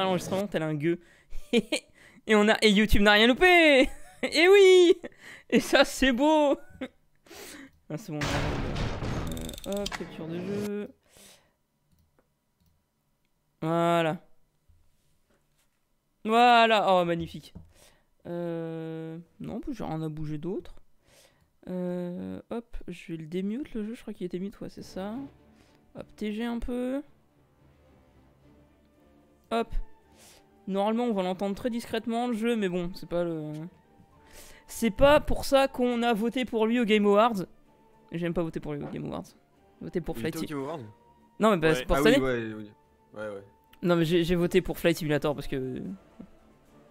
l'enregistrement tel un gueux. et on a et YouTube n'a rien loupé. et oui. Et ça c'est beau. Ah, c'est bon. Euh, hop capture de jeu. Voilà. Voilà. Oh magnifique. Euh... Non, on a bougé d'autres. Euh, hop, je vais le démute le jeu. Je crois qu'il était mute. Ouais, c'est ça. Hop, TG un peu. Hop. Normalement, on va l'entendre très discrètement le jeu, mais bon, c'est pas le. C'est pas pour ça qu'on a voté pour lui au Game Awards. J'aime pas voter pour lui au Game Awards. Voter pour Flight Non, mais bah, c'est pour ça ah Ouais, ouais, Non, mais j'ai voté pour Flight Simulator parce que.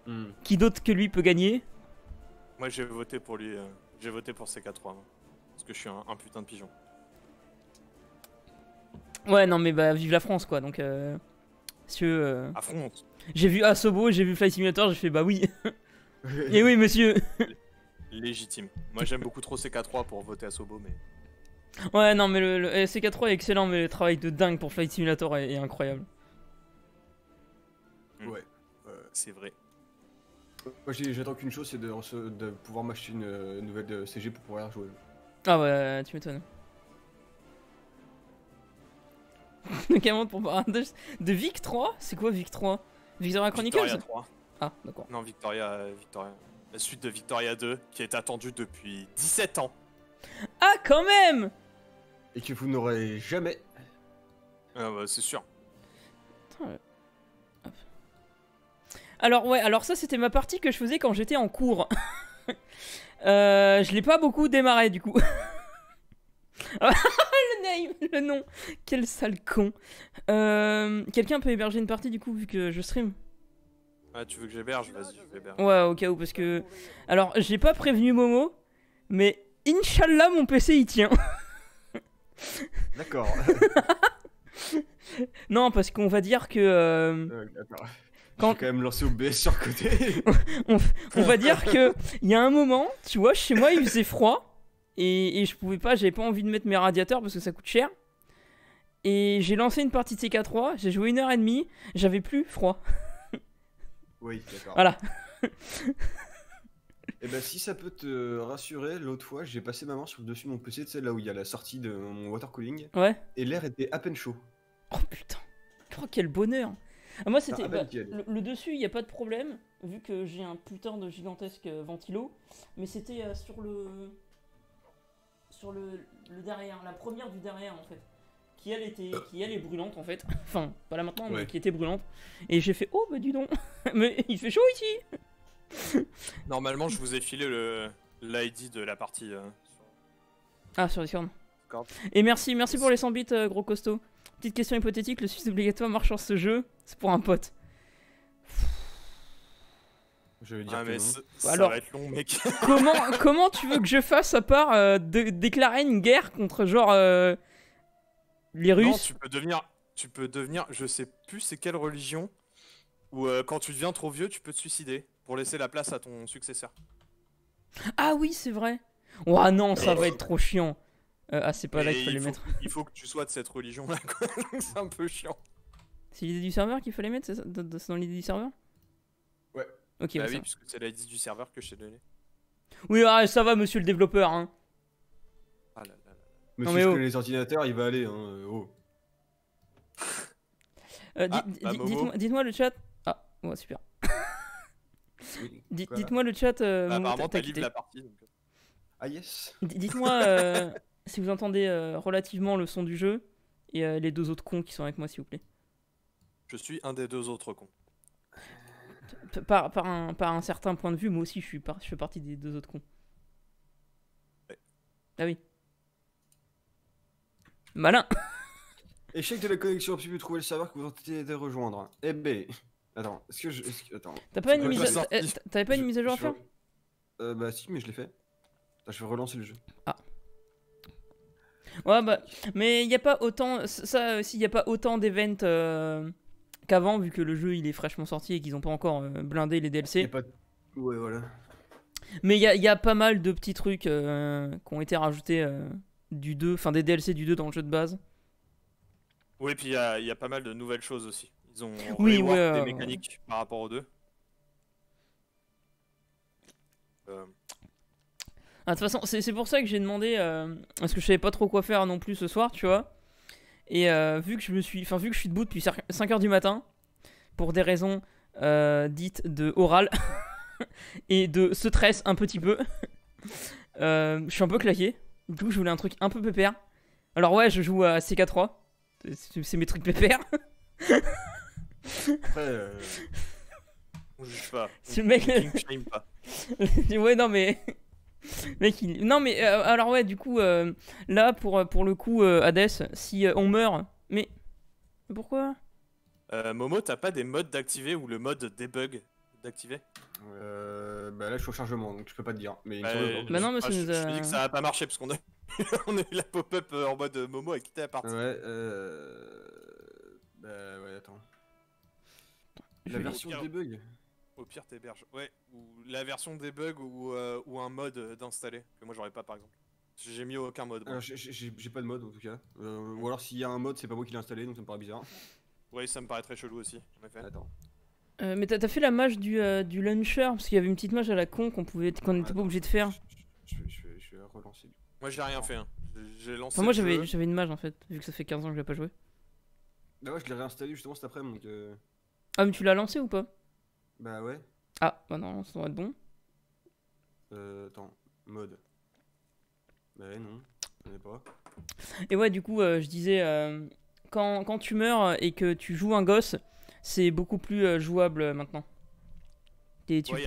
Hmm. Qui d'autre que lui peut gagner Moi, j'ai voté pour lui. Euh, j'ai voté pour CK3. Hein, parce que je suis un, putain de pigeon. Ouais, non, mais bah, vive la France, quoi. Donc. Euh monsieur. Euh, Affronte. J'ai vu Asobo, j'ai vu Flight Simulator, j'ai fait bah oui. Et oui, monsieur. Légitime. Moi, j'aime beaucoup trop CK3 pour voter Asobo, mais. Ouais, non, mais le, eh, CK3 est excellent, mais le travail de dingue pour Flight Simulator est, incroyable. Hmm. Ouais, euh, c'est vrai. Moi, j'attends qu'une chose, c'est de, pouvoir m'acheter une, euh, nouvelle CG pour pouvoir jouer. Ah ouais, tu m'étonnes. Donc pour De Vic 3 C'est quoi Vic 3 Victoria Chronicles Victoria 3. Ah, d'accord. Non, Victoria, euh, Victoria. La suite de Victoria 2 qui est attendue depuis 17 ans. Ah, quand même Et que vous n'aurez jamais. Ah, bah, c'est sûr. Alors, ouais, alors ça, c'était ma partie que je faisais quand j'étais en cours. euh, je l'ai pas beaucoup démarré du coup. le name, le nom. Quel sale con. Euh, quelqu'un peut héberger une partie du coup vu que je stream Ah tu veux que j'héberge Vas-y, je Ouais, au cas où parce que alors j'ai pas prévenu Momo, mais Inch'Allah mon PC il tient. D'accord. non parce qu'on va dire que. J'ai euh, quand... quand même lancé au BS sur côté. on, va dire que il y a un moment, tu vois, chez moi il faisait froid. Et, je pouvais pas, j'avais pas envie de mettre mes radiateurs parce que ça coûte cher. Et j'ai lancé une partie de CK3, j'ai joué une heure et demie, j'avais plus froid. oui, d'accord. Voilà. Et eh ben, si ça peut te rassurer, l'autre fois, j'ai passé ma main sur le dessus de mon PC, tu là où il y a la sortie de mon water cooling. Ouais. Et l'air était à peine chaud. Oh putain. Oh, quel bonheur. Ah, moi, c'était. Ah, bah, le, dessus, il n'y a pas de problème, vu que j'ai un putain de gigantesque euh, ventilo. Mais c'était euh, sur le sur le, derrière, la première du derrière en fait. Qui elle, était, qui elle est brûlante en fait. Enfin, pas là maintenant, mais qui était brûlante. Et j'ai fait, oh bah dis donc, mais il fait chaud ici Normalement, je vous ai filé le l'ID de la partie. Euh, sur... Ah, sur Discord. Et merci, merci pour les 100 bits, euh, gros costaud. Petite question hypothétique, le suisse obligatoire marche sur ce jeu C'est pour un pote. Je veux dire ah, ça bah, va être long, mec. comment, comment tu veux que je fasse à part euh, déclarer une guerre contre, genre, euh, les Russes tu peux devenir, tu peux devenir, je sais plus c'est quelle religion, ou euh, quand tu deviens trop vieux, tu peux te suicider pour laisser la place à ton successeur. Ah oui, c'est vrai. Oh non, ça va être trop chiant. ah, c'est pas là qu'il fallait mettre. Il faut que tu sois de cette religion-là, c'est un peu chiant. C'est l'idée du serveur qu'il fallait mettre, c'est dans l'idée du serveur Ok, bah, bah oui, puisque c'est l'ID du serveur que je t'ai donné. Oui, ah, ça va, monsieur le développeur. Hein. Monsieur, ah mais oh. les ordinateurs, il va aller. Hein, euh, oh. euh, ah, bah, dites-moi le chat. Ah, ouais, super. Dites-moi le chat. Euh, bah, apparemment, t'as la partie. Ah, yes. Dites-moi si vous entendez relativement le son du jeu et les deux autres cons qui sont avec moi, s'il vous plaît. Je suis un des deux autres cons par, par, un, certain point de vue, moi aussi, je, suis je fais partie des deux autres cons. Ah oui. Malin Échec de la connexion, puis vous trouver le serveur que vous entendez de rejoindre. Eh b ben, Attends, est-ce que je... Attends. pas, une mise, à... Euh, t'avais pas une mise à jour à faire euh, Bah si, mais je l'ai fait. je vais relancer le jeu. Ah. Ouais, bah... Mais il n'y a pas autant... Ça aussi, il n'y a pas autant d'events... Euh, qu'avant, vu que le jeu il est fraîchement sorti et qu'ils n'ont pas encore euh, blindé les DLC. Mais il y, a, pas mal de petits trucs euh, qui ont été rajoutés euh, du 2, enfin des DLC du 2 dans le jeu de base. Oui, puis il y, a pas mal de nouvelles choses aussi. Ils ont oui, ouais, des mécaniques par rapport aux deux. Ah, de toute façon, c'est pour ça que j'ai demandé, parce que je savais pas trop quoi faire non plus ce soir, tu vois. Et euh, vu que je me suis, enfin vu que je suis debout depuis 5h du matin, pour des raisons euh, dites de oral et de stress un petit peu, euh, je suis un peu claqué. Du coup, je voulais un truc un peu pépère. Alors ouais, je joue à CK3. C'est mes trucs pépères. Après, on juge pas. le mec... pas. ouais, non mais... Mec, Non, mais euh, alors, ouais, du coup, euh, là, pour, euh, pour le coup, Hades, si on meurt, mais. Pourquoi Momo, t'as pas des modes d'activer ou le mode debug d'activer euh, bah là je suis au chargement donc je peux pas te dire. Mais bah, bah non, mais ça nous a... je, dis que ça a pas marché parce qu'on a... on a eu la pop-up en mode Momo a quitté la partie. Ouais, euh. Bah ouais, attends. La version debug au pire, t'héberges. Ouais, ou la version debug ou, euh, ou un mode euh, d'installer, que moi j'aurais pas par exemple. J'ai mis aucun mode. Euh, j'ai- pas de mode en tout cas. ou alors s'il y a un mode, c'est pas moi qui l'ai installé, donc ça me paraît bizarre. Ouais, ça me paraît très chelou aussi, Attends. mais t'as fait la mage du, du launcher, parce qu'il y avait une petite mage à la con qu'on pouvait qu'on était pas obligé de faire. Je, vais- relancer. Moi j'ai rien fait, hein. j'ai lancé. moi j'avais j'avais une mage en fait, vu que ça fait 15 ans que je l'ai pas joué. Bah ouais, je l'ai réinstallé justement cet après Donc, Ah mais tu l'as lancé ou pas bah ouais. Ah, bah non, ça doit être bon. Euh, attends, mode. Bah non, je pas. Et ouais, du coup, euh, je disais, euh, quand, quand, tu meurs et que tu joues un gosse, c'est beaucoup plus euh, jouable maintenant.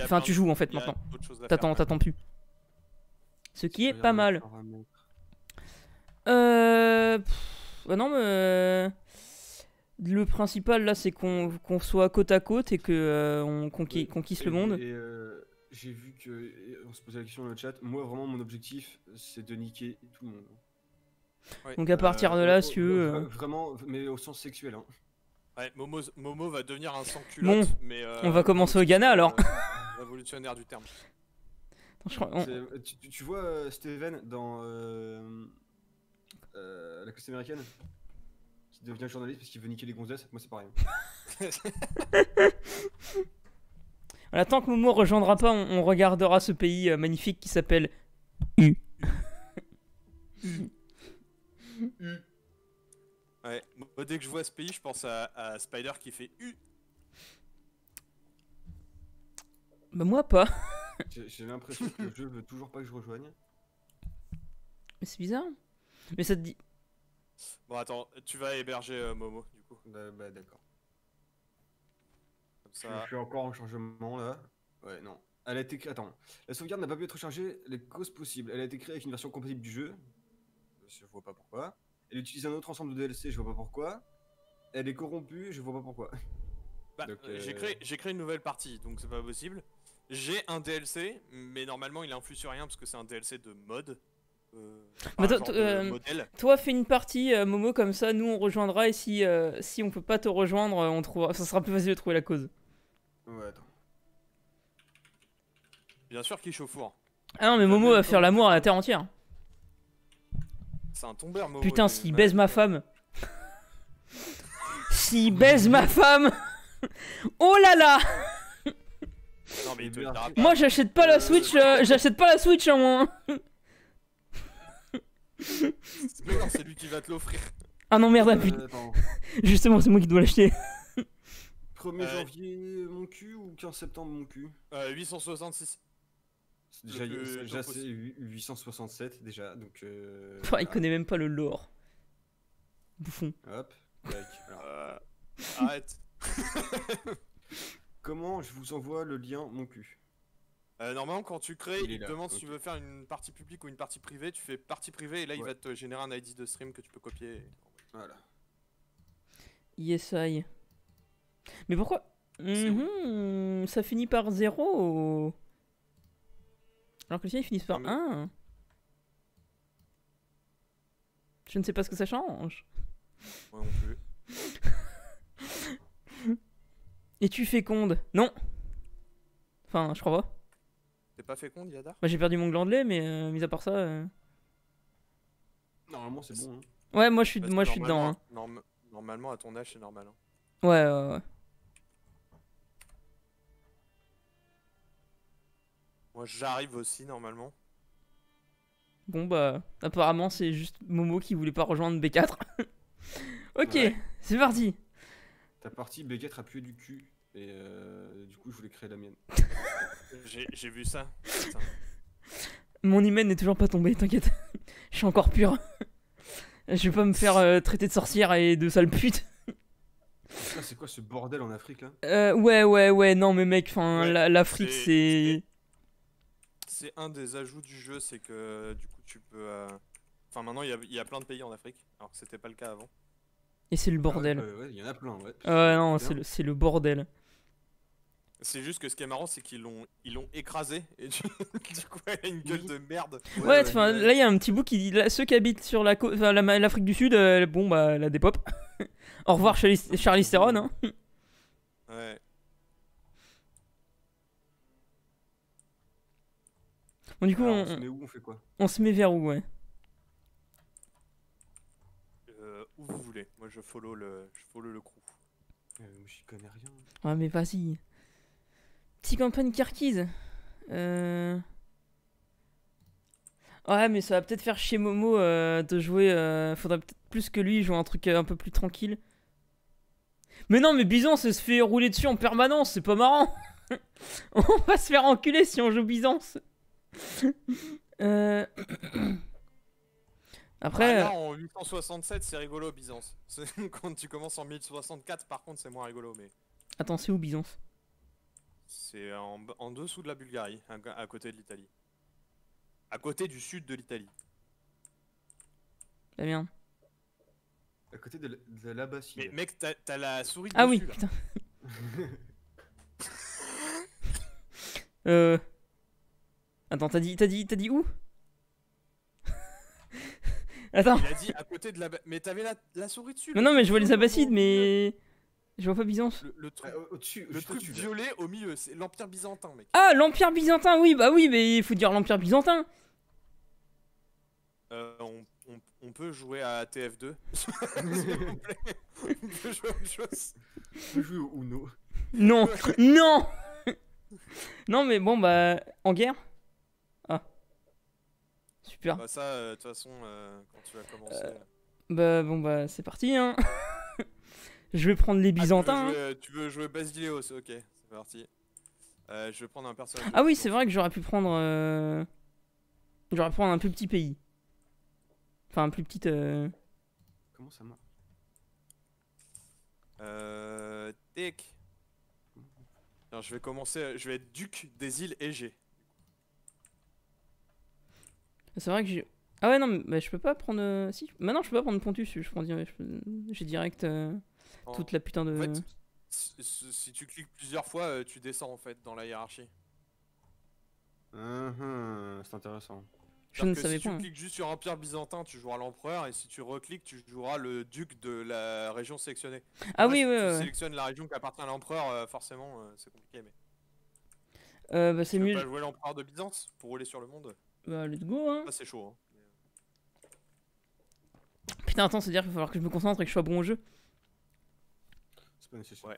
enfin, tu joues en fait maintenant. T'attends, t'attends plus. Ce qui est pas mal. Euh. bah non, mais. Le principal là, c'est qu'on soit côte à côte et euh, qu'on on conquisse le monde. Euh, j'ai vu que on se posait la question dans le chat. Moi, vraiment, mon objectif, c'est de niquer tout le monde. Donc à partir de là, euh, si tu veux. Hein. Vraiment, mais au sens sexuel. Hein. Ouais, Momo, va devenir un sans culotte. Bon, mais, on va commencer au Ghana alors. révolutionnaire du terme. tu, vois Steven dans la côte américaine devient journaliste parce qu'il veut niquer les gonzesses. Moi, c'est pareil. voilà, tant que Momo rejoindra pas, on, regardera ce pays euh, magnifique qui s'appelle U. Ouais, dès que je vois ce pays, je pense à, à Spider qui fait U. Bah, moi pas. J'ai l'impression que le jeu veut toujours pas que je rejoigne. Mais c'est bizarre. Mais ça te dit. Bon, attends, tu vas héberger euh, Momo, du coup. Bah, bah d'accord. ça. Je, suis encore en changement, là. Ouais, non. Elle a été créée. Attends. La sauvegarde n'a pas pu être chargée, les causes possibles. Elle a été créée avec une version compatible du jeu. Je vois pas pourquoi. Elle utilise un autre ensemble de DLC, je vois pas pourquoi. Elle est corrompue, je vois pas pourquoi. Bah, euh, j'ai euh, créé, créé une nouvelle partie, donc c'est pas possible. J'ai un DLC, mais normalement il influe sur rien parce que c'est un DLC de mode. Euh, toi, fais une partie, euh, Momo, comme ça, nous on rejoindra. Et si, euh, si on peut pas te rejoindre, on trouvera... ça sera plus facile de trouver la cause. Ouais, attends. Bien sûr qu'il chauffe Ah non, mais Momo va faire l'amour à la terre entière. C'est Putain, s'il baise ma femme. s'il baise ma femme. oh là là! Non, mais Moi j'achète pas, la Switch, j'achète pas la Switch à hein, moi. c'est lui qui va te l'offrir. Ah non, merde, la ah, euh, putain. Justement, c'est moi qui dois l'acheter. 1er euh, janvier, mon cul ou 15 septembre, mon cul 866. Euh, déjà, c'est 867 déjà, donc. Euh... Ah, il connaît même pas le lore. Bouffon. Hop, arrête. Comment je vous envoie le lien, mon cul euh, normalement, quand tu crées, il, te demande si tu veux faire une partie publique ou une partie privée. Tu fais partie privée et là, il va te générer un ID de stream que tu peux copier. Voilà. Yes I. Mais pourquoi mhm, Ça finit par 0 Alors que les sien il finissent par 1. Je ne sais pas ce que ça change. Moi non plus. et tu fécondes Non Enfin, je crois pas. T'es pas fécond, Yadar Moi bah, j'ai perdu mon glandelet, mais euh, mis à part ça. Euh. Normalement, c'est bon. Hein. Ouais, moi je suis, moi, je suis dedans. Hein. normalement- à ton âge, c'est normal. Hein. Ouais, ouais, ouais. Moi, j'arrive aussi, normalement. Bon, bah, apparemment, c'est juste Momo qui voulait pas rejoindre B4. ok, c'est parti. Ta partie, 4 a pué du cul. Et euh, du coup, je voulais créer la mienne. J'ai vu ça. Mon email n'est toujours pas tombé, t'inquiète. Je suis encore pur. Je vais pas me faire euh, traiter de sorcière et de sale pute. C'est quoi ce bordel en Afrique là euh, Ouais, ouais, ouais, non, mais mec, enfin, l'Afrique c'est. C'est un des ajouts du jeu, c'est que euh, du coup tu peux. Euh, enfin, maintenant il y a, plein de pays en Afrique, alors que c'était pas le cas avant. Et c'est le ah bordel. ouais, il y en a plein, ouais. non, c'est le, bordel. C'est juste que ce qui est marrant, c'est qu'ils l'ont, ils l'ont écrasé et du, coup, elle a une gueule de merde. Ouais, enfin là, il y a un petit bout qui dit ceux qui habitent sur la côte, l'Afrique du Sud, euh, bon, bah, la dépop. Au revoir, Charlie, Charlie Theron. Hein. Ouais. Bon, du coup, on, on, se met où, on fait quoi On se met vers où, ouais. Euh, où vous voulez. Moi, je follow le, je follow le crew. Euh, je connais rien. Ouais, mais vas-y. Petit campagne kirkise euh. Ouais, mais ça va peut-être faire chez Momo euh, de jouer. Euh, faudrait peut-être plus que lui jouer un truc un peu plus tranquille. Mais non, mais Byzance, se fait rouler dessus en permanence, c'est pas marrant. on va se faire enculer si on joue Byzance. Après. Ah en 867, c'est rigolo, Byzance. Quand tu commences en 1064, par contre, c'est moins rigolo, mais. Attends, c'est où Byzance c'est en, en, dessous de la Bulgarie, à, côté de l'Italie. À côté du sud de l'Italie. La bien. À côté de, de l'Abbasie. Mais mec, t'as la souris Ah oui, putain. euh... Attends, t'as dit, t'as dit, t'as dit où Attends. Il a dit à côté de la... Mais t'avais la, la souris dessus. Non, non, mais je vois les abbassides, mais... Je vois pas Byzance. Le, truc, euh, violet au milieu, c'est l'Empire byzantin, mec. Ah, l'Empire byzantin, oui, bah oui, mais il faut dire l'Empire byzantin. Euh, on, peut jouer à TF2. vous plaît. on peut jouer à autre chose. On peut jouer au Uno. Non, non Non, mais bon, bah, en guerre Ah. Super. Bah, ça, euh, de toute façon, euh, quand tu vas commencer. Bah, bon, bah, c'est parti, hein. Je vais prendre les ah, Byzantins. Hein. tu, veux jouer, Basileos, ok, c'est parti. Euh, je vais prendre un personnage. Ah oui, c'est vrai que j'aurais pu prendre. Euh, j'aurais pu prendre un plus petit pays. Enfin, un plus petit. Euh. Comment ça marche Euh. Alors, je vais commencer. Je vais être duc des îles Égées. C'est vrai que j'ai. Ah ouais, non, mais bah, je peux pas prendre. Si, maintenant je peux pas prendre Pontus. Je prends... j'ai direct toute la putain de. si tu cliques plusieurs fois, euh, tu descends en fait dans la hiérarchie. Mhm, c'est intéressant. Je ne savais si pas. Si hein. tu cliques juste sur Empire byzantin, tu joueras l'empereur, et si tu recliques, tu joueras le duc de la région sélectionnée. Ah oui, oui, si oui. Tu sélectionnes la région qui appartient à l'empereur, euh, forcément, euh, c'est compliqué, mais. Euh, bah, c'est mieux. jouer l'empereur de Byzance pour rouler sur le monde. Bah, let's go, hein. c'est chaud, hein. Putain, attends, c'est-à-dire qu'il va falloir que je me concentre et que je sois bon au jeu. Ouais.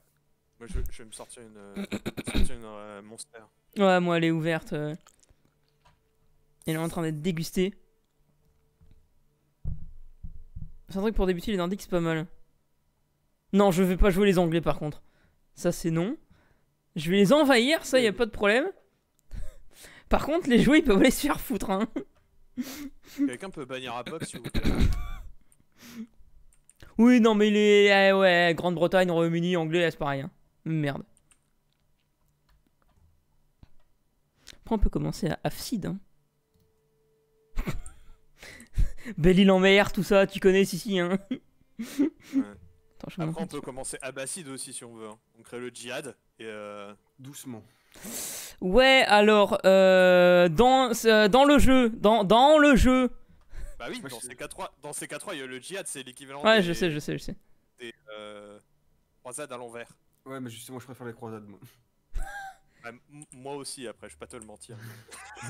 Moi, je, vais me sortir une, euh, une euh, monster. Ouais, moi, elle est ouverte. Euh. Elle est en train d'être dégustée. C'est un truc pour débuter les indices, c'est pas mal. Non, je vais pas jouer les anglais par contre. Ça, c'est non. Je vais les envahir, ça, y a pas de problème. Par contre, les jouets, ils peuvent les se faire foutre. Hein. Quelqu'un peut bannir à pop, si vous voulez. Oui, non, mais les. est... Eh ouais, Grande-Bretagne, Royaume-Uni, Anglais, eh, c'est pareil. Hein. Merde. Après, on peut commencer à Afsid. Hein. Belle île en mer, tout ça, tu connais, si, Hein. Après, on peut commencer à Abbasside aussi si on veut. Hein. On crée le djihad et. Euh, Doucement. Ouais, alors, euh, dans, euh, dans le jeu, dans, dans le jeu, bah oui, dans CK3, dans 3 il y a le djihad, c'est l'équivalent. Ouais, des, je sais, je sais, je sais. Des euh, croisades à l'envers. Ouais, mais justement, je préfère les croisades, moi. Bah, moi aussi, après, je vais pas te le mentir.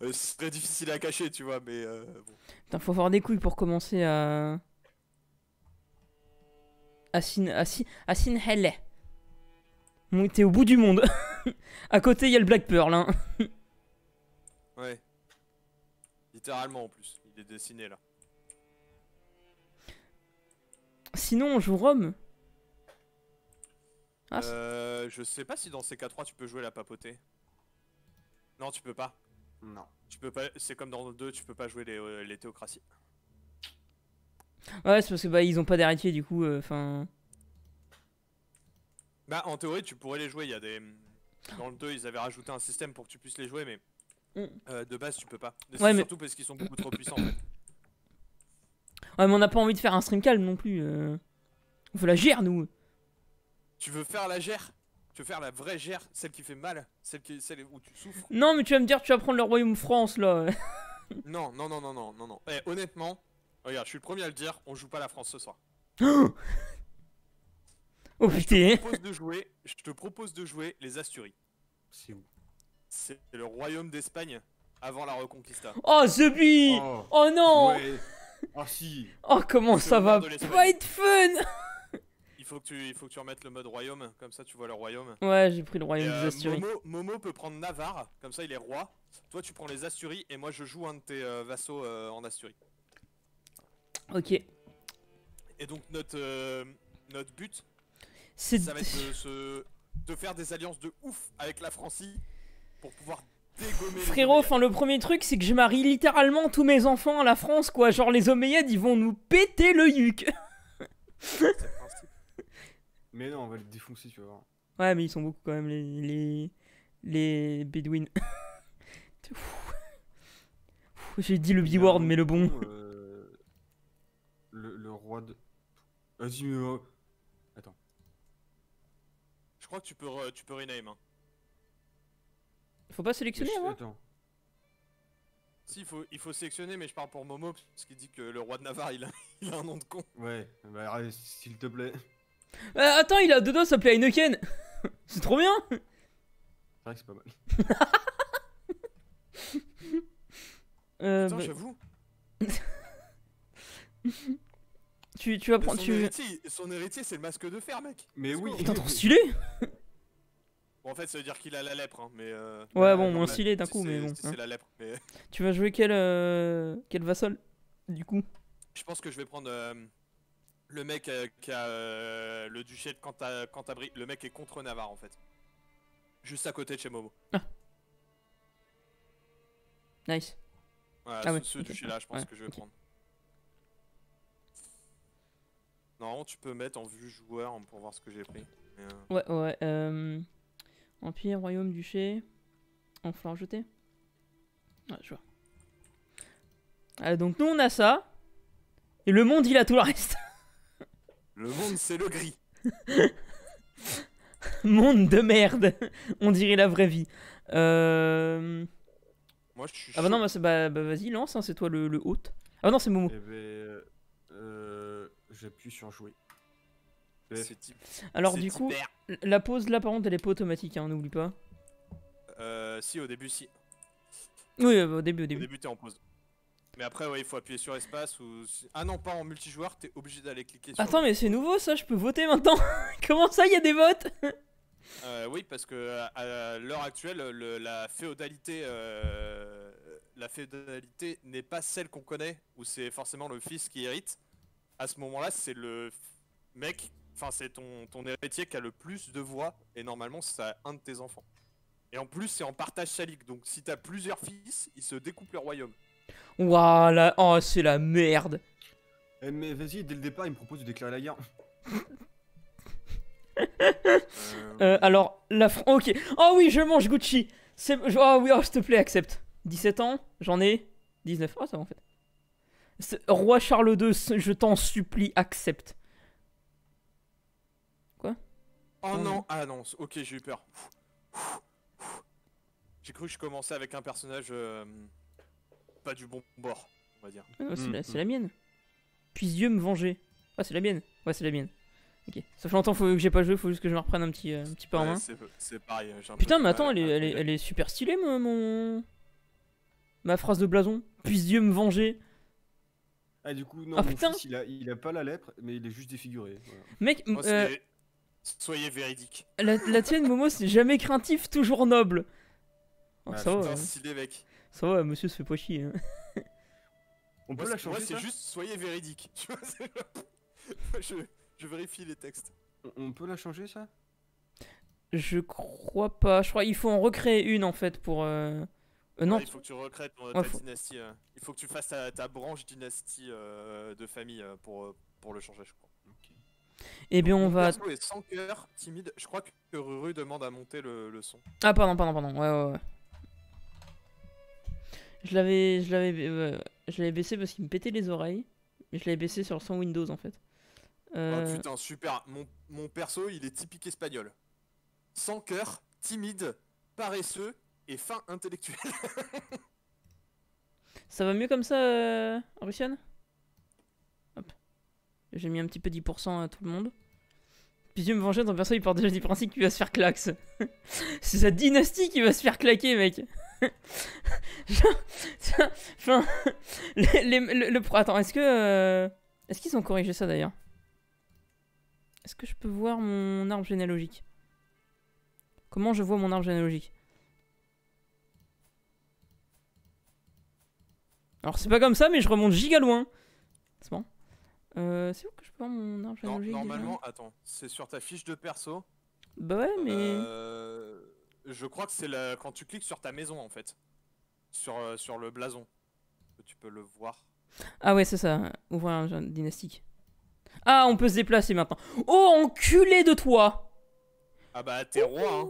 Euh, c'est très difficile à cacher, tu vois, mais euh, bon. Putain, faut avoir des couilles pour commencer à. Asin, Asin, Asin Helle. t'es au bout du monde. à côté, il y a le Black Pearl, hein. ouais. Littéralement en plus, il est dessiné là. Sinon, on joue Rome. Ah, euh, je sais pas si dans CK3 tu peux jouer la papauté. Non, tu peux pas. Non. Tu peux pas. C'est comme dans 2, tu peux pas jouer euh, les, théocraties. Ouais, c'est parce que bah, ils ont pas d'héritier du coup. Euh, enfin. bah, en théorie, tu pourrais les jouer. Il y a des. Dans le 2, ils avaient rajouté un système pour que tu puisses les jouer, mais Mm. Euh, de base, tu peux pas. Ouais, mais... Surtout parce qu'ils sont beaucoup trop puissants. Ouais, mais on n'a pas envie de faire un stream calme non plus. Euh. On veut la gère, nous. Tu veux faire la gère Tu veux faire la vraie gère Celle qui fait mal celle, où tu souffres Non, mais tu vas me dire, tu vas prendre le royaume France là. non, non, non, non, non, non, non. Eh, honnêtement, regarde, je suis le premier à le dire, on joue pas la France ce soir. oh putain Je te propose de jouer, je te propose de jouer les Asturies. C'est où c'est le royaume d'Espagne avant la Reconquista. Oh, the oh, oh, non oh, si. oh, comment ça va pas être fun il faut, que tu, il faut que tu remettes le mode royaume, comme ça tu vois le royaume. Ouais, j'ai pris le royaume des euh, Asturies. Momo, peut prendre Navarre, comme ça il est roi. Toi tu prends les Asturies et moi je joue un de tes euh, vassaux euh, en Asturies Ok. Et donc notre, notre but, c'est de, de faire des alliances de ouf avec la Francie pour pouvoir dégommer. Frérot, enfin le premier truc c'est que je marie littéralement tous mes enfants à la France quoi, genre les Omeyyades ils vont nous péter le yuc. mais non, on va le défoncer, tu vas voir. Ouais, mais ils sont beaucoup quand même les les les bédouins. J'ai dit le b-word mais le bon. Euh, le, roi de Vas-y, euh, Attends. Je crois que tu peux, tu peux rename. Hein. Faut pas sélectionner je... Hein. Si, il faut, il faut sélectionner, mais je parle pour Momo, parce qu'il dit que le roi de Navarre, il a, un nom de con. Ouais, bah, s'il te plaît. Euh, attends, il a dedans, ça plaît à Heineken C'est trop bien C'est vrai que c'est pas mal. euh, bah. j'avoue. tu, tu vas prendre. Son, tu... héritier, son héritier, c'est le masque de fer, mec. Mais oui. trop stylé en fait, ça veut dire qu'il a la lèpre, hein, mais. Euh, ouais, euh, bon, moins s'il est d'un coup, mais bon. c'est hein. La lèpre, Tu vas jouer quel, euh... quel vassal, du coup Je pense que je vais prendre euh, le mec qui a le duché de Cantabrie. le mec est contre Navarre, en fait. Juste à côté de chez Momo. Ah. Nice. ah ce, ouais, duché-là, je pense que je vais prendre. Normalement, tu peux mettre en vue joueur hein, pour voir ce que j'ai pris. Ouais, ouais, euh... Empire, royaume, duché. En jeté. Ah je vois. Allez, ah, donc nous on a ça. Et le monde il a tout le reste. Le monde c'est le gris. monde de merde. on dirait la vraie vie. Euh... Moi je suis. Ah bah non, bah, bah, bah, vas-y, lance, hein, c'est toi le, hôte. Ah non, c'est Momo. Eh ben, euh, J'appuie sur jouer. Alors du coup, la pause là par contre elle est pas automatique, hein, n'oublie pas. Euh, si au début si. Oui euh, au début au début. Au t'es en pause. Mais après il faut appuyer sur espace ou ah non pas en multijoueur t'es obligé d'aller cliquer. Sur Attends mais c'est nouveau ça je peux voter maintenant Comment ça il y a des votes euh, Oui parce que à l'heure actuelle le, la féodalité euh, la féodalité n'est pas celle qu'on connaît où c'est forcément le fils qui hérite. À ce moment là c'est le mec Enfin, c'est ton, ton héritier qui a le plus de voix, et normalement, c'est un de tes enfants. Et en plus, c'est en partage salique, donc si t'as plusieurs fils, ils se découpent le royaume. voilà là, oh, c'est la merde. Eh, mais vas-y, dès le départ, il me propose de déclarer la guerre. Euh, euh, alors, la France. Ok. Oh oui, je mange Gucci. Oh oui, oh, s'il te plaît, accepte. 17 ans, j'en ai 19. Oh, ça va en fait. Roi Charles II, je t'en supplie, accepte. Oh non Ah non, ok, j'ai eu peur. J'ai cru que je commençais avec un personnage euh, pas du bon bord, on va dire. c'est la, mm, mm. mienne. Puis Dieu me venger. Ah, c'est la mienne. Ouais, c'est la mienne. Ok. Ça fait longtemps faut que j'ai pas joué, faut juste que je me reprenne un petit, petit peu en main. Putain, mais attends, elle est, super stylée, mon, Ma phrase de blason. Puisse Dieu me venger. Ah, du coup, non, ah, il, a, pas la lèpre, mais il est juste défiguré. Mec, euh, Soyez véridique. La, la tienne, Momo, c'est jamais craintif, toujours noble. Oh, ça, va, hein. ça va, monsieur se fait pas chier. Hein. On peut la changer. c'est juste soyez véridique. je, je vérifie les textes. On peut la changer, ça Je crois pas. Je crois qu'il faut en recréer une en fait pour. Euh, euh, non. il faut que tu recrètes ta dynastie. Hein. Il faut que tu fasses ta, branche dynastie euh, de famille pour, pour le changer, je crois. Eh bien, on va. sans cœur, timide. Je crois que Ruru demande à monter le, son. Ah, pardon, pardon, pardon. Ouais, ouais, ouais. Je l'avais, je l'avais, euh, je l'avais baissé parce qu'il me pétait les oreilles. Mais je l'avais baissé sur le son Windows en fait. Oh euh, putain, super. Mon, mon, perso, il est typique espagnol. Sans cœur, timide, paresseux et fin intellectuel. ça va mieux comme ça, euh, j'ai mis un petit peu 10% à tout le monde. Puis je me venger, ton perso il porte déjà du principe tu va se faire clax. c'est sa dynastie qui va se faire claquer, mec. le, attends, est-ce que. Euh, est-ce qu'ils ont corrigé ça d'ailleurs Est-ce que je peux voir mon arbre généalogique Comment je vois mon arbre généalogique Alors c'est pas comme ça, mais je remonte giga loin. C'est bon euh, c'est où que je peux mon arbre Normalement, attends, c'est sur ta fiche de perso. Bah ouais, mais. Euh, je crois que c'est la... quand tu cliques sur ta maison en fait. Sur, euh, sur le blason. Tu peux le voir. Ah ouais, c'est ça. ouvre un dynastique. Ah, on peut se déplacer maintenant. Oh, enculé de toi Ah bah, t'es roi, hein.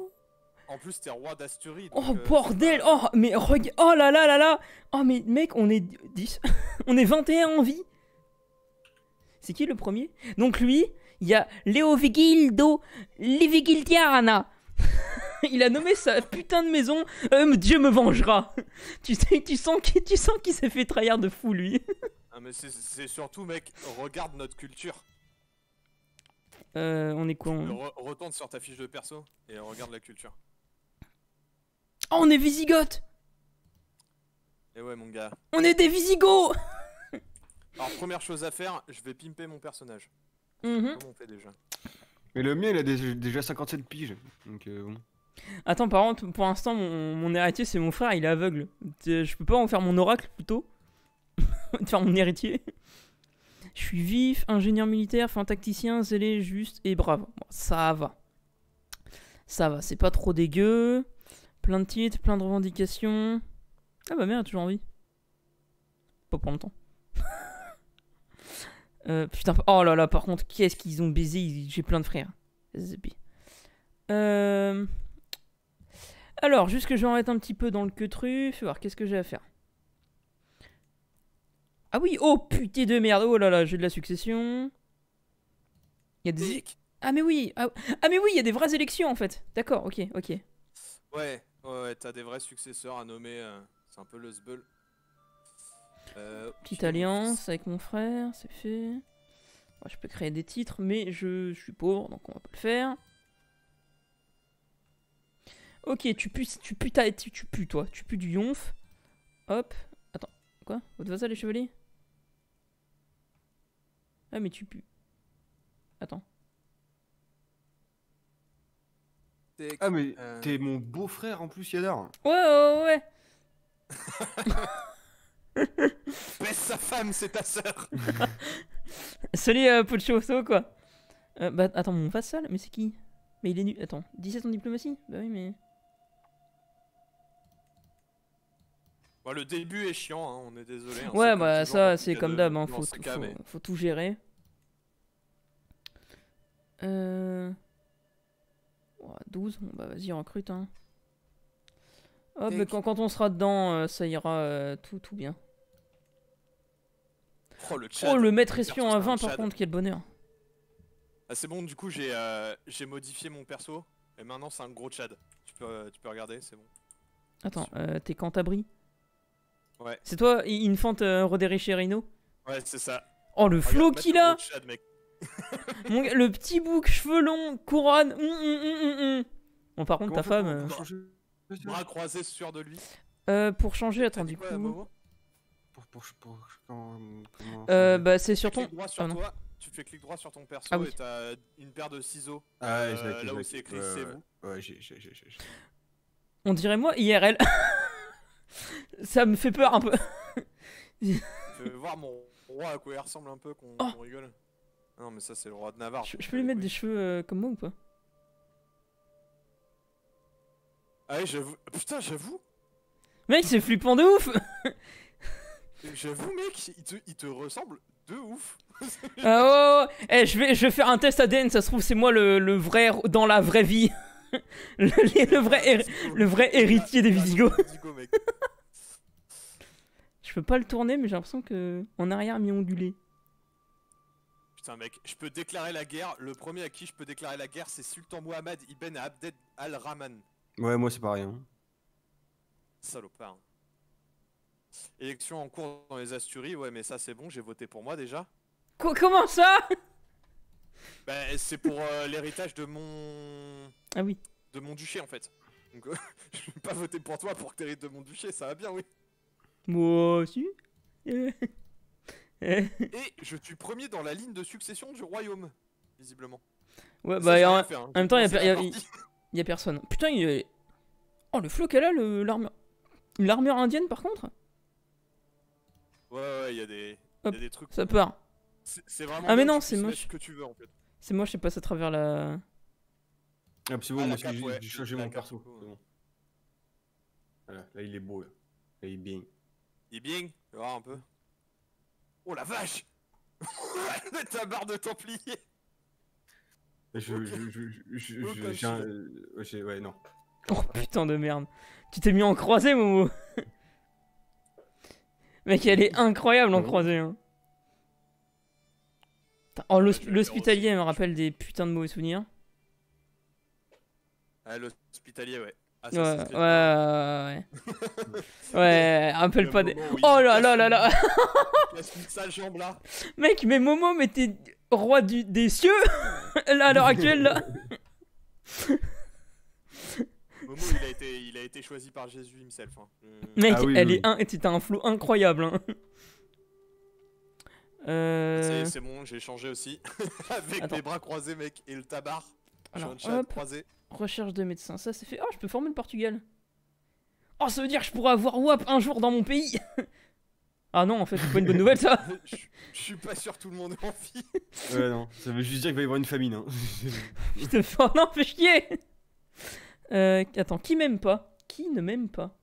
En plus, t'es roi d'Asturie. Oh, bordel Oh, mais regarde Oh là là là là Oh, mais mec, on est 10. on est 21 en vie c'est qui le premier Donc lui, il y a Leo Vigildo Livigildiarana. il a nommé sa putain de maison euh, Dieu me vengera. tu sais, tu sens qu'il sens qu'il s'est fait trahir de fou lui. Ah, mais c'est surtout mec, regarde notre culture. Euh, on est quoi Retente sur ta fiche de perso et regarde la culture. Oh, on est Visigoth. Eh ouais mon gars. On est des Visigoths. Alors, première chose à faire, je vais pimper mon personnage. Mhm. Comment on fait déjà Mais le mien, il a déjà 57 piges. Donc, euh, bon. Attends, par contre, pour l'instant, mon, mon héritier, c'est mon frère, il est aveugle. Je peux pas en faire mon oracle plutôt Faire mon héritier Je suis vif, ingénieur militaire, fin tacticien, zélé, juste et brave. ça va. Ça va, c'est pas trop dégueu. Plein de titres, plein de revendications. Ah bah merde, j'ai toujours envie. Pas pour temps. Euh, oh là là, par contre, quest ce qu'ils ont baisé J'ai plein de frères. Euh, alors, juste que je vais en mettre un petit peu dans le que voir, qu'est-ce que j'ai à faire Ah oui, oh putain de merde, oh là là, j'ai de la succession. Il y a des... Ah mais oui, ah, ah, mais oui, il y a des vraies élections en fait. D'accord, ok, ok. Ouais, ouais, t'as des vrais successeurs à nommer. Euh, c'est un peu le zebul. Euh, Petite alliance avec mon frère, c'est fait. je peux créer des titres, mais je, suis pauvre, donc on va pas le faire. Ok, tu pues, tu pues, tu, tu toi, tu pues du yonf. Hop, attends, quoi Votre vassal les chevalier Ah mais tu pues. Attends. Ah mais euh, t'es mon beau-frère en plus, Yadar. Ouais ouais ouais. Baisse sa femme, c'est ta sœur. Salut euh, Pochoso, quoi. Euh, bah attends, mon seul mais c'est qui Mais il est nu. Attends, 17 en diplomatie Bah oui, mais. Bah, le début est chiant, hein, on est désolé. Hein, ouais, bah ça, c'est comme d'hab, hein, faut, tout gérer. 12, euh, bah vas-y, recrute, hein. oh, mais quand, quand, on sera dedans, euh, ça ira tout bien. Oh le, oh, le maître espion à 20 par contre, quel bonheur. Ah, c'est bon, du coup, j'ai euh, j'ai modifié mon perso. Et maintenant, c'est un gros chad. Tu peux, euh, tu peux regarder, c'est bon. Attends, euh, t'es Cantabri Ouais. C'est toi, Infant Roderich Rhino Ouais, c'est ça. Oh, le flow qu'il a Le petit bouc, cheveux longs, couronne. Mm, bon, par contre, ta femme. Bras croisés sur de lui. pour changer, attends, du coup pour, pour, euh, bah, c'est sur ton. tu fais clic droit sur ton perso ah et t'as une paire de ciseaux. Ah, euh, là, où c'est écrit c'est vous. Ouais, j'ai, j'ai, j'ai, On dirait moi IRL. Ça me fait peur un peu. Je vais voir mon roi à quoi il ressemble un peu, qu'on oh. rigole. Ah non, mais ça, c'est le roi de Navarre. Je, peux lui mettre des cheveux euh, comme moi ou pas Ah, j'avoue. Putain, j'avoue Mec, c'est flippant de ouf J'avoue, mec, il te, ressemble de ouf. oh, je, vais, je vais faire un test ADN, ça se trouve, c'est moi le, le, vrai dans la vraie vie. le, vrai, le vrai héritier des Visigoths. je peux pas le tourner, mais j'ai l'impression que en arrière, m'y ondulé. Putain, mec, je peux déclarer la guerre. Le premier à qui je peux déclarer la guerre, c'est Sultan Mohamed Ibn Abdel al-Rahman. Ouais, moi c'est pareil. Hein. Salopard. Élection en cours dans les Asturies, ouais, mais ça c'est bon, j'ai voté pour moi déjà. Qu comment ça Bah, c'est pour euh, l'héritage de mon. Ah oui. De mon duché en fait. Donc, euh, je vais pas voter pour toi pour que t'hérites de mon duché, ça va bien, oui. Moi aussi. Et je suis premier dans la ligne de succession du royaume, visiblement. Ouais, bah, hein. en, même temps, il y, a personne. Putain, il a. Oh, le floc, qu'elle a l'armure. L'armure indienne, par contre Ouais, ouais, il y, des, y a des trucs. Ça part. C'est vraiment. Ah, mais non, c'est moche. que tu en fait. C'est moi, je passe à travers la. Ah, c'est bon, ah, moi j'ai changé mon perso. bon. Voilà, là il est beau. Là, il est bien. Il est bien Tu un peu Oh la vache Ta barre de templier Je. je, je, je oh, un... Euh, ouais, non. Oh putain de merde Tu t'es mis en croisé, Momo Mec, elle est incroyable en croisée. Hein. Oh, l'hospitalier me rappelle des putains de mauvais souvenirs. Ah, l'hospitalier, ouais. Ah, ouais, ouais, ouais, ouais. ouais, rappelle pas des. Oh là là là là! sa jambe là! Mec, mais Momo, mais t'es roi du... des cieux! là, à l'heure actuelle, là! Momo, il a été, choisi par Jésus himself. Hein. Euh, mec, ah elle est un, t'as un flou incroyable. Hein. Euh. C'est bon, j'ai changé aussi. Avec les bras croisés, mec, et le tabac. Recherche de médecin, ça c'est fait. Oh, je peux former le Portugal. Oh, ça veut dire que je pourrais avoir WAP un jour dans mon pays. ah non, en fait, c'est pas une bonne nouvelle ça. je, suis pas sûr tout le monde est en ouais, non, ça veut juste dire qu'il va y avoir une famine. Hein. oh non, fais chier. Euh, attends, qui m'aime pas Qui ne m'aime pas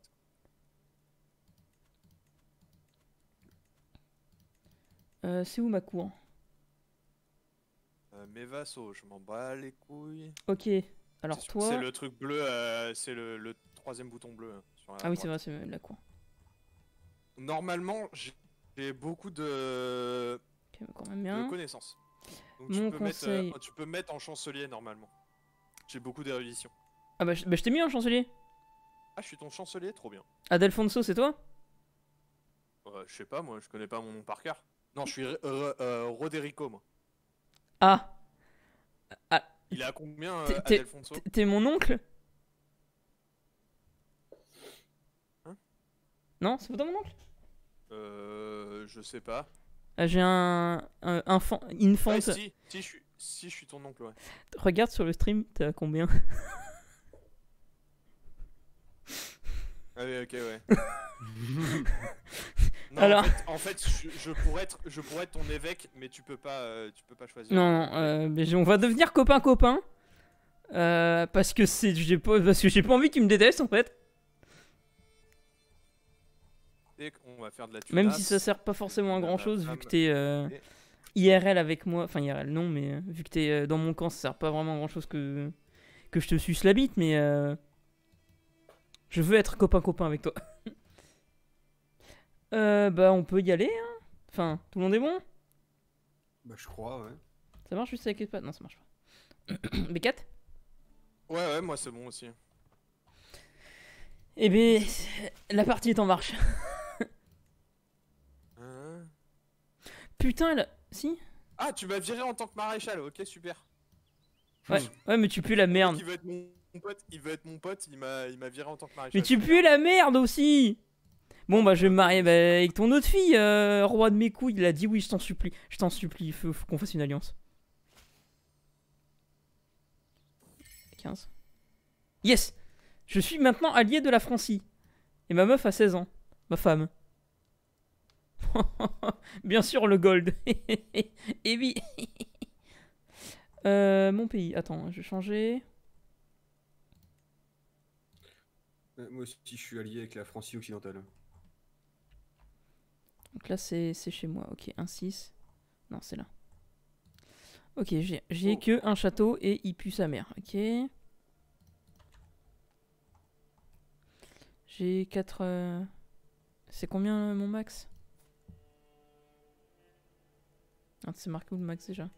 euh, C'est où ma cour euh, Mes vassaux, je m'en bats les couilles. Ok, alors toi... C'est le truc bleu, euh, c'est le, troisième bouton bleu. Hein, ah oui, c'est vrai, c'est la cour. Normalement, j'ai beaucoup de... connaissances. tu, peux conseil... mettre, tu peux mettre en chancelier normalement. J'ai beaucoup d'érudition. Ah bah, bah je, t'ai mis un chancelier. Ah, je suis ton chancelier, trop bien. Adelfonso, c'est toi euh, Je sais pas, moi, je connais pas mon nom par cœur. Non, je suis Rodérico euh, euh, Roderico, moi. Ah. ah. Il est à combien, Adelfonso T'es mon oncle Hein Non, c'est pas mon oncle Euh, je sais pas. Ah, J'ai un, un, infant. si, si, je suis, si, je suis ton oncle, ouais. Regarde sur le stream, t'es à combien Ah oui, ok, ouais. Alors... En fait, je, pourrais être, je pourrais être ton évêque, mais tu peux pas, euh, tu peux pas choisir. Non, euh, mais on va devenir copain-copain. Euh, parce que c'est, j'ai pas, parce que j'ai pas envie qu'il me déteste en fait. Même si ça sert pas forcément à grand chose, vu que t'es es IRL avec moi, enfin IRL non, mais vu que t'es dans mon camp, ça sert pas vraiment à grand chose que, que je te suce la bite, mais je veux être copain-copain avec toi. euh, bah, on peut y aller, hein Enfin, tout le monde est bon Bah, je crois, ouais. Ça marche juste avec les Non, ça marche pas. B4 Ouais, ouais, moi c'est bon aussi. Eh ben, la partie est en marche. Hein? Putain, elle... Si Ah, tu vas virer en tant que maréchal, ok, super. Ouais, mais tu pues la merde il veut être mon pote, il m'a viré en tant que mariage. Mais tu pues la merde aussi Bon bah je vais me marier bah, avec ton autre fille, euh, roi de mes couilles, il a dit oui, je t'en supplie, je t'en supplie, il faut qu'on fasse une alliance. 15. Yes Je suis maintenant allié de la Francie. Et ma meuf a 16 ans, ma femme. Bien sûr le gold. Eh oui. Euh, mon pays, attends, je vais changer. Euh, moi aussi, je suis allié avec la Francie occidentale. Donc là, c'est chez moi. Ok, un 6 Non, c'est là. Ok, j'ai oh. que un château et il pue sa mère. Ok. J'ai 4... Euh, c'est combien euh, mon max ah, C'est marqué où le max déjà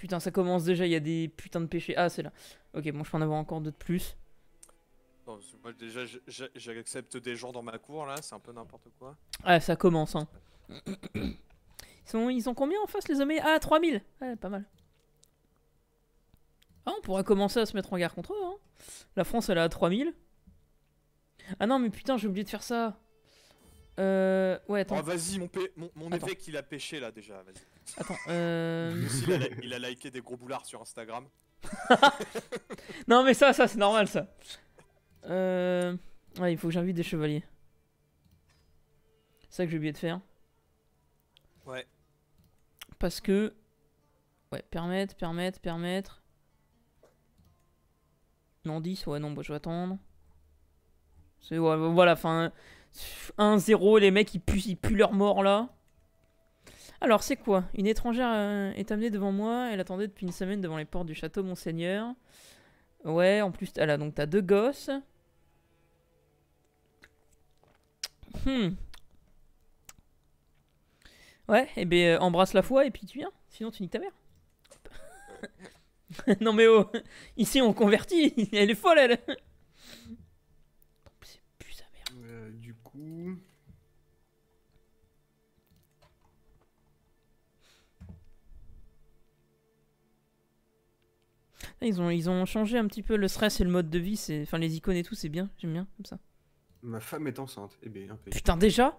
Putain, ça commence déjà, il y a des putains de péchés. Ah, c'est là. Ok, bon, je peux en avoir encore deux de plus. moi, déjà, j'accepte des gens dans ma cour, là, c'est un peu n'importe quoi. Ah, ça commence, hein. ils, sont, ils ont combien en face, les hommes Ah, 3000 Ouais, pas mal. Ah, on pourrait commencer à se mettre en guerre contre eux, hein. La France, elle a 3000. Ah non, mais putain, j'ai oublié de faire ça. Euh... Ouais, attends. Oh, vas-y, mon, mon, mon évêque, il a pêché, là, déjà, vas-y. Attends, euh... il, a, liké des gros boulards sur Instagram. non, mais ça, ça, c'est normal, ça. Euh... Ouais, il faut que j'invite des chevaliers. C'est ça que j'ai oublié de faire. Ouais. Parce que... Ouais, permettre, permettre, permettre. Non, 10, ouais, non, bah, je vais attendre. C'est... Ouais, voilà, enfin... 1-0, les mecs, ils puissent ils puent leur mort, là. Alors, c'est quoi Une étrangère euh, est amenée devant moi. Elle attendait depuis une semaine devant les portes du château Monseigneur. Ouais, en plus, elle a donc t'as deux gosses. Hmm. Ouais, et eh ben euh, embrasse la foi et puis tu viens. Sinon, tu niques ta mère. non mais oh, ici on convertit. Elle est folle, elle. C'est plus sa mère. Euh, du coup. Ils ont, ils ont changé un petit peu le stress et le mode de vie, c'est, enfin les icônes et tout, c'est bien, j'aime bien comme ça. Ma femme est enceinte, eh bien, Putain, déjà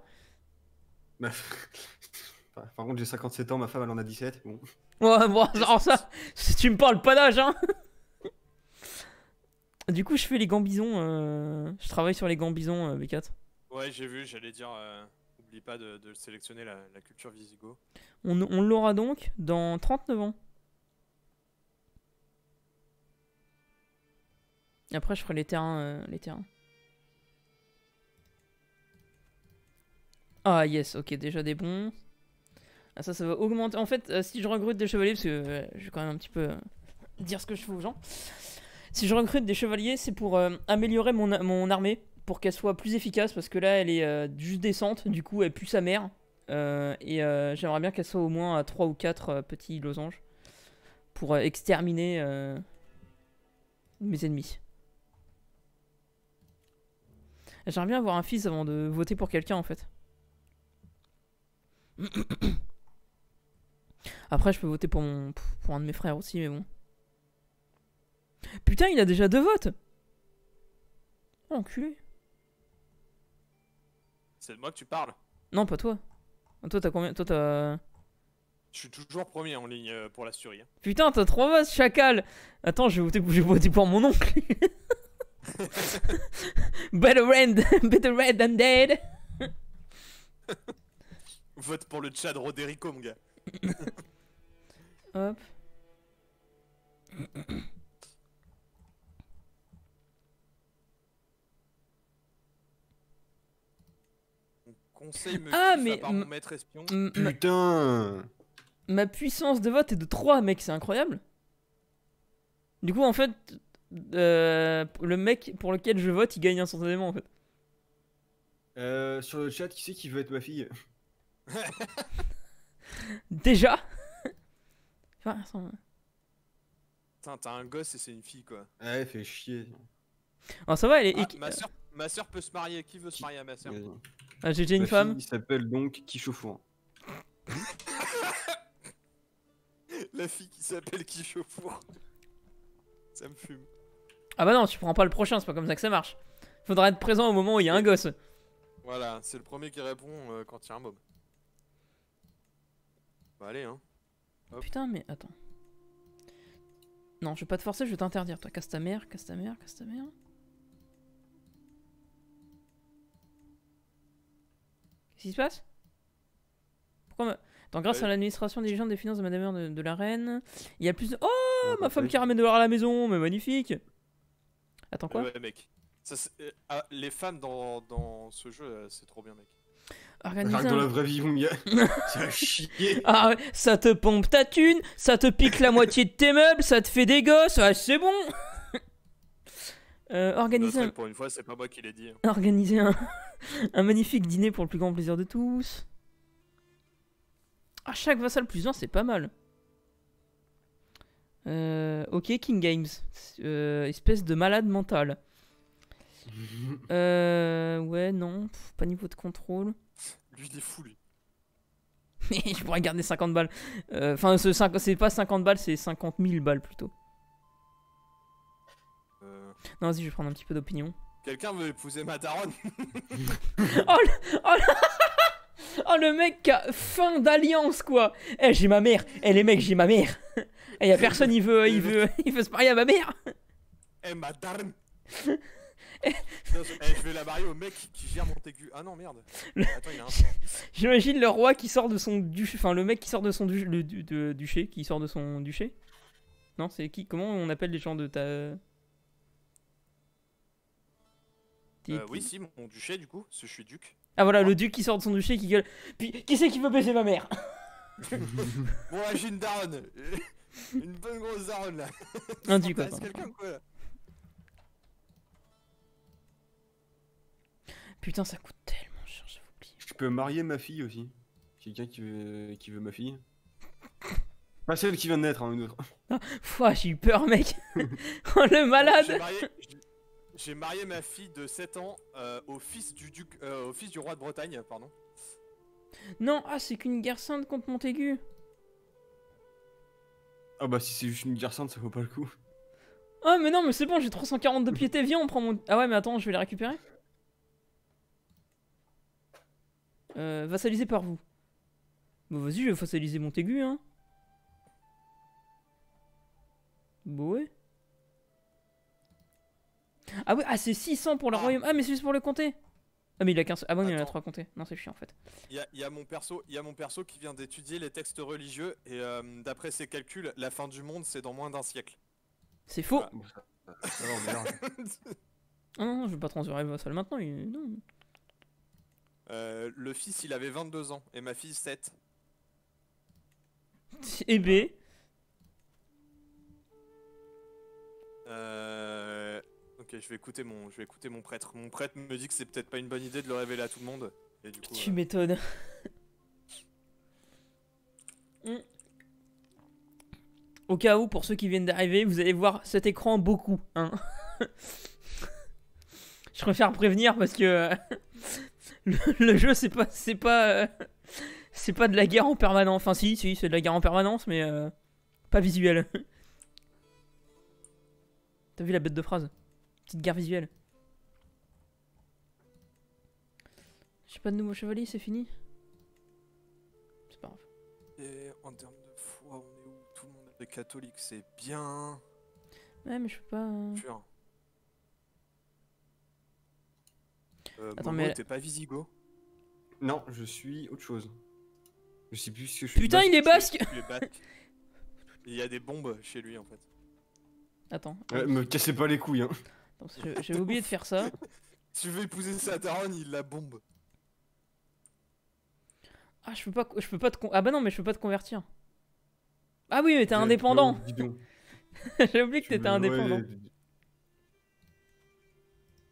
Par contre, j'ai 57 ans, ma femme elle en a 17, bon. Ouais, bon, ça, tu me parles pas d'âge, hein Du coup, je fais les gambisons, euh, je travaille sur les gambisons, euh, B4. Ouais, j'ai vu, j'allais dire, euh, oublie pas de, sélectionner la, culture visigo. on l'aura donc dans 39 ans. après, je ferai les terrains. Euh, les terrains. Ah, yes, ok, déjà des bons. Ah, ça, ça va augmenter. En fait, euh, si je recrute des chevaliers, parce que euh, je vais quand même un petit peu dire ce que je fais aux gens. Si je recrute des chevaliers, c'est pour améliorer mon, mon armée, pour qu'elle soit plus efficace, parce que là, elle est juste décente, du coup, elle pue sa mère. et j'aimerais bien qu'elle soit au moins à 3 ou 4 petits losanges pour exterminer mes ennemis. J'aimerais bien avoir un fils avant de voter pour quelqu'un en fait. Après, je peux voter pour, un de mes frères aussi, mais bon. Putain, il a déjà deux votes oh, Enculé. C'est de moi que tu parles Non, pas toi. Toi, t'as combien Toi, t'as... Je suis toujours premier en ligne euh, pour la Surie. Hein. Putain, t'as trois votes, chacal Attends, je vais je vais voter pour mon oncle better red, better red than dead. Vote pour le Tchad Roderico, mon gars. Hop. me ah, mais espion. Putain Ma puissance de vote est de 3, mec, c'est incroyable. Du coup, en fait, euh, le mec pour lequel je vote, il gagne instantanément en fait. Euh, sur le chat, qui c'est qui veut être ma fille Déjà t'as un gosse et c'est une fille quoi. Ah ouais, fait chier. Ah, ça va, elle est. Ah, ma, soeur, peut se marier, qui veut se marier à ma soeur J'ai déjà une femme. il s'appelle donc Kishofour. Hein. La fille qui s'appelle Kishofour. Ça me fume. Ah bah non, tu prends pas le prochain, c'est pas comme ça que ça marche. Faudra être présent au moment où il y a un gosse. Voilà, c'est le premier qui répond euh, quand il y a un mob. Bah allez, hein. Putain, mais attends. Non, je vais pas te forcer, je vais t'interdire. Toi, casse ta mère, casse ta mère, casse ta mère. Qu'est-ce qui se passe Pourquoi me... Attends, grâce bah, à l'administration diligente des finances de Madame de, la Reine, il y a plus de... Oh, ma femme qui ramène de l'or à la maison, mais magnifique Attends quoi Ouais, mec. Euh, ah, les fans dans, dans ce jeu, euh, c'est trop bien, mec. Organiser dans la vraie vie, ça chier. Ah ça te pompe ta thune, ça te pique la moitié de tes meubles, ça te fait des gosses, ah, c'est bon. Euh, organiser un... Pour une fois, c'est pas moi qui l'ai dit. Hein. Organiser un... un... magnifique dîner pour le plus grand plaisir de tous. À ah, chaque vassal plus un, c'est pas mal. Euh, ok, King Games, euh, espèce de malade mental. Euh, ouais, non, pas niveau de contrôle. Lui, il est fou, lui. je pourrais garder 50 balles. Enfin, ce c'est pas 50 balles, c'est 50 000 balles plutôt. Non, vas-y, je vais prendre un petit peu d'opinion. Quelqu'un veut épouser ma oh, oh Oh, le mec qui a fin d'alliance, quoi. Eh, j'ai ma mère. Eh, les mecs, j'ai ma mère. Eh, y'a a personne, il veut, il veut, il veut se marier à ma mère. Eh, madame. darne eh, je... Eh, je vais la marier au mec qui gère mon TQ. Ah non, merde. J'imagine le roi qui sort de son duché. Enfin, le mec qui sort de son duché... le, duché. Qui sort de son duché. Non, c'est qui Comment on appelle les gens de ta. Euh, oui, si, mon duché, du coup, ce que je suis duc. Ah voilà, le duc qui sort de son duché qui gueule. Puis qui c'est qui veut baiser ma mère Bon, j'ai une daronne. Une bonne grosse daronne là. Un duc quoi. Putain, ça coûte tellement cher, oublié. Je peux marier ma fille aussi. Quelqu'un qui veut, qui veut ma fille. Pas celle qui vient de naître, hein, une autre. Ah, fouah, j'ai eu peur, mec. oh, le malade. J'ai marié ma fille de 7 ans euh, au, fils du duc, euh, au fils du roi de Bretagne, pardon. Non, ah, c'est qu'une guerre sainte contre Montaigu. Ah bah si c'est juste une guerre sainte, ça vaut pas le coup. Ah mais non, mais c'est bon, j'ai 340 de piété, viens, on prend mon... Ah ouais, mais attends, je vais les récupérer. Euh, par vous. Bah vas-y, je vais vassaliser Montaigu, hein. Bon, bah ah oui, ah c'est 600 pour le ah. royaume. Ah mais c'est juste pour le comté. Ah mais il a 15 Ah bon, il en a 3 comtés. Non, c'est chiant en fait. Il y a, mon perso, il y a mon perso qui vient d'étudier les textes religieux et euh, d'après ses calculs, la fin du monde c'est dans moins d'un siècle. C'est faux. non, ah, non, je vais pas transférer ma salle maintenant, euh, le fils, il avait 22 ans et ma fille 7. Et B Euh ok, je vais écouter mon, je vais écouter mon prêtre. Mon prêtre me dit que c'est peut-être pas une bonne idée de le révéler à tout le monde. Et du coup, tu euh, m'étonnes. Mm. Au cas où, pour ceux qui viennent d'arriver, vous allez voir cet écran beaucoup. Hein. je préfère prévenir parce que euh, le, jeu c'est pas, c'est pas, euh, c'est pas de la guerre en permanence. Enfin si, si, c'est de la guerre en permanence, mais pas visuelle. T'as vu la bête de phrase Petite guerre visuelle. J'ai pas de nouveau chevalier, c'est fini C'est pas grave. Et en termes de foi, on est où Tout le monde est catholique, c'est bien. Ouais, mais je peux pas. Hein. Euh, Attends, mais. T'es pas visigo Non, je suis autre chose. Je sais plus ce que je suis. Putain, il est basque Il y a des bombes chez lui en fait. Attends. me cassez pas les couilles, hein. J'ai oublié de faire ça. tu veux épouser sa il la bombe. Ah, je peux pas, je peux pas te con... Ah bah non, mais je peux pas te convertir. Ah oui, mais t'es indépendant. Oh, j'ai oublié que t'étais indépendant.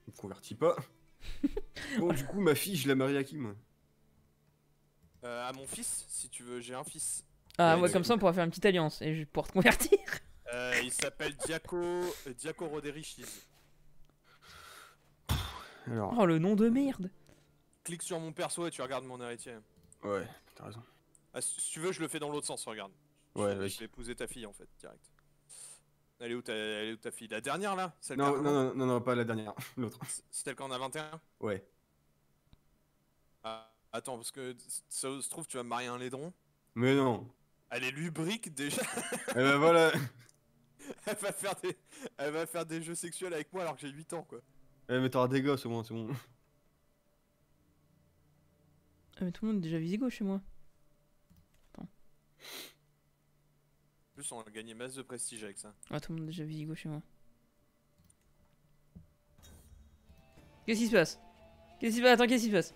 On me convertis pas. bon, du coup, ma fille, je la marie à qui, moi euh, À mon fils, si tu veux. J'ai un fils. Ah, ouais, comme ça, on pourra faire une petite alliance et je vais te convertir. Euh, il s'appelle Diaco, Diaco Roderichis. Oh, le nom de merde Clique sur mon perso et tu regardes mon héritier. Ouais, t'as raison. Ah, si tu veux, je le fais dans l'autre sens, regarde. Ouais, je, vais épouser ta fille en fait, direct. Elle est où ta, où ta fille La dernière là non, non, non, non, pas la dernière, l'autre. C'est celle qu'on a 21 Ouais. Ah, attends, parce que ça se trouve, tu vas marier un laidron Mais non Elle est lubrique déjà Eh ben voilà elle va, faire des... elle va faire des jeux sexuels avec moi alors que j'ai 8 ans quoi. Eh, mais t'auras des gosses au moins, c'est bon. Ah, mais tout le monde est déjà visigo chez moi. Attends. plus, on a gagné masse de prestige avec ça. Ah, tout le monde est déjà visigo chez moi. Qu'est-ce qui se passe Qu'est-ce qui se passe Attends, qu'est-ce qui se passe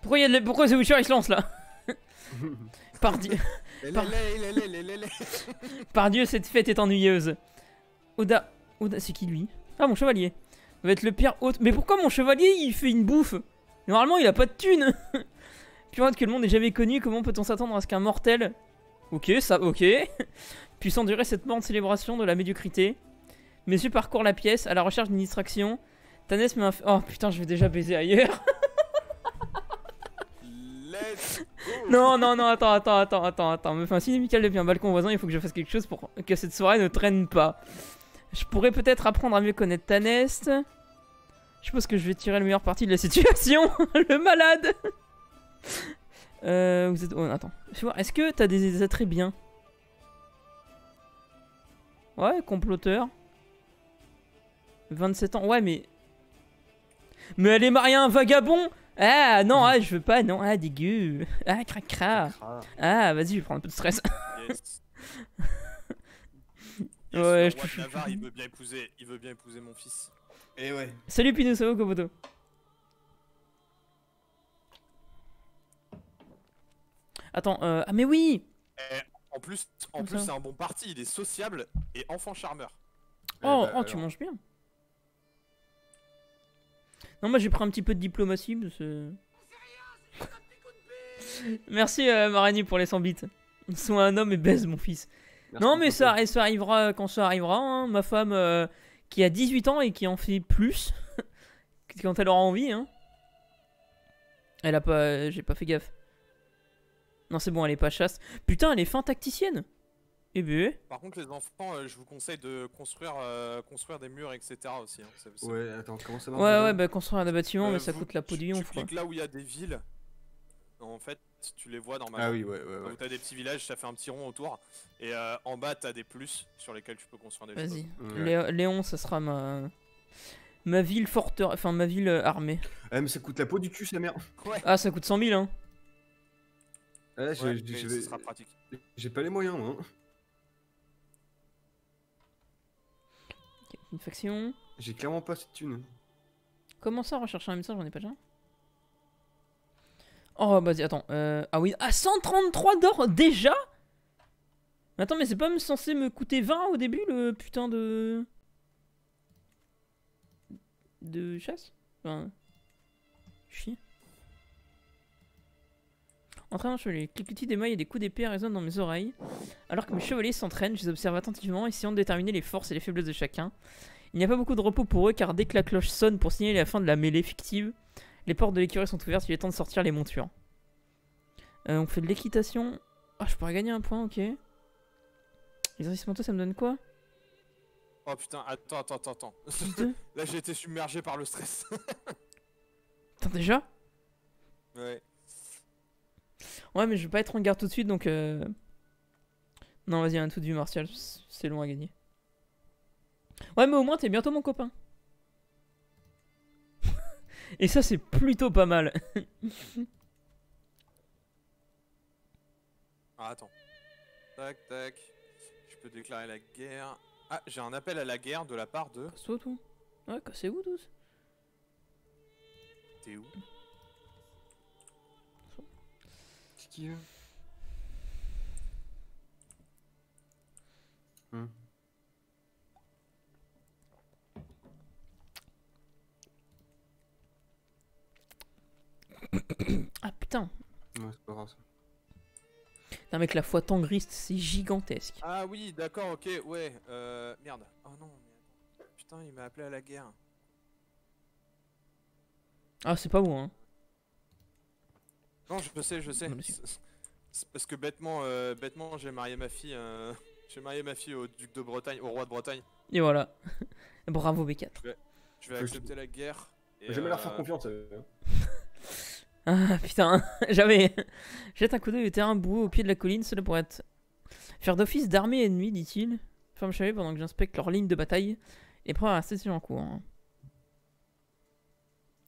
Pourquoi, y a de... Pourquoi The Witcher il se lance là Par Dieu. Par Dieu, cette fête est ennuyeuse. Oda. Oda, c'est qui lui Ah, mon chevalier va être le pire hôte. Mais pourquoi mon chevalier il fait une bouffe Normalement il a pas de thune Purée que le monde n'est jamais connu, comment peut-on s'attendre à ce qu'un mortel Ok, ça, ok. Puisse endurer cette morte célébration de la médiocrité. Messieurs parcourent la pièce à la recherche d'une distraction. Thanès met un... Oh putain, je vais déjà baiser ailleurs. non, non, non, attends, attends, attends, attends, attends. Me fais un signe depuis un balcon voisin, il faut que je fasse quelque chose pour que cette soirée ne traîne pas. Je pourrais peut-être apprendre à mieux connaître ta nest. Je pense que je vais tirer le meilleur parti de la situation. le malade euh, vous êtes... Oh, attends. Est-ce que t'as des, des attraits bien Ouais, comploteur. 27 ans. Ouais, mais... Mais elle est mariée à un vagabond Ah, non, ah, je veux pas, non. Ah, dégueu. Ah, cracra. Ah, vas-y, je prends un peu de stress. ouais, je suis. il veut bien épouser, il veut bien épouser mon fils. Et eh ouais. Salut Pinou, ça va Attends, euh... ah mais oui. Eh, en plus, en plus, c'est un bon parti. Il est sociable et enfant charmeur. Oh, eh oh bah, tu manges bien. Non, moi j'ai pris un petit peu de diplomatie. Parce... Merci euh, Marani pour les 100 bits. Sois un homme et baise mon fils non, mais ça, ça arrivera quand ça arrivera. Hein. Ma femme euh, qui a 18 ans et qui en fait plus quand elle aura envie. Hein. Elle a pas. Euh, j'ai pas fait gaffe. Non, c'est bon, elle est pas chasse. Putain, elle est fin tacticienne. Eh ben. Par contre, les enfants, euh, je vous conseille de construire, construire des murs, etc. aussi. Hein. Ouais, attends, comment ça Ouais, ouais, bah construire des bâtiments, mais ça coûte la peau du lion, là où il y a des villes. En fait, tu les vois normalement. Ah oui, ouais, ouais. t'as des petits villages, ça fait un petit rond autour. Et euh, en bas, t'as des plus sur lesquels tu peux construire des villes Vas-y. Léon, ça sera ma. Ma ville enfin ma ville euh, armée. Ah, mais ça coûte la peau du cul, ça merde Ah, ça coûte 100 000, hein. Eh, ouais, ça sera pratique. J'ai pas les moyens, moi. Hein. Une faction. J'ai clairement pas cette thune. Comment ça, rechercher un message j'en ai pas déjà Oh, vas-y, attends. Euh, ah oui, à ah, 133 d'or déjà Attends, mais c'est pas censé me coûter 20 au début le putain de. de chasse Enfin. Chie. En train de les cliquetis des mailles et des coups d'épée résonnent dans mes oreilles. Alors que mes chevaliers s'entraînent, je les observe attentivement, essayant de déterminer les forces et les faiblesses de chacun. Il n'y a pas beaucoup de repos pour eux car dès que la cloche sonne pour signaler la fin de la mêlée fictive, les portes de l'écurie sont ouvertes, il est temps de sortir les montures. Euh, on fait de l'équitation. Ah, je pourrais gagner un point, ok. Exercice mentaux, ça me donne quoi Oh putain, attends, attends, attends, attends. Là, j'ai été submergé par le stress. Attends, déjà Ouais. Ouais, mais je vais pas être en garde tout de suite, donc... Euh... Non, vas-y, un tout de vue martial, c'est long à gagner. Ouais, mais au moins, t'es bientôt mon copain. Et ça, c'est plutôt pas mal. ah, attends. Tac, tac. Je peux déclarer la guerre. Ah, j'ai un appel à la guerre de la part de... Casse-toi, tout. Ouais, c'est vous tous. T'es où Qu'est-ce qu'il hmm. ah putain. Ouais, c'est pas grave ça. Non mec, la foi tangriste, c'est gigantesque. Ah oui, d'accord, ok, ouais. Euh, merde. Oh non, putain, il m'a appelé à la guerre. Ah, c'est pas bon, hein. Non, je sais, je sais. parce que bêtement, euh, bêtement j'ai marié ma fille. Euh, j'ai marié ma fille au duc de Bretagne, au roi de Bretagne. Et voilà. Bravo B4. Je vais, accepter la guerre. J'aime euh... leur faire confiance. Euh... Ah putain, jamais. Jette un coup d'œil au terrain boueux au pied de la colline, cela pourrait être. Faire d'office d'armée ennemie, dit-il. Femme chalet pendant que j'inspecte leur ligne de bataille. Et prends à rester sur cours.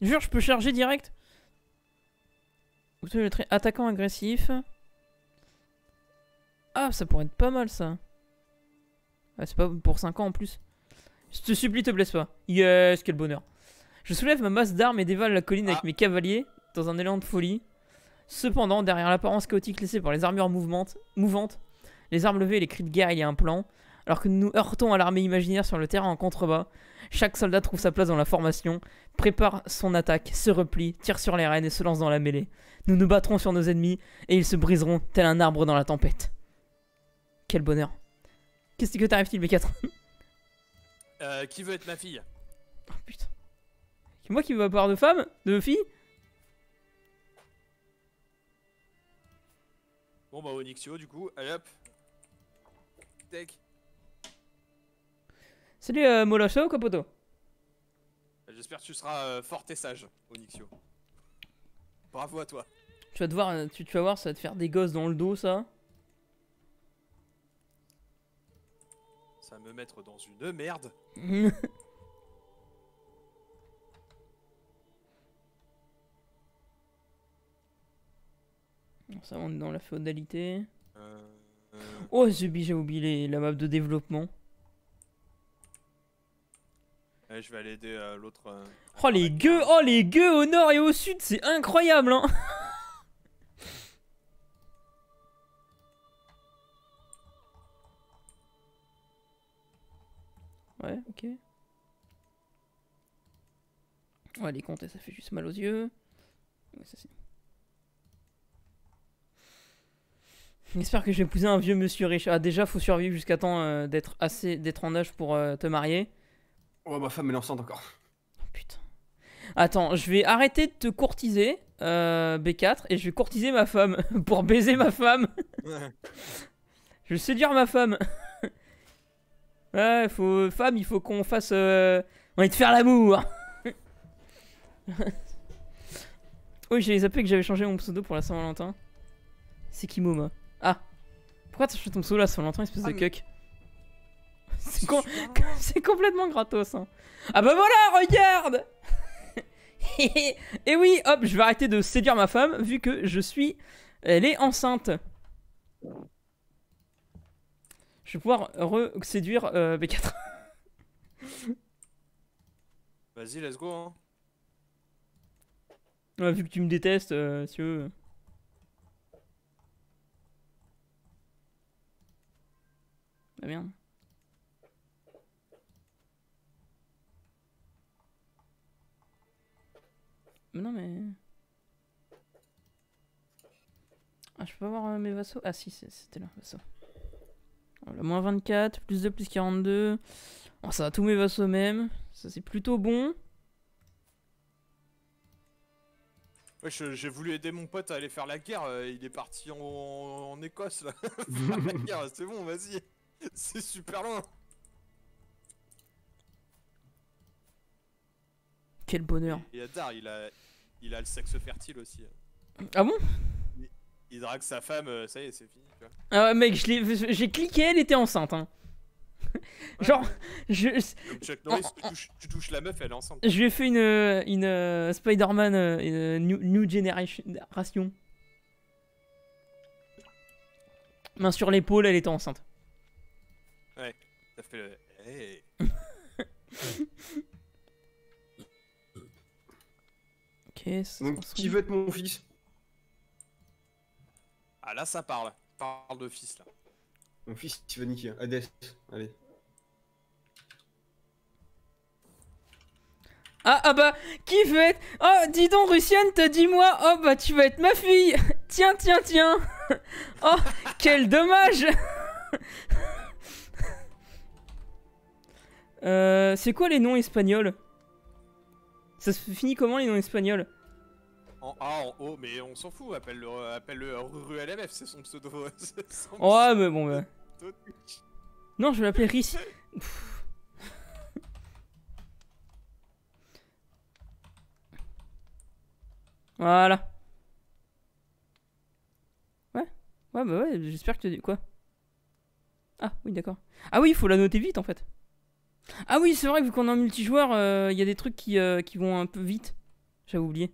Jure, je peux charger direct attaquant agressif. Ah, ça pourrait être pas mal ça. Ah, c'est pas pour 5 ans en plus. Je te supplie, te blesse pas. Yes, quel bonheur. Je soulève ma masse d'armes et dévale la colline avec ah. mes cavaliers dans un élan de folie. Cependant, derrière l'apparence chaotique laissée par les armures mouvantes, les armes levées et les cris de guerre, il y a un plan. Alors que nous heurtons à l'armée imaginaire sur le terrain en contrebas, chaque soldat trouve sa place dans la formation, prépare son attaque, se replie, tire sur les rênes et se lance dans la mêlée. Nous nous battrons sur nos ennemis et ils se briseront tel un arbre dans la tempête. Quel bonheur. Qu'est-ce que t'arrive-t-il, B4 euh, Qui veut être ma fille Oh putain. C'est moi qui veux avoir de femme De fille Bon bah Onyxio du coup, allez hop. Tech. Salut euh, ou Copoto J'espère que tu seras euh, fort et sage, Onyxio. Bravo à toi. Tu vas, te euh, tu, tu vas voir, ça va te faire des gosses dans le dos ça. Ça va me mettre dans une merde. Ça, on est dans la féodalité. Euh, oh, j'ai oublié la map de développement. je vais aller aider euh, l'autre. Euh, oh, les gueux, hein. oh, les gueux au nord et au sud, c'est incroyable, hein! ouais, ok. Ouais, les comptes, ça fait juste mal aux yeux. ça c'est. J'espère que j'ai épousé un vieux monsieur riche. Ah, déjà, faut survivre jusqu'à temps euh, d'être assez, d'être en âge pour euh, te marier. Ouais, ma femme est enceinte encore. Oh, putain. Attends, je vais arrêter de te courtiser, euh, B4, et je vais courtiser ma femme pour baiser ma femme. je vais séduire ma femme. ouais, faut femme, il faut qu'on fasse. On va te faire l'amour. oui, j'ai les appelés que j'avais changé mon pseudo pour la Saint-Valentin. C'est Kimoma. Ah Pourquoi t'as jeté ton saut là sur longtemps, espèce de cuck C'est complètement gratos, hein. Ah bah voilà, regarde Et oui, hop, je vais arrêter de séduire ma femme, vu que je suis... Elle est enceinte je vais pouvoir re-séduire B4. Euh, Vas-y, let's go. Hein. vu que tu me détestes, euh, si tu veux. non mais... Ah, je peux avoir voir euh, mes vassaux Ah si, c'était là, vassaux. Oh, le moins 24, plus 2, plus 42. Oh, ça a tous mes vassaux même. Ça c'est plutôt bon. j'ai voulu aider mon pote à aller faire la guerre, euh, il est parti en, Écosse là. faire la guerre, c'est bon, vas-y. C'est super loin Quel bonheur Et Adar, il a, il a le sexe fertile aussi. Ah bon il, drague sa femme, euh, ça y est, c'est fini. Tu vois. Ah mec, j'ai cliqué, elle était enceinte. Hein. Genre, je. Oh. tu, touches, la meuf, elle est enceinte. Je lui ai fait une, euh, une euh, Spider-Man new, new, Generation. Main sur l'épaule, elle était enceinte. Ça fait le. Donc, qui veut être mon fils Ah là, ça parle. parle de fils là. Mon fils, tu vas niquer. Hades, allez. Ah, ah bah, qui veut être... Oh, dis donc, Russienne, te dis-moi, oh bah, tu veux être ma fille Tiens, tiens, tiens Oh, quel dommage Euh, c'est quoi les noms espagnols Ça se finit comment les noms espagnols En A, en O, mais on s'en fout, appelle-le appelle c'est son pseudo. Ouais, oh, mais bon, bah. Non, je vais l'appeler Riss. voilà. Ouais, ouais, bah ouais, j'espère que tu. Quoi Ah, oui, d'accord. Ah oui, il faut la noter vite en fait. Ah oui, c'est vrai, vu qu'on est en multijoueur, euh, il y a des trucs qui, euh, qui vont un peu vite. J'avais oublié.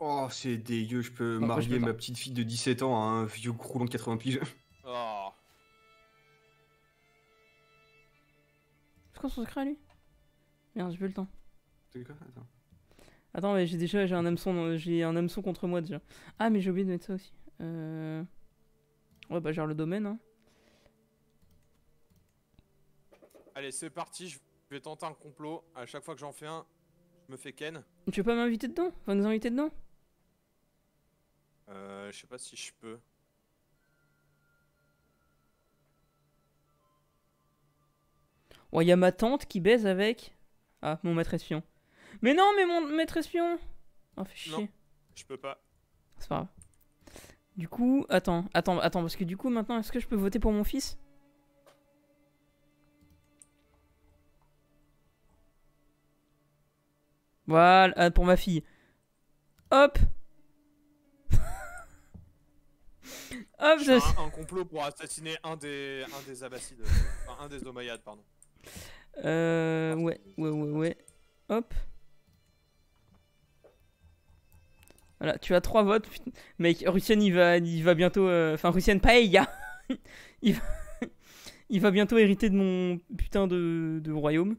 Oh, c'est dégueu, je peux marier ma petite fille de 17 ans à un vieux croulant de 80 piges. Oh. C'est quoi son secret, lui Merde, j'ai plus le temps. quoi Attends. Attends, mais j'ai déjà un hameçon, j'ai un hameçon contre moi déjà. Ah, mais j'ai oublié de mettre ça aussi. Euh... Ouais, bah, gère le domaine, hein. Allez, c'est parti, je vais tenter un complot. À chaque fois que j'en fais un, je me fais ken. Tu veux pas m'inviter dedans Enfin, nous inviter dedans Euh, je sais pas si je peux. Ouais y ma tante qui baise avec. Ah, mon maître espion. Mais non, mais mon maître espion Oh, fais chier. Non, je peux pas. C'est pas grave. Du coup, attends, attends, attends, parce que du coup, maintenant, est-ce que je peux voter pour mon fils Voilà, euh, pour ma fille. Hop Hop je... un, complot pour assassiner un des, un des abbassides. enfin, un des Omayades, pardon. Euh... Ouais, ouais, ouais, ouais. Hop. Voilà, tu as 3 votes. Mec, Russian, il va, bientôt... Euh, enfin, Russian Paella il, va... il va bientôt hériter de mon putain de, de royaume.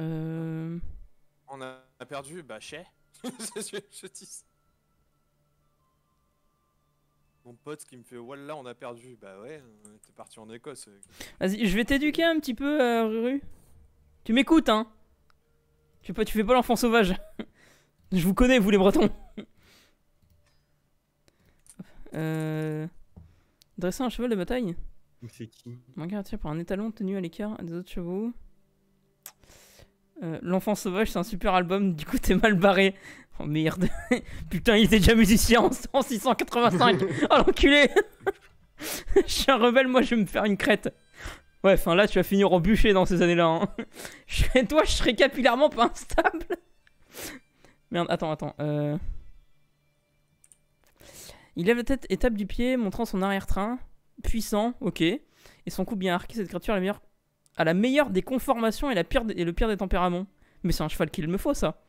Euh, on a perdu, bah chez. Mon pote qui me fait voilà on a perdu. Bah ouais, t'es parti en Écosse. Vas-y, je vais t'éduquer un petit peu, euh, Ruru. Tu m'écoutes, hein tu, peux, tu fais pas l'enfant sauvage. je vous connais, vous les Bretons. euh... Dresser un cheval de bataille C'est qui par un étalon tenu à l'écart des autres chevaux. Euh, L'enfant sauvage, c'est un super album, du coup t'es mal barré. Oh merde. Putain, il était déjà musicien en, 685. oh l'enculé. je suis un rebelle, moi je vais me faire une crête. Ouais, enfin là tu vas finir au bûcher dans ces années-là. Hein. toi, je serais capillairement pas instable. Merde, attends, attends. Euh. Il lève la tête et tape du pied, montrant son arrière-train. Puissant, ok. Et son coup bien arqué, cette créature est la meilleure à la meilleure des conformations et, la pire le pire des tempéraments. Mais c'est un cheval qu'il me faut, ça.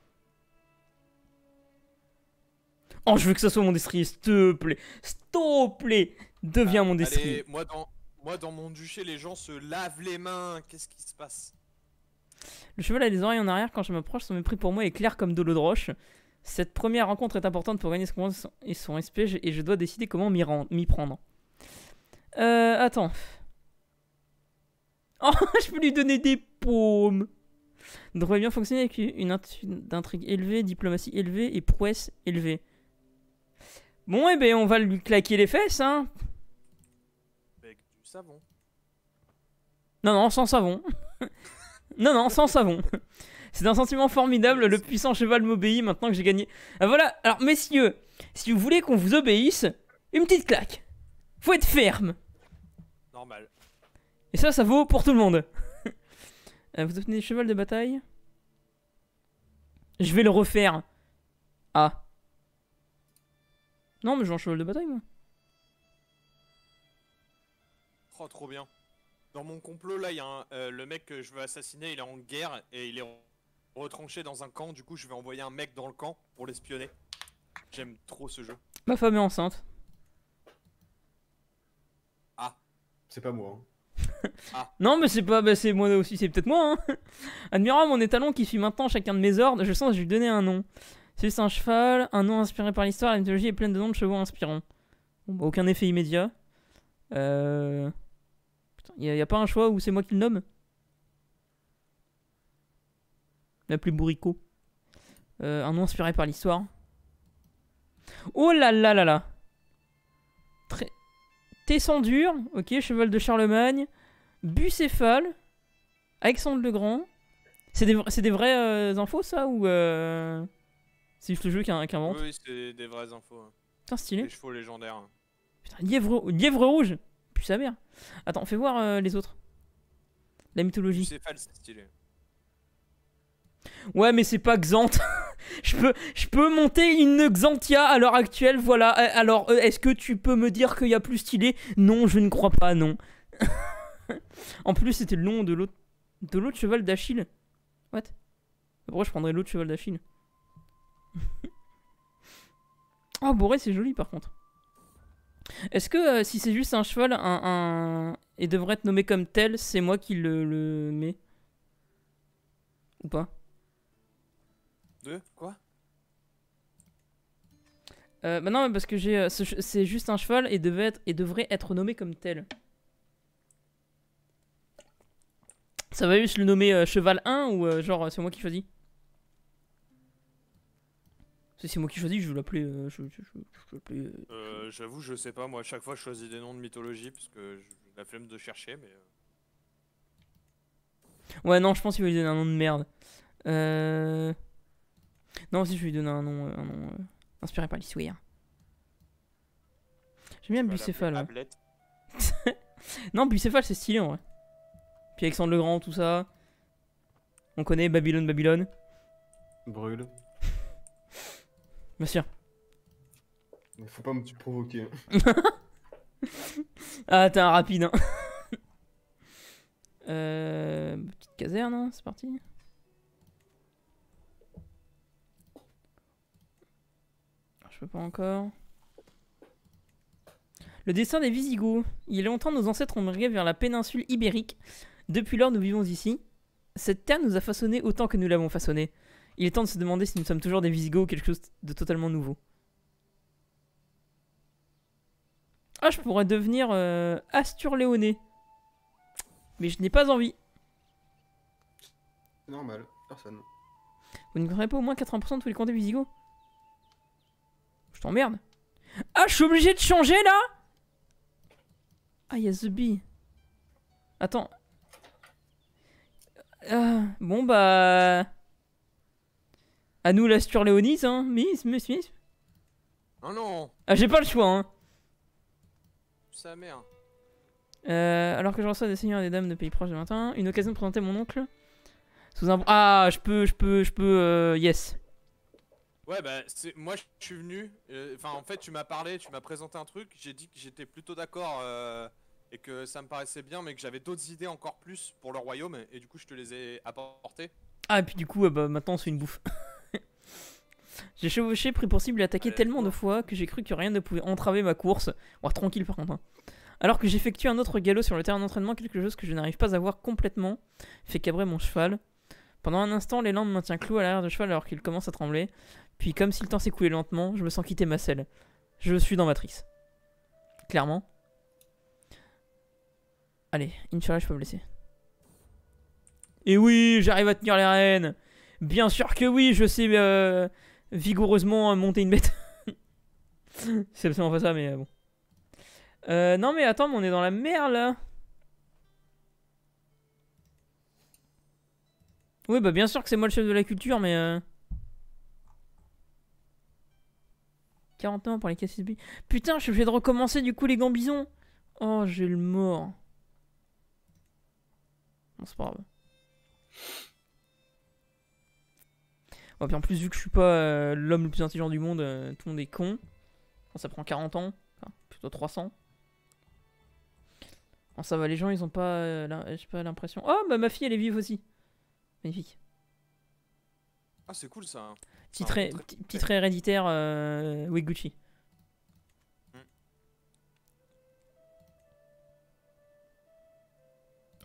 Oh, je veux que ça soit mon destrier, s'il te plaît. S'il te plaît, deviens mon ah, destrier. moi, dans, mon duché, les gens se lavent les mains. Qu'est-ce qui se passe Le cheval a les oreilles en arrière quand je m'approche. Son mépris pour moi est clair comme de l'eau de roche. Cette première rencontre est importante pour gagner son, son respect et je dois décider comment m'y prendre. Euh, attends. Oh, je peux lui donner des paumes. Donc, devrait bien fonctionner avec une intrigue élevée, diplomatie élevée et prouesse élevée. Bon, eh ben, on va lui claquer les fesses, hein. Avec du savon. Non, non, sans savon. non, non, sans savon. C'est un sentiment formidable, le puissant cheval m'obéit maintenant que j'ai gagné. Ah, voilà, alors messieurs, si vous voulez qu'on vous obéisse, une petite claque. Faut être ferme. Normal. Et ça, ça vaut pour tout le monde. Euh, vous obtenez cheval cheval de bataille Je vais le refaire. Ah. Non, mais je joue cheval de bataille, moi. Oh, trop bien. Dans mon complot, là, il y a un, euh, le mec que je veux assassiner, il est en guerre et il est retranché dans un camp. Du coup, je vais envoyer un mec dans le camp pour l'espionner. J'aime trop ce jeu. Ma femme est enceinte. Ah. C'est pas moi. Hein. Ah. Non, mais c'est pas, bah, c'est moi aussi, c'est peut-être moi. Hein. mon étalon qui suit maintenant chacun de mes ordres, je sens que je lui donnais un nom. C'est un cheval, un nom inspiré par l'histoire, la mythologie est pleine de noms de chevaux inspirants. Bah, aucun effet immédiat. Euh. Putain, a, pas un choix où c'est moi qui le nomme La plus bourricot. Euh, un nom inspiré par l'histoire. Oh là là là là Tessendure, ok, cheval de Charlemagne. Bucéphale, Alexandre le Grand. C'est des, c'est vraies euh, infos, ça Ou euh, c'est juste le jeu qui, invente c'est des vraies infos. Hein. Putain, stylé. Les chevaux légendaires. Hein. Putain, lièvre, lièvre rouge Plus sa mère. Attends, fais voir euh, les autres. La mythologie. Bucéphale, c'est stylé. Ouais, mais c'est pas Xanth. je, peux, je peux monter une Xantia à l'heure actuelle, voilà. Alors, est-ce que tu peux me dire qu'il y a plus stylé Non, je ne crois pas, non. en plus, c'était le nom de l'autre de l'autre cheval d'Achille. What Pourquoi je prendrais l'autre cheval d'Achille Oh, Boré, c'est joli par contre. Est-ce que euh, si c'est juste un cheval, un, et devrait être nommé comme tel, c'est moi qui le, le mets Ou pas Deux quoi euh, bah non, parce que j'ai, euh, c'est juste un cheval et, être, et devrait être nommé comme tel. Ça va juste le nommer euh, Cheval 1 ou euh, genre c'est moi qui choisis c'est moi qui choisis, je vais l'appeler. Euh, je, J'avoue, je sais pas, moi à chaque fois je choisis des noms de mythologie parce que j'ai la flemme de chercher, mais. Ouais, non, je pense qu'il va lui donner un nom de merde. Euh. Non, si je vais lui donner un nom, inspiré par l'histoire. J'aime bien Bucéphale. non, Bucéphale c'est stylé en vrai. Alexandre le Grand, tout ça. On connaît Babylone, Babylone. Brûle. Monsieur. faut pas me provoquer. ah, t'es un rapide. Hein. Euh, petite caserne, hein, c'est parti. Ah, je peux pas encore. Le dessin des Visigoths. Il y a longtemps, nos ancêtres ont migré vers la péninsule ibérique depuis lors, nous vivons ici. Cette terre nous a façonnés autant que nous l'avons façonné. Il est temps de se demander si nous sommes toujours des Visigoths ou quelque chose de totalement nouveau. Ah, je pourrais devenir euh, Astur-Léoné. Mais je n'ai pas envie. Normal, personne. Vous ne comprenez pas au moins 80% de tous les des visigoths Je t'emmerde. Ah, je suis obligé de changer là Ah, il y a The Bee. Attends, ah. bon, bah. À nous la Léonis, hein. Miss, Miss, Miss. Oh non Ah, j'ai pas le choix, hein. Sa mère. Euh, alors que je reçois des seigneurs et des dames de pays proches de matin, une occasion de présenter mon oncle sous un. Ah, je peux, je peux, je peux. Euh, yes. Ouais, bah, moi je suis venu. Euh, enfin, en fait, tu m'as parlé, tu m'as présenté un truc. J'ai dit que j'étais plutôt d'accord et que ça me paraissait bien, mais que j'avais d'autres idées encore plus pour le royaume, et du coup je te les ai apportées. Ah, et puis du coup, euh, bah, maintenant c'est une bouffe. j'ai chevauché, pris pour cible et attaqué tellement de fois que j'ai cru que rien ne pouvait entraver ma course. Bon, tranquille par contre. Hein. Alors que j'effectue un autre galop sur le terrain d'entraînement, quelque chose que je n'arrive pas à voir complètement, fait cabrer mon cheval. Pendant un instant, l'élan me maintient cloué à l'arrière de cheval alors qu'il commence à trembler. Puis comme si le temps s'écoulait lentement, je me sens quitter ma selle. Je suis dans ma trice. Clairement. Allez, Inch'Allah, je peux me blesser. Et oui, j'arrive à tenir les rênes. Bien sûr que oui, je sais euh, vigoureusement monter une bête. C'est absolument pas ça, mais euh, bon. Euh, non, mais attends, on est dans la mer là. Oui, bah bien sûr que c'est moi le chef de la culture, mais. 40 ans pour les cassis Putain, je suis obligé de recommencer du coup les gambisons. Oh, j'ai le mort. Bon, c'est pas grave. en plus, vu que je suis pas euh, l'homme le plus intelligent du monde, euh, tout le monde est con. ça prend 40 ans, plutôt 300. ça va, les gens, ils ont pas, euh, j'ai pas l'impression. Oh, bah ma fille, elle est vive aussi. Magnifique. Ah, c'est cool ça. Petit hein. trait héréditaire, Wiguchi.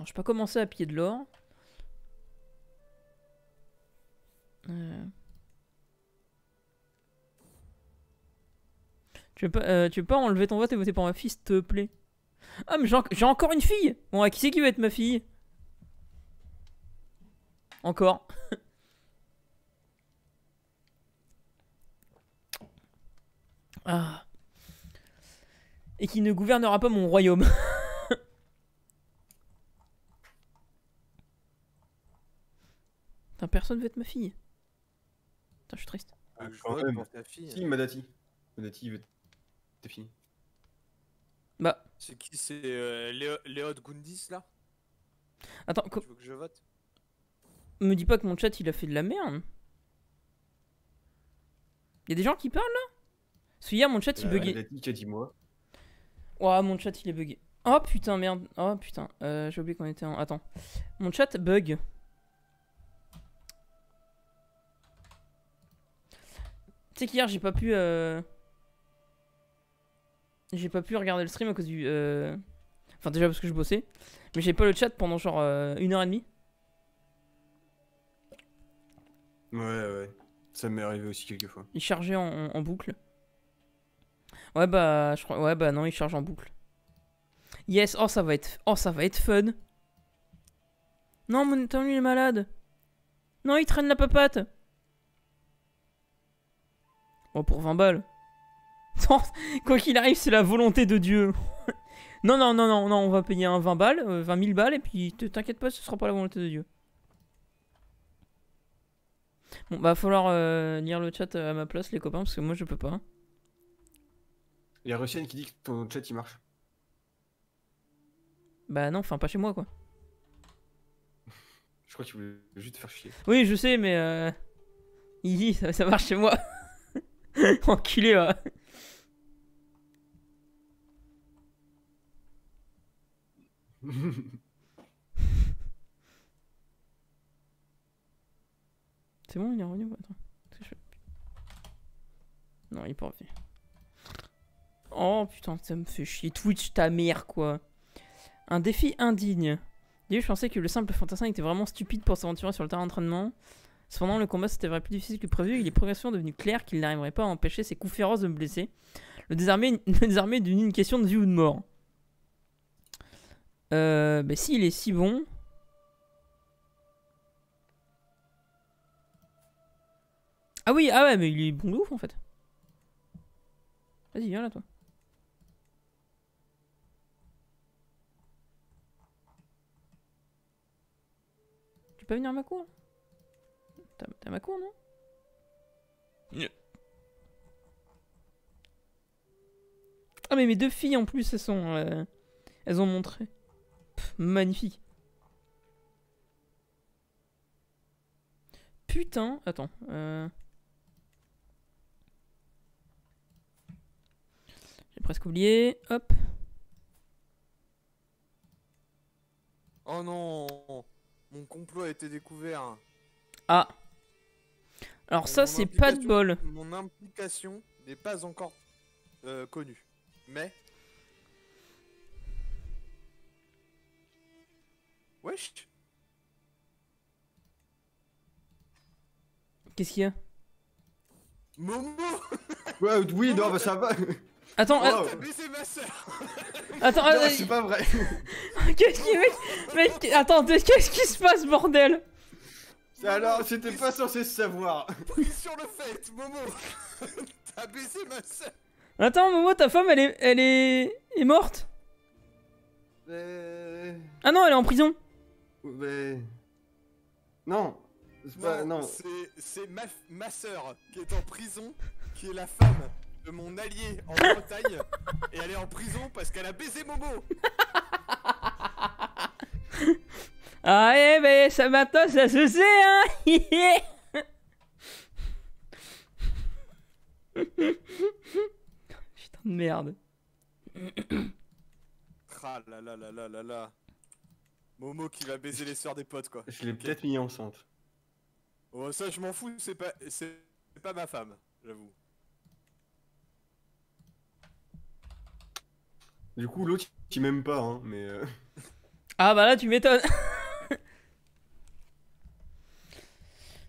Alors, je peux commencer à piller de l'or. Euh. Tu veux, pas, euh, veux enlever ton vote et voter pour ma fille, s'il te plaît Ah, mais j'ai encore une fille Bon, à qui c'est qui va être ma fille Encore. ah. Et qui ne gouvernera pas mon royaume. personne veut être ma fille. Putain, je suis triste. Ah, je crois ta fille. Si, Madati. Madati veut ta fille. Bah. C'est qui C'est euh, Léod Léo, Gundis là Attends, tu veux que je vote Me dis pas que mon chat il a fait de la merde. Y'a des gens qui parlent là Parce que hier mon chat il buggait. Euh, buguait. Il dit moi. Ouah, mon chat il est bugué. Oh putain, merde. Oh putain, euh, j'ai oublié qu'on était en. Attends. Mon chat bug. Tu sais qu'hier, j'ai pas pu. Euh, j'ai pas pu regarder le stream à cause du. Euh, enfin, déjà parce que je bossais. Mais j'ai pas le chat pendant genre euh, une heure et demie. Ouais, ouais. Ça m'est arrivé aussi quelques fois. Il chargeait en, boucle. Ouais, bah, je crois. Ouais, bah, non, il charge en boucle. Yes, oh, ça va être, oh, ça va être fun. Non, mon lui il est malade. Non, il traîne la papate. Oh, pour 20 balles. Quoi qu'il arrive, c'est la volonté de Dieu. non, non, non, non, non, on va payer un 20 balles, 20 euh, 000 balles, et puis t'inquiète pas, ce sera pas la volonté de Dieu. Bon, bah, falloir euh, lire le chat à ma place, les copains, parce que moi, je peux pas. Hein. Il y a Russienne qui dit que ton chat, il marche. Bah non, enfin, pas chez moi, quoi. je crois que tu voulais juste faire chier. Oui, je sais, mais... il euh, ça marche chez moi. Enculé, C'est bon, il est revenu Attends. pas Non, il est pas revenu. Oh putain, ça me fait chier. Twitch, ta mère, quoi. Un défi indigne. D'ailleurs, je pensais que le simple fantassin était vraiment stupide pour s'aventurer sur le terrain d'entraînement. Cependant, le combat s'était plus difficile que prévu il est progressivement devenu clair qu'il n'arriverait pas à empêcher ses coups de me blesser. Le désarmer, le est devenu une question de vie ou de mort. Euh, bah, s'il est si bon... Ah oui, ah ouais, mais il est bon de ouf en fait. Vas-y, viens là toi. Tu peux venir à ma cour hein T'as ma cour, non Ah mais mes deux filles en plus, elles sont... Euh, elles ont montré. magnifique. Putain, attends. Euh. J'ai presque oublié. Hop. Oh non Mon complot a été découvert. Ah alors ça, c'est pas de bol. Mon implication n'est pas encore euh, connue. Mais... Wesh Qu'est-ce qu'il y a Momo ouais, Oui, non, ça va. Attends, oh. euh, Attends. attends. ma Attends, non, euh, c'est pas vrai. qu'est-ce qui, mec, attends, qu'est-ce qui se passe, bordel alors, c'était pas censé se savoir. sur le fait, Momo. t'as baisé ma soeur. Attends, Momo, ta femme, elle est, elle est, est morte. Euh. Ah non, elle est en prison. Mais... Non. C'est C'est ma, ma soeur qui est en prison, qui est la femme de mon allié en Bretagne, et elle est en prison parce qu'elle a baisé Momo. Ah ouais, eh, mais ça m'attend ça se sait, hein Putain de merde. Ah là là là là là là. Momo qui va baiser les soeurs des potes, quoi. Je l'ai peut-être mis enceinte. Oh, ça, je m'en fous, c'est pas, c'est pas ma femme, j'avoue. Du coup, l'autre, qui m'aime pas, hein, mais... Euh. Ah bah là, tu m'étonnes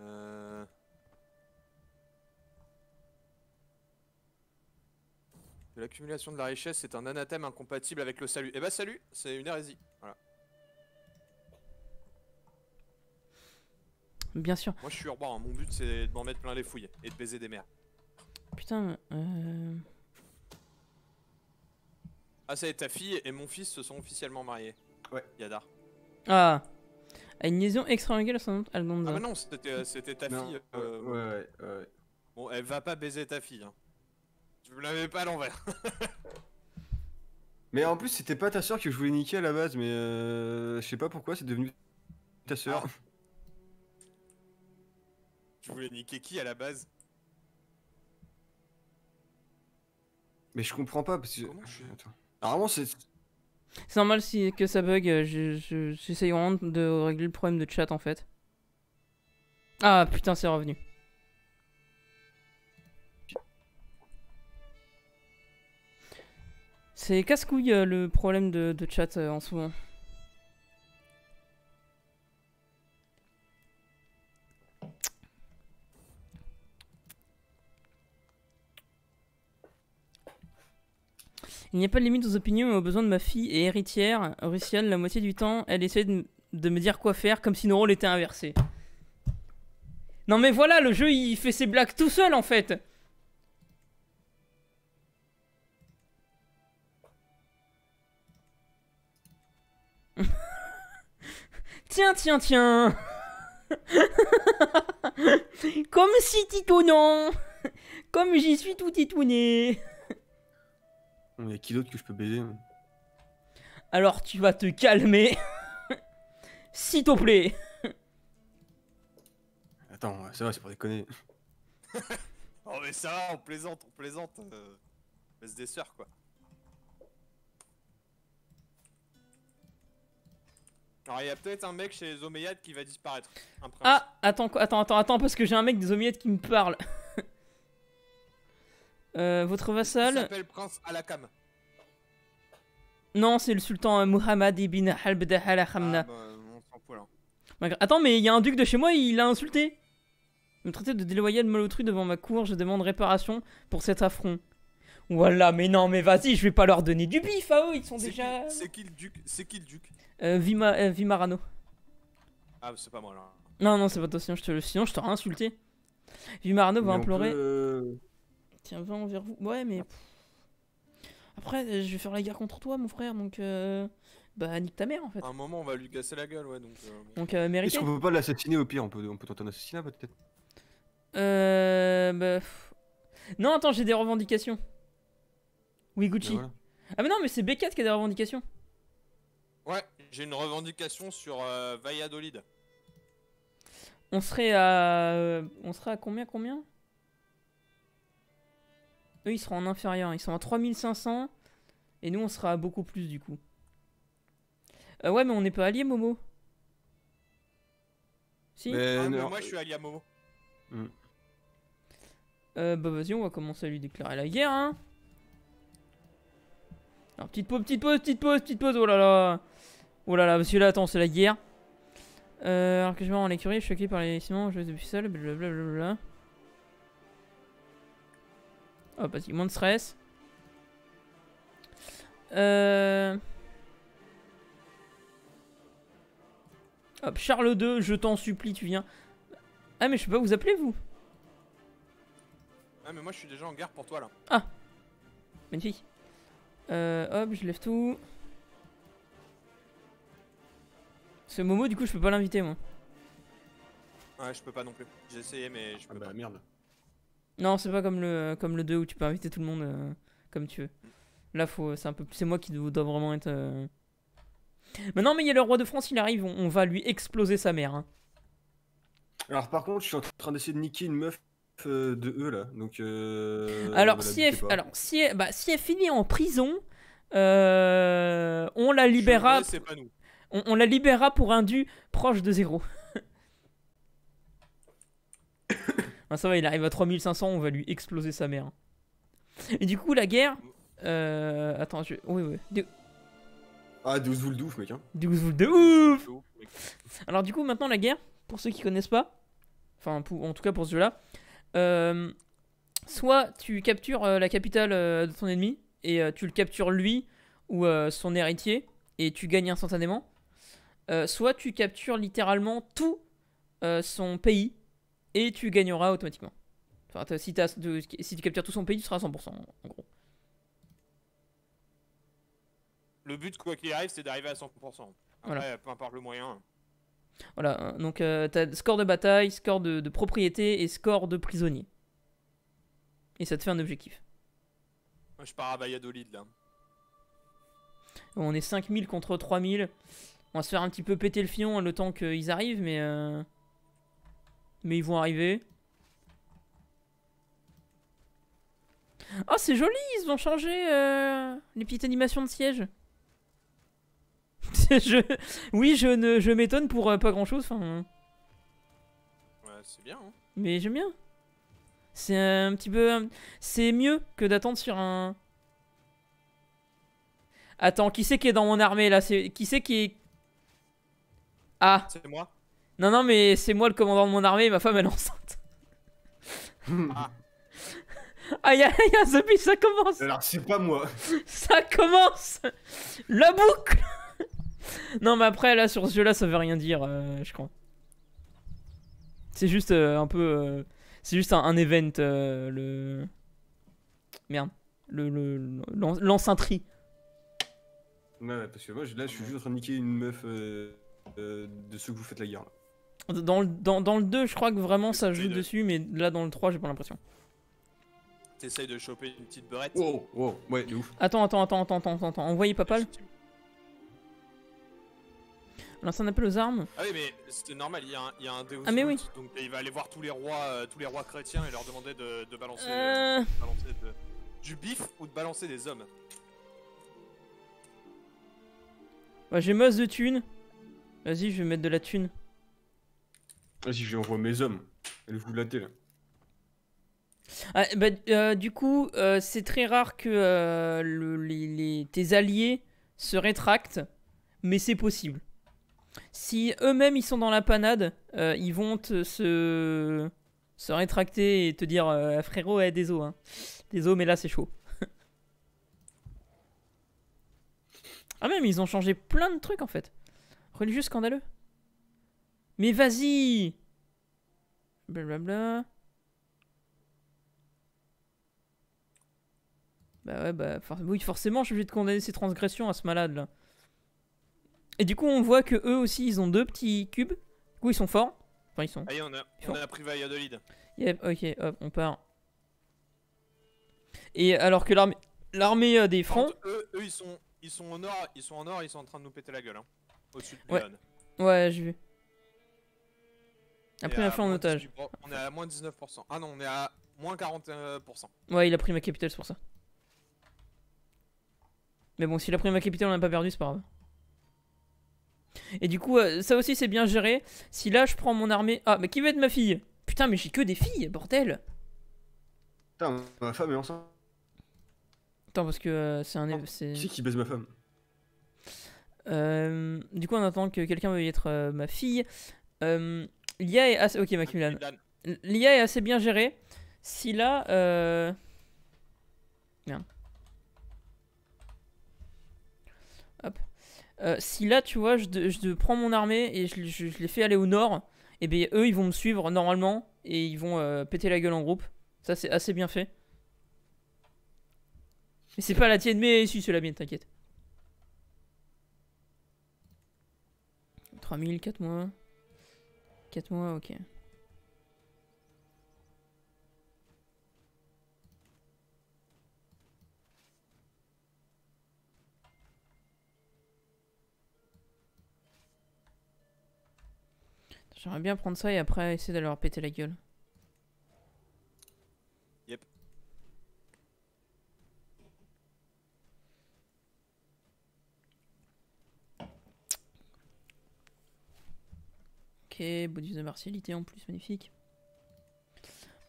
Euh... L'accumulation de la richesse est un anathème incompatible avec le salut. Eh bah ben, salut, c'est une hérésie. Voilà. Bien sûr. Moi je suis urbain, hein. mon but c'est de m'en mettre plein les fouilles et de baiser des mères. Putain, euh... Ah ça y est, ta fille et mon fils se sont officiellement mariés. Ouais. Yadar. Ah a une liaison extra-marital à son nom. Ah bah non, c'était euh, ta fille. Euh, ouais, ouais, ouais, Bon, elle va pas baiser ta fille. Hein. Tu me l'avais pas à l'envers. mais en plus, c'était pas ta soeur que je voulais niquer à la base, mais euh, je sais pas pourquoi c'est devenu ta soeur. Ah. Tu voulais niquer qui à la base Mais je comprends pas parce que. Comment je... Attends. Normalement, c'est. C'est normal si, que ça bug. Euh, j'essaye vraiment de régler le problème de chat en fait. Ah putain, c'est revenu. C'est casse-couille euh, le problème de, de chat euh, en ce moment. Il n'y a pas de limite aux opinions et aux besoins de ma fille et héritière. Russiane, la moitié du temps, elle essaie de, me dire quoi faire comme si nos rôles étaient inversés. Non mais voilà, le jeu il fait ses blagues tout seul en fait. tiens, tiens, tiens. Comme si titonnant. Comme j'y suis tout titouné. Il qui d'autre que je peux baiser Alors tu vas te calmer. S'il te plaît. Attends, ça va, c'est pour déconner. oh mais ça va, on plaisante, on plaisante. Euh, des sœurs quoi. Alors il y peut-être un mec chez les qui va disparaître. Ah, attends, attends, attends, attends, parce que j'ai un mec des Zoméyad qui me parle. Euh, votre vassal. Il s'appelle Prince Alakam. Non, c'est le sultan euh, Muhammad ibn Halbdah al ah, bah, Attends, mais il y a un duc de chez moi, il l'a insulté. Me traiter de déloyal malotru devant ma cour, je demande réparation pour cet affront. Voilà, mais non, mais vas-y, je vais pas leur donner du bif à ils sont déjà. C'est qui le duc C'est qui le duc euh, Vima, euh, Vimarano. Ah, c'est pas moi là. Non, non, c'est pas toi, sinon je te, je t'aurais insulté. Vimarano va implorer. Tiens, va envers vous. Ouais, mais. Ah. Après, euh, je vais faire la guerre contre toi, mon frère, donc. Euh, bah, nique ta mère en fait. À un moment, on va lui casser la gueule, ouais, donc. Euh, mérite. Est-ce qu'on peut pas l'assassiner au pire On peut, on peut tenter un assassinat peut-être Euh. Bah. Non, attends, j'ai des revendications. Oui, ben Gucci. Ah, mais non, mais c'est B4 qui a des revendications. Ouais, j'ai une revendication sur Valladolid. On serait à. On serait à combien Combien eux, ils seront en inférieur. Ils sont à 3500. Et nous, on sera beaucoup plus, du coup. Euh, ouais, mais on n'est pas alliés, Momo. Si ah, Moi, je suis allié à Momo. Hmm. Euh, bah, vas-y, on va commencer à lui déclarer la guerre, hein. Alors, petite pause, petite pause, petite pause, petite pause. Oh là là. Oh là là, monsieur là, attends, c'est la guerre. Euh, alors que je vais en l'écurie, choqué par les ciments, je suis seul, blablabla. Oh ah, vas-y, bah, moins de stress. Euh... Hop, Charles II, je t'en supplie, tu viens. Ah, mais je peux pas vous appeler, vous Ah, mais moi, je suis déjà en guerre pour toi, là. Ah Magnifique. Euh, hop, je lève tout. Ce Momo, du coup, je peux pas l'inviter, moi. Ouais, je peux pas non plus. J'ai essayé, mais je peux ah bah, merde. Non, c'est pas comme le, comme le 2 où tu peux inviter tout le monde euh, comme tu veux. Là, faut, euh, c'est, un peu, c'est moi qui dois, vraiment être. maintenant euh. Mais non, mais il y a le roi de France, il arrive, on, va lui exploser sa mère. Hein. Alors, par contre, je suis en train d'essayer de niquer une meuf de eux là. Donc, alors, si elle, alors, si bah, si elle finit en prison, on la libérera. On, on, la libérera pour un dû proche de zéro. Ah, ça va, il arrive à 3500, on va lui exploser sa mère. Et du coup, la guerre. Euh, attends, je. Oui, oui. Ah, 12 voules de ouf, mec. Hein. 12 de ouf Alors, du coup, maintenant, la guerre, pour ceux qui connaissent pas, enfin, en tout cas pour ce jeu-là, euh, soit tu captures euh, la capitale de ton ennemi et tu le captures lui ou son héritier et tu gagnes instantanément. soit tu captures littéralement tout son pays et tu gagneras automatiquement. si, tu captures tout son pays, tu seras à 100%, en gros. Le but, quoi qu'il arrive, c'est d'arriver à 100%. peu importe le moyen. Voilà, euh, donc euh, as score de bataille, score de, propriété et score de prisonnier. Et ça te fait un objectif. je pars à Valladolid, là. On est 5000 contre 3000. On va se faire un petit peu péter le fion hein, le temps qu'ils arrivent, mais... Euh, mais ils vont arriver. Oh, c'est joli, ils vont changer euh, les petites animations de siège. Oui, je, ne... je m'étonne pour euh, pas grand chose. Hein. c'est bien. Hein. Mais j'aime bien. C'est un petit peu. Euh, c'est mieux que d'attendre sur un. Attends, qui c'est qui est dans mon armée là Qui c'est qui est. Ah C'est moi non, non, mais c'est moi le commandant de mon armée et ma femme elle est enceinte. Ah. aïe, aïe, ça commence Alors, c'est pas moi Ça commence La boucle Non, mais après, là, sur ce jeu-là, ça veut rien dire, euh, je crois. C'est juste euh, un peu... Euh, c'est juste un, event, le... Merde. Le... L'enceintrie. parce que moi, là, je suis juste en train de niquer une meuf de ceux que vous faites la guerre, là. Dans le, dans, dans le 2, je crois que vraiment ça joue dessus, mais là dans le 3, j'ai pas l'impression. T'essayes de choper une petite berette Oh, oh, ouais, de ouf. Attends, attends, attends, attends, attends, attends. Envoyez Papal. Lance un appel aux armes. Ah oui, mais c'était normal, il y, a un, il y ah, mais oui. donc il va aller voir tous les rois, euh, tous les rois chrétiens et leur demander de, balancer, euh. Euh, du bif ou de balancer des hommes. Bah, j'ai masse de thunes. Vas-y, je vais mettre de la thune si y envoie mes hommes. Elle vous la télé. Ah, bah, euh, du coup, euh, c'est très rare que euh, les, tes alliés se rétractent, mais c'est possible. Si eux-mêmes ils sont dans la panade, ils vont se, se rétracter et te dire frérot, eh, désolé, hein. désolé, mais là c'est chaud. ah, même ils ont changé plein de trucs en fait. Religieux scandaleux. Mais vas-y Blablabla. Bah ouais, bah oui, forcément, je suis obligé de condamner ces transgressions à ce malade là. Et du coup, on voit que eux aussi, ils ont deux petits cubes. Du coup, ils sont forts. Enfin, ils sont. Allez, ah, on a, on a privé à Yep, ok, hop, on part. Et alors que l'armée l'armée euh, des francs. Eux, ils sont ils sont en or, ils sont en or, ils sont en train de nous péter la gueule hein, au sud. de ouais. ouais, j'ai vu a pris ma en otage. On est à moins 19%. Ah non, on est à moins 41%. Euh, ouais, il a pris ma capitale, c'est pour ça. Mais bon, s'il a pris ma capitale, on n'a pas perdu, c'est pas grave. Et du coup, euh, ça aussi, c'est bien géré. Si là, je prends mon armée... Ah, mais qui veut être ma fille Putain, mais j'ai que des filles, bordel Putain, ma femme est enceinte. Attends, parce que euh, c'est un... c'est... Qui qui baise ma femme Du coup, on attend que quelqu'un veuille être ma fille... Euh, L'IA est assez. Ok, L'IA est assez bien gérée. Si là. Euh... Hop. Euh, si là, tu vois, je, je, prends mon armée et je, les fais aller au nord, et eh bien eux, ils vont me suivre normalement et ils vont euh, péter la gueule en groupe. Ça, c'est assez bien fait. Mais c'est pas la tienne, mais si, c'est la mienne, t'inquiète. 3000, 4 mois. Quatre mois, ok. J'aimerais bien prendre ça et après essayer de leur péter la gueule. Ok, bonus de martialité en plus, magnifique.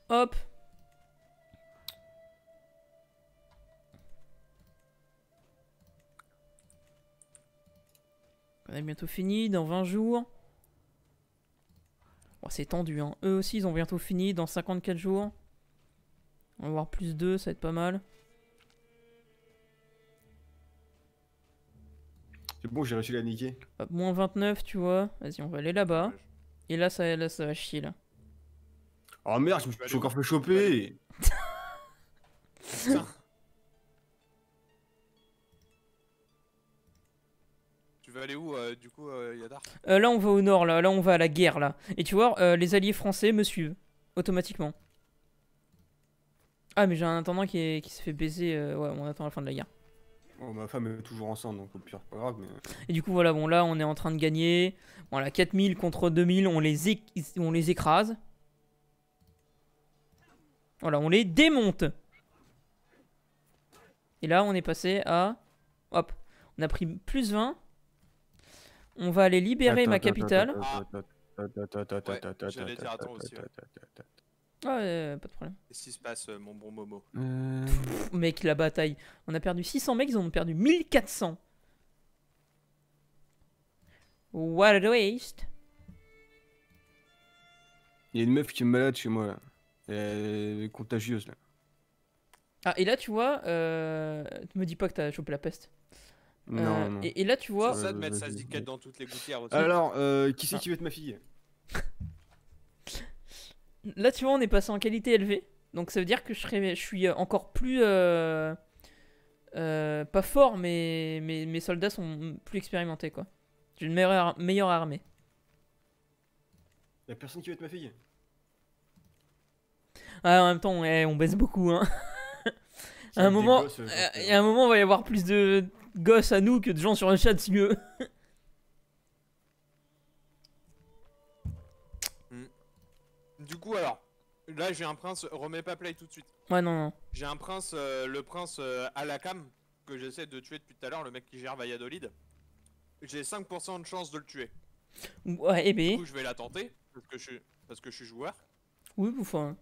Hop On est bientôt fini, dans 20 jours. Oh, c'est tendu, hein. Eux aussi, ils ont bientôt fini, dans 54 jours. On va voir plus 2, ça va être pas mal. C'est bon, j'ai réussi à la niquer. Hop, moins 29, tu vois. Vas-y, on va aller là-bas. Et là, ça, va chier, là. Oh merde, je me suis encore fait choper. Tu veux aller où euh, du coup, euh, Yadar euh, Là, on va au nord, là. Là, on va à la guerre, là. Et tu vois, les alliés français me suivent automatiquement. Ah, mais j'ai un attendant qui, qui se fait baiser. ouais, on attend la fin de la guerre. Oh, ma femme est toujours ensemble, donc au pire, c'est pas grave. Euh. Et du coup, voilà, bon, là, on est en train de gagner. Voilà, 4000 contre 2000, on les, écrase. Voilà, on les démonte. Et là, on est passé à... Hop, on a pris plus 20. On va aller libérer ma capitale. Ah, pas de problème. Qu'est-ce qui se passe, euh, mon bon Momo euh... Mec, la bataille. On a perdu 600 mecs, ils en ont perdu 1400. What a waste. Il y a une meuf qui est malade chez moi, là. Elle est contagieuse, là. Ah, et là, tu vois, euh... me dis pas que t'as chopé la peste. Non, euh, non. Et, et, là, tu vois. C'est ça de mettre sa dans toutes les gouttières. Alors, euh, qui c'est ah. qui veut être ma fille Là, tu vois, on est passé en qualité élevée. Donc ça veut dire que je, je suis encore plus... Euh, euh, pas fort, mais, mes soldats sont plus expérimentés, quoi. J'ai une meilleure, meilleure armée. Y'a personne qui veut être ma fille ah, en même temps, on eh, baisse beaucoup, hein. Euh, à un moment, il y a un moment, on va y avoir plus de gosses à nous que de gens sur un chat, si mieux. du coup, alors, là j'ai un prince, remets pas play tout de suite. Ouais, non, non. J'ai un prince, euh, le prince euh, Alakam, que j'essaie de tuer depuis tout à l'heure, le mec qui gère Valladolid. J'ai 5% de chance de le tuer. Ouais, et eh ben. Du coup, je vais la tenter, parce que je suis, joueur. Oui, enfin.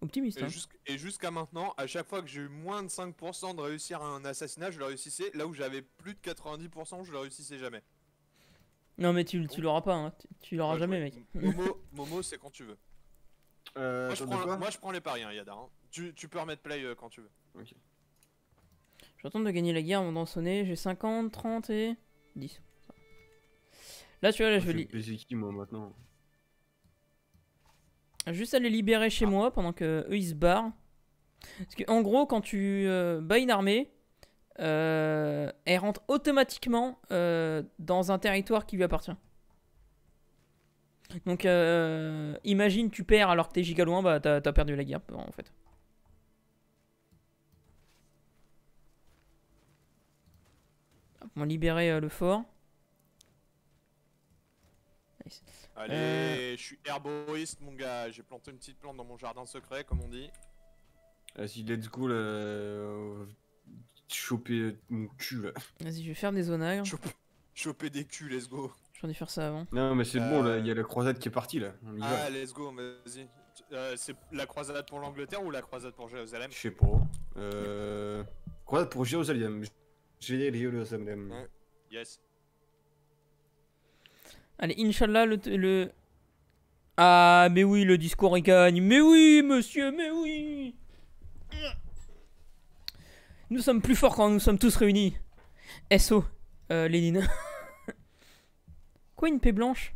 Optimiste. Et, hein. et jusqu'à maintenant, à chaque fois que j'ai eu moins de 5% de réussir un assassinat, je le réussissais. Là où j'avais plus de 90%, je le réussissais jamais. Non, mais tu, l'auras pas, hein. tu, l'auras jamais, mec. Momo, Momo c'est quand tu veux. Euh, moi, je prends, les paris, hein, Yadar. Hein. Tu, peux remettre play euh, quand tu veux. Ok. J'attends de gagner la guerre avant d'en sonner. J'ai 50, 30 et 10. Là, tu vois, là, je vais. Je maintenant Juste à les libérer chez ah. moi pendant que eux ils se barrent. Parce que, en gros, quand tu euh, une armée, euh, elle rentre automatiquement dans un territoire qui lui appartient. Donc, euh, imagine, tu perds alors que t'es giga loin, bah t'as perdu la guerre, en fait. On va euh, le fort. Allez, euh. je suis herboriste, mon gars. J'ai planté une petite plante dans mon jardin secret, comme on dit. Vas-y, let's go, là. Choper mon cul, là. Vas-y, je vais faire des zonages. Choper, choper des culs, let's go. J'en ai faire ça avant. Non, mais c'est bon, il y a euh, la croisade qui est partie là. ah, let's go, vas-y. Euh, c'est la croisade pour l'Angleterre ou la croisade pour Jérusalem Je sais pas. Euh, croisade pour Jérusalem. Jérusalem. Yes. Allez, Inch'Allah, le, le, Ah, mais oui, le discours il gagne. Mais oui, monsieur, mais oui Nous sommes plus forts quand nous sommes tous réunis. SO, euh, Lénine. Quoi, une paix blanche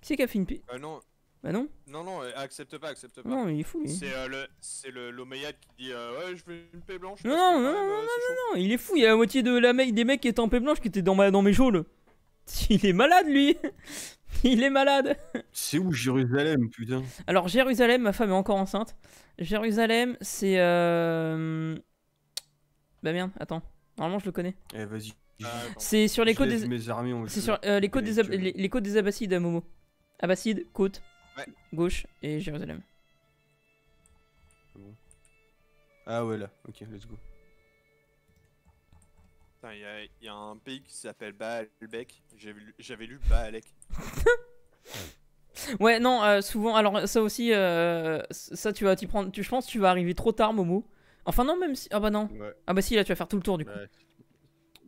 Qui c'est qui a fait une paix Bah non. Bah non Non, non, euh, accepte pas, accepte pas. Non, il est fou, lui. C'est euh, le, c'est qui dit euh, Ouais, je veux une paix blanche. Non, non, non, non, non, non, il est fou. Il y a la moitié de la mec, des mecs qui étaient en paix blanche qui étaient dans, dans mes geôles. Il est malade, lui Il est malade C'est où Jérusalem, putain Alors, Jérusalem, ma femme est encore enceinte. Jérusalem, c'est. Euh... Bah merde, attends. Normalement, je le connais. Eh, vas-y, ah, euh, c'est sur les côtes des. Mes sur euh, les, côtes des les, côtes des à Momo. Abbaside, côte, gauche et Jérusalem. Ah ouais, là, ok, let's go. Il y, a un pays qui s'appelle Baalbek. J'avais lu Baalek. ouais, non, euh, souvent. Alors, ça aussi, ça, tu vas t'y prendre. je pense que tu vas arriver trop tard, Momo. Enfin, non, même si. Ah bah non. Ah bah si, là, tu vas faire tout le tour du coup.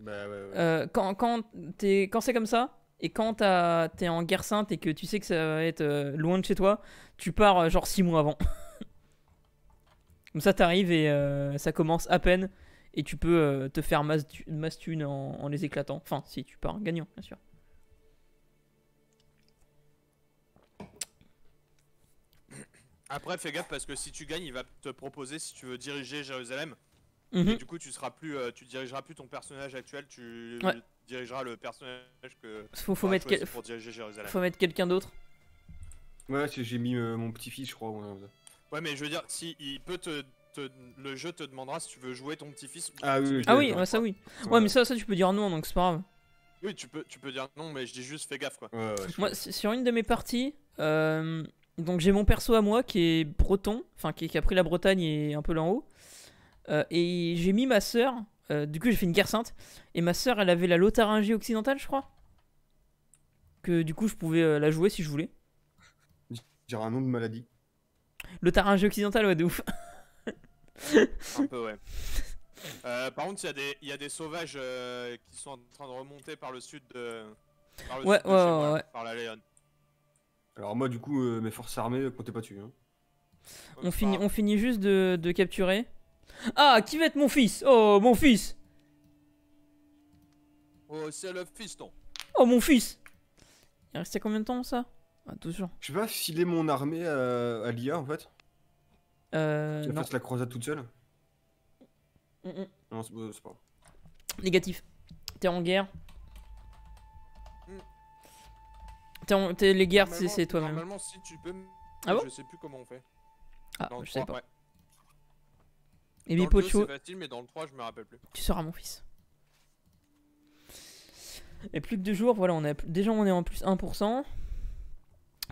Bah, euh, quand quand, quand c'est comme ça, et quand t'es en guerre sainte et que tu sais que ça va être euh, loin de chez toi, tu pars euh, genre 6 mois avant. comme ça, t'arrives et ça commence à peine. Et tu peux te faire masse, masse en, en, les éclatant. Enfin, si tu pars gagnant, bien sûr. Après, fais gaffe parce que si tu gagnes, il va te proposer, si tu veux diriger Jérusalem, Mm-hmm. Et du coup, tu seras plus, euh, tu dirigeras plus ton personnage actuel, tu dirigeras le personnage que. Faut, faut mettre Faut mettre quelqu'un d'autre. Ouais, j'ai mis euh, mon petit-fils, je crois. Ouais. mais je veux dire, si il peut te le jeu te demandera si tu veux jouer ton petit-fils. Ah, ah oui, ça oui. Ouais, mais ça, ça tu peux dire non, donc c'est pas grave. Oui, tu peux, tu peux dire non, mais je dis juste fais gaffe quoi. moi, sur une de mes parties, euh, donc j'ai mon perso à moi qui est breton, enfin qui, a pris la Bretagne et un peu l'en haut. Euh, et j'ai mis ma soeur. Euh, du coup, j'ai fait une guerre sainte. Et ma soeur, elle avait la lotharingie occidentale, je crois. Que du coup, je pouvais euh, la jouer si je voulais. J'ai un nom de maladie. Lotharingie occidentale, ouais, de ouf. un peu, ouais. par contre, il y, a des sauvages qui sont en train de remonter par le sud de. Par la Léon. Alors, moi, du coup, mes forces armées comptaient pas dessus. Hein. On, finit, on finit juste de capturer. Ah, qui va être mon fils Oh, mon fils Oh, c'est le fiston. Oh, mon fils Il restait combien de temps, ça Ah, toujours. Je vais pas filer mon armée à, l'IA, en fait. Euh... vas Faire la croisade toute seule mm, mm. Non, c'est pas... Négatif. T'es en guerre. Mm. T'es les guerres, c'est toi-même. Normalement, si tu peux... Ah bon Je sais plus comment on fait. Ah, je sais pas. Et dans Tu seras mon fils. Et plus que deux jours, voilà, on déjà on est en plus 1%.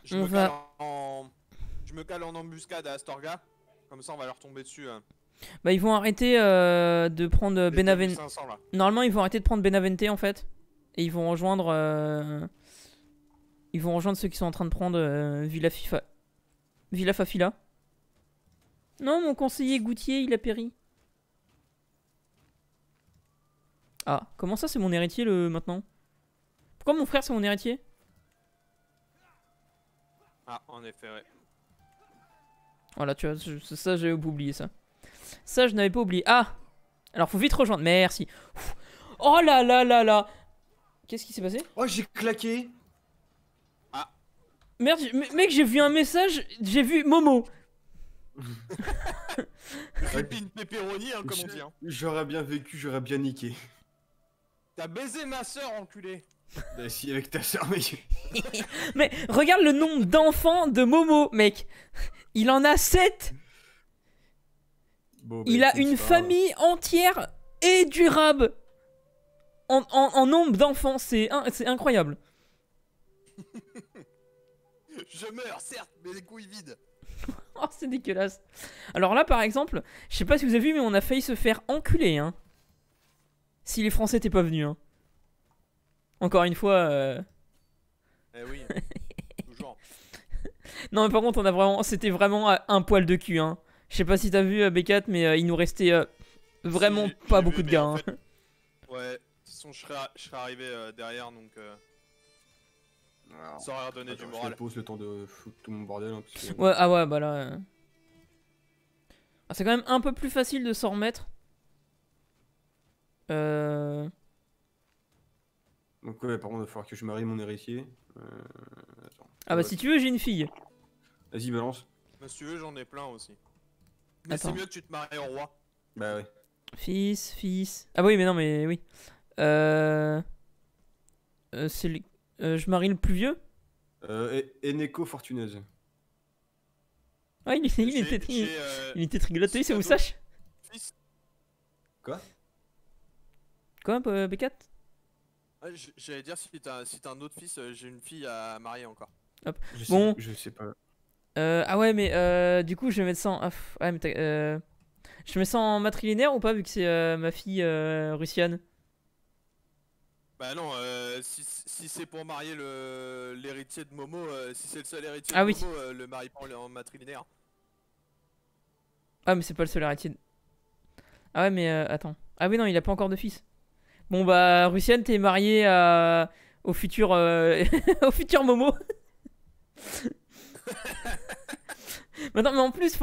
Je, me, en... je me cale en embuscade à Astorga, comme ça on va leur tomber dessus. Hein. Bah ils vont arrêter euh, de prendre Benavente. Normalement ils vont arrêter de prendre Benavente en fait. Et ils vont rejoindre... Euh, ils vont rejoindre ceux qui sont en train de prendre euh, Villa FIFA. Villa Fafila. Non, mon conseiller Goutier, il a péri. Ah, comment ça c'est mon héritier le maintenant Pourquoi mon frère c'est mon héritier Ah, en effet, ouais. Voilà, tu vois, ça j'ai oublié ça. Ça je n'avais pas oublié. Ah Alors faut vite rejoindre, merci. Oh là là là là Qu'est-ce qui s'est passé Oh, j'ai claqué ah. Merde, mec, j'ai vu un message, j'ai vu Momo. Hein, hein. J'aurais bien vécu, j'aurais bien niqué. T'as baisé ma soeur, enculé. Bah, si, avec ta soeur, mais. Mais regarde le nombre d'enfants de Momo, mec. Il en a 7. Bah, Il a une famille entière et durable. En, nombre d'enfants, c'est c'est incroyable. Je meurs, certes, mais les couilles vides. oh, c'est dégueulasse. Alors là, par exemple, je sais pas si vous avez vu, mais on a failli se faire enculer. Hein, si les Français étaient pas venus. Hein. Encore une fois. Euh... Eh oui, toujours. non, mais par contre, on a vraiment, c'était vraiment un poil de cul. Hein. Je sais pas si t'as vu euh, B4, mais euh, il nous restait euh, vraiment pas beaucoup de gars. Hein. ouais, de toute façon, je serais, arrivé derrière, donc. Sans rien donner du moral. Je pose le temps de foutre tout mon bordel. Hein, ouais, ah ouais, bah là. Ah, c'est quand même un peu plus facile de s'en remettre. Euh... Donc, ouais, par contre, il va falloir que je marie mon héritier. Euh... Attends. Ah, bah, si tu veux, j'ai une fille. Vas-y, balance. Bah, si tu veux, j'en ai plein aussi. Mais c'est mieux que tu te maries au roi. Bah, ouais. Fils, fils. Ah, bah oui, mais non, mais oui. Euh. Euh, c'est euh, je marie le plus vieux euh, e-, Eneco Ah, il, était, il, euh, c'est vous sache Quoi Quoi, B4 euh, J'allais dire, si t'as si un autre fils, j'ai une fille à marier encore. bon. je sais pas. ah ouais, mais du coup, je vais mettre ça en. Ah, je matrilinéaire ou pas, vu que c'est ma fille russiane bah non, euh, si, si c'est pour marier l'héritier de Momo, euh, si c'est le seul héritier ah de Momo, euh, le mari en matrilinéaire. Ah mais c'est pas le seul héritier. De... Ah ouais mais attends. Ah oui non, il a pas encore de fils. Bon bah Russienne, t'es mariée à... au futur au futur Momo. Maintenant mais en plus,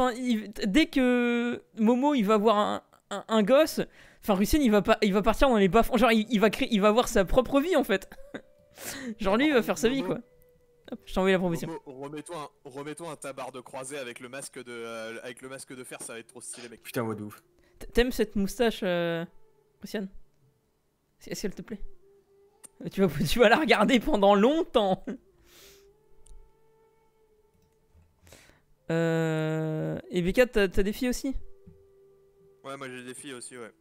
dès que Momo il va avoir un, un gosse, Enfin, Russien, il va pas, il va partir dans les bas Genre, il, va créer, il va avoir sa propre vie en fait. Genre lui, il va faire sa vie quoi. Hop, je t'envoie la promotion. Remets-toi un, un, tabard de croisé avec le masque de, euh, avec le masque de fer, ça va être trop stylé, mec. Putain, what de ouf. T'aimes cette moustache, euh, Russian Est-ce qu'elle te plaît euh, tu vas, tu vas la regarder pendant longtemps. Euh... Et BK, t'as des filles aussi Ouais, moi j'ai des filles aussi, ouais.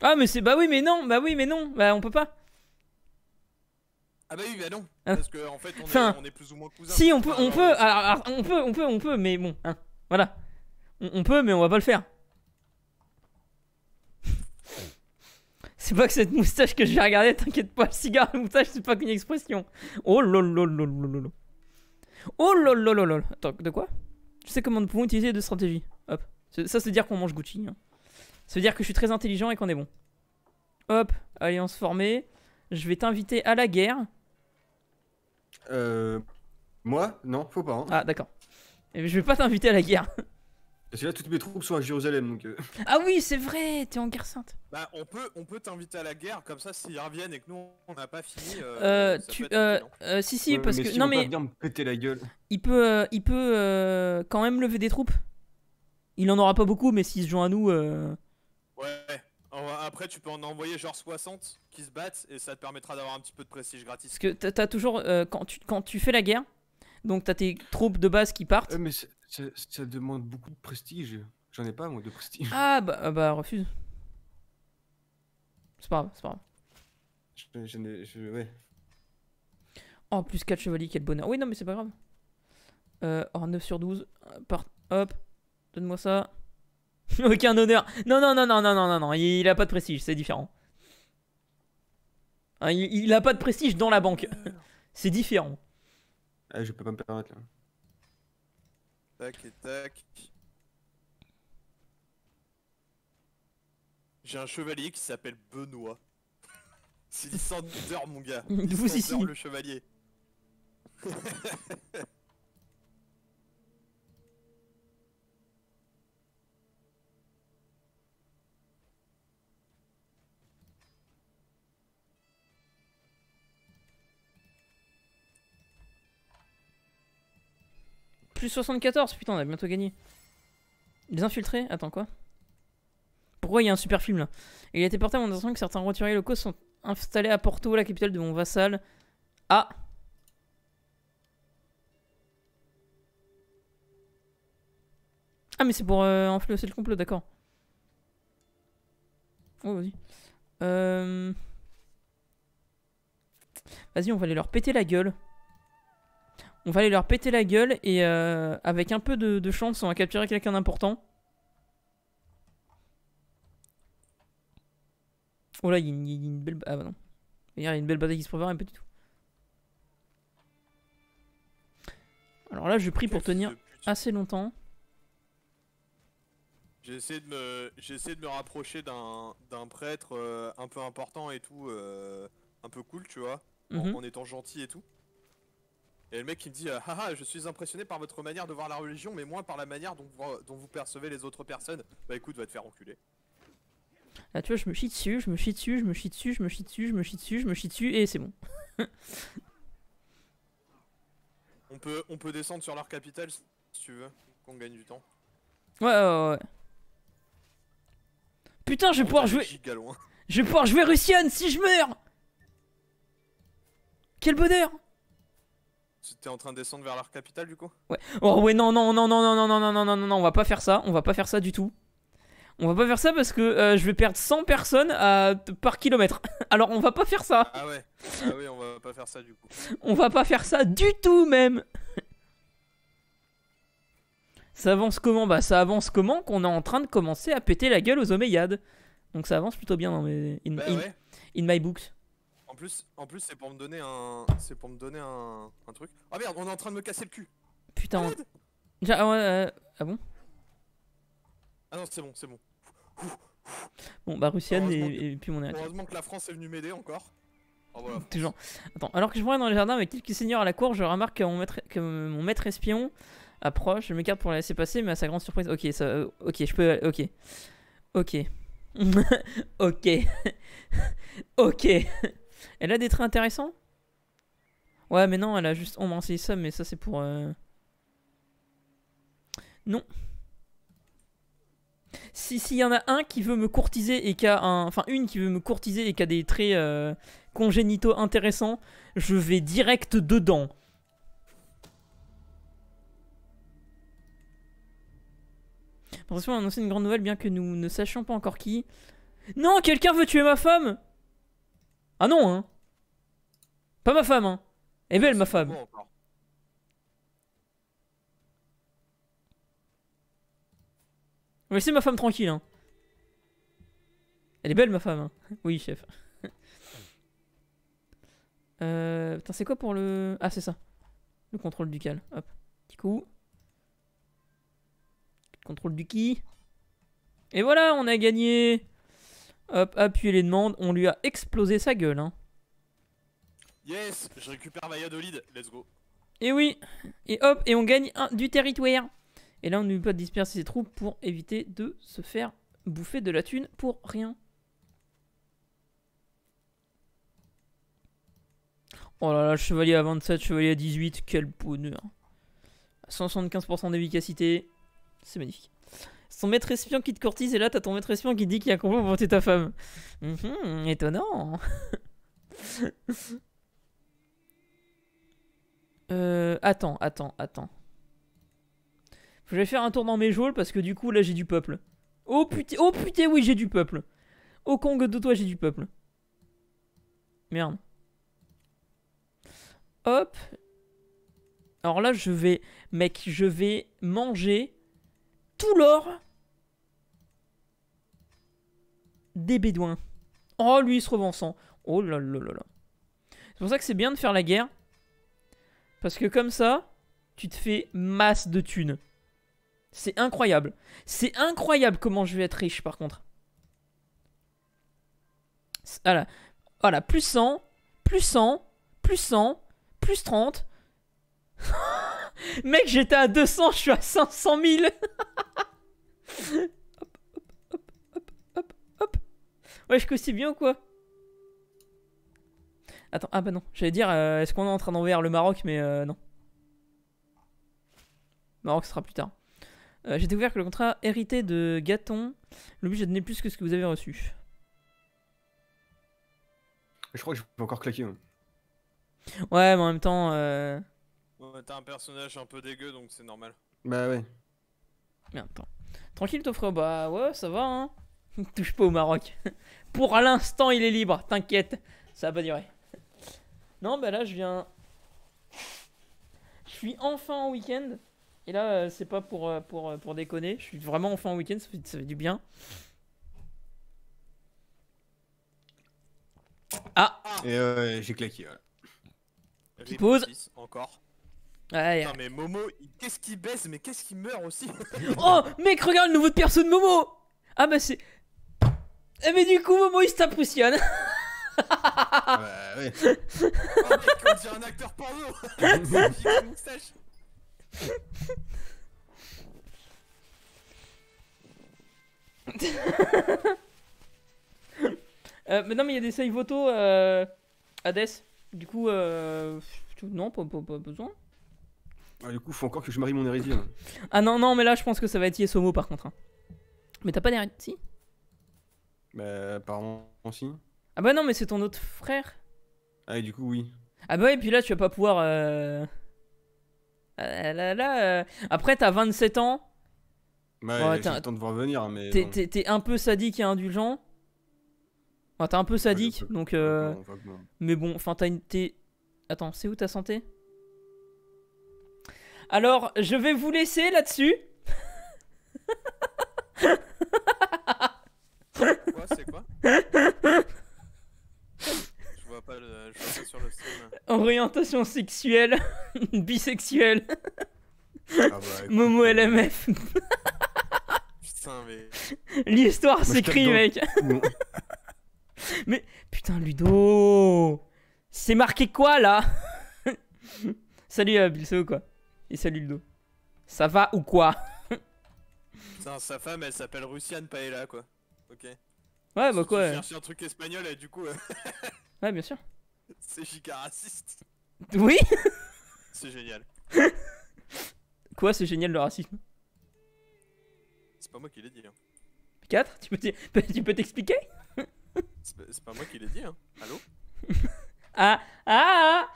Ah mais c'est bah oui mais non bah oui mais non bah on peut pas. Ah bah oui bah non hein. parce que en fait on, est, plus ou moins cousins. Si on peut on peut on peut on peut on peut mais bon hein, voilà on, peut mais on va pas le faire. c'est pas que cette moustache que je vais regarder t'inquiète pas le cigare moustache c'est pas qu'une expression. Oh lol Oh lol, Attends de quoi? Tu sais comment nous pouvons utiliser deux stratégies. Hop ça c'est dire qu'on mange Gucci. Hein. Ça veut dire que je suis très intelligent et qu'on est bon. Hop, alliance formée. Je vais t'inviter à la guerre. Euh. Moi Non, faut pas. Hein. Ah, d'accord. Eh, je vais pas t'inviter à la guerre. Parce là, toutes mes troupes sont à Jérusalem. Donc... Euh. Ah oui, c'est vrai, t'es en guerre sainte. Bah, on peut, on peut t'inviter à la guerre, comme ça, s'ils reviennent et que nous, on n'a pas fini. Euh, euh tu, euh, euh, si, si, parce que. non, mais. Il peut, il peut quand même lever des troupes. Il en aura pas beaucoup, mais s'ils se joint à nous. Ouais. Après, tu peux en envoyer genre 60 qui se battent et ça te permettra d'avoir un petit peu de prestige gratis. Parce que t'as toujours, euh, quand, tu, quand tu fais la guerre, donc t'as tes troupes de base qui partent. Euh, mais ça, demande beaucoup de prestige. J'en ai pas, moi, de prestige. Ah bah, ah, bah refuse. C'est pas grave, c'est pas grave. Je, ouais. Oh, plus 4 chevaliers, quel bonheur. Oui, non, mais c'est pas grave. Oh or, 9 sur 12. Part, hop, donne-moi ça. Aucun honneur. Non, non, non, non, non, non, non, non. Il a pas de prestige, c'est différent. Hein, il, a pas de prestige dans la banque. c'est différent. Ah, je peux pas me permettre là. Tac et tac. J'ai un chevalier qui s'appelle Benoît. C'est senteur, mon gars. Vous ici. le chevalier. Plus 74, putain, on a bientôt gagné. Les infiltrés Attends, quoi Pourquoi il y a un super film là Il a été porté à mon que certains retirés locaux sont installés à Porto, la capitale de mon vassal. Ah Ah, mais c'est pour euh, influencer le complot, d'accord. Oh, vas-y. Euh, vas-y, on va aller leur péter la gueule. On va aller leur péter la gueule et euh, avec un peu de, chance, on va capturer quelqu'un d'important. Oh là, il y, a une belle... Ah bah non. Il y a une belle bataille qui se prépare, un peu du tout. Alors là, je prie pour tenir assez longtemps. J'ai de me, rapprocher d'un prêtre euh, un peu important et tout, euh, un peu cool, tu vois, en, mhm. étant gentil et tout. Et le mec il me dit euh, Haha, je suis impressionné par votre manière de voir la religion, mais moins par la manière dont vous, euh, dont vous percevez les autres personnes. Bah écoute, va te faire enculer. Là, tu vois, je me chie dessus, je me chie dessus, je me chie dessus, je me chie dessus, je me chie dessus, je me chie dessus, et c'est bon. on, peut, on peut descendre sur leur capitale si tu veux, qu'on gagne du temps. Ouais, ouais, ouais. Putain, je vais pouvoir jouer. Je vais pouvoir jouer Russian si je meurs! Quel bonheur! T'es en train de descendre vers leur capitale du coup Ouais. Oh ouais non non non non non non non non non non non on va pas faire ça, on va pas faire ça du tout. On va pas faire ça parce que je vais perdre 100 personnes à, par kilomètre. Alors on va pas faire ça. Ah ouais. Ah oui, on va pas faire ça du coup. on va pas faire ça du tout même. ça avance comment Bah ça avance comment qu'on est en train de commencer à péter la gueule aux omeyades Donc ça avance plutôt bien dans mes in, in my books plus, en plus c'est pour me donner un, c'est pour me donner un, truc. Ah merde, on est en train de me casser le cul. Putain. Ah, euh, ah bon Ah non, c'est bon, c'est bon. Bon bah Russiane et, puis mon Heureusement que la France est venue m'aider encore. Oh, voilà. Toujours. Attends, alors que je vois dans le jardin avec quelques seigneurs à la cour, je remarque que mon maître, que mon maître espion approche. Je m'écarte pour la laisser passer, mais à sa grande surprise, ok, ça, euh, ok, je peux, ok, ok. ok. ok. Elle a des traits intéressants Ouais, mais non, elle a juste on oh, ça, mais ça c'est pour... Euh, non. Si s'il y en a un qui veut me courtiser et qui a un... Enfin, une qui veut me courtiser et qui a des traits euh, congénitaux intéressants, je vais direct dedans. Attention, annoncé une grande nouvelle bien que nous ne sachions pas encore qui. Non, quelqu'un veut tuer ma femme ah non, hein. Pas ma femme, hein. Elle est belle, ma femme. laisser ma femme tranquille, hein. Elle est belle, ma femme. Hein. Oui, chef. euh, putain, c'est quoi pour le... Ah, c'est ça. Le contrôle du cal. Hop. Petit coup. Contrôle du qui. Et voilà, on a gagné Hop, appuyez les demandes. On lui a explosé sa gueule. Hein. Yes, je récupère Maya Let's go. Et oui. Et hop, et on gagne un, du territoire. Et là, on n'oublie pas de disperser ses troupes pour éviter de se faire bouffer de la thune pour rien. Oh là là, chevalier à 27, chevalier à 18, quel bonheur. 175% d'efficacité, c'est magnifique son maître espion qui te courtise et là t'as ton maître espion qui dit qu'il y a pour porter ta femme. Mhm, étonnant. euh, attends, attends, attends. Je vais faire un tour dans mes geôles parce que du coup là j'ai du peuple. Oh putain, oh putain, oui j'ai du peuple. Au oh, Kong de toi j'ai du peuple. Merde. Hop. Alors là je vais, mec, je vais manger tout l'or des Bédouins. Oh, lui, il se revançant. Oh là là là là. C'est pour ça que c'est bien de faire la guerre. Parce que comme ça, tu te fais masse de thunes. C'est incroyable. C'est incroyable comment je vais être riche, par contre. Voilà. Voilà, plus 100, plus 100, plus 100, plus 30. Mec, j'étais à 200, je suis à 500 000. Ouais, je aussi bien ou quoi Attends, ah bah non, j'allais dire, euh, est-ce qu'on est en train d'envers le Maroc, mais euh, non. Maroc sera plus tard. Euh, j'ai découvert que le contrat hérité de Gaton l'oblige à donner plus que ce que vous avez reçu. Je crois que je peux encore claquer. Hein. Ouais, mais en même temps... t'as un personnage un peu dégueu, donc c'est normal. Bah ouais. attends. Tranquille, Toffre, bah ouais, ça va, hein ne touche pas au Maroc. Pour l'instant, il est libre, t'inquiète, ça va pas durer. Non, bah là, je viens. Je suis enfin en week-end. Et là, euh, c'est pas pour, euh, pour, euh, pour déconner. Je suis vraiment enfin en week-end, ça, fait, du bien. Ah Et j'ai claqué, voilà. pose Encore. non, ah, mais Momo, qu'est-ce qui baisse, mais qu'est-ce qui meurt aussi Oh Mec, regarde le nouveau perso de Momo Ah bah c'est... Eh mais du coup, Momo, il t'impressionne. bah oh, euh, mais non, mais il y a des save auto euh, Hades. Du coup, euh, non, pas, besoin. Ah, du coup, faut encore que je marie mon héritier. Hein. ah non, non, mais là, je pense que ça va être Yesomo par contre. Hein. Mais t'as pas d'héritier bah, apparemment, signe. Ah bah non, mais c'est ton autre frère. Ah, et du coup, oui. Ah bah, et puis là, tu vas pas pouvoir. Euh, ah, là, là, euh, Après, t'as 27 ans. Bah, oh, j'ai le temps de voir venir, mais. T'es, un peu sadique et indulgent. Enfin, t'es un peu sadique, donc. Euh, mais bon, enfin, t'as une. T'es... Attends, c'est où ta santé Alors, je vais vous laisser là-dessus. c'est quoi Je vois pas le. Orientation sexuelle, bisexuelle. Ah bah, Momo euh, LMF. Putain, mais. L'histoire s'écrit, mec. mais putain, Ludo. C'est marqué quoi là Salut euh, Bilso quoi. Et salut Ludo. Ça va ou quoi Putain, sa femme elle s'appelle Russiane Paella quoi. Ok. Ouais, bah quoi. cherche un truc espagnol et du coup. Euh, ouais, bien sûr. C'est giga raciste. Oui C'est génial. quoi, c'est génial le racisme C'est pas moi qui l'ai dit. Hein. 4 Tu peux tu peux t'expliquer C'est pas, moi qui l'ai dit, hein. Allô Ah Ah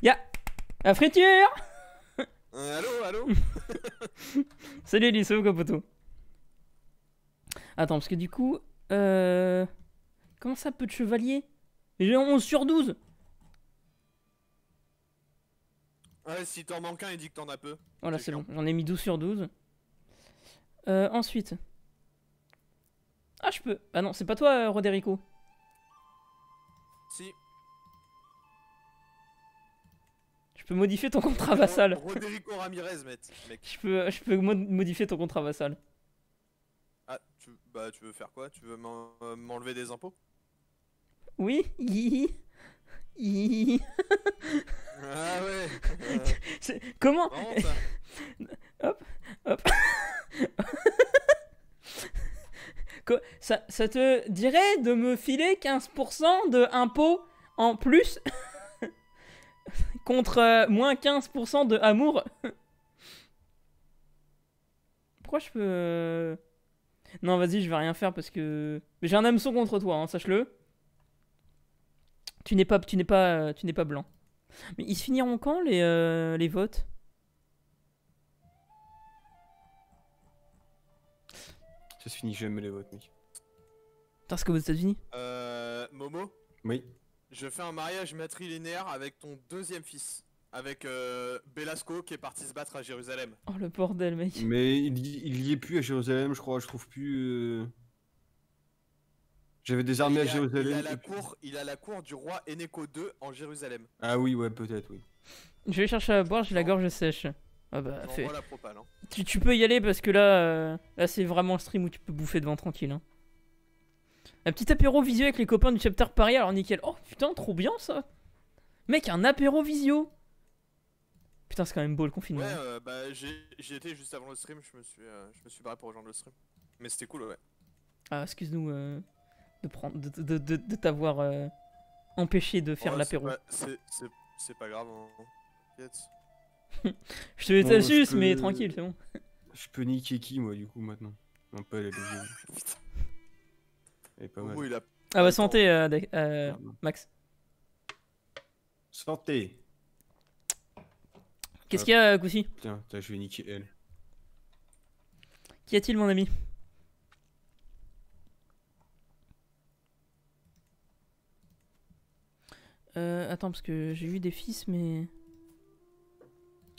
Y'a la friture euh, Allô, allô Salut Elisso, Capoto. Attends, parce que du coup, euh... Comment ça, peu de chevalier J'ai 11 sur 12 Ouais, si t'en manques un, il dit que t'en as peu. Voilà, oh c'est bon. J'en ai mis 12 sur 12. Euh, ensuite. Ah, je peux. Ah non, c'est pas toi, euh, Roderico. Si. Je peux modifier ton contrat vassal. Roderico Ramirez, mec. Je peux, euh, je peux modifier ton contrat vassal bah, tu veux faire quoi Tu veux euh, m'enlever des impôts Oui, ah ouais. Comment Hop, hop. ça, te dirait de me filer 15% de impôts en plus contre euh, moins 15% de amour Pourquoi je peux... Euh, non, vas-y, je vais rien faire parce que. Mais j'ai un hameçon contre toi, hein, sache-le. Tu n'es pas, tu n'es pas, tu n'es pas blanc. Mais ils se finiront quand les, euh, les votes Ça se finit jamais les votes, mec. T'as que comme aux États-Unis Euh. Momo Oui. Je fais un mariage matrilinéaire avec ton deuxième fils avec euh, Belasco qui est parti se battre à Jérusalem. Oh le bordel, mec. Mais il, y- est plus à Jérusalem, je crois. Je trouve plus. Euh. J'avais des armées à Jérusalem. a la cour, il a la cour du roi Eneco II en Jérusalem. Ah oui, ouais, peut-être, oui. Je vais chercher à boire, j'ai la gorge sèche. Ah bah, fait hein. Tu, peux y aller parce que euh, là, c'est vraiment le stream où tu peux bouffer devant tranquille. hein. Un petit apéro visio avec les copains du chapter Paris, alors nickel. Oh putain, trop bien ça Mec, un apéro visio Putain, c'est quand même beau le confinement. Ouais, hein. euh, bah j'y étais juste avant le stream, je me suis, euh, suis barré pour rejoindre le stream. Mais c'était cool, ouais. Ah, excuse-nous euh, de, prendre, de, de, de, de t'avoir empêché de faire l'apéro. C'est pas grave, hein. je te laisse juste mais tranquille, c'est bon. je peux niquer qui, moi, du coup, maintenant On peut aller Putain. Et pas mal. Ah bah santé, Max. Santé Qu'est-ce qu'il y a, Goussi euh, Putain, je vais niquer elle. Qu'y a-t-il, mon ami Euh, attends, parce que j'ai eu des fils, mais...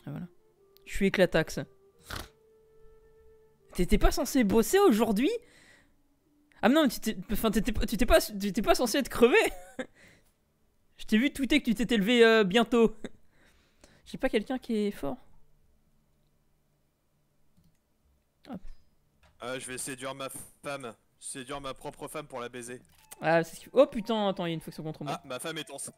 Ah, voilà. Je suis éclataxe. T'étais pas censé bosser aujourd'hui Ah non, tu t'étais pas, pas, censé être crevé Je t'ai vu tweeter que tu t'étais levé euh, bientôt. J'ai pas quelqu'un qui est fort. Hop. Ah, je vais séduire ma femme. Séduire ma propre femme pour la baiser. Ah, c'est ce Oh putain, attends, il y a une fonction contre moi. Ah, ma femme est enceinte.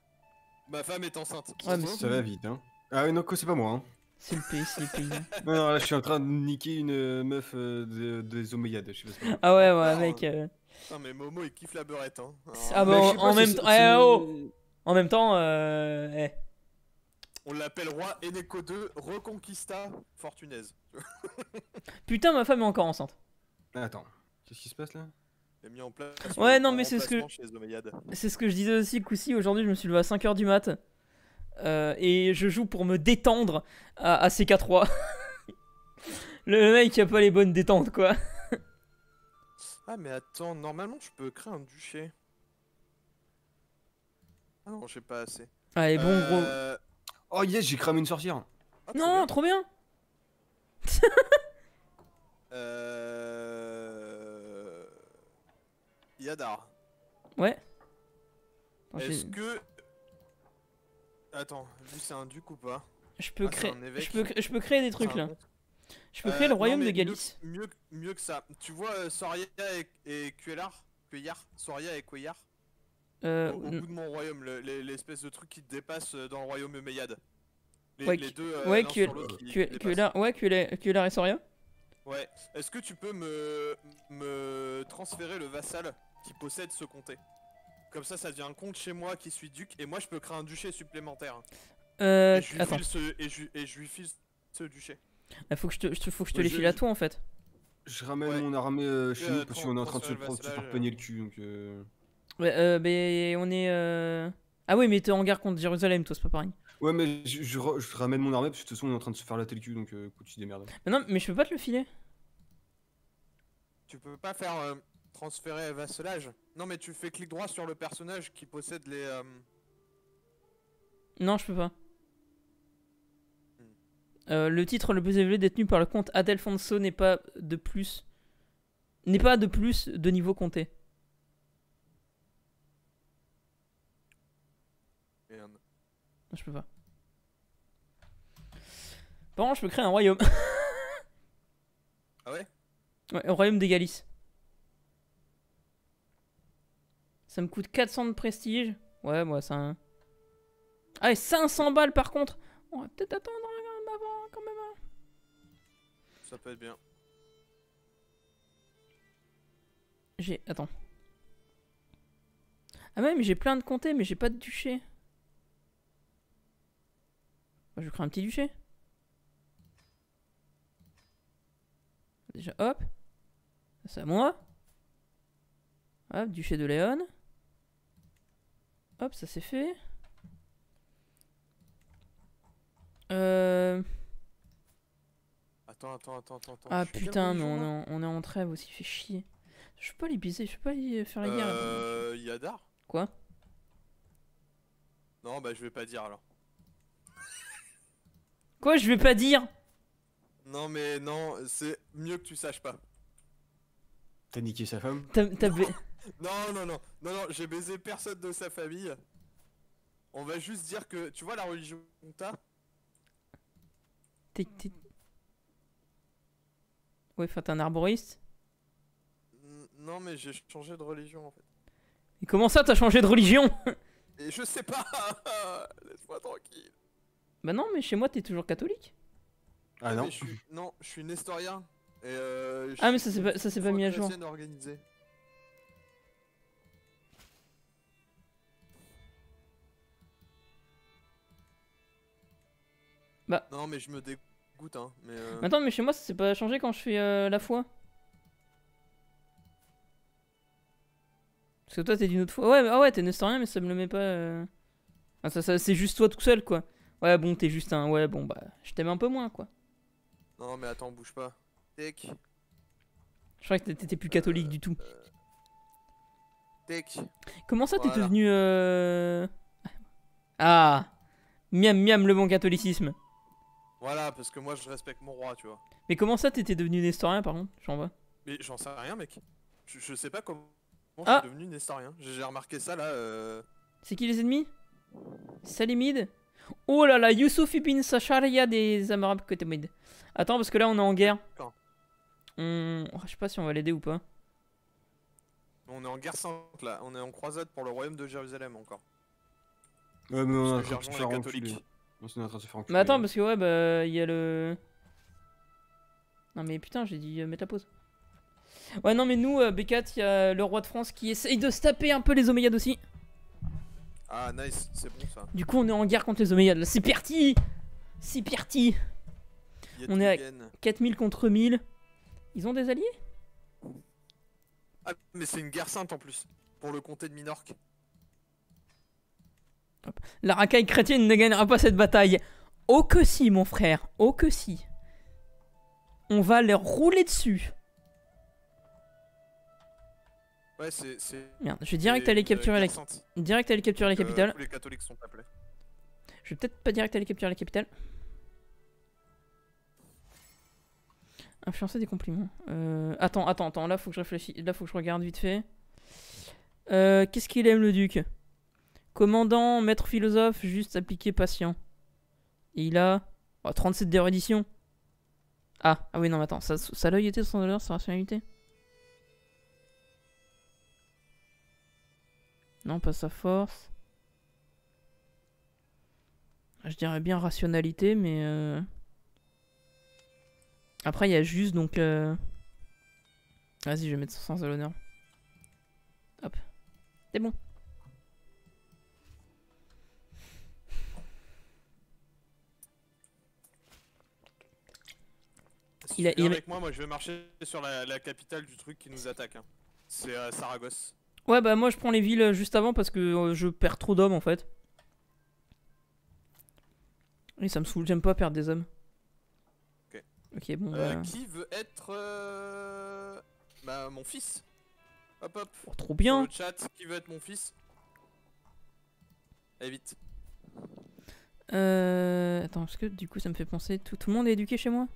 Ma femme est enceinte. Ah, mais ça va vite, hein. Ah, oui, non, c'est pas moi, hein. C'est le pays, c'est le pays. non, là, je suis en train de niquer une euh, meuf euh, des Omeyades je sais pas. Ah ouais, ouais, mec. Non, euh. mais Momo, il kiffe la beurette, hein. Ah bah, bah en, même temps... Eh, oh, oh. En même temps, euh... Eh. On l'appelle roi Eneco 2 Reconquista Fortunaise. Putain, ma femme est encore enceinte. Attends, qu'est-ce qui se passe là est en place ouais, non, mais c'est ce que c'est ce que je disais aussi. Coussi, aujourd'hui, je me suis levé à 5h du mat euh, et je joue pour me détendre à, c CK3. le mec qui a pas les bonnes détentes, quoi. ah, mais attends, normalement, je peux créer un duché. Ah non, j'ai pas assez. Ah, bon, gros. Euh, Oh yes, j'ai cramé une sorcière. Ah, non, trop bien. euh... Yadar. Ouais. Est-ce que... Attends, lui c'est un duc ou pas je peux, ah, créer... je, peux... je peux créer des trucs là. Je peux créer le euh, royaume de Galice. Mieux, que ça. Tu vois euh, Soria et, et Soria et Cuellar euh, au, bout de mon royaume, l'espèce de truc qui te dépasse euh, dans le royaume Euméiade. Les, deux. Euh, ouais, que, que, là, ouais, que, et Ouais. Est-ce que tu peux me, me transférer le vassal qui possède ce comté Comme ça, ça devient un comte chez moi qui suis duc et moi je peux créer un duché supplémentaire. Euh, je ce, et, je, lui ce duché. Il ah, faut que je te, que je te bah, les file à toi en fait. Je ramène mon armée chez nous parce qu'on est en train de se prendre, faire peigner le cul donc. Euh, mais on est. Euh, ah oui, mais t'es en guerre contre Jérusalem, toi, c'est pas pareil. Ouais, mais je, ramène mon armée parce que de toute façon on est en train de se faire la telle cul donc euh, écoute, tu Mais non, mais je peux pas te le filer. Tu peux pas faire euh, transférer vasselage. Non, mais tu fais clic droit sur le personnage qui possède les. Non, je peux pas. Hmm. le titre le plus élevé détenu par le comte Adelfonso n'est pas de plus. N'est pas de plus de niveau compté. Non, ah, je peux pas. Par contre, je peux créer un royaume. ah ouais Ouais, un royaume des Galices. Ça me coûte 400 de prestige. Ouais, moi, ça. Ah, et 500 balles par contre On va peut-être attendre un avant, quand même. Hein. Ça peut être bien. J'ai. Attends. Ah, ouais mais j'ai plein de comtés, mais j'ai pas de duché je crée un petit duché. Déjà, hop. C'est à moi. Hop, duché de Léon. Hop, ça c'est fait. Euh... Attends, attends, attends, attends. Ah putain, mais on, est en trêve aussi, fait chier. Je peux pas les baiser, je peux pas les faire la guerre. Euh. Yadar Quoi Non, bah je vais pas dire alors. Quoi, je vais pas dire Non, mais non, c'est mieux que tu saches pas. T'as niqué sa femme T'as Non, non, non, non, non, j'ai baisé personne de sa famille. On va juste dire que, tu vois la religion que t'as T'es... Ouais, t'es un arboriste Non, mais j'ai changé de religion, en fait. Mais comment ça, t'as changé de religion Et je sais pas Laisse-moi tranquille bah non, mais chez moi, t'es toujours catholique. Ah non. je suis, non, je suis nestorien. Et euh, ah, mais ça s'est pas, pas mis à jour. Bah. Non, mais je me dégoûte, hein. Euh. Mais Attends, mais chez moi, ça s'est pas changé quand je fais euh, la foi. Parce que toi, t'es d'une autre foi. Ouais, ah ouais, t'es nestorien, mais ça me le met pas. Ah, ça, ça c'est juste toi tout seul, quoi. Ouais, bon, t'es juste un. Ouais, bon, bah, je t'aime un peu moins, quoi. Non, mais attends, bouge pas. Tech. Je croyais que t'étais plus catholique du tout. Euh, euh, tech. Comment ça, t'es devenu. Euh... Ah Miam, miam, le bon catholicisme. Voilà, parce que moi, je respecte mon roi, tu vois. Mais comment ça, t'étais devenu nestorien, par contre J'en vois. Mais j'en sais rien, mec. Je, sais pas comment t'es ah devenu nestorien. J'ai remarqué ça là. Euh... C'est qui les ennemis Salimide Oh là là, Youssouf ibn Sacharia des Amarab Kotamid. Attends, parce que là, on est en guerre. On... Ah, je sais pas si on va l'aider ou pas. On est en guerre sainte là, on est en croisade pour le royaume de Jérusalem encore. Ouais, mais on est en train de se faire Mais attends, parce que ouais, bah, il y a le. Non, mais putain, j'ai dit euh, mettre la pause. Ouais, non, mais nous, euh, B4, il y a le roi de France qui essaye de se taper un peu les Omeyades aussi. Ah, nice, c'est bon ça. Du coup, on est en guerre contre les Omeyyades. C'est parti C'est Perty On est à 4000 contre 1000. Ils ont des alliés Ah, mais c'est une guerre sainte en plus, pour le comté de Minorque. La racaille chrétienne ne gagnera pas cette bataille. Oh que si, mon frère, oh que si. On va les rouler dessus. Ouais, c'est. je vais euh, direct aller capturer la. Direct aller capturer la capitale. les catholiques sont appelés. Je vais peut-être pas direct aller capturer la capitale. Influencer des compliments. Euh, attends, attends, attends. Là, faut que je réfléchisse. Là, faut que je regarde vite fait. Euh, qu'est-ce qu'il aime le duc Commandant, maître philosophe, juste appliqué patient. Et il a 37 d'érudition. Ah, ah oui, non, attends, ça, ça l'œil était sans valeur, sa rationalité. Non, pas sa force. Ah, je dirais bien rationalité, mais... Euh, après, il y a juste, donc... Euh, vas-y, je vais mettre son sens à l'honneur. Hop. C'est bon. il avec moi, moi je vais marcher sur la, capitale du truc qui nous attaque. Hein. C'est euh, Saragosse. Ouais, bah moi je prends les villes euh, juste avant parce que euh, je perds trop d'hommes en fait. Et ça me saoule, j'aime pas perdre des hommes. Ok. Ok, bon. Euh, bah. Qui veut être. Bah, mon fils. Hop hop. Oh, trop bien. le chat, qui veut être mon fils Allez vite. Euh. Attends, parce que du coup ça me fait penser. Tout, tout le monde est éduqué chez moi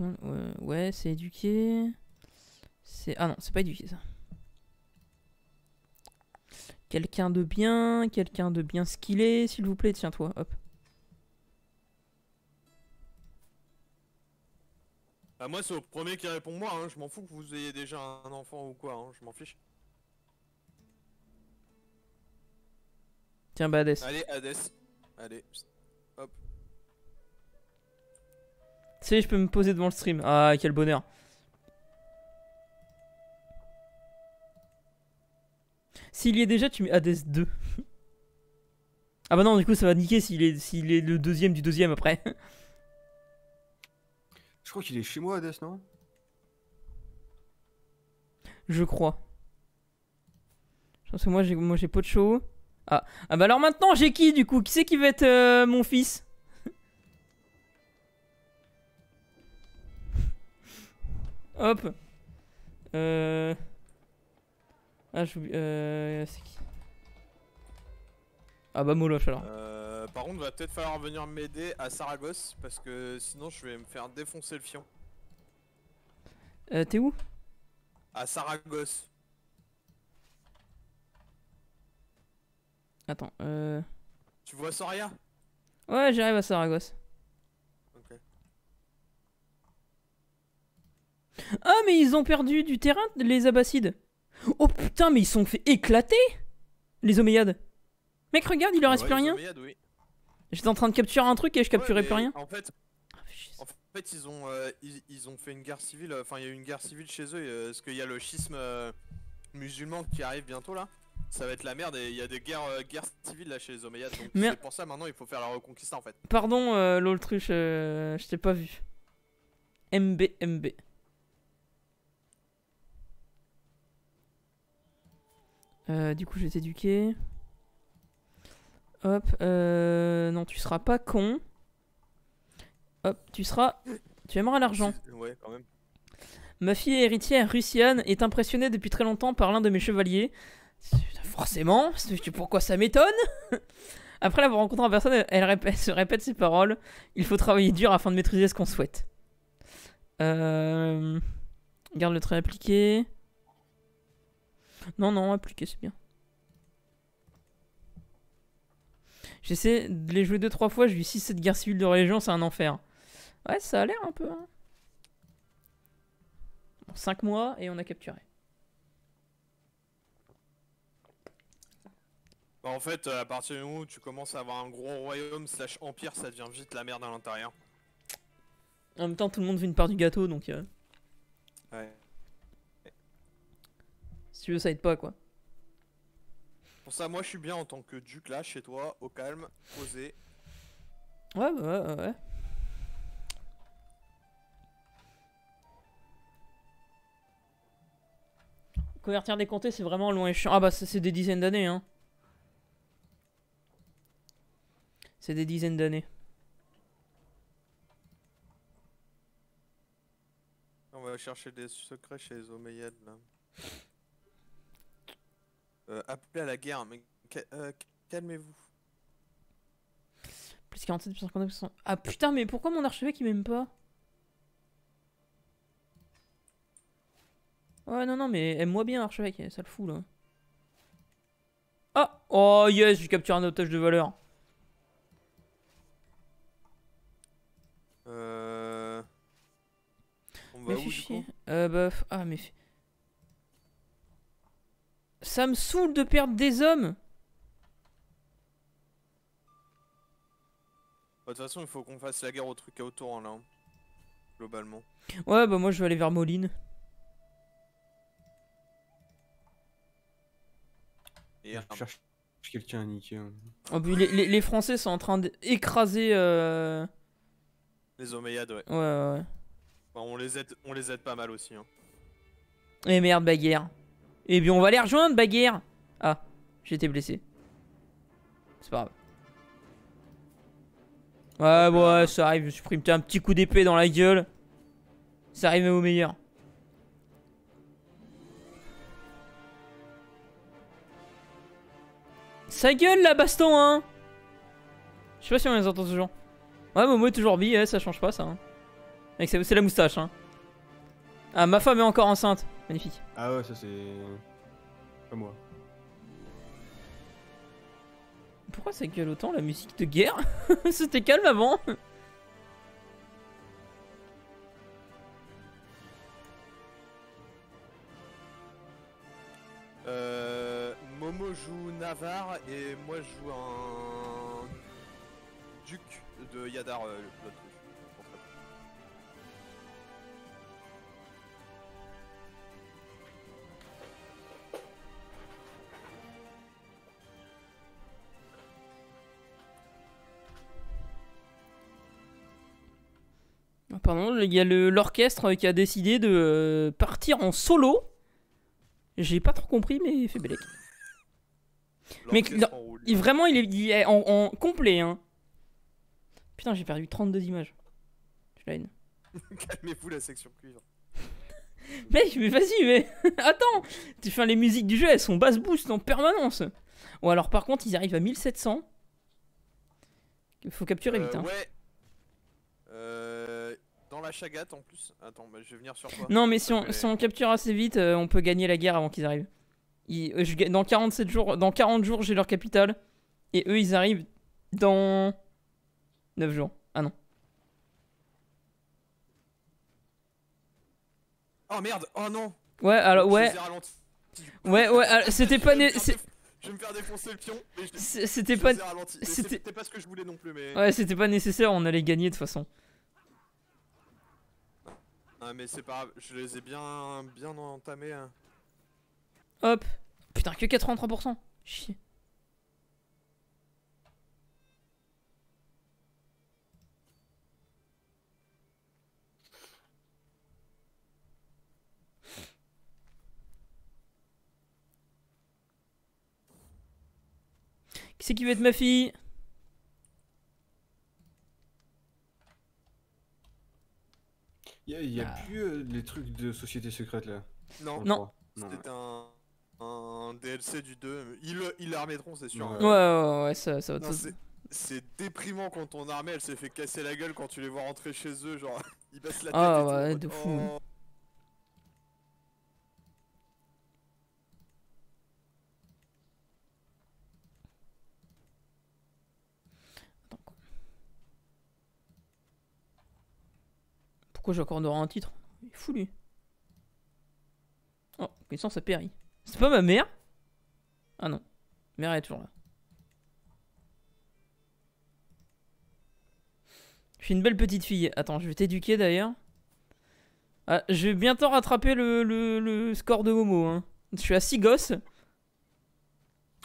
Euh, ouais, c'est éduqué. C'est... Ah non, c'est pas éduqué ça. Quelqu'un de bien, quelqu'un de bien skillé, s'il vous plaît, tiens-toi, hop. Bah moi c'est au premier qui répond moi, hein. je m'en fous que vous ayez déjà un enfant ou quoi, hein. je m'en fiche. Tiens bah Hades. Allez Hades, allez. Tu sais je peux me poser devant le stream. Ah, quel bonheur. S'il y est déjà, tu mets Hades 2. ah bah non, du coup, ça va niquer s'il est, est le deuxième du deuxième après. je crois qu'il est chez moi, Hades, non Je crois. Je pense que moi, j'ai, moi, j'ai de Ah. ah bah alors maintenant, j'ai qui du coup Qui c'est qui va être euh, mon fils Hop. Euh... Ah, j'oublie. Euh... C'est qui Ah, bah, Moloch alors. Euh, par contre, va peut-être falloir venir m'aider à Saragosse parce que sinon, je vais me faire défoncer le fion. Euh, t'es où À Saragosse. Attends, euh. Tu vois Soria Ouais, j'arrive à Saragosse. Ah, mais ils ont perdu du terrain, les Abbasides Oh putain, mais ils sont fait éclater Les Omeyyades. Mec, regarde, il leur reste plus rien. J'étais en train de capturer un truc et je capturais plus rien. En fait, ah, ils, ont, euh, ils, ont fait une guerre civile. Enfin, il y a eu une guerre civile chez eux. est-ce euh, qu'il y a le schisme euh, musulman qui arrive bientôt là. Ça va être la merde et il y a des guerres, civiles là chez les Omeyyades. Donc c'est pour ça maintenant il faut faire la reconquista en fait. Pardon, l'autruche, je t'ai pas vu. MB, MB. Euh, du coup, je vais t'éduquer. Hop. Euh, non, tu seras pas con. Hop, tu seras... Tu aimeras l'argent. Ouais, quand même. Ma fille héritière, Russienne est impressionnée depuis très longtemps par l'un de mes chevaliers. Forcément, pourquoi ça m'étonne Après l'avoir rencontré en personne, elle, répète, se répète ses paroles. Il faut travailler dur afin de maîtriser ce qu'on souhaite. Euh, garde le trait appliqué. Non, non, appliquer, c'est bien. J'essaie de les jouer deux, trois fois, je lui 6 cette guerre civile de religion, c'est un enfer. Ouais, ça a l'air un peu. Hein. Cinq mois et on a capturé. Bah, en fait, à partir du moment où tu commences à avoir un gros royaume slash empire, ça devient vite la merde à l'intérieur. En même temps, tout le monde veut une part du gâteau, donc... Euh. Ouais si tu veux, ça aide pas quoi. Pour ça, moi je suis bien en tant que duc là, chez toi, au calme, posé. Ouais, bah ouais, ouais. Convertir des comtés, c'est vraiment loin et chiant. Ah bah c'est des dizaines d'années, hein. C'est des dizaines d'années. On va chercher des secrets chez les Omeyyades, là euh, appeler à la guerre, mais euh, calmez-vous. Plus 47, plus 59, Ah putain, mais pourquoi mon archevêque il m'aime pas Ouais, non, non, mais aime-moi bien, archevêque, ça eh, le fout là. Ah Oh yes, j'ai capturé un otage de valeur. Euh. On va mais où, du euh, bah. Ah, mais. Ça me saoule de perdre des hommes. Bah, de toute façon, il faut qu'on fasse la guerre au truc à autour hein, là. Globalement. Ouais, bah moi je vais aller vers Moline. Et je cherche quelqu'un à niquer. Hein. les, Français sont en train d'écraser. Euh, les Omeyades, ouais. Ouais, ouais. on, les aide, on les aide pas mal aussi. Hein. Et eh merde, bah, guerre. Et eh bien, on va les rejoindre, Baguerre Ah, j'étais blessé. C'est pas grave. Ouais, ouais, ça arrive. Je supprime. suis pris un petit coup d'épée dans la gueule. Ça arrive même au meilleur. Sa gueule, la baston, hein Je sais pas si on les entend toujours. Ouais, Momo est toujours bi, ça change pas, ça. Hein. C'est la moustache, hein. Ah, ma femme est encore enceinte. Magnifique. Ah ouais, ça c'est. Pas moi. Pourquoi ça gueule autant la musique de guerre C'était calme avant Euh, Momo joue Navarre et moi je joue un duc de Yadar, euh, pardon, il y a l'orchestre qui a décidé de euh, partir en solo. J'ai pas trop compris, mais fait belle. Mais il, vraiment, il est, en, complet. Hein. Putain, j'ai perdu 32 images. Je la haine. Calmez-vous la section cuivre. Mec, mais vas-y, mais attends, tu fais les musiques du jeu, elles sont basse boost en permanence. Ou alors par contre, ils arrivent à 1700. Il faut capturer euh, vite. Hein la en plus. Attends, bah, je vais venir sur Non, mais si on, capture assez vite, euh, on peut gagner la guerre avant qu'ils arrivent. Euh, dans 47 jours, dans 40 jours, j'ai leur capitale. Et eux, ils arrivent dans 9 jours. Ah non. Oh merde, oh non Ouais, alors ouais, ouais, ouais. C'était pas Je me faire défoncer le pion, c'était pas pas ce que je voulais non plus, Ouais, c'était pas nécessaire, on allait gagner de toute façon. Ah mais c'est pas grave, je les ai bien, bien entamés. Hein. Hop. Putain, que 83%. Chier. Qui c'est qui veut être ma fille Il y a ah. plus euh, les trucs de Société Secrète là. Non, non. C'était un, DLC du 2. Ils, ils c'est sûr. Ouais, ouais, ouais, ça, ça, C'est déprimant quand ton armée elle s'est fait casser la gueule quand tu les vois rentrer chez eux. Genre, ils passent la tête. Ah ouais, de fou. Oh. Pourquoi j'ai encore un titre Il est fou lui. Oh, connaissance à pérille. C'est pas ma mère Ah non. Mère est toujours là. Je suis une belle petite fille. Attends, je vais t'éduquer d'ailleurs. Ah, je vais bientôt rattraper le, score de Momo. Hein. Je suis à 6 gosses.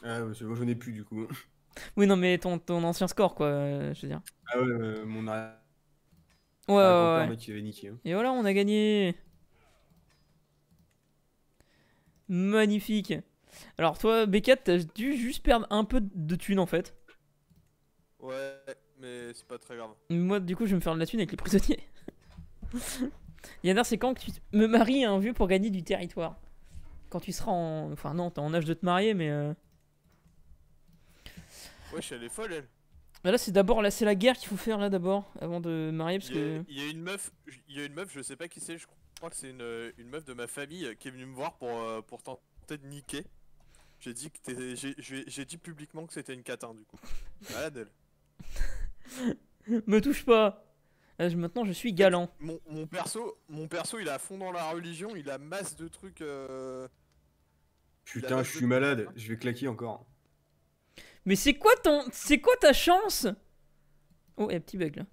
Ah, ouais, c'est bon, plus du coup. Oui, non, mais ton, ton ancien score, quoi, euh, je veux dire. Ah ouais, euh, mon arrière Ouais, ouais, ouais. Hein. Et voilà, on a gagné. Magnifique. Alors toi, B4, t'as dû juste perdre un peu de thunes en fait. Ouais, mais c'est pas très grave. Moi, du coup, je vais me faire de la thune avec les prisonniers. Yannar, c'est quand que tu me maries à un vieux pour gagner du territoire Quand tu seras en... Enfin non, t'es en âge de te marier, mais... Euh. Ouais, je suis folle, elle. Bah là, c'est d'abord, là, c'est la guerre qu'il faut faire, là, d'abord, avant de marier, parce que... Il y a une meuf, il y a une meuf, je sais pas qui c'est, je crois que c'est une, meuf de ma famille euh, qui est venue me voir pour, euh, pour tenter de niquer. J'ai dit que j'ai dit publiquement que c'était une catin, du coup. Malade, elle. me touche pas euh, Maintenant, je suis galant. Mon, perso, mon perso, il a à fond dans la religion, il a masse de trucs... Putain, je suis malade, hein. je vais claquer encore. Mais c'est quoi ton. C'est quoi ta chance Oh, il y a un petit bug là.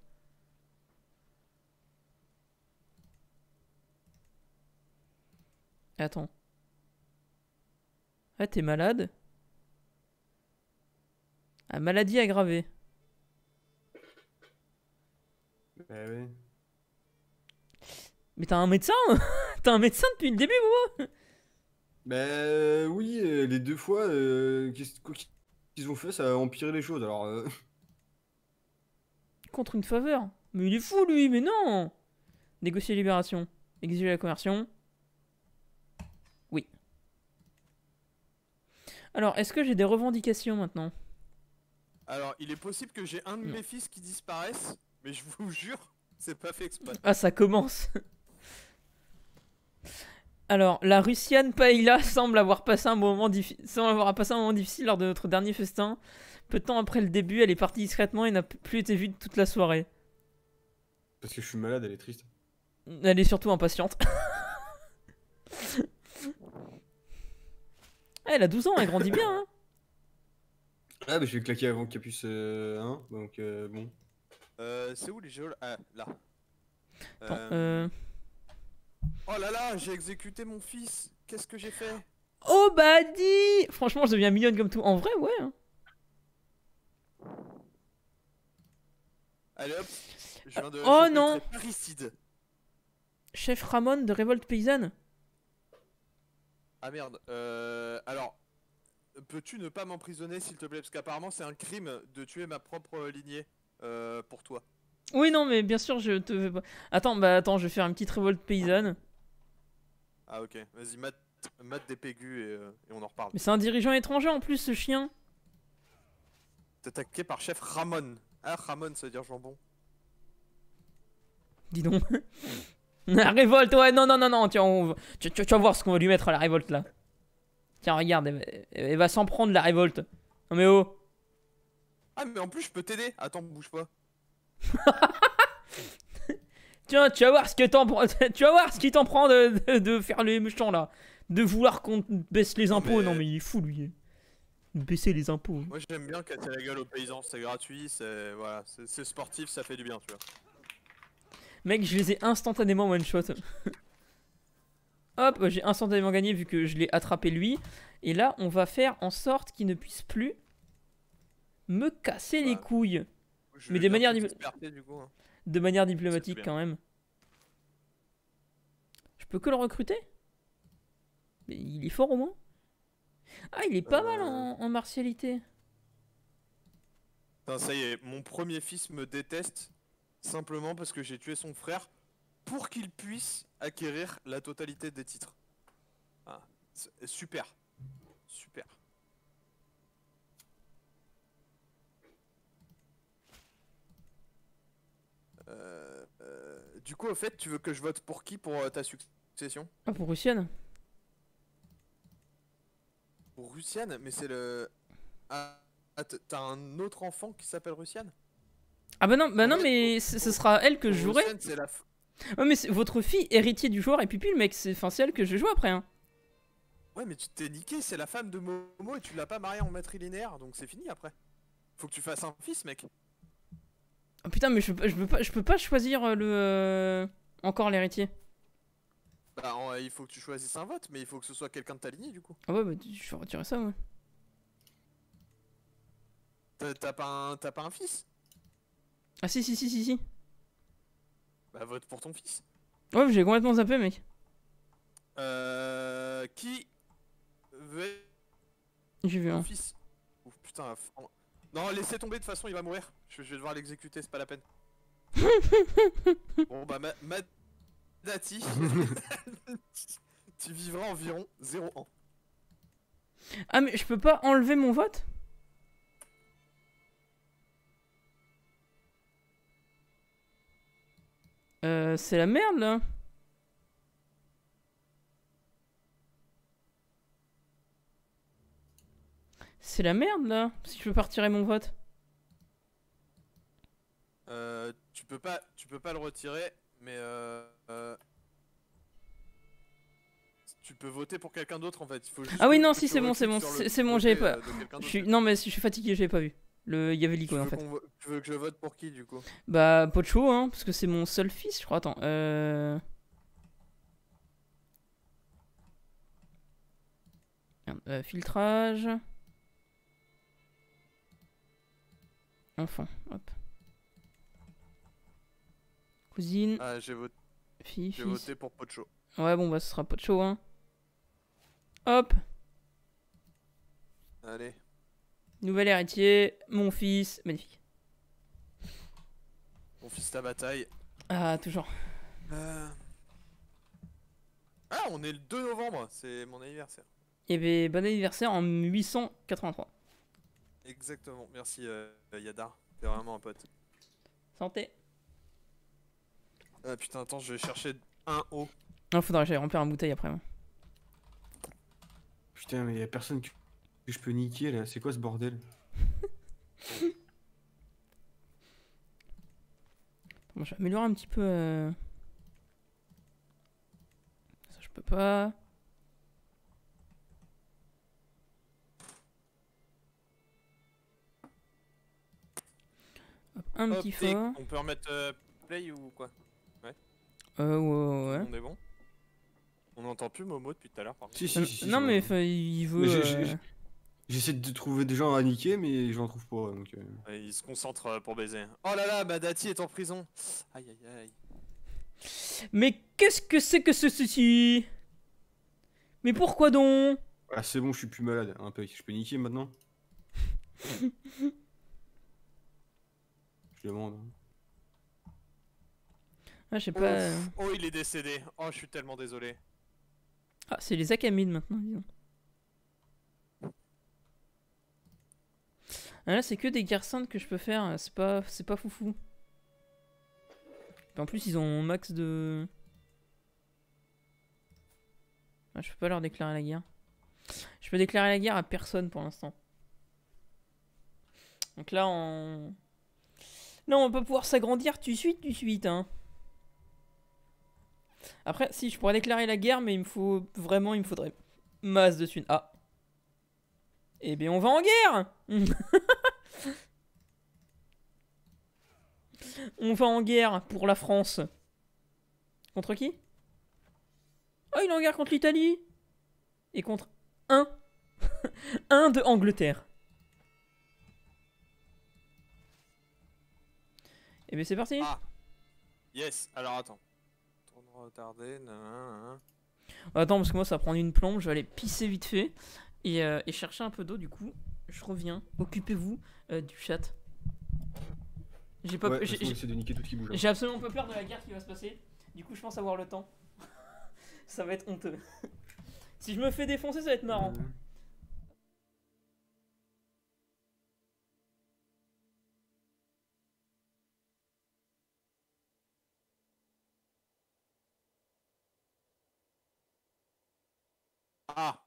Attends. Ah, t'es malade Ah, maladie aggravée. Bah Mais t'as un médecin T'as un médecin depuis le début, moi Bah ben, euh, oui, euh, les deux fois, euh, qu'est-ce qu'ils ont fait, ça a empiré les choses, alors... Euh. Contre une faveur Mais il est fou, lui, mais non Négocier libération. Exiger la conversion. Oui. Alors, est-ce que j'ai des revendications, maintenant Alors, il est possible que j'ai un de mes fils qui disparaisse, mais je vous jure, c'est pas fait exprès. Ah, ça commence alors, la Russiane Païla semble avoir passé un moment semble avoir passé un moment difficile lors de notre dernier festin. Peu de temps après le début, elle est partie discrètement et n'a plus été vue toute la soirée. Parce que je suis malade, elle est triste. Elle est surtout impatiente. Eh, elle a 12 ans, elle grandit bien. Hein. ah, bah je vais claquer avant y n'y Euh, hein donc, euh, bon. Euh, c'est où les jeux Ah, là. Euh, Oh là là, j'ai exécuté mon fils. Qu'est-ce que j'ai fait Oh bah Franchement, je deviens mignonne comme tout. En vrai, ouais. Hein. Allez hop. Je viens de euh, oh non Chef Ramon de Révolte Paysanne. Ah merde. Euh, alors, peux-tu ne pas m'emprisonner s'il te plaît Parce qu'apparemment, c'est un crime de tuer ma propre euh, lignée euh, pour toi. Oui, non, mais bien sûr, je te. Attends, bah attends, je vais faire une petite révolte paysanne. Ah ok, vas-y, mate, des pégus euh, et, on en reparle. Mais c'est un dirigeant étranger en plus, ce chien T'es attaqué par chef Ramon. Ah, Ramon, ça veut dire jambon. Dis donc. la révolte, ouais, non, non, non, non, tiens, tu, vas voir ce qu'on va lui mettre à la révolte, là. Tiens, regarde, elle, va s'en prendre, la révolte. Non mais oh Ah, mais en plus, je peux t'aider Attends, bouge pas. Tiens, tu vas voir ce que t'en tu vas voir ce qui t'en prend de, faire les méchants là, de vouloir qu'on baisse les impôts. Non mais il est fou lui. Baisser les impôts. Moi j'aime bien casser la gueule aux paysans, c'est gratuit, c'est voilà, c'est sportif, ça fait du bien, tu vois. Mec, je les ai instantanément one shot. Hop, j'ai instantanément gagné vu que je l'ai attrapé lui. Et là, on va faire en sorte qu'il ne puisse plus me casser les couilles. mais des manières du hein de manière diplomatique quand même. Je peux que le recruter Mais il est fort au moins. Ah, il est pas mal euh. en, martialité. ça y est, mon premier fils me déteste simplement parce que j'ai tué son frère pour qu'il puisse acquérir la totalité des titres. Ah, super. Super. Euh, euh, du coup, au fait, tu veux que je vote pour qui pour euh, ta succession ah, pour Russiane. Pour Mais c'est le. Ah, ah t'as un autre enfant qui s'appelle Russiane Ah, bah non, bah non mais ce sera elle que je jouerai. c'est Ouais, mais votre fille, héritier du joueur et le mec, c'est enfin, elle que je joue après. Hein. Ouais, mais tu t'es niqué, c'est la femme de Momo et tu l'as pas mariée en matrilinéaire, donc c'est fini après. Faut que tu fasses un fils, mec. Ah, putain, mais je, je, peux pas, je peux pas choisir euh, le. Euh, encore l'héritier. Bah, il faut que tu choisisses un vote, mais il faut que ce soit quelqu'un de ta lignée du coup. Ah ouais, bah je vais retirer ça, ouais. T'as pas, un, pas un fils Ah si, si, si, si, si. Bah, vote pour ton fils. Ouais, j'ai complètement zappé, mec. Euh. Qui veut. J'ai vu un. Fils. Oh putain, non, laissez tomber, de toute façon, il va mourir. Je, vais devoir l'exécuter, c'est pas la peine. bon, bah, ma, tu vivras environ 0 ans. Ah, mais je peux pas enlever mon vote Euh, c'est la merde, là hein. C'est la merde là, si je peux pas retirer mon vote. Euh, tu peux pas, tu peux pas le retirer, mais euh, euh tu peux voter pour quelqu'un d'autre en fait. ah oui non, si c'est bon, c'est bon, c'est bon, j'avais pas. Euh, non mais si je suis fatigué, j'ai pas vu. Le, il y avait l'icône en fait. Tu veux que je vote pour qui du coup Bah Pocho hein, parce que c'est mon seul fils, je crois. Attends. Euh... euh filtrage. Enfant, hop. Cousine. Ah, j'ai voté. pour Pocho. Ouais, bon, bah, ce sera Pocho, hein. Hop. Allez. Nouvel héritier, mon fils. Magnifique. Mon fils, ta bataille. Ah, toujours. Euh. Ah, on est le 2 novembre, c'est mon anniversaire. Et y avait bon anniversaire en 883. Exactement, merci euh, Yadar, t'es vraiment un pote. Santé. Ah putain, attends, je vais chercher un haut. Non, faudra que j'aille remplir un bouteille après. Moi. Putain, mais y'a personne que je peux niquer là, c'est quoi ce bordel je vais améliorer un petit peu. Euh. Ça, je peux pas. un fort. On peut remettre euh, play ou quoi Ouais. Euh, ouais, ouais. On est bon On n'entend plus Momo depuis tout à l'heure, par contre. Si, si, non, mais il veut. Euh, j'essaie de trouver des gens à niquer, mais j'en trouve pas. Donc... Euh. Ouais, il se concentre pour baiser. Oh là là, Badati est en prison Aïe aïe aïe. Mais qu'est-ce que c'est que ce ceci Mais pourquoi donc Ah, c'est bon, je suis plus malade. Un je peux niquer maintenant. Ah, je sais pas. Euh. Oh, il est décédé. Oh, je suis tellement désolé. Ah, c'est les acamides maintenant, disons. Ah, là, c'est que des garçons que je peux faire. Euh, c'est pas, c'est pas foufou. en plus, ils ont max de. Ah, je peux pas leur déclarer la guerre. Je peux déclarer la guerre à personne pour l'instant. Donc là, on... Non, on va pouvoir s'agrandir tu suite, de suite, hein. Après, si, je pourrais déclarer la guerre, mais il me faut... Vraiment, il me faudrait masse de suite. Ah. Eh bien, on va en guerre On va en guerre pour la France. Contre qui Oh, il est en guerre contre l'Italie Et contre un. un de Angleterre. Et eh bien c'est parti ah. Yes, alors attends. Tourne Attends, parce que moi ça prend une plombe, je vais aller pisser vite fait et, euh, chercher un peu d'eau du coup. Je reviens, occupez-vous euh, du chat. J'ai pas hein. j'ai absolument pas peur de la guerre qui va se passer. Du coup, je pense avoir le temps. ça va être honteux. si je me fais défoncer, ça va être marrant. Mhm. Ah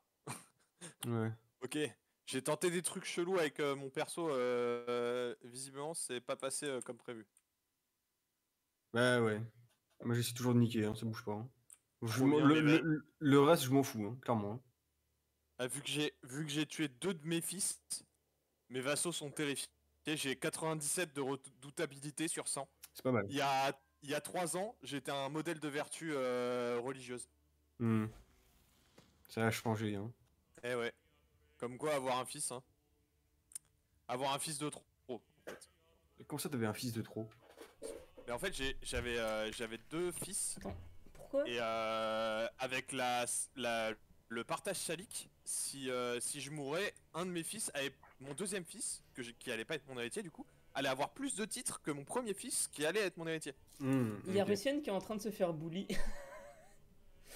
Ouais. Ok. J'ai tenté des trucs chelous avec euh, mon perso. Euh, euh, visiblement, c'est pas passé comme prévu. Bah ouais. Moi j'essaie toujours de niquer, hein, ça bouge pas. Hein. Bah. le, reste, je m'en fous, hein, clairement. Hein. Ah, vu que j'ai vu que j'ai tué deux de mes fils, mes vassaux sont terrifiés. J'ai 97 de redoutabilité sur 100. C'est pas mal. Il y a il trois ans, j'étais un modèle de vertu religieuse. Hmm. Ça a changé, hein. Eh ouais. Comme quoi avoir un fils, hein. Avoir un fils de trop, en fait. comment ça t'avais un fils de trop Mais en fait, j'avais euh, j'avais deux fils. Pourquoi Et euh, avec la, la, le partage salique, si, euh, si je mourais, un de mes fils, mon deuxième fils, que qui allait pas être mon héritier du coup, allait avoir plus de titres que mon premier fils qui allait être mon héritier. Mmh, Il y a Russienne qui est en train de se faire bully.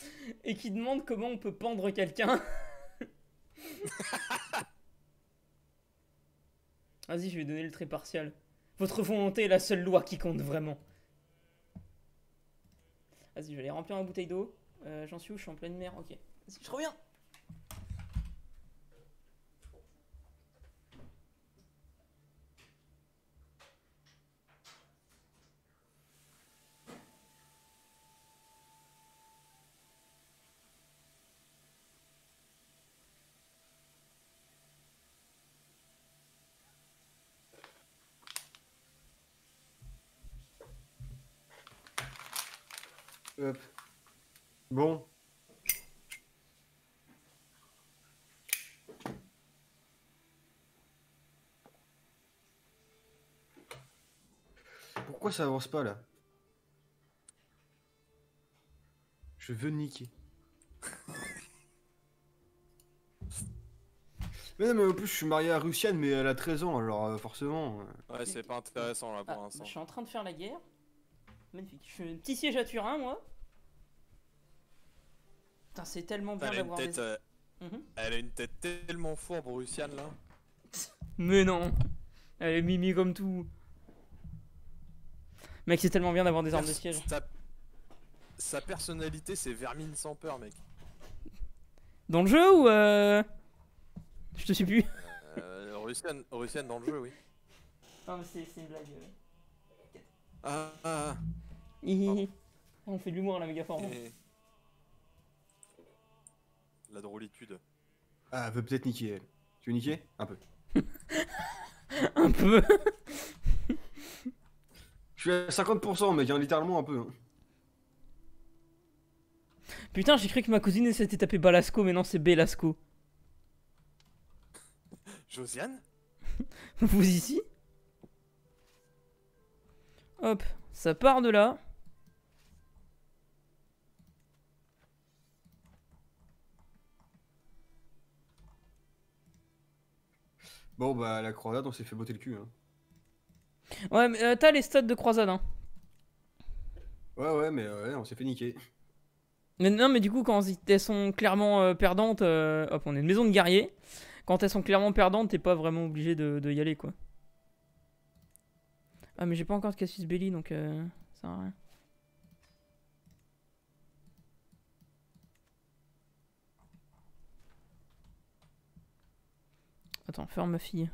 et qui demande comment on peut pendre quelqu'un. Vas-y, je vais donner le trait partial. Votre volonté est la seule loi qui compte vraiment. Vas-y, je vais aller remplir ma bouteille d'eau. Euh, j'en suis où Je suis en pleine mer. Ok. je reviens. Euh, bon. Pourquoi ça avance pas là Je veux niquer. mais non, mais en plus, je suis marié à Russiane, mais elle a 13 ans, alors euh, forcément. Euh. Ouais, c'est pas intéressant là pour ah, l'instant. je suis en train de faire la guerre. Magnifique. Je suis un petit siège à Turin, moi. Putain, c'est tellement bien d'avoir des... Euh, mhm. Elle a une tête tellement fourbe, Russiane, là. Mais non Elle est mimi comme tout. Mec, c'est tellement bien d'avoir des armes de siège. Sa, personnalité, c'est vermine sans peur, mec. Dans le jeu ou euh... Je te suis plus. euh, euh Russiane, dans le jeu, oui. Non, mais c'est une blague. Euh. Ah, ah, ah. Oh. On fait de l'humour, à la méga la drôlitude. Ah, elle veut peut-être niquer, elle. Tu veux niquer Un peu. un peu Je suis à 50%, mec, littéralement un peu. Hein. Putain, j'ai cru que ma cousine essaie s'était tapé Balasco, mais non, c'est Belasco. Josiane Vous ici Hop, ça part de là. Bon, bah, la croisade, on s'est fait botter le cul. Hein. Ouais, mais euh, t'as les stats de croisade, hein. Ouais, ouais, mais euh, on s'est fait niquer. Mais non, mais du coup, quand elles sont clairement euh, perdantes, hop, on est une maison de guerriers. Quand elles sont clairement perdantes, t'es pas vraiment obligé de, y aller, quoi. Ah, mais j'ai pas encore de Cassius Belli, donc ça sert rien. Attends, ferme ma fille.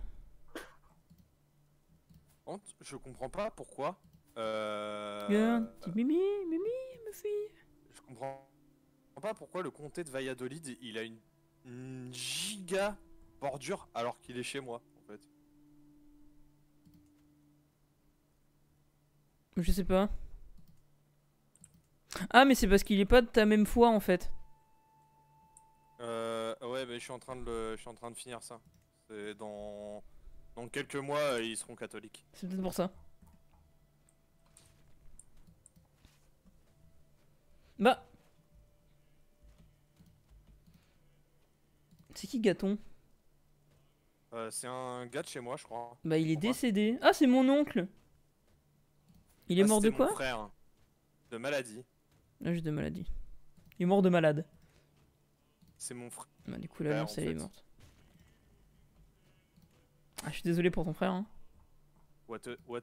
Je comprends pas pourquoi. Euh... Mimi, Mimi, ma fille. Je comprends pas pourquoi le comté de Valladolid, il a une, giga bordure alors qu'il est chez moi, en fait. Je sais pas. Ah, mais c'est parce qu'il est pas de ta même foi, en fait. Euh, ouais, mais je suis en train de je suis en train de finir ça. Et dans... quelques mois, euh, ils seront catholiques. C'est peut-être pour ça. Bah C'est qui Gaton euh, C'est un gars de chez moi, je crois. Bah il est décédé. Ah c'est mon oncle Il est ah, mort de quoi mon frère. De maladie. Ah juste de maladie. Il est mort de malade. C'est mon frère. Bah, du coup, lance, elle est morte. Ah, je suis désolé pour ton frère. Hein. What, a,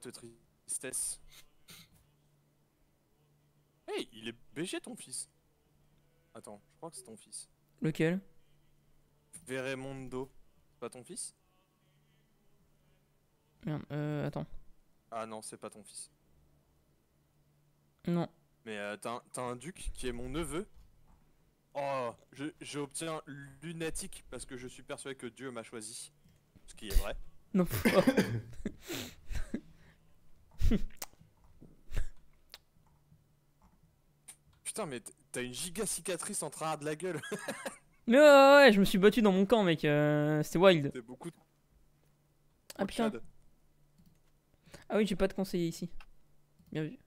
tristesse. Hey, il est BG ton fils. Attends, je crois que c'est ton fils. Lequel Veremondo. C'est pas ton fils Merde, euh, attends. Ah non, c'est pas ton fils. Non. Mais euh, t'as un duc qui est mon neveu. Oh, je, lunatique parce que je suis persuadé que Dieu m'a choisi qui est vrai. Non. Putain, mais t'as une giga cicatrice en train de la gueule. mais ouais, ouais, je me suis battu dans mon camp, mec. Euh, c'était wild. beaucoup Ah putain. Ah oui, j'ai pas de conseiller ici. Bien vu.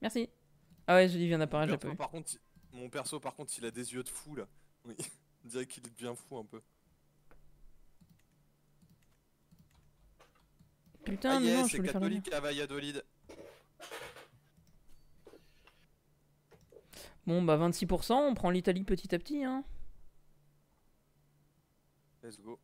Merci. Ah ouais, je dis, viens d'apparaître, j'ai pas Par contre, mon perso, par contre, il a des yeux de fou là. Oui. On dirait qu'il devient fou un peu. Putain, ah yes, non, je catholique faire à Valladolid. Bon, bah 26%, on prend l'Italie petit à petit. Hein. Let's go.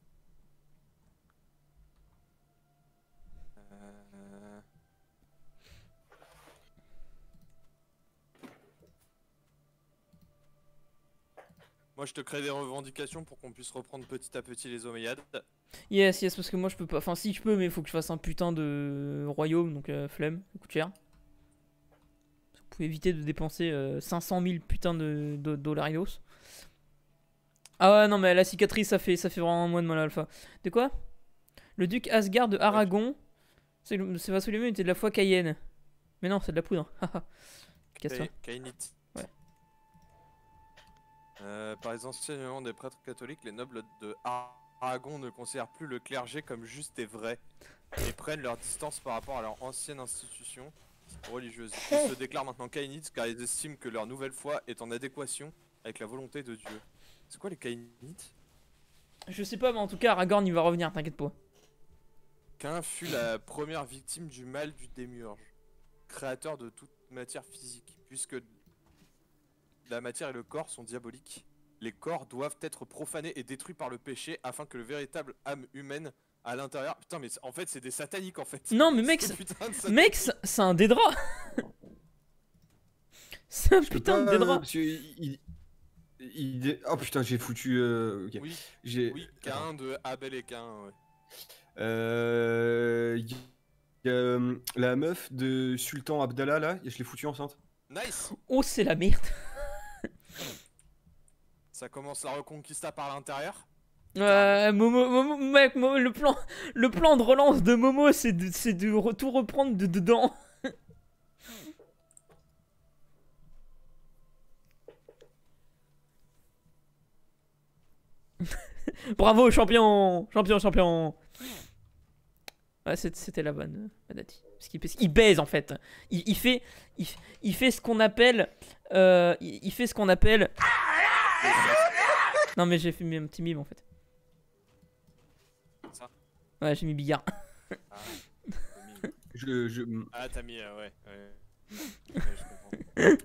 Moi, je te crée des revendications pour qu'on puisse reprendre petit à petit les omeyades. Yes, yes, parce que moi, je peux pas. Enfin, si je peux, mais il faut que je fasse un putain de royaume, donc euh, flemme, ça coûte cher. Vous pouvez éviter de dépenser 500 euh, 000 putains de, dollars Ah ouais, non, mais la cicatrice, ça fait, ça fait vraiment moins de mal alpha. De quoi Le duc Asgard de Aragon. C'est pas celui-là, était de la foi cayenne. Mais non, c'est de la poudre. casse euh, par les enseignements des prêtres catholiques, les nobles de Aragon ne considèrent plus le clergé comme juste et vrai et prennent leur distance par rapport à leur ancienne institution religieuse. Ils se déclarent maintenant caïnites car ils estiment que leur nouvelle foi est en adéquation avec la volonté de Dieu. C'est quoi les kainites Je sais pas, mais en tout cas, Aragon il va revenir, t'inquiète pas. Cain fut la première victime du mal du démiurge, créateur de toute matière physique, puisque la matière et le corps sont diaboliques. Les corps doivent être profanés et détruits par le péché afin que le véritable âme humaine à l'intérieur. Putain, mais en fait, c'est des sataniques en fait. Non, mais mec, mec, c'est un dédra. c'est un putain de dédra. oh putain, j'ai foutu. Euh, oui, j'ai. Oui, de Abel et Cain. Euh, euh, la meuf de Sultan Abdallah là, je l'ai foutu enceinte. Nice. Oh, c'est la merde. Ça commence la reconquista par l'intérieur. Momo, mec, le plan, le plan de relance de Momo, c'est de, de tout reprendre de dedans. Bravo, champion, champion, champion. Ouais, c'était la bonne, Madati. Parce qu'il baise en fait. Il, fait, il, fait ce qu'on appelle, euh, il, fait ce qu'on appelle. non, mais j'ai fait un petit mime en fait. Ouais, j'ai mis billard. ah, je, mm. ah, t'as mis, euh, ouais.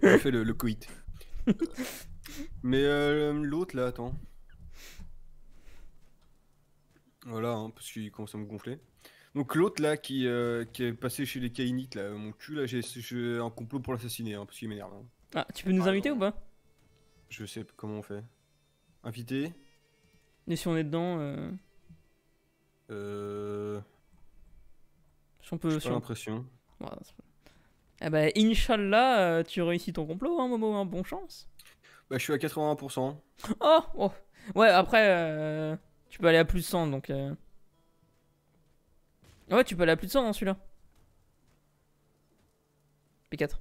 J'ai fait le, le coït. mais euh, l'autre là, attends. Voilà, hein, parce qu'il commence à me gonfler. Donc l'autre là qui, euh, qui, est passé chez les Kainites là, mon cul là, j'ai un complot pour l'assassiner hein, parce qu'il m'énerve. Hein. Ah, tu peux nous ah, inviter ou pas je sais comment on fait. Invité Et si on est dedans euh... euh si on peut. Si l'impression. ah bah, Inch'Allah, euh, tu réussis ton complot, hein, Momo, hein, bon chance. Bah, je suis à 81%. Oh, Ouais, après, euh, tu peux aller à plus de 100, donc. Ouais, tu peux aller à plus de 100 hein, celui-là. P4.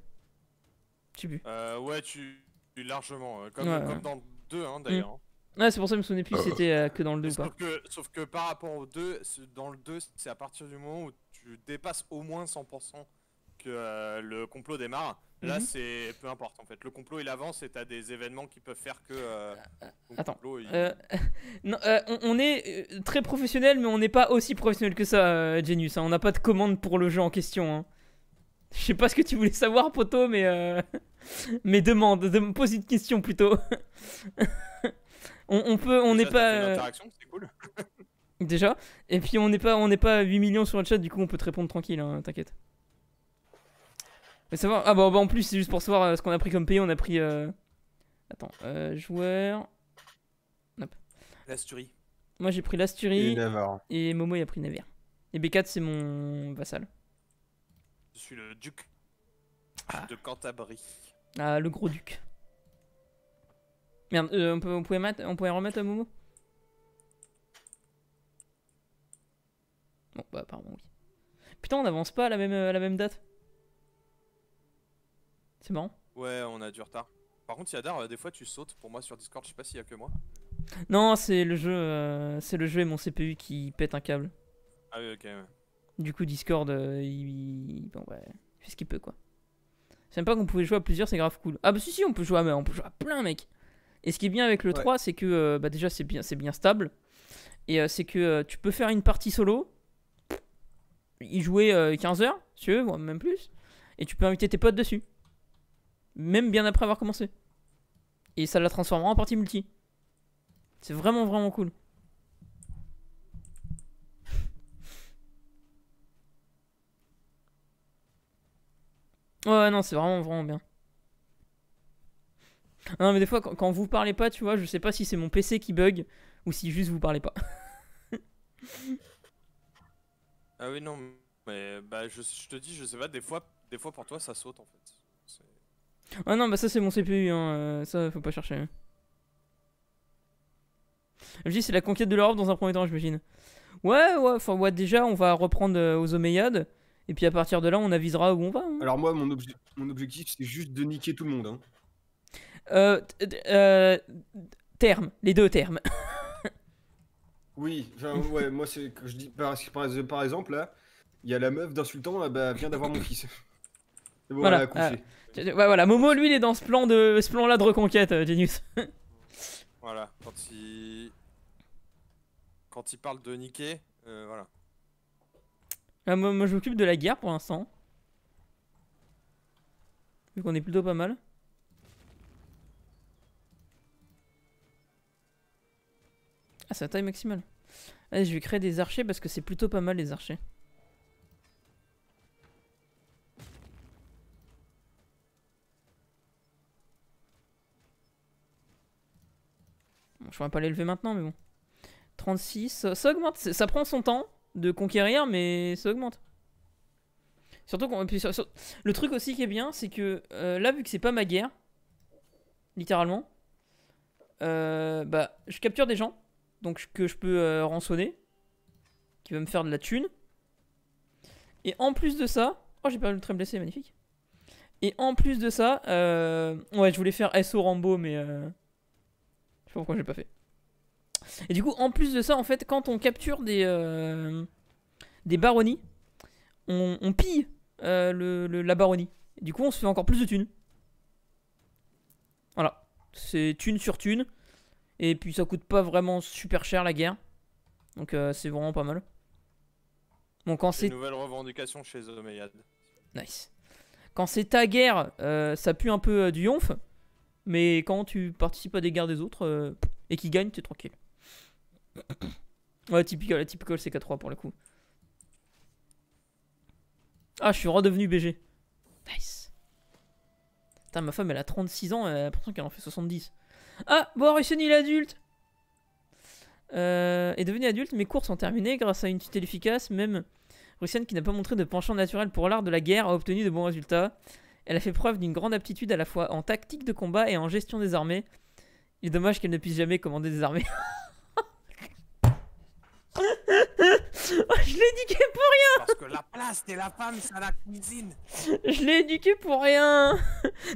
Tu bues. Euh, ouais, tu. Largement, euh, comme, dans le 2 hein, d'ailleurs. Mm. Hein. Ouais, c'est pour ça que je me souvenais plus si euh. c'était euh, que dans le 2 sauf ou pas. Que, sauf que par rapport au 2, dans le 2, c'est à partir du moment où tu dépasses au moins 100% que le complot démarre. Là, mhm. c'est peu importe en fait. Le complot il avance et t'as des événements qui peuvent faire que. Attends. on, est très professionnel, mais on n'est pas aussi professionnel que ça, Genius. Hein. On n'a pas de commande pour le jeu en question. Hein. Je sais pas ce que tu voulais savoir, poteau, mais, euh, mais demande, pose une question plutôt. on, peut, on n'est pas. c'est cool. déjà. Et puis on n'est pas, on pas 8 millions sur le chat, du coup on peut te répondre tranquille, hein, t'inquiète. Mais savoir. Ah bah, bah, en plus c'est juste pour savoir euh, ce qu'on a pris comme pays, on a pris. Euh, attends, joueur. L'Asturie. Moi j'ai pris l'Asturie. Et, Momo il a pris Navarre. Et B4 c'est mon vassal. Je suis le duc ah. de Cantabrie. Ah, le gros duc. Merde, euh, on, peut, on, pouvait remettre un Momo Bon, bah apparemment oui. Putain, on n'avance pas à la même, euh, à la même date. C'est marrant. Ouais, on a du retard. Par contre, Yadar, euh, des fois tu sautes pour moi sur Discord, je sais pas s'il y a que moi. Non, c'est le jeu, c'est le jeu et mon CPU qui pète un câble. Ah oui, ok. Ouais. Du coup, Discord, euh, il... fait ce qu'il peut, quoi. C'est pas qu'on pouvait jouer à plusieurs, c'est grave cool. Ah bah si, si, on peut jouer à, on peut plein, mec. Et ce qui est bien avec le 3, c'est que euh, bah, déjà, c'est bien, bien stable. Et euh, c'est que tu peux faire une partie solo, y jouer 15 heures, si tu veux, même plus. Et tu peux inviter tes potes dessus. Même bien après avoir commencé. Et ça la transformera en partie multi. C'est vraiment, vraiment cool. Ouais, non, c'est vraiment, vraiment bien. Non, mais des fois, quand, vous parlez pas, tu vois, je sais pas si c'est mon PC qui bug ou si juste vous parlez pas. ah oui, non, mais bah, je, te dis, je sais pas, des fois, des fois pour toi, ça saute en fait. Ah non, bah ça, c'est mon CPU, hein, euh, ça, faut pas chercher. Hein. Je dis, c'est la conquête de l'Europe dans un premier temps, j'imagine. Ouais, ouais, ouais, déjà, on va reprendre euh, aux Omeyyades. Et puis à partir de là, on avisera où on va. Hein. Alors moi, mon, mon objectif, c'est juste de niquer tout le monde. Hein. Euh, euh, terme, les deux termes. Oui, moi, c'est que je dis, par, exemple, là, il y a la meuf d'insultant, là, ah bah, vient d'avoir mon fils. bon, Voilà, elle a ah, ouais, voilà, Momo, lui, il est dans ce plan de ce plan-là de reconquête, euh, Voilà, quand il. Quand il parle de niquer, euh, voilà. Ah, moi, je m'occupe de la guerre pour l'instant. Vu qu'on est plutôt pas mal. Ah, c'est la taille maximale. Allez, je vais créer des archers parce que c'est plutôt pas mal les archers. Bon, je pourrais pas l'élever maintenant, mais bon. 36, ça augmente, ça prend son temps de conquérir, mais ça augmente. Surtout qu'on. le truc aussi qui est bien, c'est que euh, là, vu que c'est pas ma guerre, littéralement, euh, bah, je capture des gens, donc que je peux euh, rançonner, qui va me faire de la thune. Et en plus de ça. Oh, j'ai perdu le train blessé, magnifique. Et en plus de ça, ouais, je voulais faire SO Rambo, mais. je sais pas pourquoi j'ai pas fait. Et du coup, en plus de ça, en fait, quand on capture des, euh, des baronnies, on, pille euh, la baronnie. du coup, on se fait encore plus de thunes. Voilà. C'est thune sur thune. Et puis, ça coûte pas vraiment super cher la guerre. Donc, euh, c'est vraiment pas mal. Bon, quand c'est. Nouvelle revendication chez Nice. Quand c'est ta guerre, ça pue un peu du yonf. Mais quand tu participes à des guerres des autres et qui gagnent, t'es tranquille ouais, typical, typical CK3 pour le coup. Ah, je suis redevenu BG. Nice. Putain, ma femme, elle a 36 ans, elle a l'impression qu'elle en fait 70. Ah, bon, est l'adulte euh, est devenue adulte, mes cours sont terminés grâce à une tutelle efficace, même Russienne qui n'a pas montré de penchant naturel pour l'art de la guerre a obtenu de bons résultats. Elle a fait preuve d'une grande aptitude à la fois en tactique de combat et en gestion des armées. Il est dommage qu'elle ne puisse jamais commander des armées. Oh, je l'ai éduqué pour rien Parce que la place t'es la femme, c'est la cuisine Je l'ai éduqué pour rien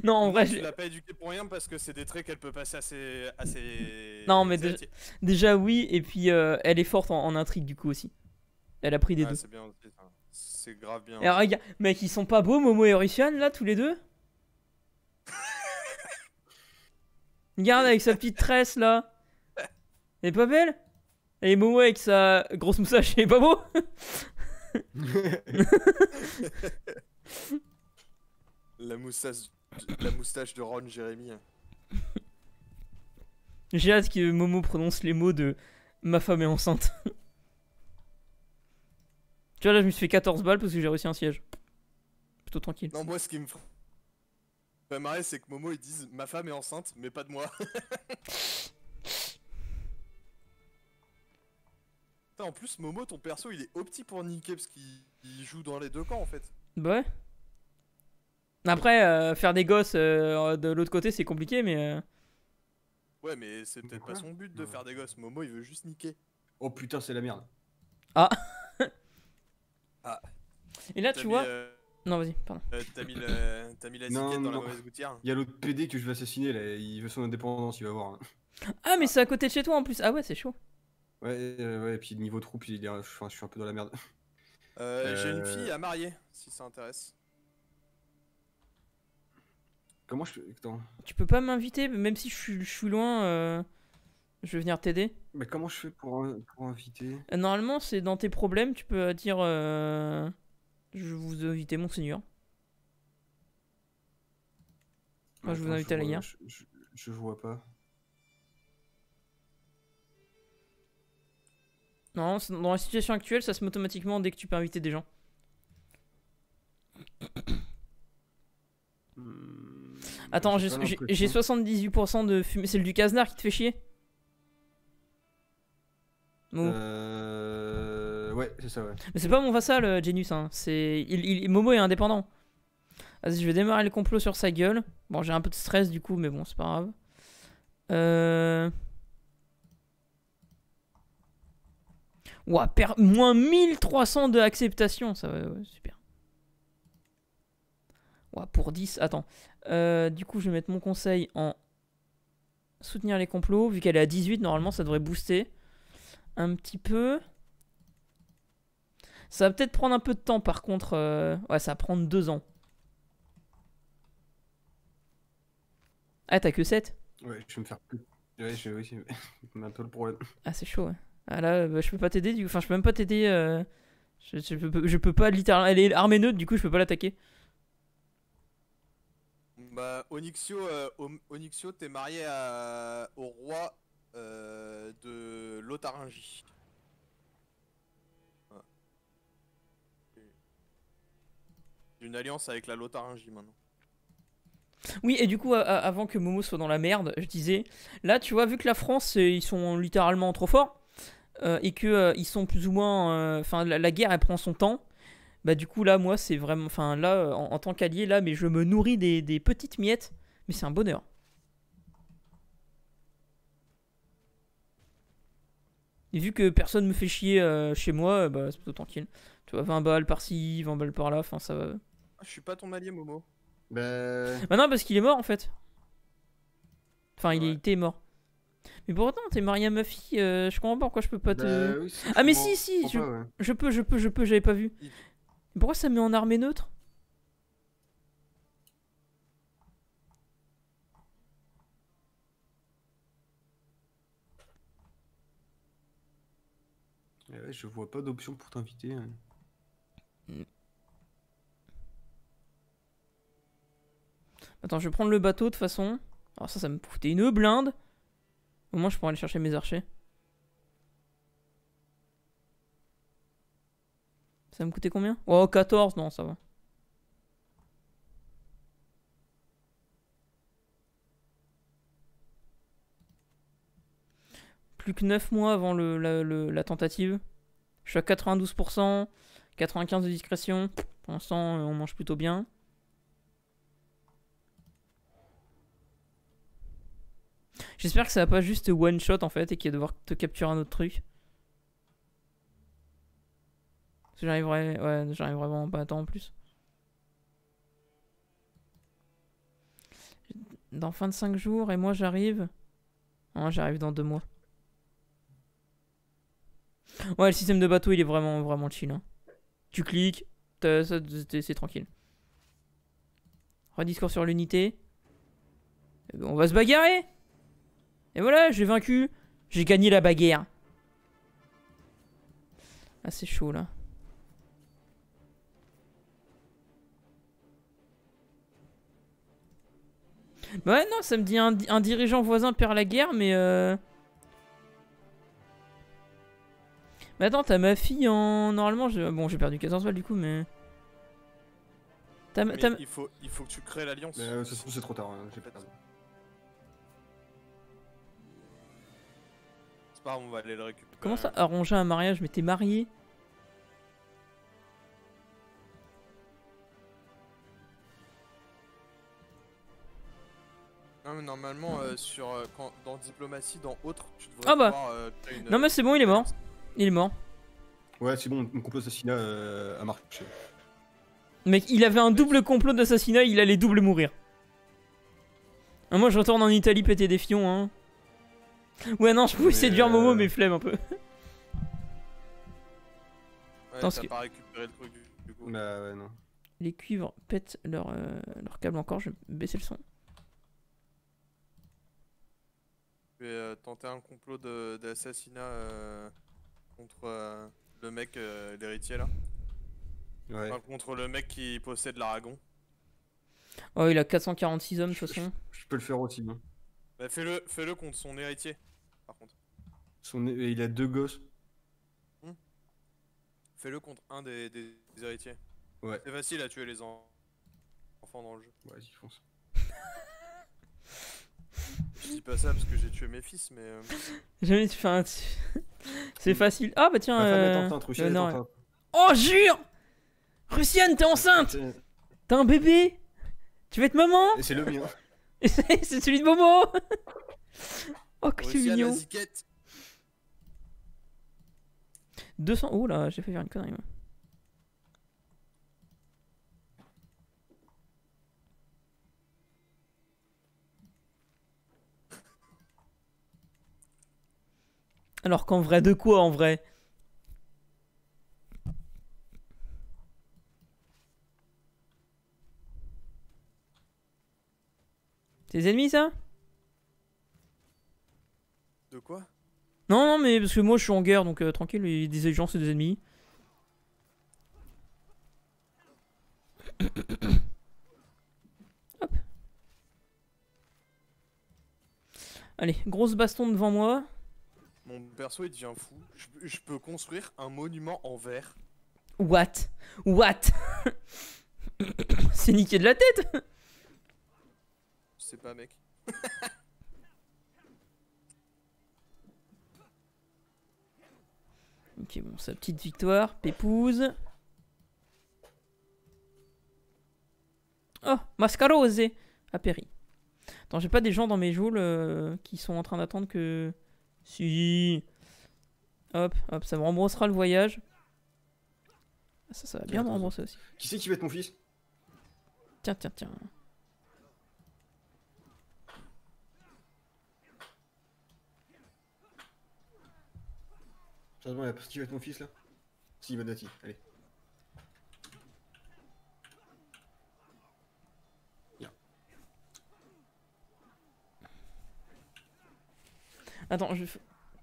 Non, en vrai, je l'ai pas éduqué pour rien parce que c'est des traits qu'elle peut passer assez... assez... Non, mais déjà, oui, et puis euh, elle est forte en, intrigue du coup aussi. Elle a pris des deux. C'est bien C'est grave bien. mec, ils sont pas beaux, Momo et Orician, là, tous les deux Regarde avec sa petite tresse là. Elle est pas belle et Momo avec sa grosse moustache, c'est est pas beau La moustache, la moustache de Ron Jérémy. J'ai hâte que Momo prononce les mots de ma femme est enceinte. tu vois, là, je me suis fait 14 balles parce que j'ai réussi un siège. Plutôt tranquille. Non, moi, ce qui me fait marrer, c'est que Momo, ils disent ma femme est enceinte, mais pas de moi. En plus, Momo, ton perso, il est opti pour niquer parce qu'il joue dans les deux camps en fait. Bah ouais. Après, euh, faire des gosses euh, de l'autre côté, c'est compliqué, mais. Euh. Ouais, mais c'est peut-être pas son but de faire des gosses. Momo, il veut juste niquer. Oh putain, c'est la merde. Ah. ah. Et là, tu vois. Non, vas-y, pardon. T'as mis, la dans la mauvaise gouttière. Il y a l'autre PD que je vais assassiner là. Il veut son indépendance, il va voir. Ah, mais c'est à côté de chez toi en plus. Ah ouais, c'est chaud. Ouais, euh, ouais, et puis niveau troupe, je suis un peu dans la merde. Euh, j'ai une euh. fille à marier, si ça intéresse. Comment je. peux... Tu peux pas m'inviter, même si je suis, loin. Je vais venir t'aider. Mais comment je fais pour, inviter Normalement, c'est dans tes problèmes, tu peux dire euh, Je vous invite, monseigneur. Moi, je vous invite à la guerre. je, vois pas. Non, dans la situation actuelle, ça se met automatiquement dès que tu peux inviter des gens. Hmm, Attends, j'ai 78% de fumée. C'est le du Casnard qui te fait chier Euh... Ouais, c'est ça, ouais. Mais c'est pas mon vassal, euh, Genius. Hein. C'est... Il, il... Momo est indépendant. Vas-y, je vais démarrer le complot sur sa gueule. Bon, j'ai un peu de stress du coup, mais bon, c'est pas grave. Euh... Ouah, moins 1300 de acceptation, ça va, ouais, super. Ouah, pour 10, attends. Euh, du coup, je vais mettre mon conseil en soutenir les complots. Vu qu'elle est à 18, normalement, ça devrait booster un petit peu. Ça va peut-être prendre un peu de temps, par contre. Euh, ouais, ça va prendre 2 ans. Ah, t'as que 7 Ouais, je vais me faire plus. Ouais, je... un peu le problème. Ah, c'est chaud, ouais. Ah là, euh, bah, je peux pas t'aider, du coup. Enfin, je peux même pas t'aider. Euh, je, peux, pas littéralement. Elle est armée neutre, du coup, je peux pas l'attaquer. Bah, Onyxio, euh, Onyxio t'es marié au roi de Lotharingie. Une alliance avec la Lotharingie maintenant. Oui, et du coup, avant que Momo soit dans la merde, je disais, là, tu vois, vu que la France, ils sont littéralement trop forts, euh, et que euh, ils sont plus ou moins, euh, enfin la, guerre elle prend son temps. Bah du coup là moi c'est vraiment, enfin là en, tant qu'allié là, mais je me nourris des, petites miettes, mais c'est un bonheur. Et vu que personne me fait chier chez moi, bah c'est plutôt tranquille. Tu vois 20 balles par-ci, 20 balles par-là, enfin ça va. Ah, je suis pas ton allié Momo. Bah, bah... non parce qu'il est mort en fait. Enfin il était mort. Mais pourtant, t'es Maria ma fille, euh, je comprends pas pourquoi je peux pas te. Bah ah, mais si, si, je, peux, je peux, je peux, j'avais pas vu. Pourquoi ça met en armée neutre eh Je vois pas d'option pour t'inviter. Hein. Attends, je vais prendre le bateau de toute façon. Alors oh, ça, ça me foutait une blinde. Au moins, je pourrais aller chercher mes archers. Ça me coûter combien Oh, 14, non, ça va. Plus que 9 mois avant la, la tentative. Je suis à 92%, 95 de discrétion. Pour l'instant, on mange plutôt bien. J'espère que ça va pas juste one shot en fait et qu'il va devoir te capturer un autre truc. Parce que J'arriverai, ouais, j'arriverai vraiment pas à temps en plus. Dans 25 jours et moi j'arrive. Non, j'arrive dans 2 mois. Ouais, le système de bateau il est vraiment vraiment chill. Hein. Tu cliques, c'est tranquille. Rediscours sur l'unité. On va se bagarrer et voilà, j'ai vaincu. J'ai gagné la bagarre. Ah, c'est chaud, là. Bah ouais, non, ça me dit un, dirigeant voisin perd la guerre, mais... Euh... Mais bah attends, t'as ma fille en... Normalement, bon, j'ai perdu 14 balles du coup, mais... Il, faut, il faut que tu crées l'alliance. Mais euh, c'est trop tard, hein, j'ai pas Comment ça, arranger un mariage Mais t'es marié Non, normalement, euh, sur, euh, dans diplomatie, dans autre, tu devrais ah bah. Euh, non, mais c'est bon, il est mort. Il est mort. Ouais, c'est bon, mon complot d'assassinat a marché. Mec, il avait un double complot d'assassinat, il allait double mourir. Ah, moi, je retourne en Italie péter des fions, hein. Ouais, non, je pouvais séduire Momo, euh, mais flemme un peu. Ouais, t'as pas récupéré le truc du, coup. Bah ouais, non. Les cuivres pètent leur, euh, câble encore, je vais baisser le son. Je vais euh, tenter un complot d'assassinat contre le mec, l'héritier là. Ouais. Enfin, contre le mec qui possède l'aragon. Oh, il a 446 hommes de toute façon. Je, peux le faire aussi, non hein. Bah le fais -le contre son héritier par contre. Son... Il a deux gosses. Hmm. Fais-le contre un des, des, héritiers. Ouais. C'est facile à tuer les enfants dans le jeu. Vas-y, fonce. Je dis pas ça parce que j'ai tué mes fils, mais. Euh. J'ai Jamais tu fais un. C'est facile. Ah bah tiens. Ah, euh... Enceinte, euh, non, Oh, jure Russiane, t'es enceinte T'as un bébé Tu veux être maman Et c'est le mien. c'est celui de Momo Oh, que 200. Oh là, j'ai fait faire une connerie. Alors qu'en vrai, de quoi en vrai Tes ennemis ça quoi Non, non, mais parce que moi je suis en guerre, donc euh, tranquille, il y a gens, c'est des ennemis. Hop. Allez, grosse baston devant moi. Mon perso il devient fou. Je, peux construire un monument en verre. What What C'est niqué de la tête C'est pas mec. Ok, bon, sa petite victoire, Pépouze. Oh, Mascarose a péri. Attends, j'ai pas des gens dans mes joules euh, qui sont en train d'attendre que... Si Hop, hop, ça me remboursera le voyage. Ah, ça, ça va bien me rembourser aussi. Qui c'est qui va être mon fils Tiens, tiens, tiens. Attends, il va être mon mon fils là Si, Bonati, allez. Attends, je vais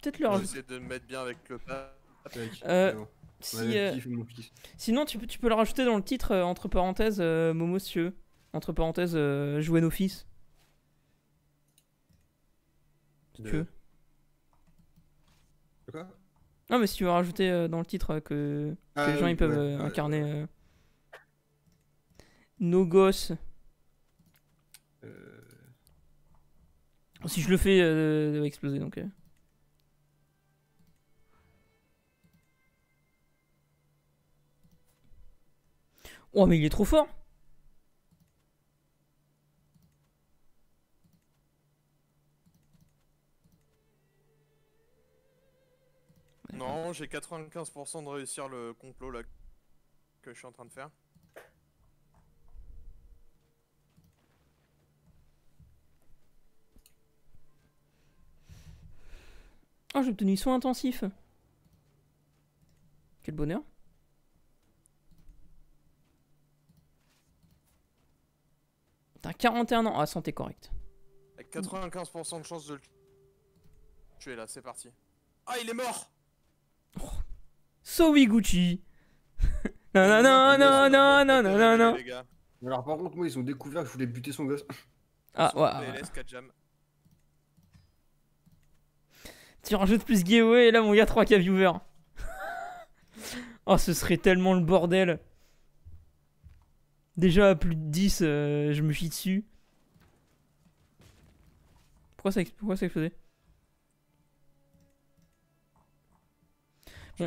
peut-être le rajouter. J'essaie de me mettre bien avec le pape. Sinon, tu peux, tu peux le rajouter dans le titre, euh, entre parenthèses, euh, Momo Entre parenthèses, euh, jouer nos fils. tu veux. De quoi non, mais si tu veux rajouter euh, dans le titre euh, que, ah, les gens ils peuvent euh, incarner nos gosses. Si je le fais, ça va exploser donc. Oh mais il est trop fort Non, j'ai 95% de réussir le complot là que je suis en train de faire. Oh, j'ai obtenu soin intensif. Quel bonheur. T'as 41 ans. Ah, santé correcte. Avec 95% de chance de le tuer là, c'est parti. Ah, il est mort Oh. So we Gucci. non, non, non, non, non, non, non, non, non. Alors, par contre, moi, ils ont découvert que je voulais buter son gosse. Ah, ouais. ouais. Tu rajoutes plus giveaway et là, mon gars, 3k viewers. oh, ce serait tellement le bordel. Déjà à plus de 10, euh, je me fie dessus. Pourquoi ça, pourquoi ça explosait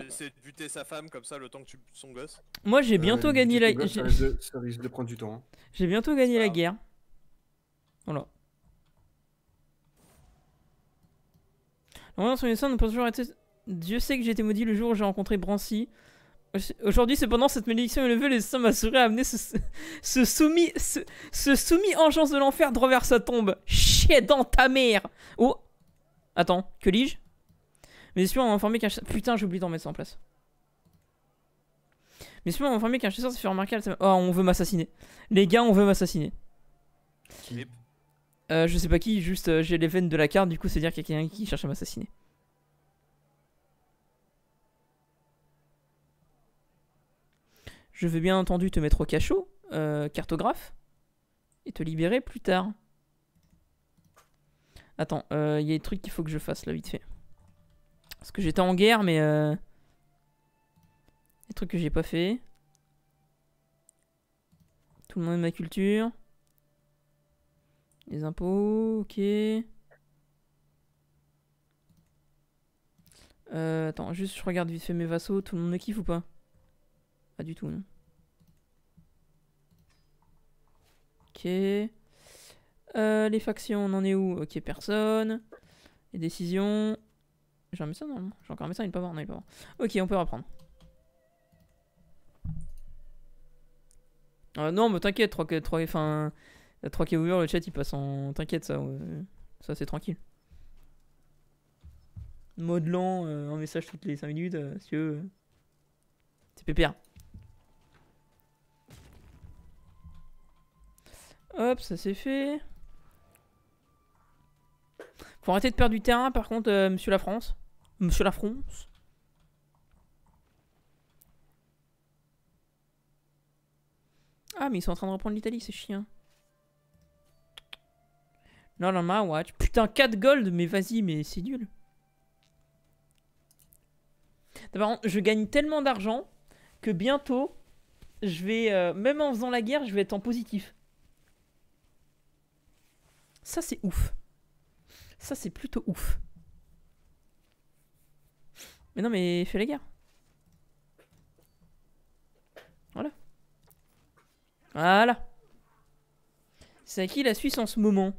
C'est de buter sa femme comme ça le temps que tu son gosse. Moi j'ai euh, bientôt, gagné la... guerre. ça risque de- prendre du temps. Hein. j'ai bientôt gagné la guerre. Voilà. En voyant son dessin, nous peut toujours être- Dieu sait que j'ai été maudit le jour où j'ai rencontré Brancy. Aujourd'hui, cependant, cette malédiction est levée, les saints m'assuraient à amener ce, ce soumis, ce, soumis engeance de l'enfer droit vers sa tombe. Chier dans ta mère Oh Attends, que lis-je mais si on m'a informé qu'un Putain, j'ai oublié d'en mettre ça en place. Mais si on informé qu'un chasseur c'est fait remarquer... Oh, on veut m'assassiner. Les gars, on veut m'assassiner. Euh, je sais pas qui, juste euh, j'ai les veines de la carte, du coup c'est dire qu'il y a quelqu'un qui cherche à m'assassiner. Je vais bien entendu te mettre au cachot, euh, cartographe, et te libérer plus tard. Attends, il y a des trucs qu'il faut que je fasse là vite fait. Parce que j'étais en guerre, mais... les euh, trucs que j'ai pas fait. Tout le monde aime ma culture. Les impôts, ok. Euh, attends, juste je regarde vite fait mes vassaux. Tout le monde me kiffe ou pas Pas du tout, non. Ok. Euh, les factions, on en est où Ok, personne. Les décisions. J'ai un médecin normalement. J'ai encore un ça il n'est pas mort. Non, il est pas mort. Ok, on peut reprendre. Euh, non, mais t'inquiète, 3 3 enfin 3 k le chat il passe en t'inquiète ça ça c'est tranquille. Mode lent, euh, un message toutes les 5 minutes euh, si tu C'est pépère. Hop, ça c'est fait. Faut arrêter de perdre du terrain, par contre, euh, monsieur la France. Monsieur la France. Ah, mais ils sont en train de reprendre l'Italie, c'est chiant. Non, non, ma watch. Putain, 4 gold, mais vas-y, mais c'est nul. D'abord, je gagne tellement d'argent que bientôt, je vais, euh, même en faisant la guerre, je vais être en positif. Ça, c'est ouf. Ça, c'est plutôt ouf. Mais non, mais fais la guerre. Voilà. Voilà. C'est à qui la Suisse en ce moment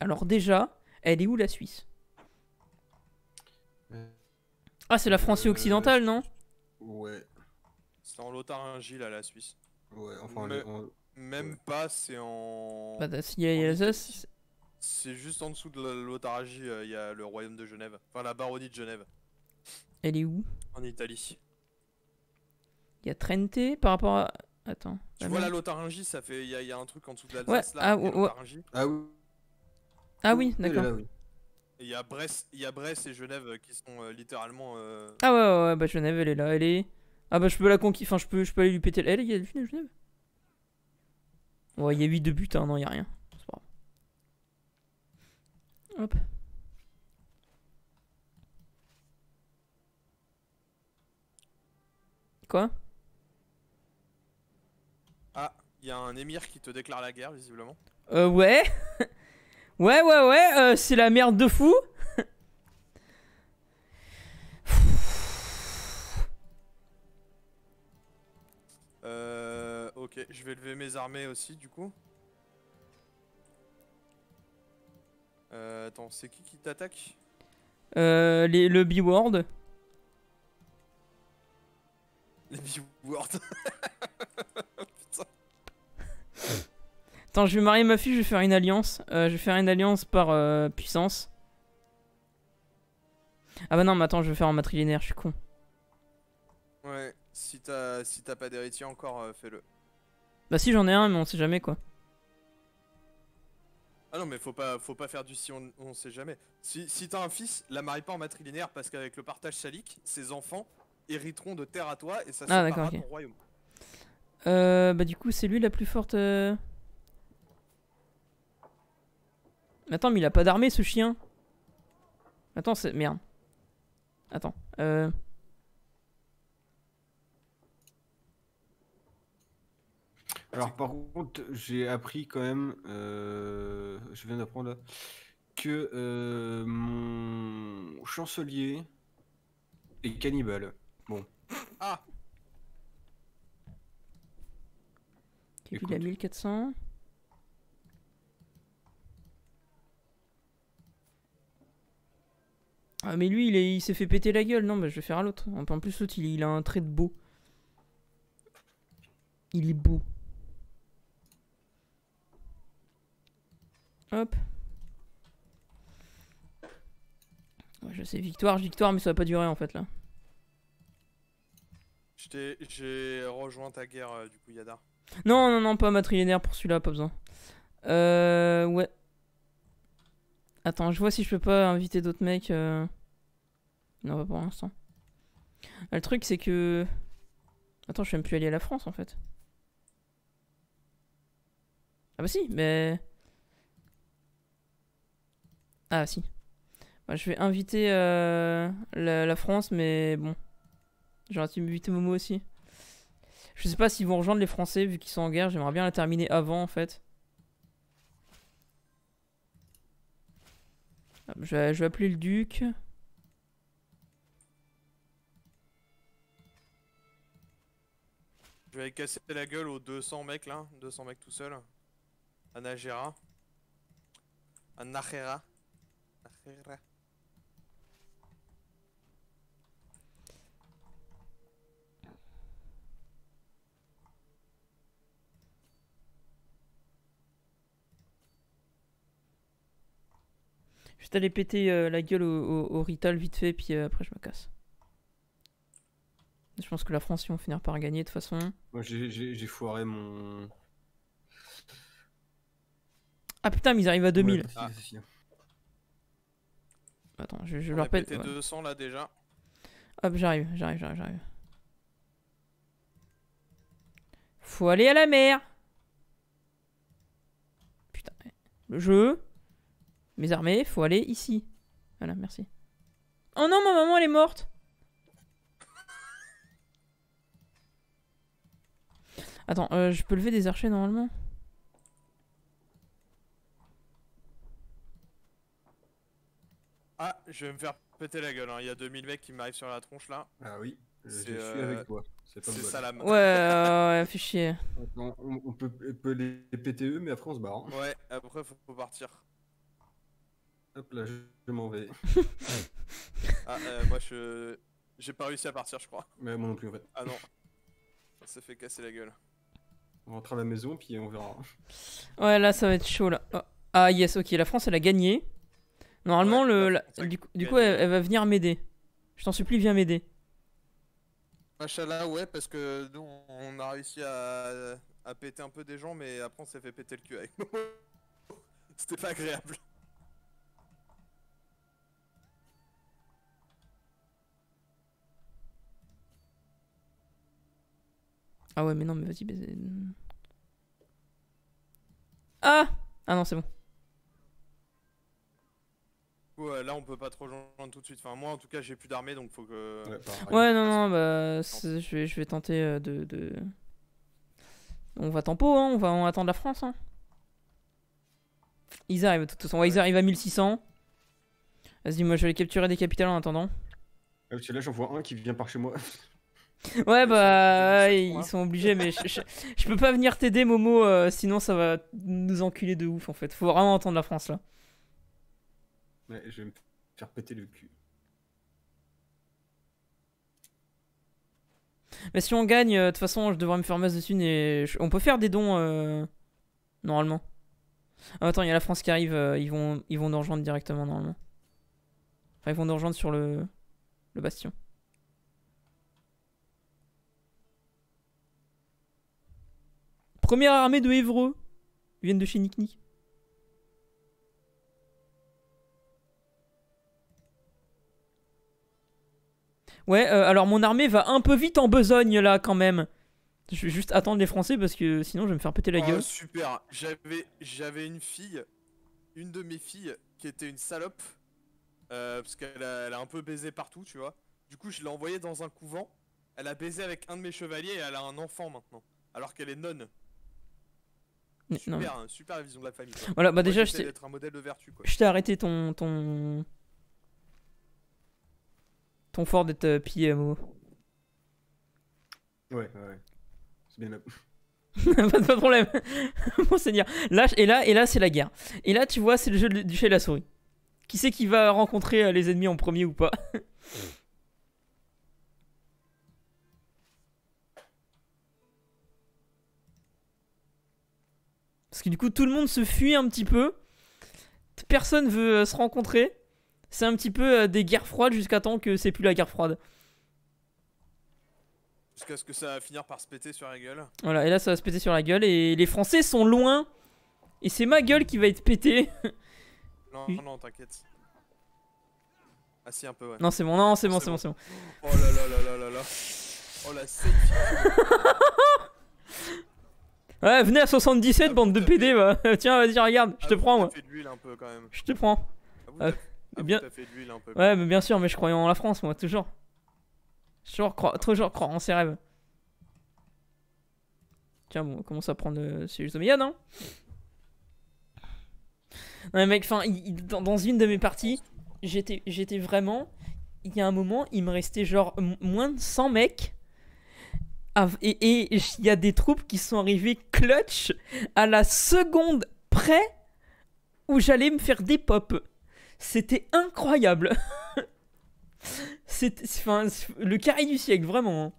Alors déjà, elle est où la Suisse Ah, c'est la Française euh, occidentale, non Ouais. C'est en Lotharingie, là, la Suisse. Ouais, enfin... Même pas, c'est en... Bah, y c'est juste en dessous de l'Otaragie, euh, il y a le royaume de Genève. Enfin, la baronnie de Genève. Elle est où En Italie. Il y a Trente par rapport à. Attends. Tu vois la Lotharingie, ça fait. Il y, a un truc en dessous de l'Alsace ouais, là. Ah, ouais. ah oui. Ah oui, d'accord. Oui. Il y a Brest, y a Brest et Genève euh, qui sont euh, littéralement. Ah ouais, ouais, ouais, bah Genève, elle est là, elle est. Ah bah je peux la conquérir, enfin je peux, je peux aller lui péter. Elle, il y a le de Genève. Ouais, il y a 8 de buts, hein, non, il y a rien. Quoi Ah, il y a un émir qui te déclare la guerre, visiblement. Euh, ouais. ouais, ouais, ouais, euh, c'est la merde de fou. euh, ok, je vais lever mes armées aussi, du coup. Euh, attends, c'est qui qui t'attaque euh, Le B-Word. Le B-Word Putain. Attends, je vais marier ma fille, je vais faire une alliance. Euh, je vais faire une alliance par euh, puissance. Ah bah non, mais attends, je vais faire en matrilinaire, je suis con. Ouais, si t'as si pas d'héritier encore, euh, fais-le. Bah si, j'en ai un, mais on sait jamais quoi. Ah non, mais faut pas, faut pas faire du si on, on sait jamais. Si, si t'as un fils, la marie pas en matrilinéaire parce qu'avec le partage salique, ses enfants hériteront de terre à toi et ça ah, séparera ton royaume. Euh, bah du coup, c'est lui la plus forte. Euh. Attends, mais il a pas d'armée ce chien. Attends, c'est merde. Attends. Euh... Alors par contre, j'ai appris quand même, euh, je viens d'apprendre que euh, mon chancelier est cannibale. Bon. Ah Il a 1400. Ah mais lui il s'est fait péter la gueule, non mais je vais faire à l'autre. En plus l'autre il a un trait de beau. Il est beau. Hop. je sais, victoire, victoire, mais ça va pas durer en fait là. J'ai rejoint ta guerre euh, du coup, Yada. Non, non, non, pas Matrilénaire pour celui-là, pas besoin. Euh. Ouais. Attends, je vois si je peux pas inviter d'autres mecs. Euh. Non, pas pour l'instant. Ah, le truc, c'est que. Attends, je vais même plus aller à la France en fait. Ah bah si, mais. Ah si. Bah, je vais inviter euh, la, France, mais bon. J'aurais dû inviter Momo aussi. Je sais pas s'ils vont rejoindre les Français vu qu'ils sont en guerre. J'aimerais bien la terminer avant en fait. Je vais, appeler le duc. Je vais casser la gueule aux 200 mecs là, 200 mecs tout seuls. À Nagera. À je vais t'aller péter euh, la gueule au, Rital vite fait, puis euh, après je me casse. Je pense que la France, ils vont finir par gagner de toute façon. Moi, j'ai foiré mon. Ah putain, mais ils arrivent à 2000. Attends, je, je On leur pète. 200 là déjà. Hop, j'arrive, j'arrive, j'arrive, j'arrive. Faut aller à la mer. Putain, le jeu. Mes armées, faut aller ici. Voilà, merci. Oh non, ma maman, elle est morte. Attends, euh, je peux lever des archers normalement Ah, je vais me faire péter la gueule, hein. il y a 2000 mecs qui m'arrivent sur la tronche là. Ah oui, je suis euh, avec toi. C'est ça Ouais, ouais, fais On, peut, les péter eux, mais après on se barre. Hein. Ouais, après faut, faut partir. Hop là, je, m'en vais. ah, euh, moi je. J'ai pas réussi à partir, je crois. Mais moi non plus, en fait. Ah non. Ça fait casser la gueule. On rentre à la maison, puis on verra. Ouais, là ça va être chaud là. Ah, ah yes, ok, la France elle a gagné. Normalement, le, du, coup, elle, va venir m'aider. Je t'en supplie, viens m'aider. Machallah, ouais, parce que nous, on a réussi à, péter un peu des gens, mais après, on s'est fait péter le cul avec nous. C'était pas agréable. Ah ouais, mais non, mais vas-y, baiser. Ah Ah non, c'est bon. Euh, là, on peut pas trop rejoindre tout de suite. Enfin, moi, en tout cas, j'ai plus d'armée, donc faut que. Ouais, non, non, bah, je vais, tenter euh, de, On va tempo, hein, on va attendre la France. Hein. Ils arrivent, de toute façon. ils arrivent à 1600. Vas-y, moi, je vais capturer des capitales en attendant. Ah, là, j'en vois un qui vient par chez moi. Ouais, bah, ils hein. sont obligés, mais je, peux pas venir t'aider, Momo, euh, sinon ça va nous enculer de ouf en fait. Faut vraiment attendre la France là je vais me faire péter le cul. Mais si on gagne, euh, de toute façon, je devrais me faire masse dessus. Et On peut faire des dons euh, normalement. Ah, attends, il y a la France qui arrive. Euh, ils vont, ils vont nous rejoindre directement normalement. Enfin, ils vont nous rejoindre sur le, le bastion. Première armée de Evreux Ils viennent de chez Nikni. Ouais, euh, alors mon armée va un peu vite en besogne là quand même. Je vais juste attendre les Français parce que sinon je vais me faire péter la oh, gueule. Super, j'avais une fille, une de mes filles qui était une salope. Euh, parce qu'elle a, un peu baisé partout, tu vois. Du coup, je l'ai envoyée dans un couvent. Elle a baisé avec un de mes chevaliers et elle a un enfant maintenant. Alors qu'elle est nonne. Super, hein, super vision de la famille. Voilà, bah déjà, je t'ai. arrêté ton, ton, ton fort d'être euh, pillé, Momo. Ouais, ouais. C'est bien là. pas, de, problème, monseigneur. Là, et là, et là c'est la guerre. Et là, tu vois, c'est le jeu du chat et la souris. Qui c'est qui va rencontrer euh, les ennemis en premier ou pas Parce que du coup, tout le monde se fuit un petit peu. Personne veut euh, se rencontrer. C'est un petit peu euh, des guerres froides jusqu'à temps que c'est plus la guerre froide. Jusqu'à ce que ça va finir par se péter sur la gueule. Voilà, et là ça va se péter sur la gueule et les Français sont loin. Et c'est ma gueule qui va être pétée. non, non, non t'inquiète. Ah si, un peu, ouais. Non, c'est bon, non, c'est bon, c'est bon, c'est bon. Oh là là là là là là. Oh la sec. ouais, venez à 77, bande de PD, bah. Tiens, vas-y, regarde, je te ah, prends, moi. Je te prends. Ah, ah, bien... fait de un peu. Ouais, mais bien sûr, mais je croyais en la France, moi, toujours. Toujours, crois toujours croire en ses rêves. Tiens, on commence à prendre le c'est juste non mec, enfin, dans, une de mes parties, j'étais, j'étais vraiment. Il y a un moment, il me restait genre moins de 100 mecs. et il y a des troupes qui sont arrivées clutch à la seconde près où j'allais me faire des pops c'était incroyable. C'était, enfin, le carré du siècle, vraiment.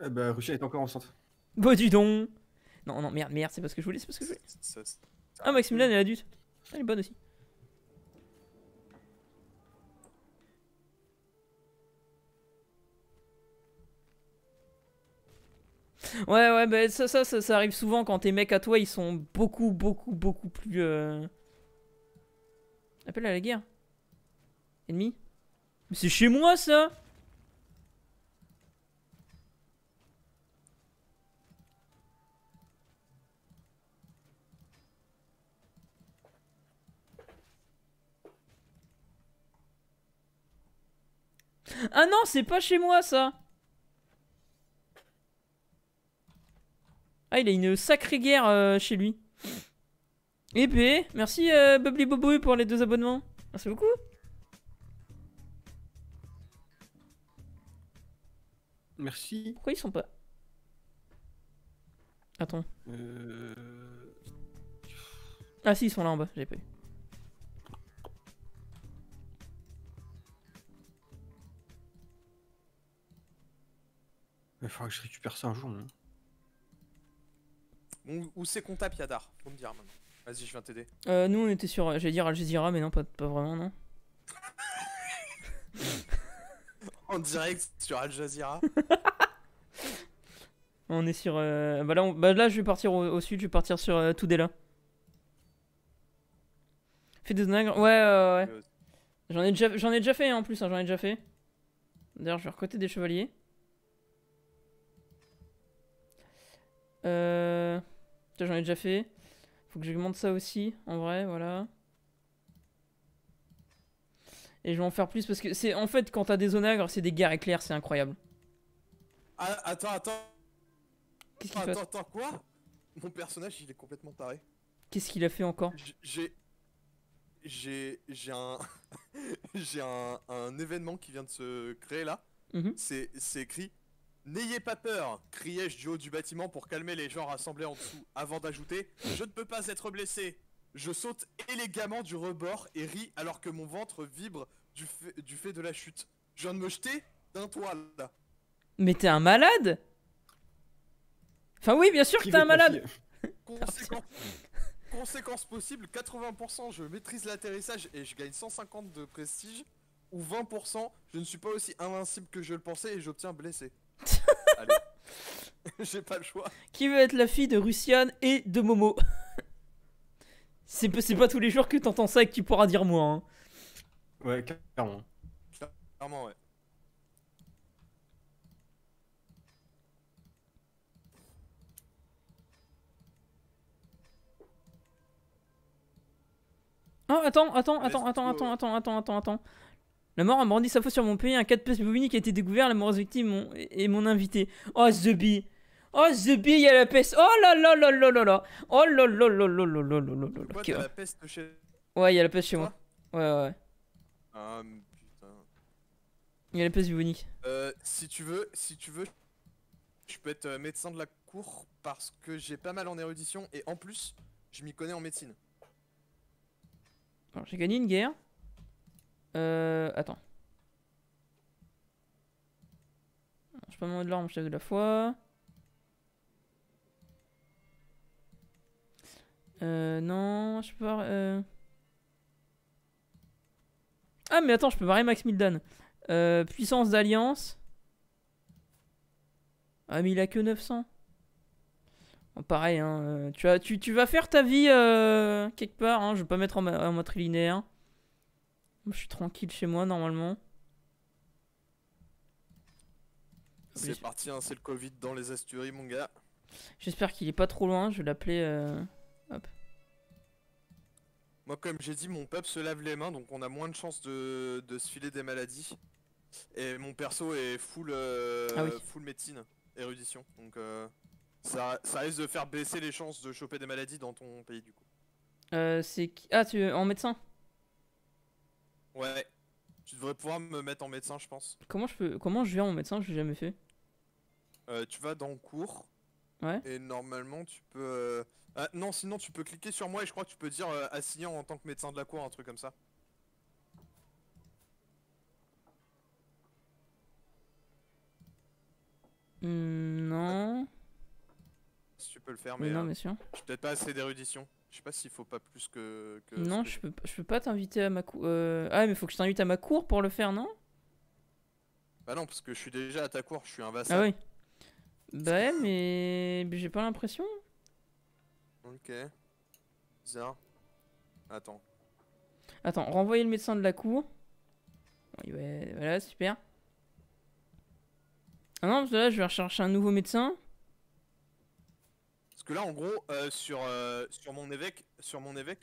bah, est encore centre. Bah, dis donc. Non, non, merde, merde, c'est parce que je voulais, c'est parce que je voulais. Ah, est adulte. Elle est bonne aussi. Ouais, ouais, bah, ça, ça, ça, arrive souvent quand tes mecs à toi, ils sont beaucoup, beaucoup, beaucoup plus. Euh, Appelle à la guerre. Ennemi. c'est chez moi ça Ah non, c'est pas chez moi ça Ah, il a une sacrée guerre euh, chez lui. Et eh puis, ben, merci euh, Bubbly pour les deux abonnements. Merci beaucoup. Merci. Pourquoi ils sont pas Attends. Euh... Ah si, ils sont là en bas, j'ai pas eu. Il faudra que je récupère ça un jour. non Où, c'est qu'on tape Yadar Faut me dire maintenant. Vas-y, je viens t'aider. Euh, nous, on était sur, j'allais dire Al Jazeera, mais non, pas, pas vraiment, non. en direct sur Al Jazeera. on est sur. Euh... Bah, là, on... Bah là, je vais partir au, sud, je vais partir sur euh, Tudela. Fait des nagres Ouais, ouais. ouais. Euh, j'en ai, déjà... ai déjà fait hein, en plus, hein, j'en ai déjà fait. D'ailleurs, je vais recoter des chevaliers. Euh. J'en ai déjà fait. Faut que j'augmente ça aussi, en vrai, voilà. Et je vais en faire plus parce que c'est en fait quand t'as des onagres, c'est des guerres éclairs, c'est incroyable. Ah, attends, attends. Qu'est-ce qu'il Attends, attends, quoi Mon personnage, il est complètement taré. Qu'est-ce qu'il a fait encore J'ai j'ai j'ai un j'ai un, événement qui vient de se créer là. Mhm. C'est, C'est écrit N'ayez pas peur criai-je du haut du bâtiment pour calmer les gens rassemblés en dessous, avant d'ajouter Je ne peux pas être blessé Je saute élégamment du rebord et ris alors que mon ventre vibre du fait, de la chute. Je viens de me jeter d'un toit Mais t'es un malade Enfin, oui, bien sûr que t'es un malade Conséquence, conséquence possible 80%, je maîtrise l'atterrissage et je gagne 150 de prestige, ou 20%, je ne suis pas aussi invincible que je le pensais et j'obtiens blessé. J'ai pas le choix. Qui veut être la fille de Russian et de Momo C'est pas tous les jours que t'entends ça et que tu pourras dire moi. Hein. Ouais, clairement. Clairement, ouais. Oh, attends, attends, attends, attends, attends, attends, attends, attends, attends. La mort a brandi sa faute sur mon pays, un cas de peste bubonique a été découvert, la mort victime mon... et mon invité. Oh, The Bee Oh, The Bee, il y a la peste Oh là là là là là là Oh là là là là là là là là là ouais. Ouais, il y a la peste chez moi. Ouais, ouais. Ah, putain. Il y a la peste bubonique. Euh, si tu veux, si tu veux, je peux être médecin de la cour parce que j'ai pas mal en érudition et en plus, je m'y connais en médecine. j'ai gagné une guerre euh, attends. Je peux pas de l'arme, chef de la foi. Euh, non, je peux pas... Euh. Ah, mais attends, je peux barrer Max Mildan. Euh, puissance d'alliance. Ah, mais il a que 900. pareil, hein, euh, tu, as, tu, vas faire ta vie euh, quelque part. Hein, je vais pas mettre en, mode linéaire. Je suis tranquille chez moi normalement. C'est parti, hein, c'est le Covid dans les Asturies, mon gars. J'espère qu'il est pas trop loin, je vais l'appeler. Euh, hop. Moi, comme j'ai dit, mon peuple se lave les mains, donc on a moins de chances de, se filer des maladies. Et mon perso est full, euh, ah médecine, érudition. Donc euh, ça, ça, risque de faire baisser les chances de choper des maladies dans ton pays, du coup. c'est Ah, tu en médecin Ouais. Tu devrais pouvoir me mettre en médecin, je pense. Comment je peux comment je viens en médecin Je l'ai jamais fait. Euh, tu vas dans cours. Ouais. Et normalement, tu peux. Euh, ah, non, sinon, tu peux cliquer sur moi et je crois que tu peux dire euh, assignant en tant que médecin de la cour, un truc comme ça. Hmm, non peux le faire, mais. Euh, je suis peut-être pas assez d'érudition. Je sais pas s'il faut pas plus que. non, je, Peux, je peux pas t'inviter à ma cour. Euh, ah, mais faut que je t'invite à ma cour pour le faire, non Bah non, parce que je suis déjà à ta cour, je suis un vassal. Ah oui. Bah mais j'ai pas l'impression. Ok. Bizarre. Attends. Attends, renvoyer le médecin de la cour. Ouais, voilà, super. Ah non, parce que là, je vais rechercher un nouveau médecin. Parce que là, en gros, euh, sur, euh, sur mon évêque, sur mon évêque,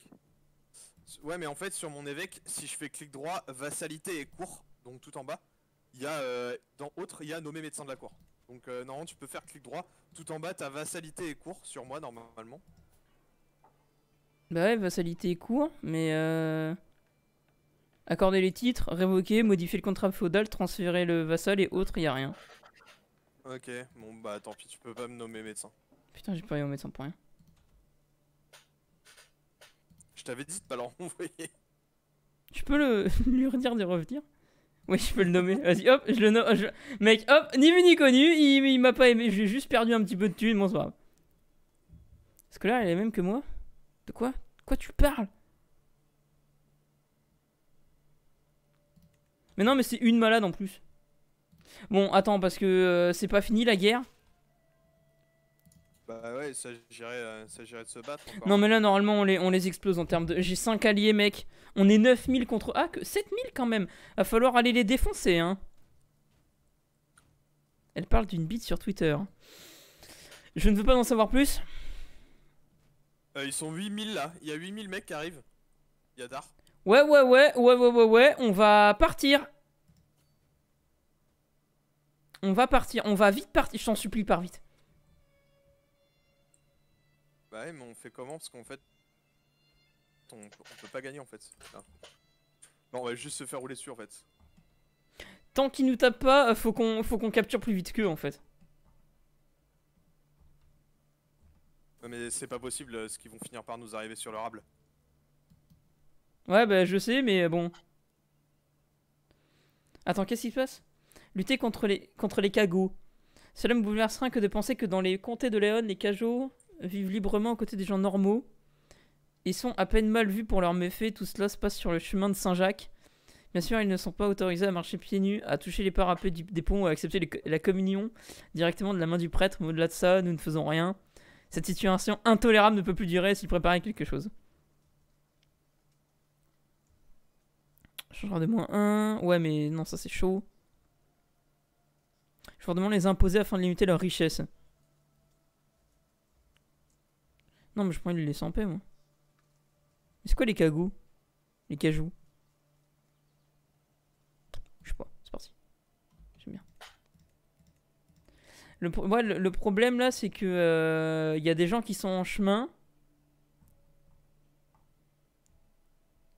ouais, mais en fait, sur mon évêque, si je fais clic droit, vassalité et cours, donc tout en bas, il y a euh, dans autre, il y a nommé médecin de la cour. Donc normalement, tu peux faire clic droit, tout en bas, t'as vassalité et cours sur moi normalement. Bah ouais, vassalité et cours, mais accorder les titres, révoquer, modifier le contrat féodal, transférer le vassal et autres, il y a rien. Ok, bon bah tant pis, tu peux pas me nommer médecin. Putain, j'ai pas eu de mettre pour rien. Je t'avais dit de pas l'envoyer. Tu peux le... lui redire de revenir Oui, je peux le nommer. Vas-y, hop, je le nomme. Mec, hop, ni vu ni connu, il, m'a pas aimé. J'ai juste perdu un petit peu de thune, bonsoir. c'est pas Parce que là, elle est même que moi De quoi De quoi tu parles Mais non, mais c'est une malade en plus. Bon, attends, parce que euh, c'est pas fini la guerre. Bah ouais, ça euh, s'agirait de se battre. Non, mais là, normalement, on les, explose en termes de. J'ai 5 alliés, mec. On est 9000 contre. Ah, que 7000 quand même. Va falloir aller les défoncer, hein. Elle parle d'une bite sur Twitter. Je ne veux pas en savoir plus. Euh, ils sont 8000 là. Il y a 8000 mecs qui arrivent. Yadar. Ouais, ouais, ouais, ouais, ouais, ouais, ouais. On va partir. On va partir. On va vite partir. Je t'en supplie, pars vite. Bah ouais, mais on fait comment Parce qu'en fait, on, peut pas gagner en fait. Non, on va juste se faire rouler dessus en fait. Tant qu'ils nous tapent pas, euh, faut qu'on faut qu'on capture plus vite qu'eux en fait. Non mais c'est pas possible, euh, ce qu'ils vont finir par nous arriver sur le Ouais bah je sais, mais euh, bon. Attends, qu'est-ce qu'il se passe Lutter contre les contre les cagots. Cela me rien que de penser que dans les comtés de Léon, les cagots vivent librement aux côtés des gens normaux. Ils sont à peine mal vus pour leurs méfaits, tout cela se passe sur le chemin de Saint-Jacques. Bien sûr, ils ne sont pas autorisés à marcher pieds nus, à toucher les parapets des ponts ou à accepter la communion directement de la main du prêtre, mais au-delà de ça, nous ne faisons rien. Cette situation intolérable ne peut plus durer s'il préparait quelque chose. Changeur de moins un. Ouais, mais non, ça c'est chaud. Je leur demande les imposer afin de limiter leur richesse. Non, mais je prends une laisse en paix, moi. C'est quoi les cagous Les cajous Je sais pas, c'est parti. J'aime bien. Le, problème là, c'est que euh, il y a des gens qui sont en chemin.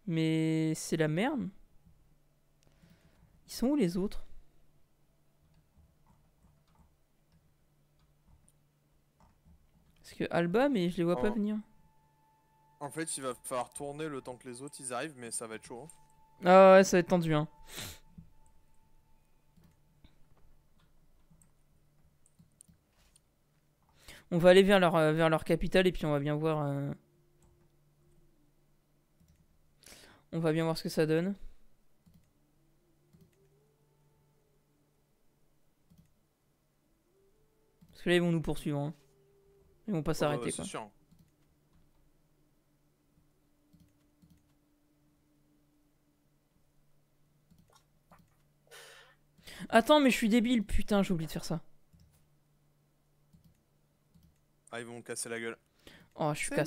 Mais c'est la merde. Ils sont où les autres que Alba, mais je les vois pas venir. En fait, il va falloir tourner le temps que les autres ils arrivent, mais ça va être chaud. Hein. Ah ouais, ça va être tendu, hein. On va aller vers leur, euh, vers leur capitale et puis on va bien voir. Euh, on va bien voir ce que ça donne. Parce que là, ils vont nous poursuivre. Hein. Ils vont pas oh, s'arrêter. quoi. Attends, mais je suis débile, putain, j'ai oublié de faire ça. Ah, ils vont me casser la gueule. Oh, je suis qu'à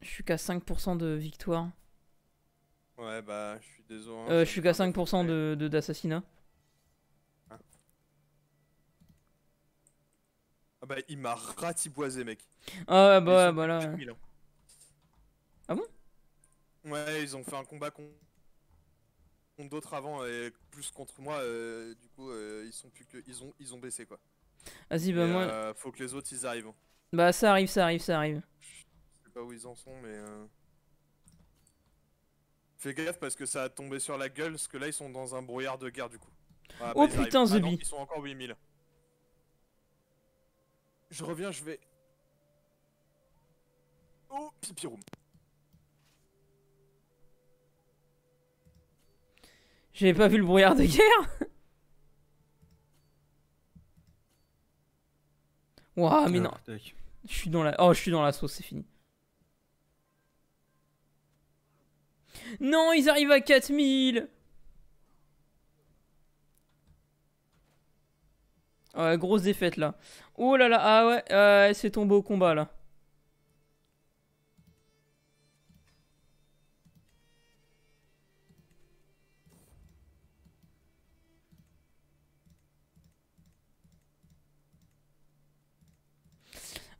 je suis qu'à 5% de victoire. Ouais, bah, je suis désolé. Hein, euh, je suis qu'à 5% de d'assassinat. Ah bah il m'a ratiboisé mec. Ah bah, voilà. Bah hein. ah bon Ouais, ils ont fait un combat contre, d'autres avant et plus contre moi. Euh, du coup, euh, ils sont plus ils ont ils ont baissé quoi. Vas-y, ah bah moi. Euh, faut que les autres ils arrivent. Hein. Bah ça arrive, ça arrive, ça arrive. Je sais pas où ils en sont, mais. Fais gaffe parce que ça a tombé sur la gueule, parce que là ils sont dans un brouillard de guerre du coup. Ah bah, oh putain, The ah Ils sont encore 8000. Je reviens, je vais... Oh, pipi J'avais pas vu le brouillard de guerre Waouh, mais ah, non. Je suis dans la... Oh, je suis dans la sauce, c'est fini. Non, ils arrivent à 4000 Ouais, grosse défaite là. Oh là là, ah ouais, euh, elle s'est au combat là.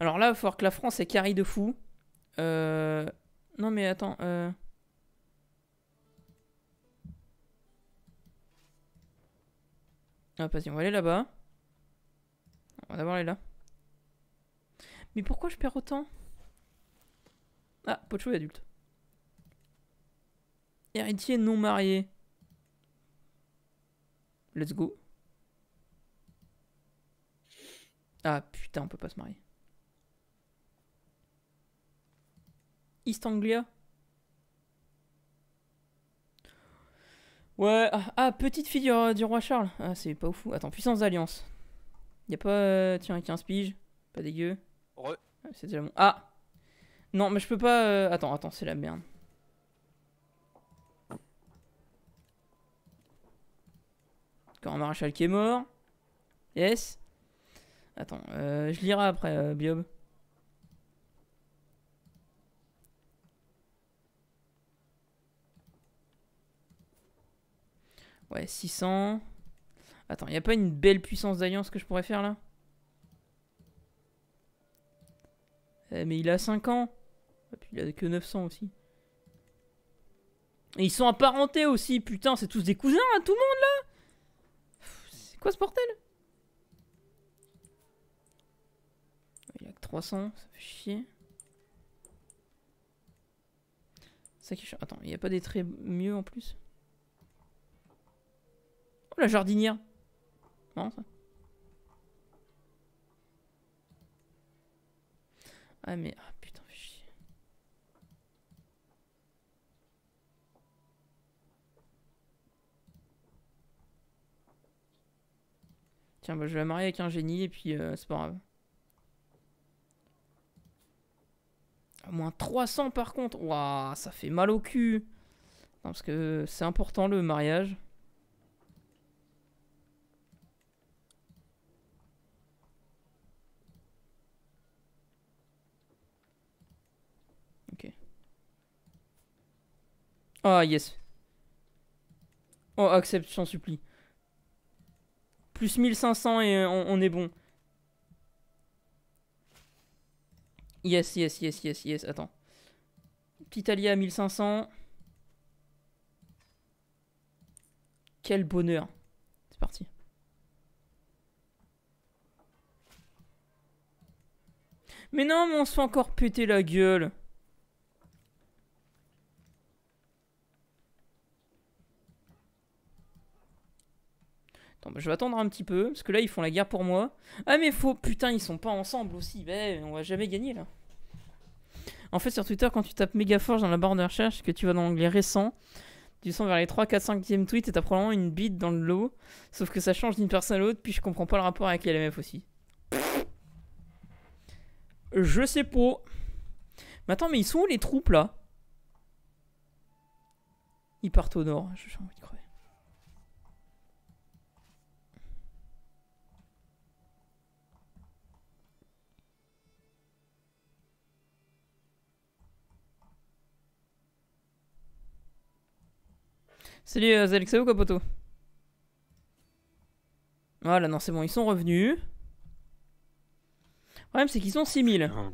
Alors là, il va falloir que la France est carrée de fou. Euh... Non mais attends. Euh... Ah, vas-y, on va aller là-bas. On va d'abord aller là. Mais pourquoi je perds autant Ah, pocho est adulte. Héritier non marié. Let's go. Ah putain, on peut pas se marier. East Anglia. Ouais, ah, ah petite fille du, roi Charles. Ah, c'est pas ouf. Attends, puissance d'alliance. Y a pas. Euh, tiens, 15 piges. Pas dégueu. C'est déjà bon. Ah Non, mais je peux pas. Euh, attends, attends, c'est la merde. Encore un maréchal qui est mort. Yes. Attends, euh, je lirai après, euh, Biob. Ouais, 600. Attends, il a pas une belle puissance d'alliance que je pourrais faire là eh, Mais il a 5 ans. il a que 900 aussi. Et ils sont apparentés aussi, putain, c'est tous des cousins à hein, tout le monde là C'est quoi ce portel Il a que 300, ça fait chier. Ça qui Attends, il n'y a pas des traits mieux en plus Oh la jardinière non ça. Ah mais... Ah putain, je. chier. Tiens, bah, je vais la marier avec un génie et puis euh, c'est pas grave. moins 300 par contre. Waouh, ça fait mal au cul. Non, parce que c'est important le mariage. Ah, yes. Oh, accepte, je supplie. Plus 1500 et on, est bon. Yes, yes, yes, yes, yes. Attends. Petit allié à 1500. Quel bonheur. C'est parti. Mais non, mais on se fait encore péter la gueule. Bah, je vais attendre un petit peu, parce que là, ils font la guerre pour moi. Ah, mais faut... Putain, ils sont pas ensemble aussi. Ben, on va jamais gagner, là. En fait, sur Twitter, quand tu tapes Megaforge dans la barre de recherche, que tu vas dans l'onglet récent, tu sens vers les 3, 4, 5e tweets et t'as probablement une bite dans le lot. Sauf que ça change d'une personne à l'autre, puis je comprends pas le rapport avec LMF aussi. Je sais pas. Mais attends, mais ils sont où les troupes là Ils partent au nord. Je envie de crever. Salut euh, à vous poteau Voilà non c'est bon ils sont revenus. Le problème c'est qu'ils sont 6000. Ah.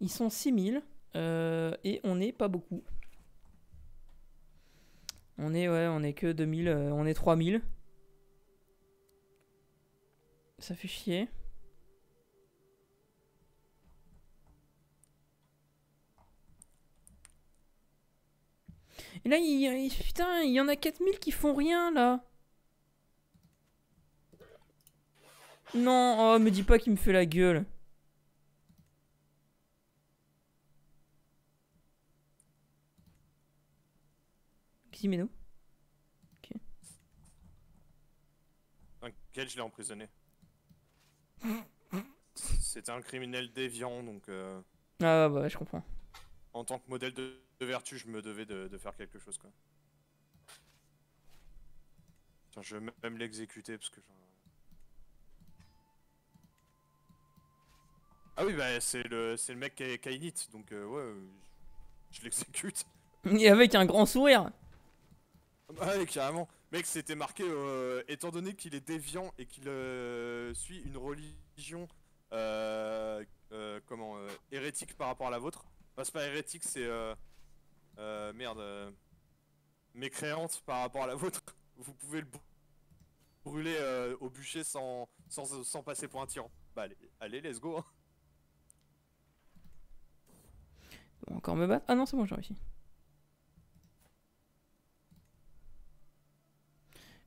Ils sont 6000 euh, et on n'est pas beaucoup. On est ouais on est que 2000, euh, on est 3000. Ça fait chier. Et là, il, putain, il y en a 4000 qui font rien, là. Non, oh, me dis pas qu'il me fait la gueule. Ximeno. Ok. T'inquiète, je l'ai emprisonné. C'était un criminel déviant, donc... Euh... Ah bah, je comprends. En tant que modèle de de vertu, je me devais de, faire quelque chose, quoi. je vais même l'exécuter parce que Ah oui, bah c'est le, le mec qui a, donc euh, ouais, euh, je, l'exécute. Et avec un grand sourire ah Ouais, carrément. Mec, c'était marqué, euh, étant donné qu'il est déviant et qu'il suit une religion comment hérétique par rapport à la vôtre. Bah, c'est pas hérétique, c'est euh, merde, euh, mécréante par rapport à la vôtre, vous pouvez le brûler euh, au bûcher sans, sans, passer pour un tyran. Bah allez, allez let's go. Hein. Encore me battre Ah non, c'est bon, j'ai réussi.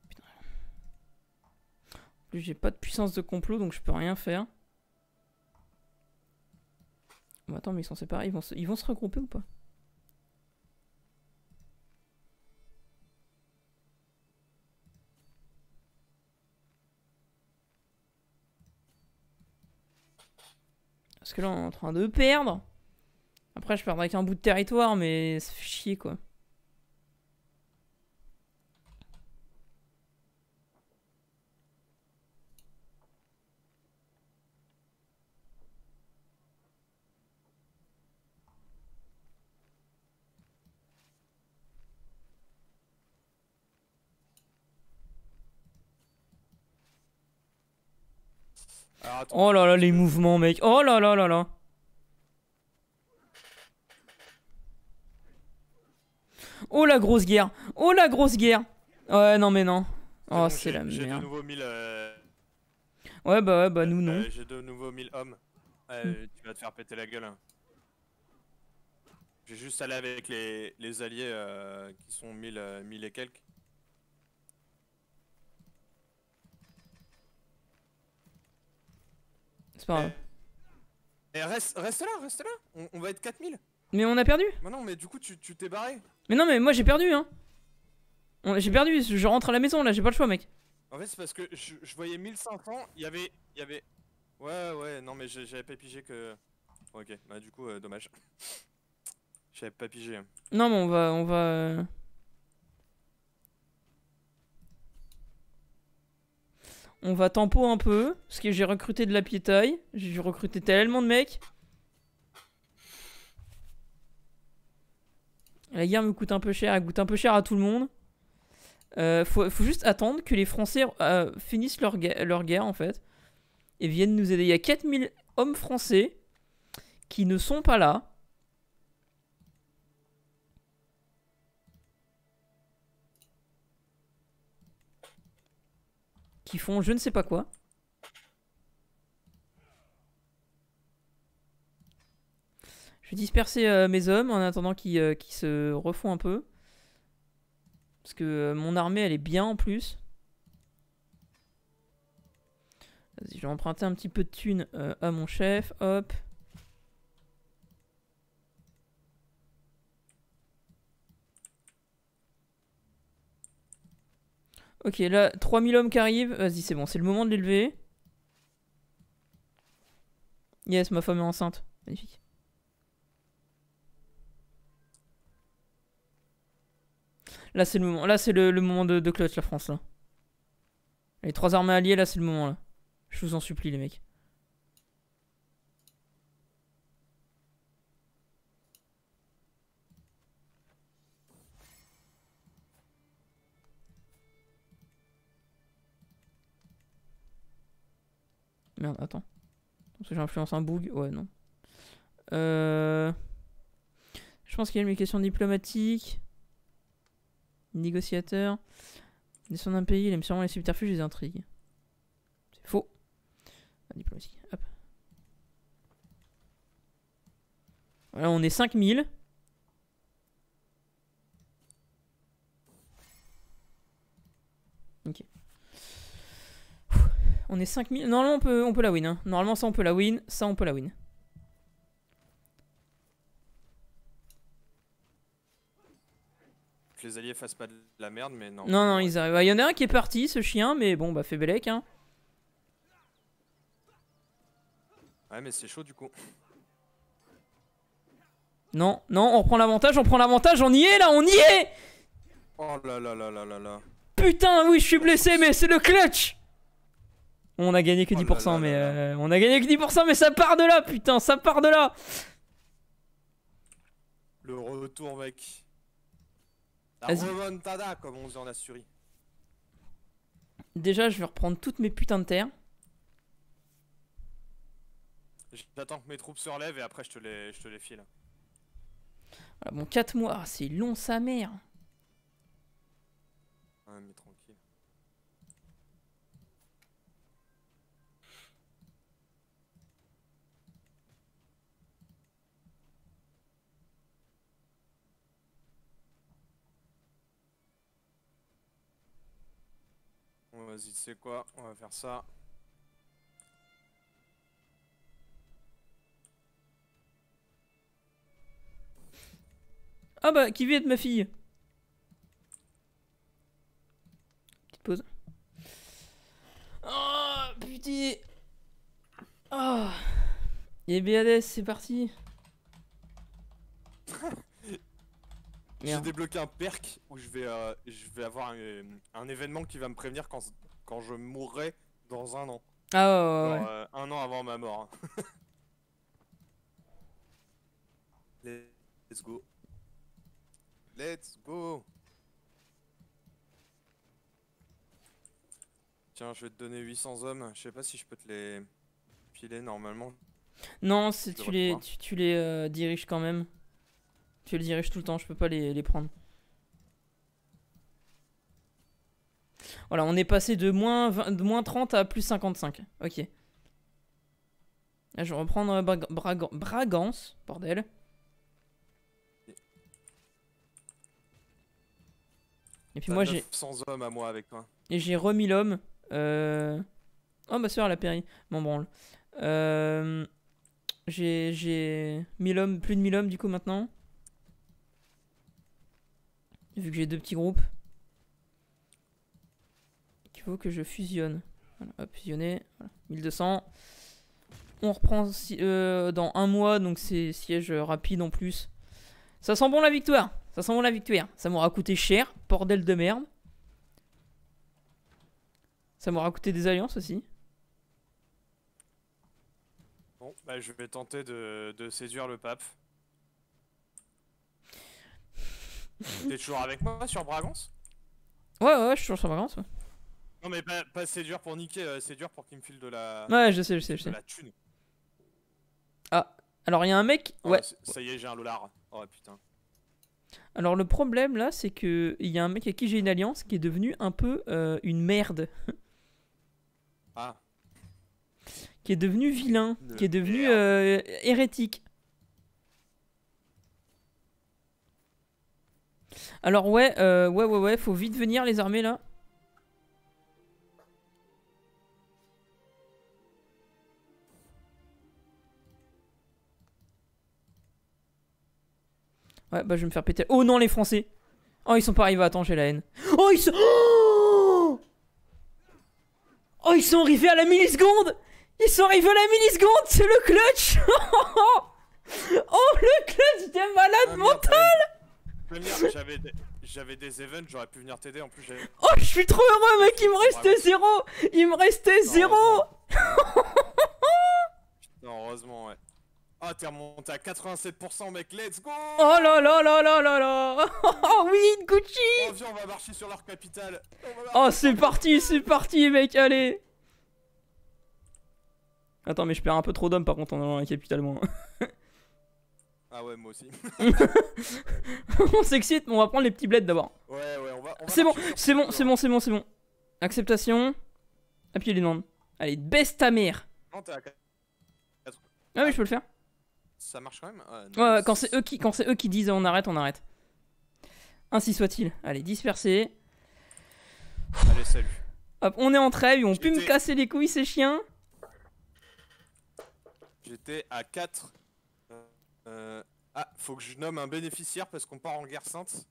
Putain. plus, j'ai pas de puissance de complot, donc je peux rien faire. attends, mais ils sont séparés, ils vont ils vont se regrouper ou pas que là, on est en train de perdre. Après, je perdrai un bout de territoire, mais ça fait chier, quoi. Oh là là, les mouvements, mec. Oh là là là là. Oh la grosse guerre. Oh la grosse guerre. Ouais, non mais non. Oh, c'est la merde. J'ai de nouveau 1000. Euh, ouais, bah ouais, bah nous bah, non. J'ai de nouveau 1000 hommes. Hmm. Tu vas te faire péter la gueule. Hein. J'ai juste allé avec les, les alliés euh, qui sont 1000 euh, et quelques. C'est pas eh. grave. Eh, reste, là, reste là. On, va être 4000. Mais on a perdu. Mais bah non, mais du coup, tu t'es barré. Mais non, mais moi j'ai perdu, hein. J'ai perdu, je rentre à la maison là, j'ai pas le choix, mec. En fait, c'est parce que je, voyais 1500, il y avait. y avait. Ouais, ouais, non, mais j'avais pas pigé que. Ok, bah du coup, euh, dommage. j'avais pas pigé. Hein. Non, mais on va. On va... Euh, On va tempo un peu, parce que j'ai recruté de la piétaille. J'ai recruté tellement de mecs. La guerre me coûte un peu cher, elle coûte un peu cher à tout le monde. Euh, faut, juste attendre que les Français euh, finissent leur, leur guerre, en fait. Et viennent nous aider. Il y a 4000 hommes français qui ne sont pas là. qui font je ne sais pas quoi. Je vais disperser euh, mes hommes en attendant euh, qu'ils se refont un peu. Parce que euh, mon armée, elle est bien en plus. Vas-y, je vais emprunter un petit peu de thunes à mon chef. Hop. Ok, là, 3000 hommes qui arrivent. Vas-y, c'est bon, c'est le moment de l'élever. Yes, ma femme est enceinte. Magnifique. Là, c'est le moment. Là, c'est le, moment de, de clutch, la France, là. Les trois armées alliées, là, c'est le moment, là. Je vous en supplie, les mecs. Merde, attends. Parce que j'influence un bug Ouais, non. Euh... Je pense qu'il y a une question diplomatique. Négociateur. Descend d'un pays, il aime sûrement les subterfuges et les intrigues. C'est faux. La ah, diplomatie, hop. Voilà, on est 5000. On est 5000. Normalement, on peut, on peut la win. Hein. Normalement, ça, on peut la win. Ça, on peut la win. Que les alliés fassent pas de la merde, mais non. Non, non, ils arrivent. Il y en a un qui est parti, ce chien, mais bon, bah, fait Belek. Hein. Ouais, mais c'est chaud du coup. Non, non, on reprend l'avantage, on prend l'avantage, on y est là, on y est Oh là là là là là là. Putain, oui, je suis blessé, mais c'est le clutch on a gagné que 10%, mais euh, on a gagné que 10%, mais ça part de là, putain, ça part de là. Le retour, mec. La remontada, comme on se en Déjà, je vais reprendre toutes mes putains de terres. J'attends que mes troupes se relèvent et après je te les, je te les file. Voilà, bon, 4 mois, ah, c'est long sa mère. vas-y, tu sais quoi, on va faire ça. Ah bah, qui veut être ma fille Petite pause. Oh, putain Oh Et eh, BADS, c'est parti J'ai débloqué un perk où je vais, euh, je vais avoir un, événement qui va me prévenir quand, je mourrai dans un an. Ah oh, ouais, euh, un an avant ma mort. Hein. Let's go. Let's go. Tiens, je vais te donner 800 hommes. Je sais pas si je peux te les filer normalement. Non, tu les, tu, les euh, diriges quand même. Tu les diriges tout le temps, je peux pas les, prendre. Voilà, on est passé de moins, 20, 30 à plus 55. Ok. je vais reprendre Bragance, bordel. Et puis moi j'ai... sans hommes à moi avec toi. Et j'ai remis l'homme. Euh... Oh ma bah, soeur, la péri. mon branle. Euh, j'ai... J'ai... 1000 hommes, plus de 1000 hommes du coup maintenant. Vu que j'ai deux petits groupes. Il faut que je fusionne. hop, fusionner. 1200. On reprend euh, dans un mois, donc c'est siège rapide en plus. Ça sent bon la victoire Ça sent bon la victoire. Ça m'aura coûté cher, bordel de merde. Ça m'aura coûté des alliances aussi. Bon, bah, je vais tenter de séduire le pape. T'es toujours avec moi sur Bragance ouais, ouais, je suis toujours sur Bragance. Non, mais pas, c'est dur pour niquer, euh, c'est dur pour qu'il me file de la. Ouais, je sais, je sais, De la thune. Ah, alors il y a un mec. Oh, ouais. Ça y est, j'ai un lolar. Oh putain. Alors le problème là, c'est que il y a un mec avec qui j'ai une alliance qui est devenu un peu euh, une merde. Ah. qui est devenu vilain, qui est devenu euh, hérétique. Alors ouais, euh, ouais, ouais, ouais, faut vite venir les armées là. Ouais, bah je vais me faire péter. Oh non, les Français Oh, ils sont pas arrivés. Attends, j'ai la haine. Oh, ils sont... Oh, ils sont arrivés à la milliseconde Ils sont arrivés à la milliseconde C'est le clutch Oh, le clutch des malade ah, mental j'avais des, events, j'aurais pu venir t'aider en plus. Oh, je suis trop heureux, mec, il me restait zéro Il me restait zéro Non, heureusement, ouais. oh, t'es remonté à 87%, mec, let's go Oh là là là là là là Oh, win, Gucci Oh, viens, on va marcher sur leur capitale Oh, c'est parti, c'est parti, mec, allez Attends, mais je perds un peu trop d'hommes par contre en allant à la capitale, moi. Ah ouais, moi aussi. on s'excite, mais on va prendre les petits bleds d'abord. Ouais, ouais, on va. c'est bon, c'est bon, c'est bon, c'est bon, c'est bon. Acceptation. Appuyez ah, les demandes. Allez, baisse ta mère. Non, t'es à 4. Ah oui, je peux le faire. Ça marche quand même Ouais, quand c'est eux, qui, quand eux qui disent on arrête, on arrête. Ainsi soit-il. Allez, disperser. Allez, salut. Hop, on est en trêve, ils ont pu me casser les couilles ces chiens. J'étais à 4 euh... Ah, faut que je nomme un bénéficiaire parce qu'on part en guerre sainte.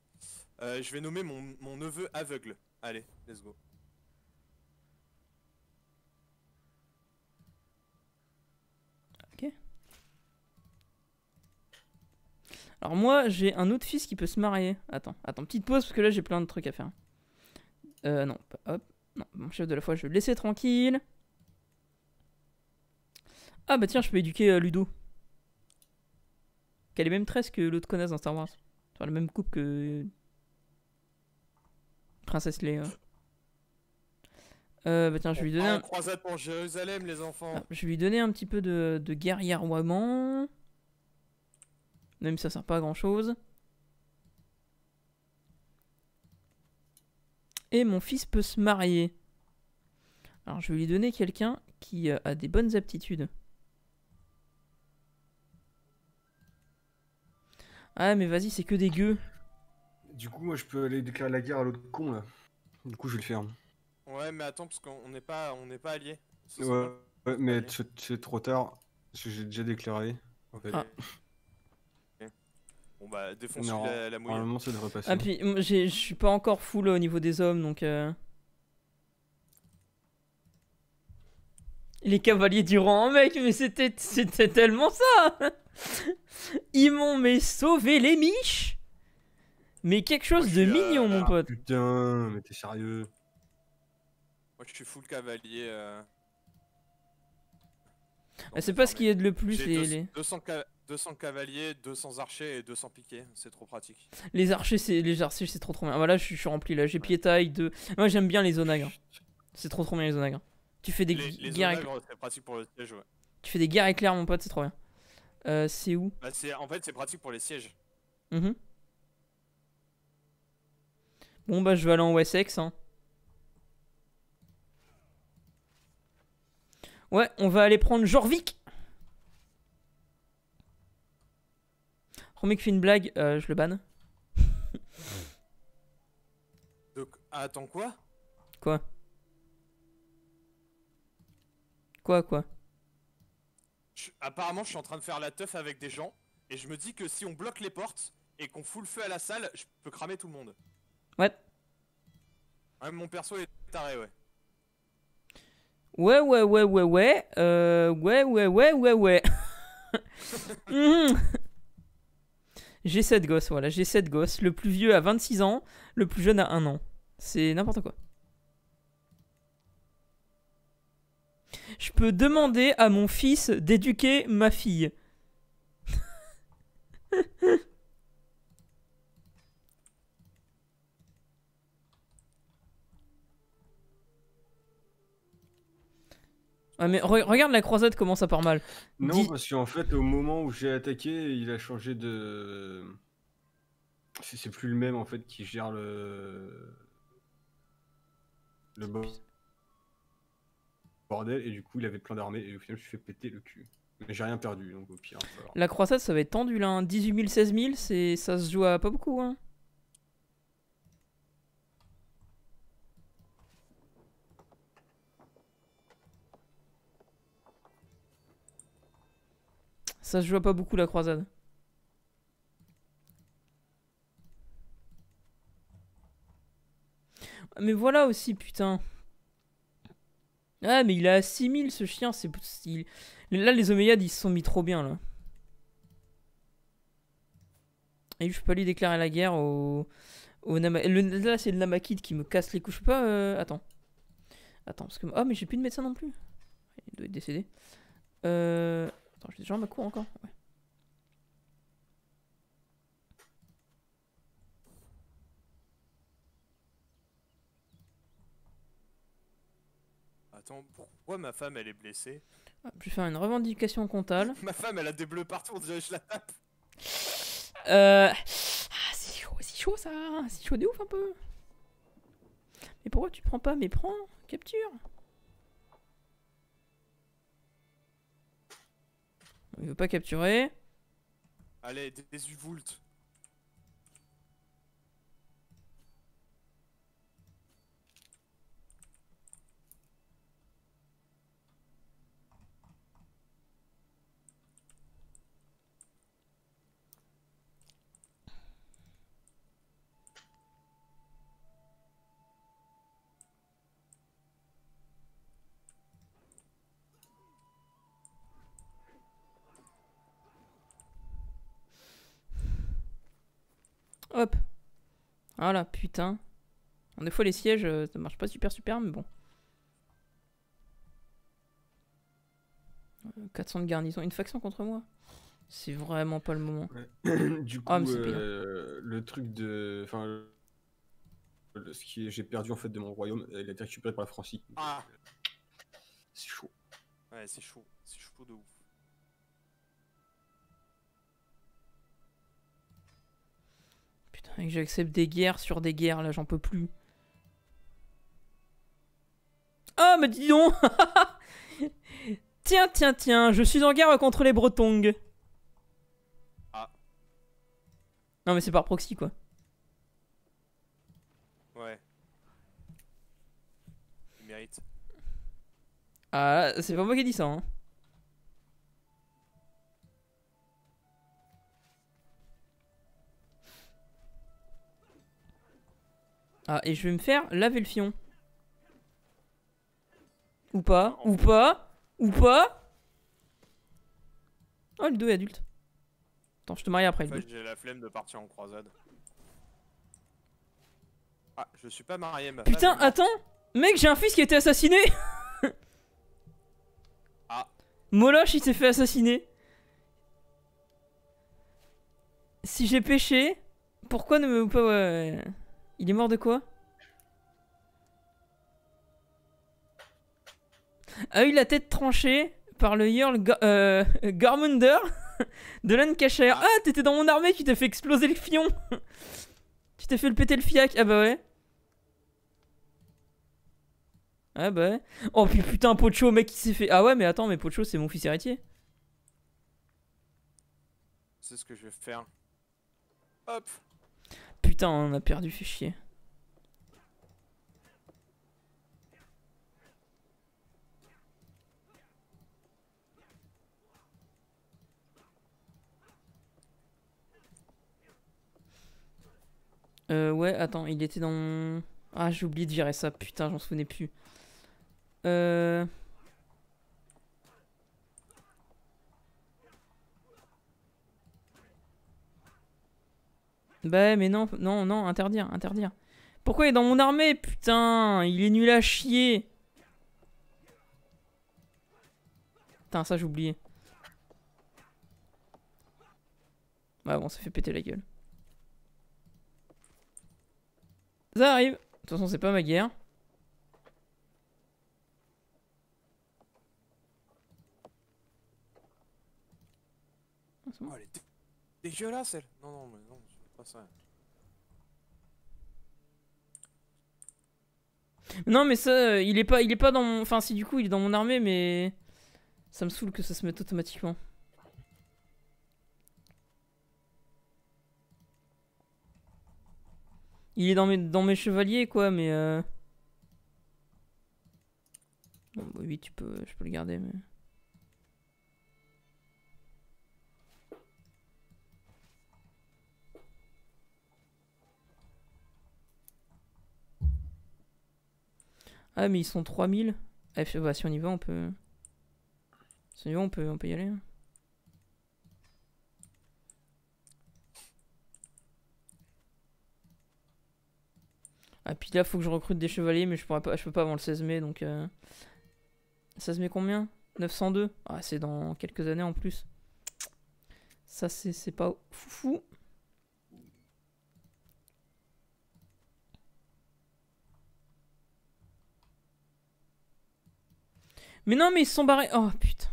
Euh, je vais nommer mon, neveu aveugle. Allez, let's go. Ok. Alors moi, j'ai un autre fils qui peut se marier. Attends, attends, petite pause parce que là j'ai plein de trucs à faire. Euh, non, hop. Non, mon chef de la foi, je vais le laisser tranquille. Ah bah tiens, je peux éduquer euh, Ludo qui est les mêmes que l'autre connasse dans Star Wars. Enfin, la même coupe que. Princesse Leia. Euh, bah tiens, je vais lui donner. Ah, un... Ah, je lui donner un petit peu de, de guerrier Même si ça sert pas à grand chose. Et mon fils peut se marier. Alors je vais lui donner quelqu'un qui euh, a des bonnes aptitudes. Ah, mais vas-y, c'est que des gueux. Du coup, moi, je peux aller déclarer la guerre à l'autre con, là. Du coup, je vais le faire. Ouais, mais attends, parce qu'on n'est pas, on n'est pas alliés. ouais, mais c'est trop tard. J'ai déjà déclaré. Ah. Bon bah défonce la, moyenne Normalement ça devrait passer. Ah hein. puis je suis pas encore full euh, au niveau des hommes donc. Euh... les cavaliers du rang, mec, mais c'était, c'était tellement ça Ils m'ont mais sauvé les miches Mais quelque chose de mignon, mon ah, pote. Putain, mais t'es sérieux Moi, je suis full cavalier. Euh. Ah, c'est pas ce qui aide le plus les, 200, cavaliers, 200 archers et 200 piquets, c'est trop pratique. Les archers, c'est les archers, c'est trop trop bien. Ah, voilà, je, suis rempli là, j'ai piétaille de. Moi, j'aime bien les onagres. C'est trop trop bien les onagres. Tu fais des guerres éclairs, mon pote, c'est trop bien. Euh, c'est où bah, En fait, c'est pratique pour les sièges. Mhm. Bon, bah, je vais aller en Wessex. Hein. Ouais, on va aller prendre Jorvik. Romic fait une blague, euh, je le banne. Donc, attends quoi Quoi Quoi, quoi Apparemment, je suis en train de faire la teuf avec des gens, et je me dis que si on bloque les portes et qu'on fout le feu à la salle, je peux cramer tout le monde. Ouais, mon perso est taré, ouais. Ouais, ouais, ouais, ouais, ouais. Euh, ouais, ouais, ouais, ouais, ouais. Mhm. J'ai 7 gosses, voilà, j'ai 7 gosses. Le plus vieux a 26 ans, le plus jeune a 1 an. C'est n'importe quoi. Je peux demander à mon fils d'éduquer ma fille. Ah mais regarde la croisette comment ça part mal. Non, parce qu'en fait, au moment où j'ai attaqué, il a changé de. C'est plus le même en fait qui gère le. Le boss bordel, et du coup, il avait plein d'armées, et au final, je fait péter le cul. Mais j'ai rien perdu, donc au pire. La croisade, ça va être tendu là. 18 000, 16 000, c'est... ça se joue pas beaucoup. Hein. Ça se joue pas beaucoup la croisade. Mais voilà aussi, putain. Ah, mais il a 6000 ce chien, c'est. Là, les Omeyyades, ils se sont mis trop bien là. Et je peux aller déclarer la guerre au. au Nama... Là, c'est le Namakid qui me casse les couches. Je pas. Euh, attends. Attends, parce que. oh, mais j'ai plus de médecin non plus. Il doit être décédé. Euh... Attends, j'ai déjà ma cour encore. attends, pourquoi ma femme elle est blessée Je vais faire une revendication comptable. ma femme elle a des bleus partout, on dirait que je la tape. c'est chaud, chaud ça, c'est chaud de ouf un peu. Mais pourquoi tu prends pas Mais prends, capture. Il veut pas capturer. Allez, des, volts Hop. Ah là, putain. Des fois, les sièges, euh, ça marche pas super super, mais bon. 400 euh, de garnison. Une faction contre moi C'est vraiment pas le moment. du ah, coup, euh, le truc de... Enfin, ce qui j'ai perdu en fait de mon royaume, il a été récupéré par la Francie. Ah. C'est chaud. Ouais, c'est chaud. C'est chaud de ouf. j'accepte des guerres sur des guerres, là, j'en peux plus. Ah, mais dis donc Tiens, tiens, tiens, je suis en guerre contre les bretongues Ah. Non, mais c'est par proxy, quoi. Ouais. Il mérite. Ah, c'est pas moi qui ai dit ça, hein. Ah, et je vais me faire laver le fion. Ou pas, ou pas, ou pas. Oh, le 2 est adulte. Attends, je te marie après. j'ai la flemme de partir en croisade. Ah, je suis pas marié, ma Putain, attends Mec, j'ai un fils qui a été assassiné Ah. Moloche il s'est fait assassiner. Si j'ai péché, pourquoi ne me... pas... Il est mort de quoi A ah eu la tête tranchée par le Yurl euh, de Lancashire. Ah, t'étais dans mon armée, tu t'es fait exploser le fion Tu t'es fait le péter le fiac Ah bah ouais. Ah bah ouais. Oh putain, Pocho, mec, il s'est fait... Ah ouais, mais attends, mais Pocho, c'est mon fils héritier. C'est ce que je vais faire. Hop putain, on a perdu, fait chier. Euh, ouais, attends, il était dans... Ah, j'ai oublié de virer ça, putain, j'en souvenais plus. Euh... Bah mais non, non, non, interdire, interdire. Pourquoi il est dans mon armée Putain, il est nul à chier. Putain, ça j'ai oublié. Bah bon, ça fait péter la gueule. Ça arrive. De toute façon, c'est pas ma guerre. Oh, elle est Non, non, mais... Non, mais ça, euh, il est pas, il est pas dans mon. Enfin, si du coup, il est dans mon armée, mais. Ça me saoule que ça se mette automatiquement. Il est dans mes, dans mes chevaliers, quoi, mais. Euh, bon, bah oui, tu peux, je peux le garder, mais. Ah, mais ils sont 3000. Eh, bah, si on y va, on peut. Si on y va, on peut, on peut y aller. Hein. Ah, puis là, faut que je recrute des chevaliers, mais je, pourrais pas, je peux pas avant le 16 mai, donc. Euh... 16 mai combien 902 Ah, c'est dans quelques années en plus. Ça, c'est pas fou fou. Mais non, mais ils sont barrés. Oh putain.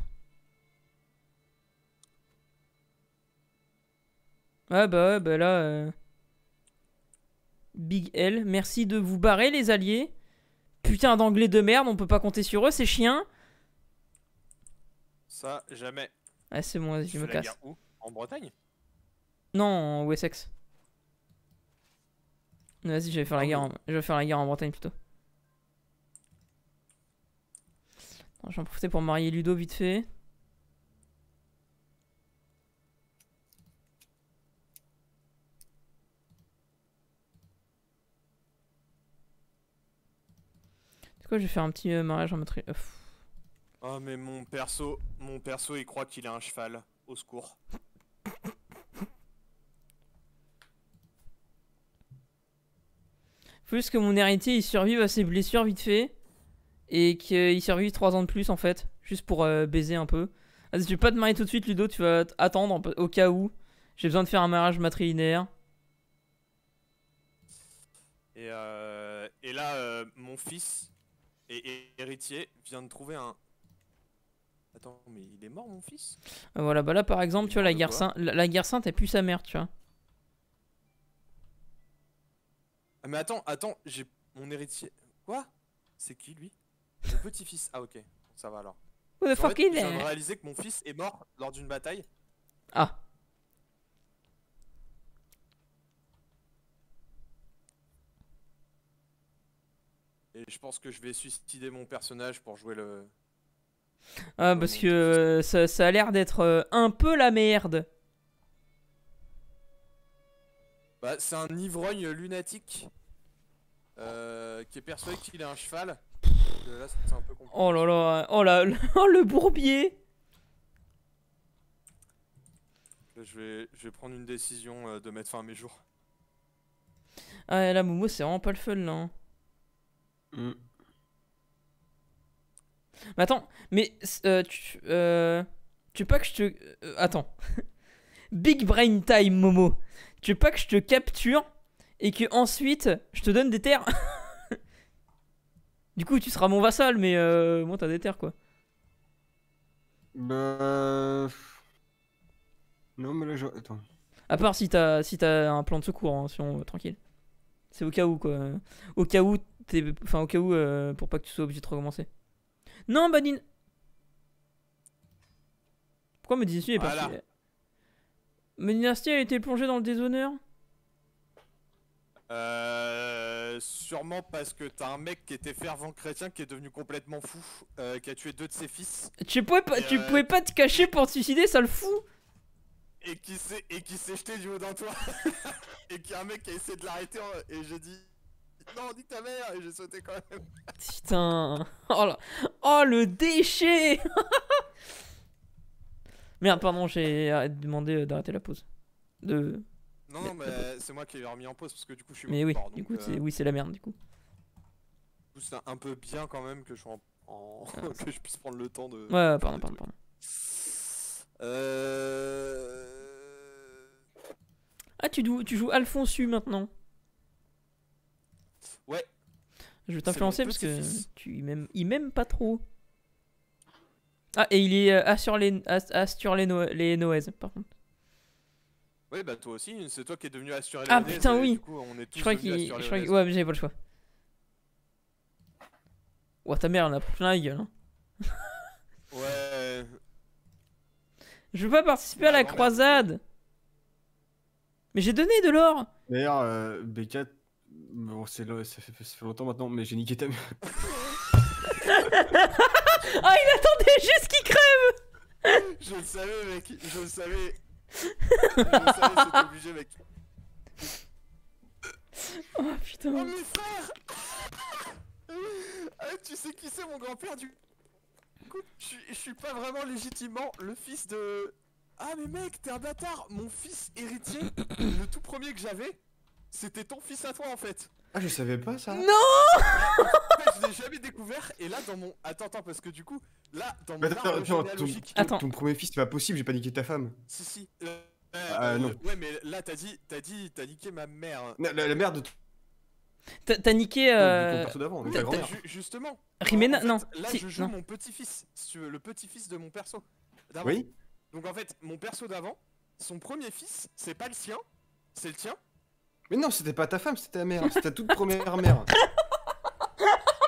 Ah bah bah là. Euh, Big L, merci de vous barrer, les alliés. Putain d'anglais de merde, on peut pas compter sur eux, ces chiens. Ça, jamais. Ah, c'est bon, je, me casse. Où en Bretagne Non, en Wessex. Vas-y, je vais faire la ah guerre je vais faire la guerre en Bretagne plutôt. J'en profite pour marier Ludo vite fait. Du coup, je vais faire un petit euh, mariage en mode... Oh mais mon perso, mon perso il croit qu'il a un cheval. Au secours. Faut juste que mon héritier il survive à ses blessures vite fait et qu'il survit 3 ans de plus en fait, juste pour euh, baiser un peu. si tu veux pas te marier tout de suite, Ludo, tu vas attendre au cas où. J'ai besoin de faire un mariage matrilinéaire. Et, euh, et là, euh, mon fils et héritier vient de trouver un. Attends, mais il est mort, mon fils Voilà, bah là, par exemple, tu vois, la guerre, sainte, la, guerre sainte, elle plus sa mère, tu vois. Ah, mais attends, attends, j'ai mon héritier. Quoi C'est qui lui le petit-fils. Ah, ok. Ça va alors. Je viens fuck réaliser que mon fils est mort lors d'une bataille. Ah. Et je pense que je vais suicider mon personnage pour jouer le. Ah, parce que ça, a l'air d'être euh, un peu la merde. Bah, c'est un ivrogne lunatique euh, qui est persuadé qu'il est un cheval Oh là là, oh là, oh, le bourbier là, je, vais, je vais prendre une décision euh, de mettre fin à mes jours. Ah là, Momo, c'est vraiment pas le fun là. Hein. Mm. Mais attends, mais euh, tu, euh, tu veux pas que je te. attends. Big brain time, Momo. Tu veux pas que je te capture et que ensuite je te donne des terres Du coup, tu seras mon vassal, mais euh, moi, t'as des terres, quoi. Bah. Non, mais là, je. Attends. À part si t'as si un plan de secours, hein, tranquille. C'est au cas où, quoi. Au cas où, t'es... Enfin, au cas où, euh, pour pas que tu sois obligé de recommencer. Non, Badin Pourquoi me dynastie est parti voilà. a été plongé dans le déshonneur euh, sûrement parce que t'as un mec qui était fervent chrétien qui est devenu complètement fou, euh, qui a tué deux de ses fils. Tu pouvais pas, euh, pouvais pas te cacher pour te suicider, sale fou Et qui s'est et qui s'est jeté du haut d'un toit et qui a un mec qui a essayé de l'arrêter et j'ai dit non dis ta mère et j'ai sauté quand même. Putain oh, oh le déchet Merde pardon j'ai demandé d'arrêter la pause de non, non, mais c'est moi qui l'ai remis en pause parce que du coup je suis. Mais oui, du coup, euh, oui, c'est la merde du coup. C'est un peu bien quand même que je, En... Ah, que je puisse prendre le temps de. Ouais, pardon, pardon, pardon. Euh... Ah, tu, tu joues Alphonsu maintenant Ouais. Je vais t'influencer parce que tu il m'aime, m'aime pas trop. Ah, et il est euh, sur les, les, les par contre. Oui, bah toi aussi, c'est toi qui es devenu assuré Ah putain, oui. Coup, on est tous je crois qu'il. ouais, mais j'avais pas le choix. Ouah, ta mère, en a plein la gueule. Hein. ouais. Je veux pas participer à la croisade. Mais j'ai donné de l'or. D'ailleurs, euh, B4, bon, c'est ça, fait, ça fait longtemps maintenant, mais j'ai niqué ta mère. ah, il attendait juste qu'il crève. je le savais, mec, je le savais. Oh putain. Oh mes frères ah, Tu sais qui c'est mon grand-père du je suis pas vraiment légitimement le fils de... Ah mais mec, t'es un bâtard Mon fils héritier, le tout premier que j'avais, c'était ton fils à toi en fait ah, je savais pas ça. Non Je l'ai jamais découvert. Et là, dans mon. Attends, attends, parce que du coup, là, dans mon. Attends, ton, premier fils, c'est pas possible, j'ai pas niqué ta femme. Si, si. Euh, euh, ah, euh non. Ouais, mais là, t'as dit, t'as dit, t'as niqué ma mère. La, mère de. T'as niqué. Ton euh, d'avant, hein, ta Justement. Rimena, non. Là, je joue mon petit-fils, si tu veux, le petit-fils de mon perso. Oui. Donc en fait, mon perso d'avant, son premier fils, c'est pas le sien, c'est le tien. Mais non, c'était pas ta femme, c'était ta mère. C'était ta toute première mère.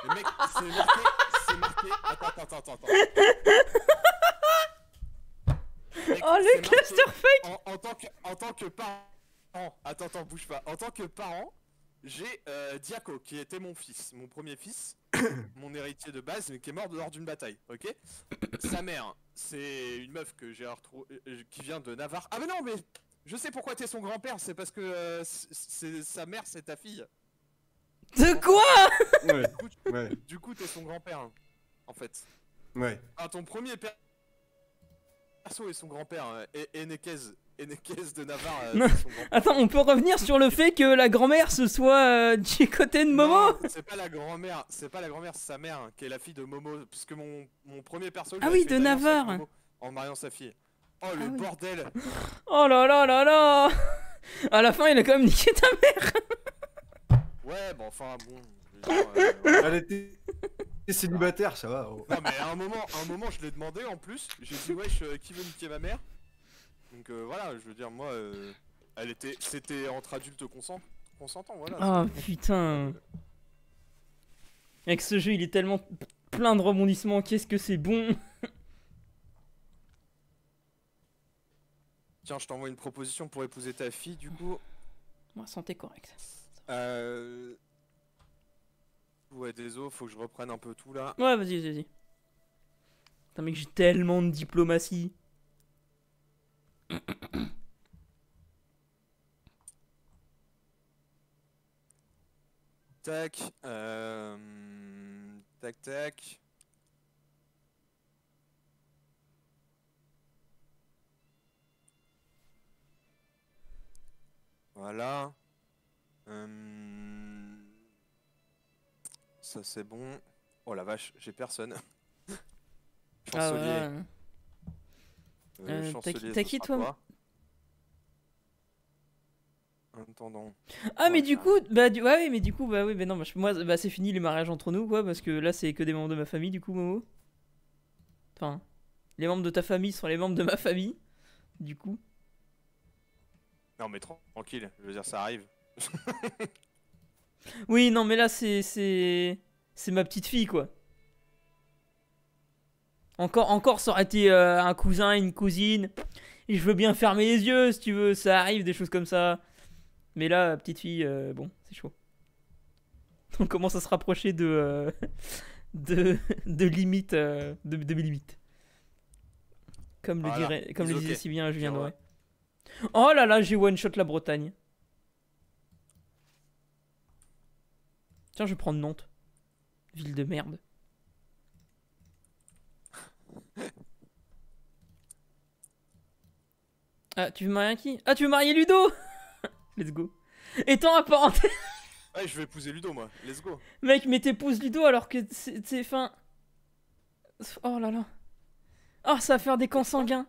Mais mec, c'est marqué. C'est marqué. Attends, attends, attends, attends. oh le clusterfuck en, en, tant que, en tant que parent. Attends, attends, bouge pas. En tant que parent, j'ai euh, Diaco qui était mon fils, mon premier fils, mon héritier de base, mais qui est mort lors d'une bataille, ok Sa mère, c'est une meuf que j'ai retrouvée, euh, qui vient de Navarre. Ah mais non, mais je sais pourquoi t'es son grand-père, c'est parce que euh, sa mère, c'est ta fille. De quoi Du coup, t'es son grand-père, hein, en fait. Ouais. Ah, ton premier père... perso est son grand-père, hein, et de Navarre. Euh, attends, on peut revenir sur le fait que la grand-mère ce soit euh, Côté de Momo C'est pas la grand-mère, c'est pas la grand-mère, c'est sa mère hein, qui est la fille de Momo, puisque mon, mon premier perso. Ah oui, de Navarre. En mariant sa fille. Oh le ah bordel Oh là là là là À la fin, il a quand même niqué ta mère Ouais, bon, bah, enfin, bon... Euh, elle était célibataire, ça va. Oh. Non, mais à un moment, à un moment je l'ai demandé en plus. J'ai dit, wesh, euh, qui veut niquer ma mère Donc euh, voilà, je veux dire, moi, elle était. C'était entre adultes consentants, voilà. Oh putain Avec ce jeu, il est tellement plein de rebondissements, qu'est-ce que c'est bon Tiens, je t'envoie une proposition pour épouser ta fille, du coup. Moi, santé correcte. Euh. Ouais, désolé, faut que je reprenne un peu tout là. Ouais, vas-y, vas-y. Putain, mais j'ai tellement de diplomatie. tac. Euh... Tac, tac. Voilà. Hum, ça c'est bon. Oh la vache, j'ai personne. chancelier. Ah, euh, euh, T'as qui toi Ah mais du coup, bah du... ouais, mais du coup, bah oui, mais non, moi, bah, c'est fini les mariages entre nous, quoi, parce que là c'est que des membres de ma famille, du coup, Momo. Enfin, les membres de ta famille sont les membres de ma famille, du coup. Non, mais tranquille, je veux dire, ça arrive. oui, non, mais là, c'est. C'est ma petite fille, quoi. Encore, encore, ça aurait été euh, un cousin, une cousine. Et je veux bien fermer les yeux, si tu veux, ça arrive, des choses comme ça. Mais là, petite fille, euh, bon, c'est chaud. On commence à se rapprocher de. Euh, de, de limites. de, de limites. Comme le, dirait, comme le disait si bien Julien Oh là là, j'ai one-shot la Bretagne. Tiens, je vais prendre Nantes. Ville de merde. Ah, tu veux marier à qui Ah, tu veux marier Ludo Let's go. Et Étant apparenté. ouais, je vais épouser Ludo, moi. Let's go. Mec, mais t'épouses Ludo alors que c'est. Fin. Oh là là. Oh, ça va faire des camps sanguins.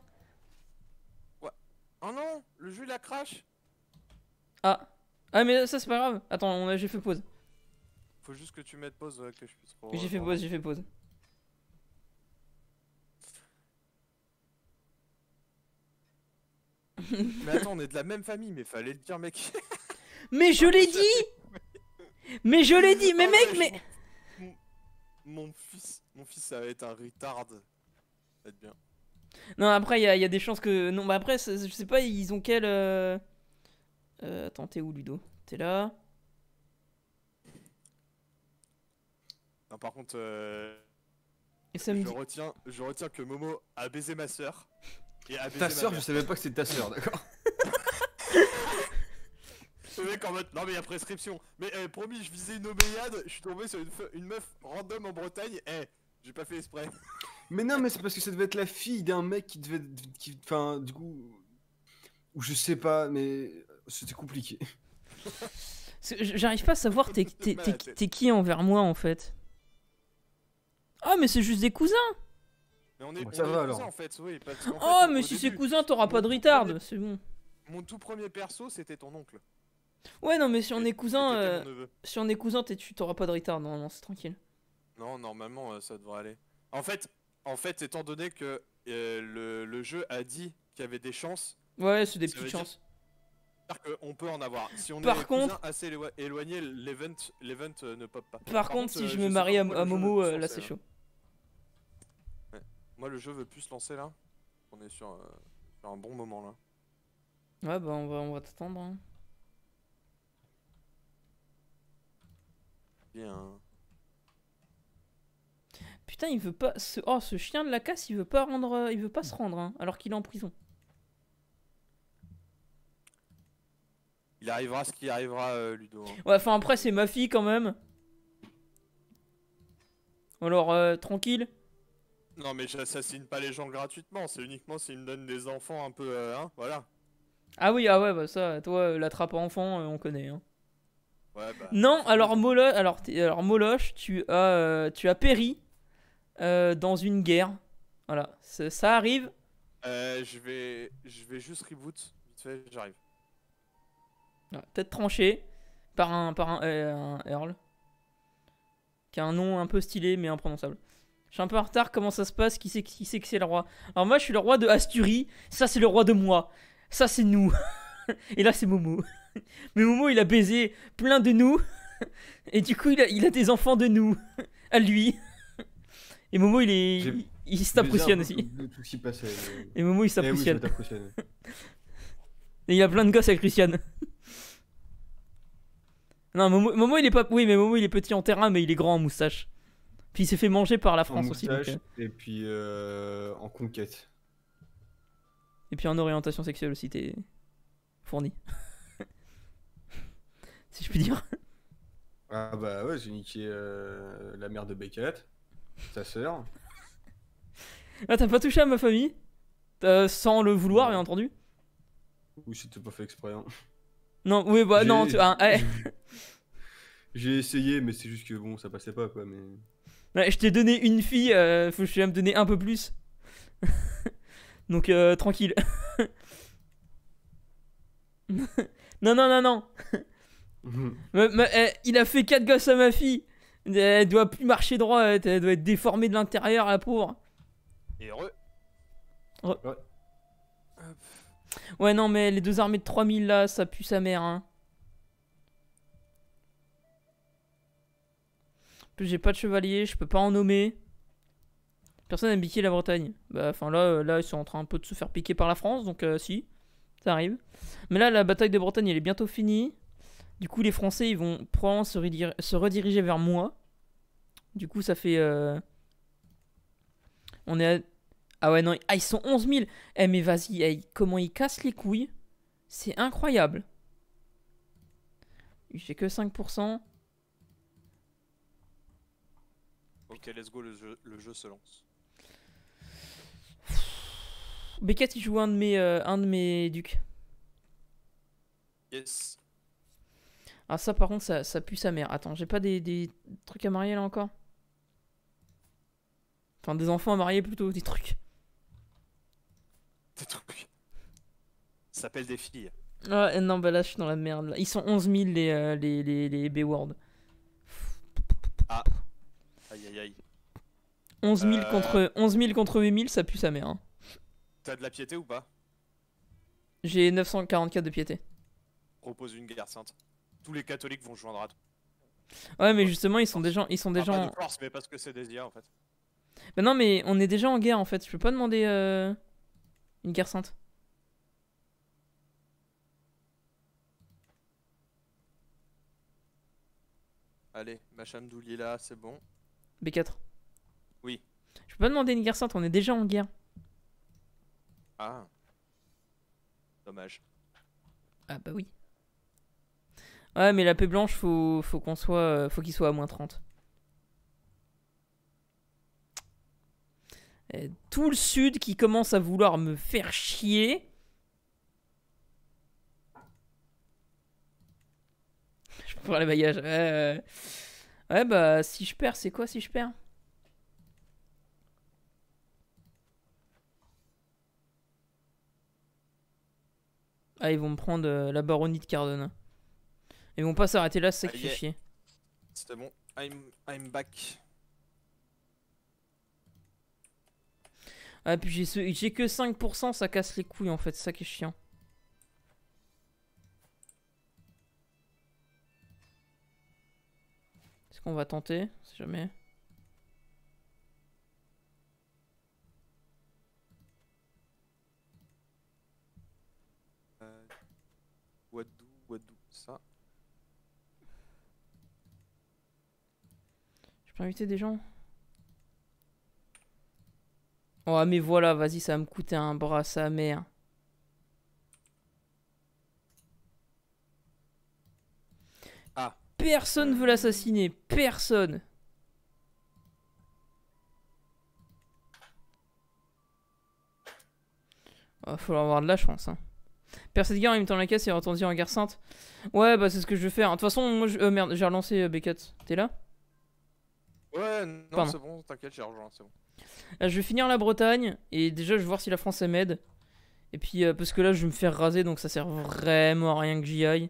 Oh non, le jeu la crash. Ah. Ah mais ça c'est pas grave. Attends, j'ai fait pause. Faut juste que tu mettes pause que je puisse. J'ai fait pause, j'ai fait pause. mais attends, on est de la même famille, mais fallait le dire, mec. mais je l'ai dit. mais je l'ai dit, mais mec, mais. Mon, mon fils, mon fils, ça va être un retard. Ça va être bien. Non, après, il y, a des chances que. Non, mais bah, après, je sais pas, ils ont quel. Euh, euh, attends, t'es où, Ludo T'es là Non, par contre. Euh, je, retiens, je retiens que Momo a baisé ma soeur. ta soeur, je savais pas que c'était ta soeur, d'accord Mec en mode, non mais il y a prescription. Mais eh, promis, je visais une obéiade, je suis tombé sur une, une meuf random en Bretagne. Eh, j'ai pas fait exprès. Mais non, mais c'est parce que ça devait être la fille d'un mec qui devait. Qui, enfin, du coup. Ou je sais pas, mais c'était compliqué. J'arrive pas à savoir bah, t'es qui envers moi en fait. Ah, mais c'est juste des cousins! Mais on est, cousins, alors. en fait, oui. oh, mais si c'est cousin, t'auras pas de retard, c'est bon. Mon tout premier perso, c'était ton oncle. Ouais, non, mais si on est cousin, euh, si on est cousin, t'auras pas de retard, normalement, c'est tranquille. Non, normalement, euh, ça devrait aller. En fait, en fait, étant donné que euh, le, jeu a dit qu'il y avait des chances. Ouais, c'est des petites chances. On peut en avoir. Si on est contre... assez éloigné, l'event euh, ne pop pas. Par, contre, si euh, je me marie à, Momo, là, c'est chaud. Moi, le jeu veut plus se lancer là. On est sur, un bon moment là. Ouais, bah on va, on va t'attendre. Hein. Bien. Putain, il veut pas. Ce... Oh, ce chien de la casse, il veut pas rendre. Euh, il veut pas se rendre, hein, alors qu'il est en prison. Il arrivera ce qui arrivera, euh, Ludo. Hein. Ouais, enfin après, c'est ma fille quand même. Alors, euh, tranquille. Non, mais j'assassine pas les gens gratuitement. C'est uniquement s'ils me donnent des enfants un peu. Hein, voilà. Ah oui, ah ouais, bah ça, toi, l'attrape-enfant, on connaît. Bah, non, alors, Molo alors, alors tu as, tu as péri euh, dans une guerre. Voilà, ça arrive. Euh, je, vais, je vais juste reboot, Peut-être j'arrive. Tête tranchée par un, par euh, un, Earl. Qui a un nom un peu stylé mais imprononçable. Je suis un peu en retard, comment ça se passe Qui c'est qui que c'est le roi Alors moi je suis le roi de Asturie, ça c'est le roi de moi. Ça c'est nous. Et là c'est Momo. Mais Momo il a baisé plein de nous. Et du coup il a, il a des enfants de nous. À lui. Et Momo, il est. Il, aussi. Euh, et Momo, il eh s'impressionne. Et il a plein de gosses avec Christiane. non, Momo, il est pas. Oui, mais Momo, il est petit en terrain, mais il est grand en moustache. Puis il s'est fait manger par la France aussi. Euh. Et puis euh, en conquête. Et puis en orientation sexuelle aussi, t'es fourni. si je puis dire. Ah bah ouais, j'ai niqué la mère de Beckett. Ta sœur Ah, t'as pas touché à ma famille Sans le vouloir, bien entendu. Oui, c'était pas fait exprès. Hein. Non, oui, bah non, tu vois. Hein, eh. J'ai essayé, mais c'est juste que bon, ça passait pas quoi. Mais je t'ai donné une fille, euh, faut que je te me donner un peu plus. Donc euh, tranquille. non, non, non, non. Eh, il a fait 4 gosses à ma fille. Elle doit plus marcher droite, elle doit être déformée de l'intérieur, la pauvre. Et Ouais. non, mais les deux armées de 3000 là, ça pue sa mère. Hein. plus, j'ai pas de chevalier, je peux pas en nommer. Personne n'a piqué la Bretagne. Bah, enfin là, euh, là, ils sont en train un peu de se faire piquer par la France, donc euh, si, ça arrive. Mais là, la bataille de Bretagne, elle est bientôt finie. Du coup, les Français, ils vont probablement se, rediriger vers moi. Du coup, ça fait... Euh, on est à... Ah ouais, non, ah, ils sont 11 000 Eh mais vas-y, eh, comment ils cassent les couilles C'est incroyable J'ai que 5%. Ok, let's go, le jeu, se lance. Beckett, il joue un de mes, euh, un de mes ducs. Yes. Ah, ça, par contre, ça, pue sa mère. Attends, j'ai pas des, trucs à marier là encore Enfin, des enfants à marier plutôt, des trucs. Des trucs Ça s'appelle des filles. Ah, non, bah là, je suis dans la merde. Ils sont 11 000 euh, les, les, les, les b world Ah. Aïe aïe aïe. 11 000, euh. contre, contre 8 000, ça pue sa mère. Hein. T'as de la piété ou pas J'ai 944 de piété. Propose une guerre sainte tous les catholiques vont joindre à toi. Ouais, mais justement, ils sont gens. ils sont des mais parce que c'est des IA en fait. Bah non, mais on est déjà en guerre en fait. Je peux pas demander euh, une guerre sainte. Allez, Macham là, c'est bon. B4. Oui. Je peux pas demander une guerre sainte, on est déjà en guerre. Ah. Dommage. Ah bah oui. Ouais, mais la paix blanche, faut, faut qu'on soit, euh, faut qu'il soit à moins 30. tout le sud qui commence à vouloir me faire chier. Je peux les bagages. Ouais, bah si je perds, c'est quoi si je perds Ah, ils vont me prendre euh, la baronnie de Cardona. Ils vont pas s'arrêter là, c'est ça ah, fait chier. C'était bon. I'm, back. Ah, puis j'ai que 5%, ça casse les couilles en fait, ça qui est chiant. Est-ce qu'on va tenter Si jamais. peux inviter des gens. Oh, mais voilà, vas-y, ça va me coûter un bras, sa mère. Hein. Ah. Personne veut l'assassiner. Personne. Va oh, faut avoir de la chance. Hein. Père guerre en même temps la caisse et retentit en guerre sainte. Ouais, bah c'est ce que je vais faire. De toute façon, euh, merde, j'ai relancé euh, B4. T'es là Ouais, non, c'est bon, t'inquiète, j'ai rejoint, c'est bon. je vais finir la Bretagne et déjà je vais voir si la France m'aide. Et puis euh, parce que là je vais me faire raser donc ça sert vraiment à rien que j'y aille.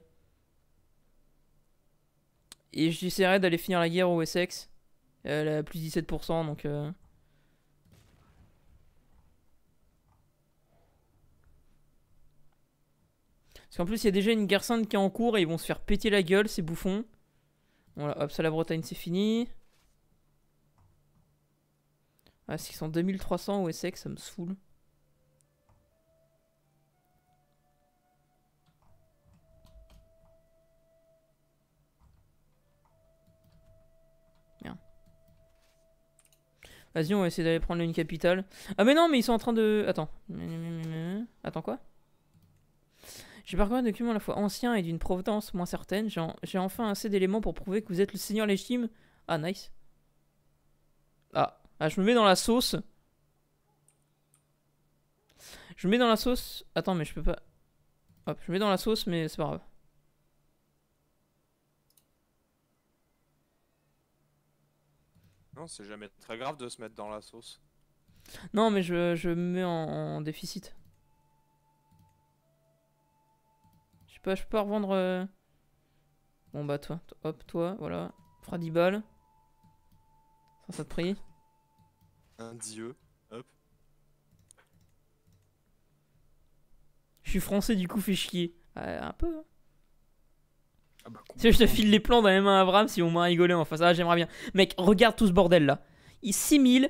Et j'essaierai d'aller finir la guerre au Wessex. Elle euh, a plus 17% donc. Euh. Parce qu'en plus il y a déjà une guerre sainte qui est en cours et ils vont se faire péter la gueule ces bouffons. Voilà, hop, ça la Bretagne c'est fini. Ah, 2300 au SX, e ça me saoule. Vas-y, on va essayer d'aller prendre une capitale. Ah mais non, mais ils sont en train de... Attends. Attends quoi J'ai parcouru un document à la fois ancien et d'une provenance moins certaine. J'ai enfin assez d'éléments pour prouver que vous êtes le seigneur légitime. Ah, nice. Ah. Ah, je me mets dans la sauce. Je me mets dans la sauce. Attends, mais je peux pas... Hop, je me mets dans la sauce, mais c'est pas grave. Non, c'est jamais très grave de se mettre dans la sauce. Non, mais je, je me mets en, déficit. Je peux, je peux revendre... Euh, bon bah toi, hop, toi, voilà. Fera 10 balles. Ça, ça te prie. Un dieu. Hop. Je suis français, du coup, fais chier. Euh, un peu. Hein. Ah bah, si je te file les plans dans les mains à Abraham, si on m'a rigolé en face. Ah, j'aimerais bien. Mec, regarde tout ce bordel là. 6000,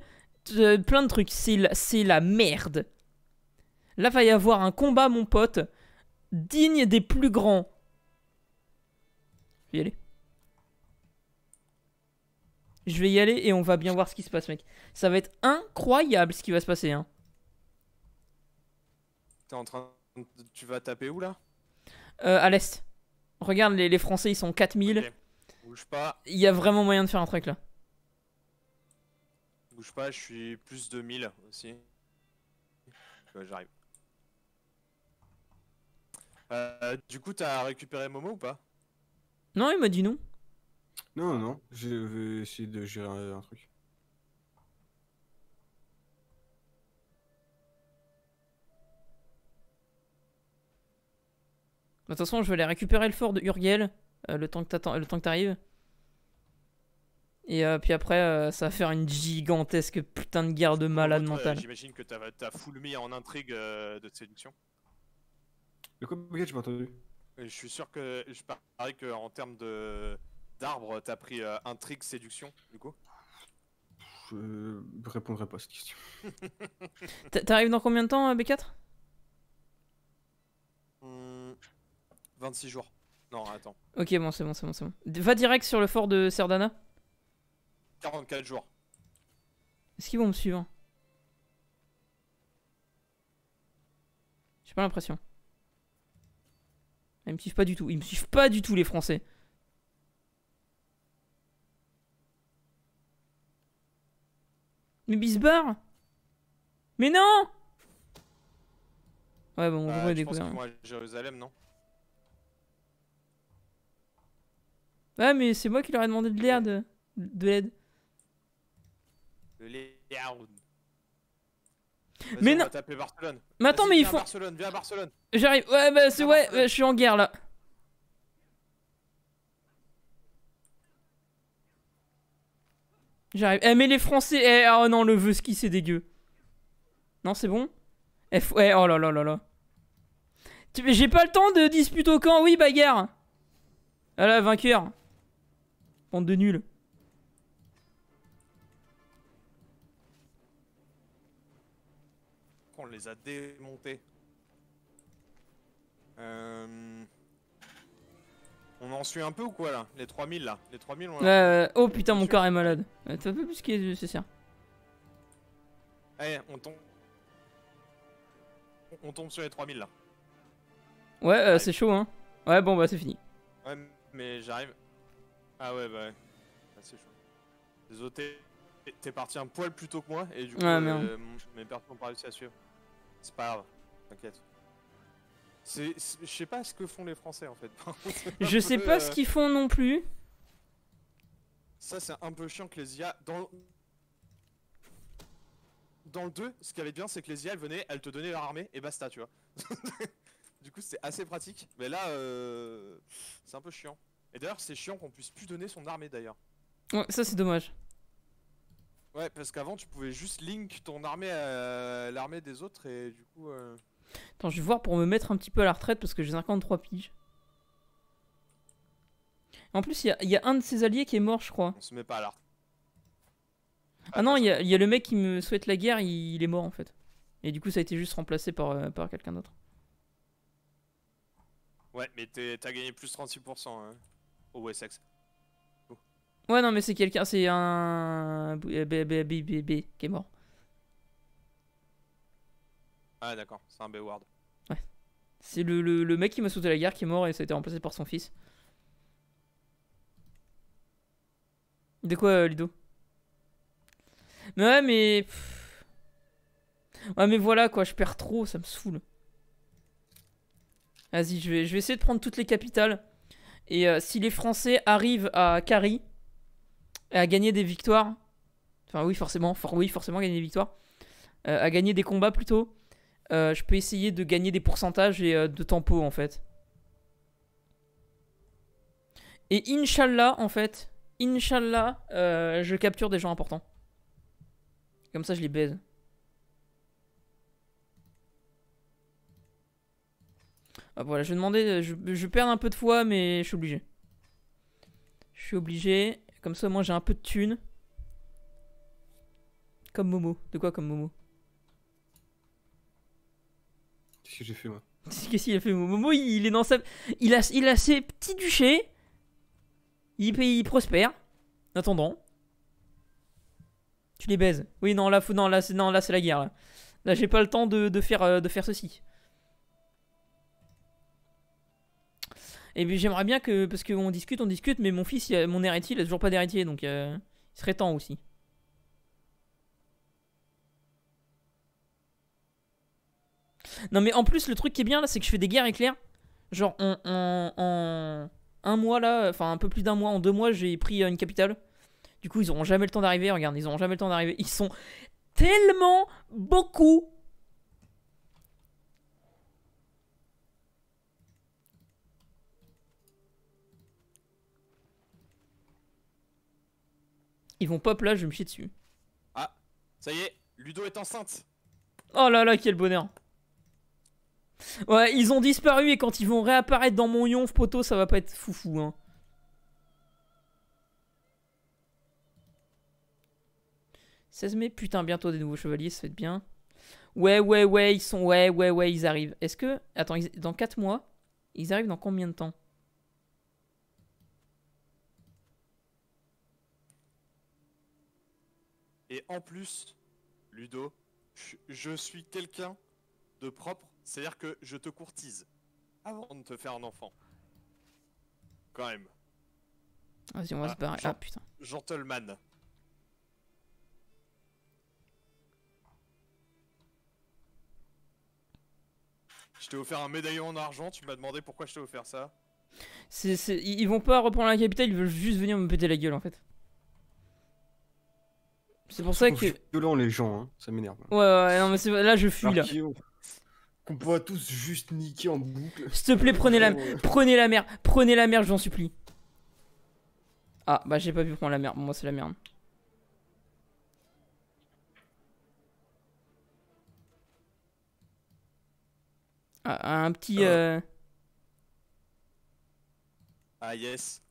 euh, plein de trucs. C'est la, la merde. Là, va y avoir un combat, mon pote, digne des plus grands. Je vais y aller. Je vais y aller et on va bien voir ce qui se passe, mec. Ça va être incroyable ce qui va se passer. Hein. T'es en train. Tu vas taper où là euh, À l'est. Regarde, les, Français ils sont 4000. Bouge pas. Il y a vraiment moyen de faire un truc là. Bouge pas, je suis plus de 1000 aussi. J'arrive. Euh, du coup, t'as récupéré Momo ou pas Non, il m'a dit non. Non, non, je vais essayer de gérer un, truc. De toute façon, je vais aller récupérer le fort de Urgel euh, le temps que t'arrives. Et euh, puis après, euh, ça va faire une gigantesque putain de guerre de malade mental. J'imagine que t'as full mis en intrigue de séduction. Le coup, je pas entendu. Je suis sûr que je parie qu'en termes de, d'arbre, t'as pris euh, intrigue, séduction, du coup Je répondrai pas à cette question. T'arrives dans combien de temps, euh, B4 26 hmm, jours. Non, attends. Ok, bon, c'est bon, c'est bon, c'est bon. Va direct sur le fort de Serdana 44 jours. Est-ce qu'ils vont me suivre J'ai pas l'impression. Ils me suivent pas du tout. Ils me suivent pas du tout, les Français. Mais Bisbar Mais non Ouais, bon, on euh, je pense moi Jérusalem, non Ouais, mais c'est moi qui leur ai demandé de l'aide. De l'aide. De l'aide. Mais non. Mais attends, mais ils font. Barcelone, viens à Barcelone. J'arrive. Ouais, bah c'est ouais, je suis en guerre là. J'arrive. Eh, mais les Français. Eh, oh non, le ski, c'est dégueu. Non, c'est bon Eh, oh là là là là. J'ai pas le temps de dispute au camp. Oui, bagarre. Ah là, vainqueur. Bande de nuls. On les a démontés. Euh... On en suit un peu ou quoi là Les 3000 là Les 3000 on euh, Oh putain, mon corps est malade. tu euh, T'as vu plus qu'il c'est ça. Allez, eh, on tombe. On tombe sur les 3000 là. Euh, ouais, c'est chaud hein. Ouais, bon bah c'est fini. Ouais, mais j'arrive. Ah ouais, bah ouais. Bah, c'est chaud. Désolé, t'es parti un poil plus tôt que moi et du ah, coup, euh, mes pertes n'ont pas réussi à suivre. C'est pas grave, t'inquiète. Je sais pas ce que font les Français en fait. je sais pas ce qu'ils font non plus. Ça c'est un peu chiant que les IA... Dans, le 2, ce qui avait de bien c'est que les IA elles venaient, elles te donnaient leur armée et basta tu vois. du coup c'est assez pratique. Mais là euh, c'est un peu chiant. Et d'ailleurs c'est chiant qu'on puisse plus donner son armée d'ailleurs. Ouais ça c'est dommage. Ouais parce qu'avant tu pouvais juste link ton armée à l'armée des autres et du coup... Euh, Attends, je vais voir pour me mettre un petit peu à la retraite parce que j'ai 53 piges. En plus, il y, a un de ses alliés qui est mort, je crois. On se met pas à la Ah non, il y, a le mec qui me souhaite la guerre, il, est mort en fait. Et du coup, ça a été juste remplacé par, par quelqu'un d'autre. Ouais, mais t'as gagné plus 36% au Wessex. Ouais, non, mais c'est quelqu'un, c'est un. B, B, B, B, qui est mort. Ah d'accord, c'est un Bayward. Ouais. C'est le, le, mec qui m'a sauté la guerre qui est mort et ça a été remplacé par son fils. De quoi, euh, Lido Mais ouais, mais... Ouais, mais voilà, quoi, je perds trop, ça me saoule. Vas-y, je vais, je vais essayer de prendre toutes les capitales. Et euh, si les Français arrivent à et à gagner des victoires, enfin oui, forcément, oui, forcément gagner des victoires, euh, à gagner des combats plutôt, euh, je peux essayer de gagner des pourcentages et euh, de tempo en fait. Et Inch'Allah en fait, Inch'Allah, euh, je capture des gens importants. Comme ça je les baise. Ah, voilà, je vais demander, je, je perds un peu de foi mais je suis obligé. Je suis obligé, comme ça moi j'ai un peu de thunes. Comme Momo, de quoi comme Momo Qu'est-ce que j'ai fait, moi Qu'est-ce qu'il a fait, Momo il, est dans sa. Il a, il a ses petits duchés. Il, il prospère. En attendant. Tu les baises. Oui, non, là, non, là, c'est, non, là, c'est la guerre. Là, j'ai pas le temps de, faire, euh, de faire ceci. Et puis j'aimerais bien que. Parce qu'on discute, on discute, mais mon fils, mon héritier, il a toujours pas d'héritier, donc euh, il serait temps aussi. Non, mais en plus, le truc qui est bien là, c'est que je fais des guerres éclairs. Genre, en, un mois là, enfin un peu plus d'un mois, en deux mois, j'ai pris euh, une capitale. Du coup, ils auront jamais le temps d'arriver. Regarde, ils auront jamais le temps d'arriver. Ils sont tellement beaucoup. Ils vont pop là, je vais me chier dessus. Ah, ça y est, Ludo est enceinte. Oh là là, quel bonheur. Ouais, ils ont disparu et quand ils vont réapparaître dans mon yonf, poteau, ça va pas être foufou, hein. « 16 mai, putain, bientôt des nouveaux chevaliers, ça fait bien. Ouais, ouais, ouais, ils sont... Ouais, ouais, ouais, ils arrivent. Est-ce que... Attends, dans 4 mois, ils arrivent dans combien de temps Et en plus, Ludo, je suis quelqu'un de propre c'est-à-dire que je te courtise ah avant de te faire un enfant. Quand même. Ah, vas-y, on va se ah, barrer. Ah putain. Gentleman. Je t'ai offert un médaillon en argent, tu m'as demandé pourquoi je t'ai offert ça. C Ils vont pas reprendre la capitale, ils veulent juste venir me péter la gueule en fait. C'est pour ça que. violent les gens, hein. ça m'énerve. Hein. Ouais, ouais, non, mais là je fuis là qu'on pourra tous juste niquer en boucle. S'il te plaît, prenez la, prenez la merde, prenez la merde, j'en supplie. Ah, bah j'ai pas pu prendre la merde, moi c'est la merde. Hein. Ah, un petit... Euh, ah yes.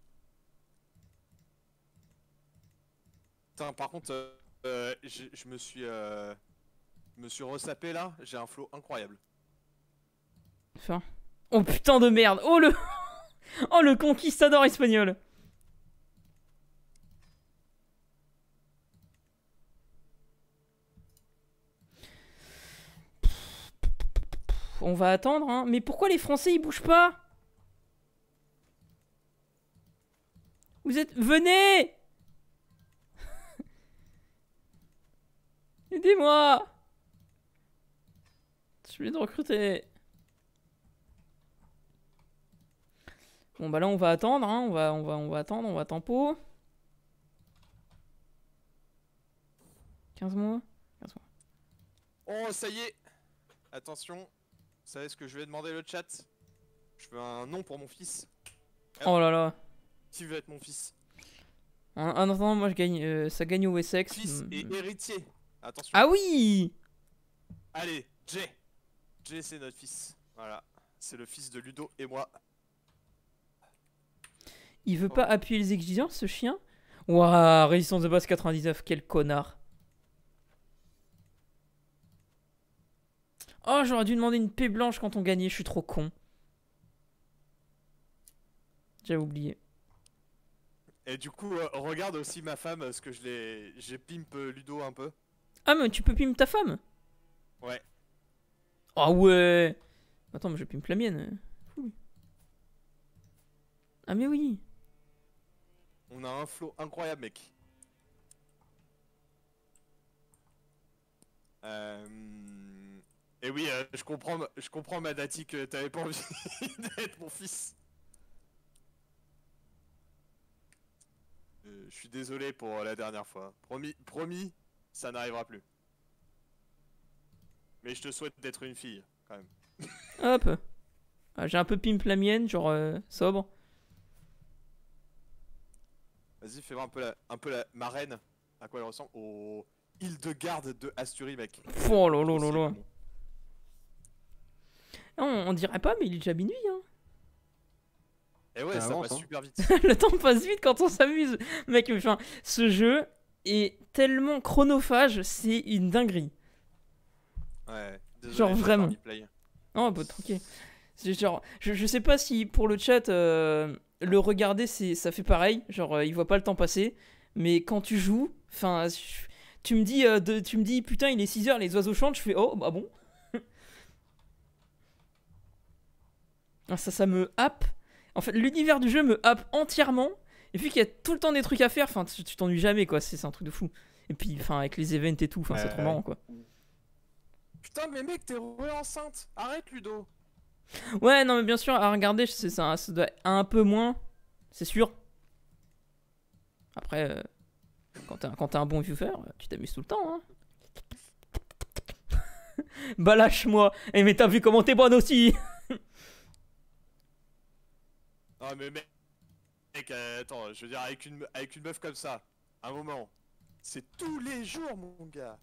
Putain, par contre, euh, euh, je me suis... Euh, me suis ressapé là, j'ai un flow incroyable. Enfin. Oh putain de merde Oh le. oh le conquistador espagnol on va attendre, hein. Mais pourquoi les Français, ils bougent pas Vous êtes... Venez Aidez-moi Je vais de recruter Bon, bah là, on va attendre, hein. on, va, on, va, on va attendre, on va tempo. 15 mois 15 mois. Oh, ça y est Attention, vous savez ce que je vais demander le chat Je veux un nom pour mon fils. Ah. Oh là là. Tu veux être mon fils en, non moi, je gagne, euh, ça gagne au Wessex. Fils hmm. et héritier. Attention. Ah oui Allez, J, Jay, c'est notre fils. Voilà. C'est le fils de Ludo et moi. Il veut pas appuyer les exigences, ce chien Waouh, résistance de base 99, quel connard. Oh, j'aurais dû demander une paix blanche quand on gagnait, je suis trop con. J'avais oublié. Et du coup, euh, regarde aussi ma femme, ce que je l'ai. J'ai pimp euh, Ludo un peu. Ah, mais tu peux pimp ta femme Ouais. Ah ouais Attends, mais je pimp la mienne. Ah, mais oui on a un flow incroyable, mec. Euh, et oui, euh, je comprends, je comprends, Madati, que t'avais pas envie d'être mon fils. Euh, je suis désolé pour la dernière fois. Promis, promis, ça n'arrivera plus. Mais je te souhaite d'être une fille, quand même. Hop. Ah, j'ai un peu pimp la mienne, genre sobre. Vas-y, fais voir un peu la, un peu la marraine. À quoi elle ressemble Au île de garde de Asturie, mec. Oh là là là là. On, on, dirait pas, mais il est déjà minuit. Hein. Et eh ouais, ça, passe hein. super vite. le temps passe vite quand on s'amuse. Mec, enfin, ce jeu est tellement chronophage, c'est une dinguerie. Ouais, désolé, genre vraiment. oh, bah, ok. Genre, je, je, sais pas si pour le chat, euh, le regarder, c'est, ça fait pareil. Genre, euh, il voit pas le temps passer. Mais quand tu joues, enfin, tu me dis, euh, tu me dis, putain, il est 6 h les oiseaux chantent. Je fais, oh, bah bon. Ah, ça, ça me happe. En fait, l'univers du jeu me happe entièrement. Et puis qu'il y a tout le temps des trucs à faire, enfin, tu t'ennuies jamais, quoi. C'est un truc de fou. Et puis, enfin, avec les events et tout, enfin, c'est trop marrant, quoi. Putain, mais mec, t'es enceinte. Arrête, Ludo. Ouais, non, mais bien sûr, à regarder, ça, ça doit être un peu moins, c'est sûr. Après, euh, quand t'es un bon viewer, euh, tu t'amuses tout le temps. Hein. bah lâche-moi. Et eh, mais t'as vu comment t'es bonne aussi. non mais mec, euh, attends, je veux dire avec une avec une meuf comme ça, un moment, c'est tous les jours mon gars.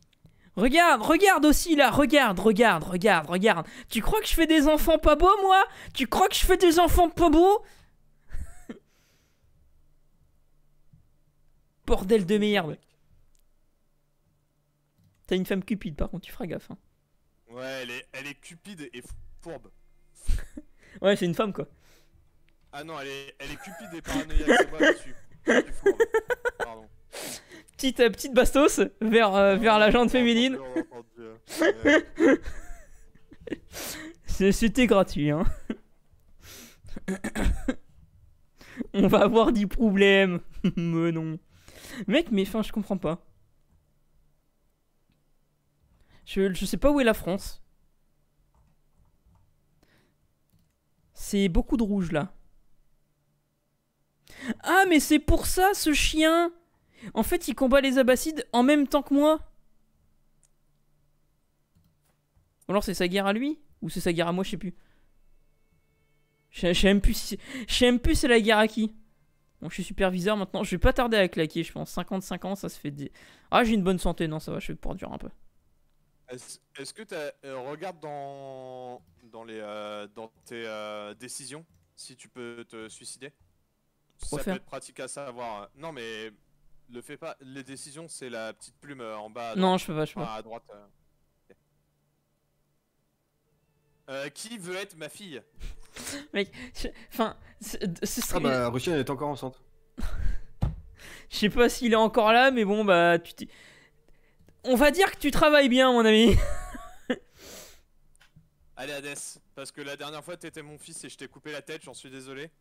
Regarde, regarde aussi là, regarde, regarde, regarde, regarde. Tu crois que je fais des enfants pas beaux, moi Tu crois que je fais des enfants pas beaux Bordel de merde. T'as une femme cupide, par contre, tu feras gaffe. Hein. Ouais, elle est, elle est cupide et fourbe. ouais, c'est une femme, quoi. Ah non, elle est, elle est cupide et paranoïaque, Pardon petite, euh, petite bastos vers, euh, vers la jante féminine. Oh, c'était gratuit, hein. On va avoir des problèmes. mais non. Mec, mais enfin, je comprends pas. Je, je sais pas où est la France. C'est beaucoup de rouge là. Ah, mais c'est pour ça ce chien en fait, il combat les Abbasides en même temps que moi. Ou alors c'est sa guerre à lui Ou c'est sa guerre à moi, je sais plus. Je sais même plus si c'est la guerre à qui. Bon, je suis superviseur maintenant. Je vais pas tarder à claquer, je pense. 55 ans, ça se fait... Des... Ah, j'ai une bonne santé. Non, ça va, je vais pouvoir durer un peu. Est-ce que tu euh, regardes dans, dans, les, euh, dans tes euh, décisions si tu peux te suicider Ça peut être pratique à savoir. Non, mais le fais pas. Les décisions, c'est la petite plume euh, en bas. À non, je peux pas, je peux À droite. Euh, euh, qui veut être ma fille Mec, enfin, ce, ah serait... Ah bah, est encore enceinte. Je sais pas s'il est encore là, mais bon, bah, tu t'es... On va dire que tu travailles bien, mon ami. Allez, Hades, parce que la dernière fois, t'étais mon fils et je t'ai coupé la tête, j'en suis désolé.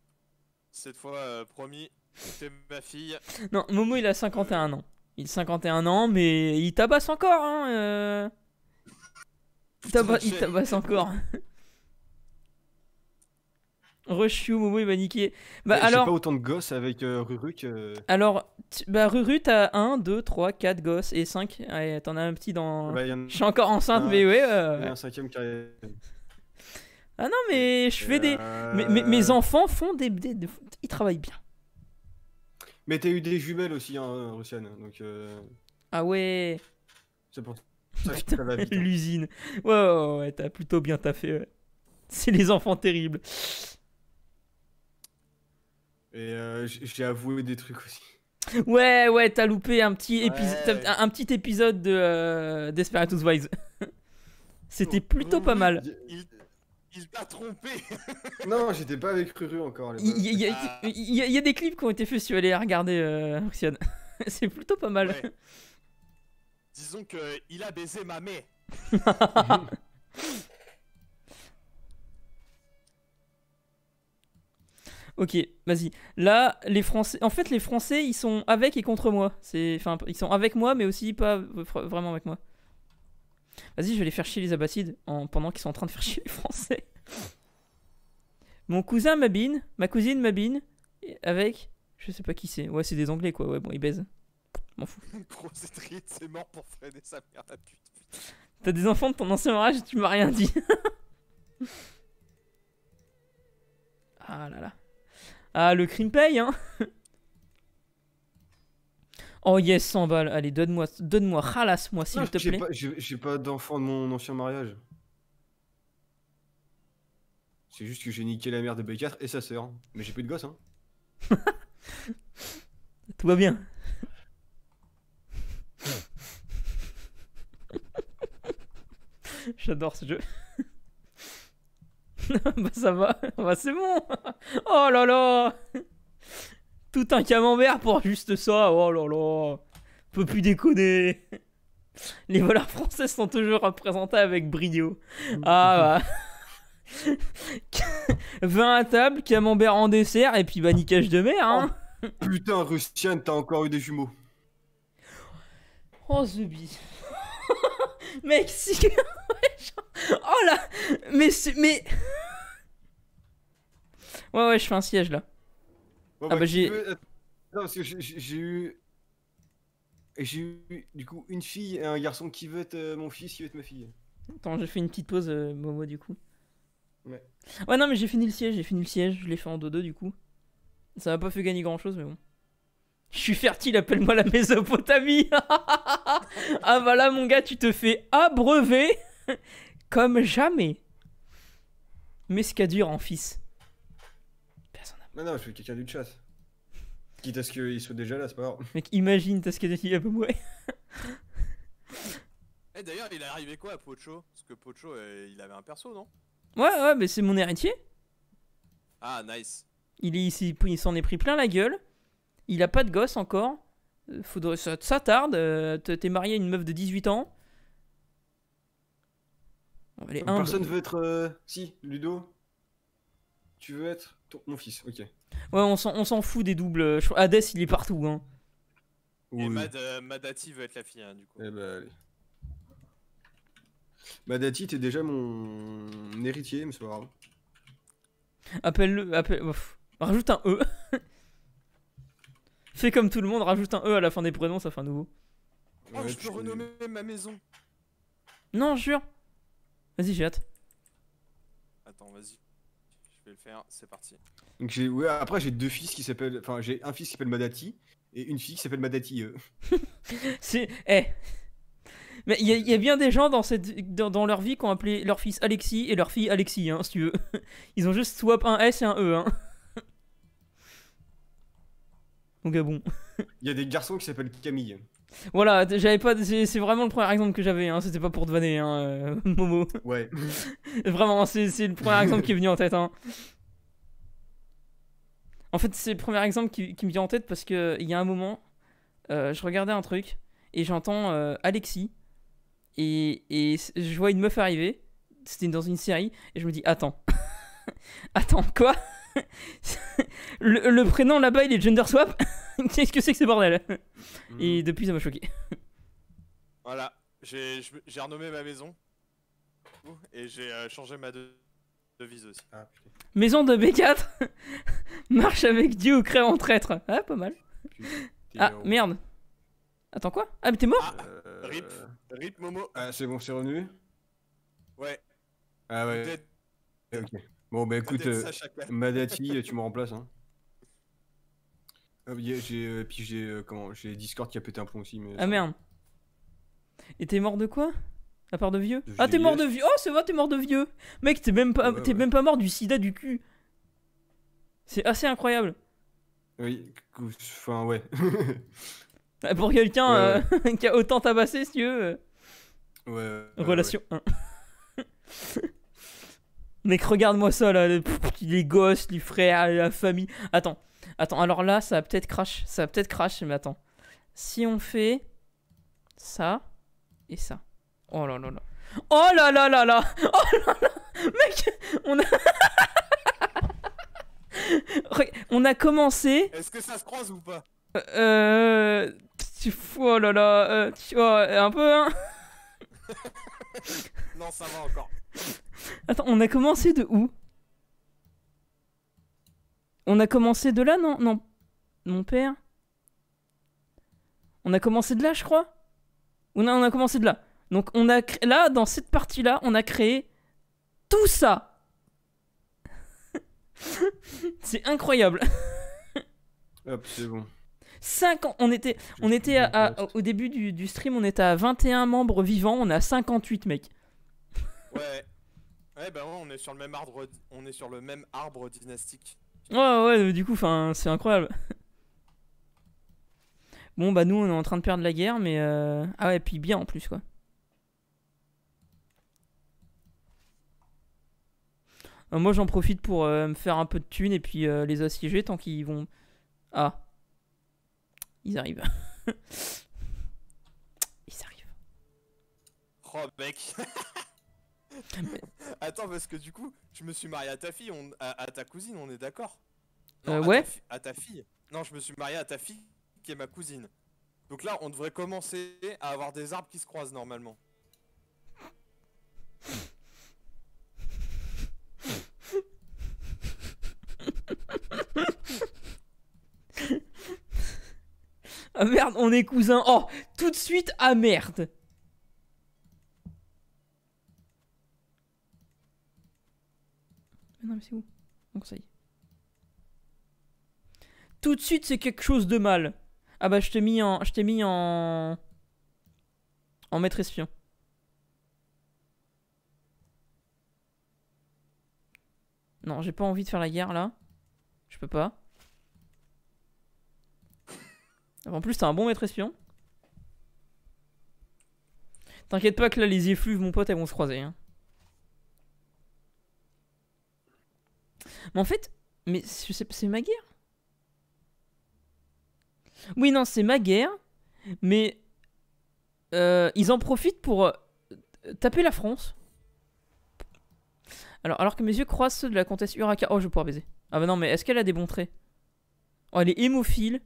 Cette fois, promis, c'est ma fille. Non, Momo il a 51 ans. Il a 51 ans, mais il tabasse encore. Hein, euh. il, tabasse encore. Rushu, Momo il va niquer Bah, alors... pas autant de gosses avec euh, Ruru euh. Alors, bah, Ruru, t'as 1, 2, 3, 4 gosses et 5. T'en as un petit dans. Je suis encore enceinte, mais ouais. Il y a un cinquième Ah non, mais je fais des. Mes, mes, enfants font des... des. Ils travaillent bien. Mais t'as eu des jumelles aussi, hein, Russian. Donc, euh, Ah ouais C'est pour ça hein. L'usine. Ouais, ouais, t'as plutôt bien taffé. Ouais. C'est les enfants terribles. Et euh, j'ai avoué des trucs aussi. Ouais, ouais, t'as loupé un petit, un, petit épisode de euh, Wise. C'était plutôt pas mal. Il pas trompé Non, j'étais pas avec Ruru encore. il, y a, des clips qui ont été faits si tu veux aller regarder, euh, C'est plutôt pas mal. Disons que il a baisé ma mère. ok, vas-y. Là, les Français. En fait, les Français, ils sont avec et contre moi. C'est, enfin, ils sont avec moi, mais aussi pas vraiment avec moi. Vas-y, je vais les faire chier les Abbassides en... pendant qu'ils sont en train de faire chier les Français. Mon cousin mabine ma cousine mabine avec je sais pas qui c'est. Ouais, c'est des Anglais quoi. Ouais, bon, ils baisent. M'en fous. c'est mort pour freiner sa mère, la pute. T'as des enfants de ton ancien mariage, tu m'as rien dit. ah là là. Ah, le crime paye, hein Oh yes, 100 balles. Allez, donne-moi, donne-moi, ralasse-moi s'il te plaît. J'ai pas, d'enfant de mon ancien mariage. C'est juste que j'ai niqué la mère de B4 et sa sœur. Mais j'ai plus de gosse, hein. Tout va bien. J'adore ce jeu. bah ça va, bah c'est bon. Oh là là tout un camembert pour juste ça. Oh là là, peut plus déconner. Les voleurs français sont toujours représentés avec brio. Ah bah. 20 à table, camembert en dessert et puis baniquage de mer. Hein. Oh, putain, Rustian, t'as encore eu des jumeaux. Oh, Zubi. Mec, oh là Mais. Mais. Ouais, ouais, je fais un siège là ah bah, j'ai. Euh, non, parce que j'ai eu. J'ai eu du coup une fille et un garçon qui veut être euh, mon fils, qui veut être ma fille. Attends, je fais une petite pause, euh, moi du coup. Ouais. Ouais, non, mais j'ai fini le siège, j'ai fini le siège, je l'ai fait en dodo, du coup. Ça m'a pas fait gagner grand chose, mais bon. Je suis fertile, appelle-moi la Mésopotamie. ah bah là, mon gars, tu te fais abreuver comme jamais. Mais ce qu'a dur en hein, fils. Non, non, je suis quelqu'un d'une chasse. Quitte à ce qu'il soit déjà là, c'est pas grave. Mec, imagine, t'as ce qu'il y a ouais. Eh d'ailleurs, il est arrivé quoi à Pocho Parce que Pocho, euh, il avait un perso, non Ouais, ouais, mais c'est mon héritier. Ah, nice. Il est ici, il s'en est pris plein la gueule. Il a pas de gosse encore. Euh, faudrait, ça, tarde. Euh, t'es marié à une meuf de 18 ans. va Personne veut être. Si, Ludo. Tu veux être mon fils, ok. Ouais, on s'en fout des doubles. Euh, Hades, il est partout. Hein. Madati euh, veut être la fille, hein, du coup. Eh ben, Madati, t'es déjà mon... héritier, me soir. Appelle-le. Rajoute un E. Fais comme tout le monde, rajoute un E à la fin des prénoms, ça fait un nouveau. Oh, je peux renommer ma maison. Non, jure. Vas-y, j'ai hâte. Attends, vas-y. Je vais le faire, c'est parti. Donc j'ai, après j'ai deux fils qui s'appellent, enfin j'ai un fils qui s'appelle Madati et une fille qui s'appelle Madati. C'est. Euh. Eh. Mais il y, a- bien des gens dans, cette, dans, leur vie qui ont appelé leur fils Alexis et leur fille Alexis, hein, si tu veux. Ils ont juste swap un S et un E. Hein. Donc, euh, bon. Il y a des garçons qui s'appellent Camille. Voilà, j'avais pas. C'est vraiment le premier exemple que j'avais. Hein, c'était pas pour te hein, euh, Momo. Ouais. vraiment, hein, c'est le premier exemple qui est venu en tête. En fait, c'est le premier exemple qui, me vient en tête parce que il y a un moment, euh, je regardais un truc et j'entends euh, Alexis et, et je vois une meuf arriver. C'était dans une série et je me dis attends, attends quoi le, le prénom là-bas il est gender swap Qu'est-ce que c'est que ce bordel mhm. Et depuis, ça m'a choqué. Voilà, j'ai renommé ma maison. Et j'ai euh, changé ma devise aussi. Ah, maison de B4 Marche avec Dieu ou crée en traître. Ah, pas mal. ah, merde. Attends quoi Ah, mais t'es mort ah, euh, Rip, rip Momo. Ah, c'est bon, c'est revenu Ouais. Ah ouais. Bon, bah écoute, euh, Madati, tu me remplaces. Hein. Ah, j'ai, euh, euh, j'ai Discord qui a pété un plomb aussi. Ah merde. Et t'es mort de quoi À part de vieux Ah, t'es mort de vieux Oh, c'est vrai, t'es mort de vieux Mec, t'es même, pas, t'es même pas mort du sida du cul. C'est assez incroyable. Oui, enfin ouais. Ah, pour quelqu'un euh, qui a autant tabassé, si tu ouais. relation 1. Mec, regarde-moi ça là. Les gosses, les frères, la famille. Attends, Attends, alors là, ça va peut-être crash. Ça va peut-être crash, mais attends. Si on fait ça et ça. Oh là là là. Oh là là là là Oh là là Mec, on a... on a commencé... Est-ce que ça se croise ou pas Euh... tu Oh là là... Euh, tu vois, un peu, hein Non, ça va encore. Attends, on a commencé de où on a commencé de là, non Non. Mon père On a commencé de là, je crois on a, on a commencé de là. Donc on a là, dans cette partie-là, on a créé tout ça. c'est incroyable. Hop, c'est bon. 50, on était, on était au début du, stream, on était à 21 membres vivants, on a 58 mecs. ouais. Ouais, bah ouais, on est sur le même arbre, on est sur le même arbre dynastique. Ouais, ouais, du coup, c'est incroyable. Bon, bah nous, on est en train de perdre la guerre, mais... Euh, ah ouais, puis bien en plus, quoi. Euh, moi, j'en profite pour euh, me faire un peu de thunes et puis les assiéger tant qu'ils vont... Ah. Ils arrivent. Ils arrivent. Oh, mec Attends, parce que du coup, je me suis marié à ta fille, on, à, ta cousine, on est d'accord euh, ouais. Ta à ta fille. Non, je me suis marié à ta fille qui est ma cousine. Donc là, on devrait commencer à avoir des arbres qui se croisent normalement. ah merde, on est cousins. Oh, tout de suite, ah merde. Mais ah non, mais c'est où mon conseil Tout de suite, c'est quelque chose de mal. Ah bah, je t'ai mis en... Je t'ai mis en... En maître espion. Non, j'ai pas envie de faire la guerre, là. Je peux pas. En plus, t'as un bon maître espion. T'inquiète pas que là, les effluves, mon pote, elles vont se croiser. Hein. Mais en fait, mais c'est ma guerre. Oui, non, c'est ma guerre, mais euh, ils en profitent pour euh, taper la France. Alors, alors que mes yeux croisent ceux de la comtesse Uraka. Oh, je vais pouvoir baiser. Ah bah non, mais est-ce qu'elle a des bons traits Oh, elle est hémophile.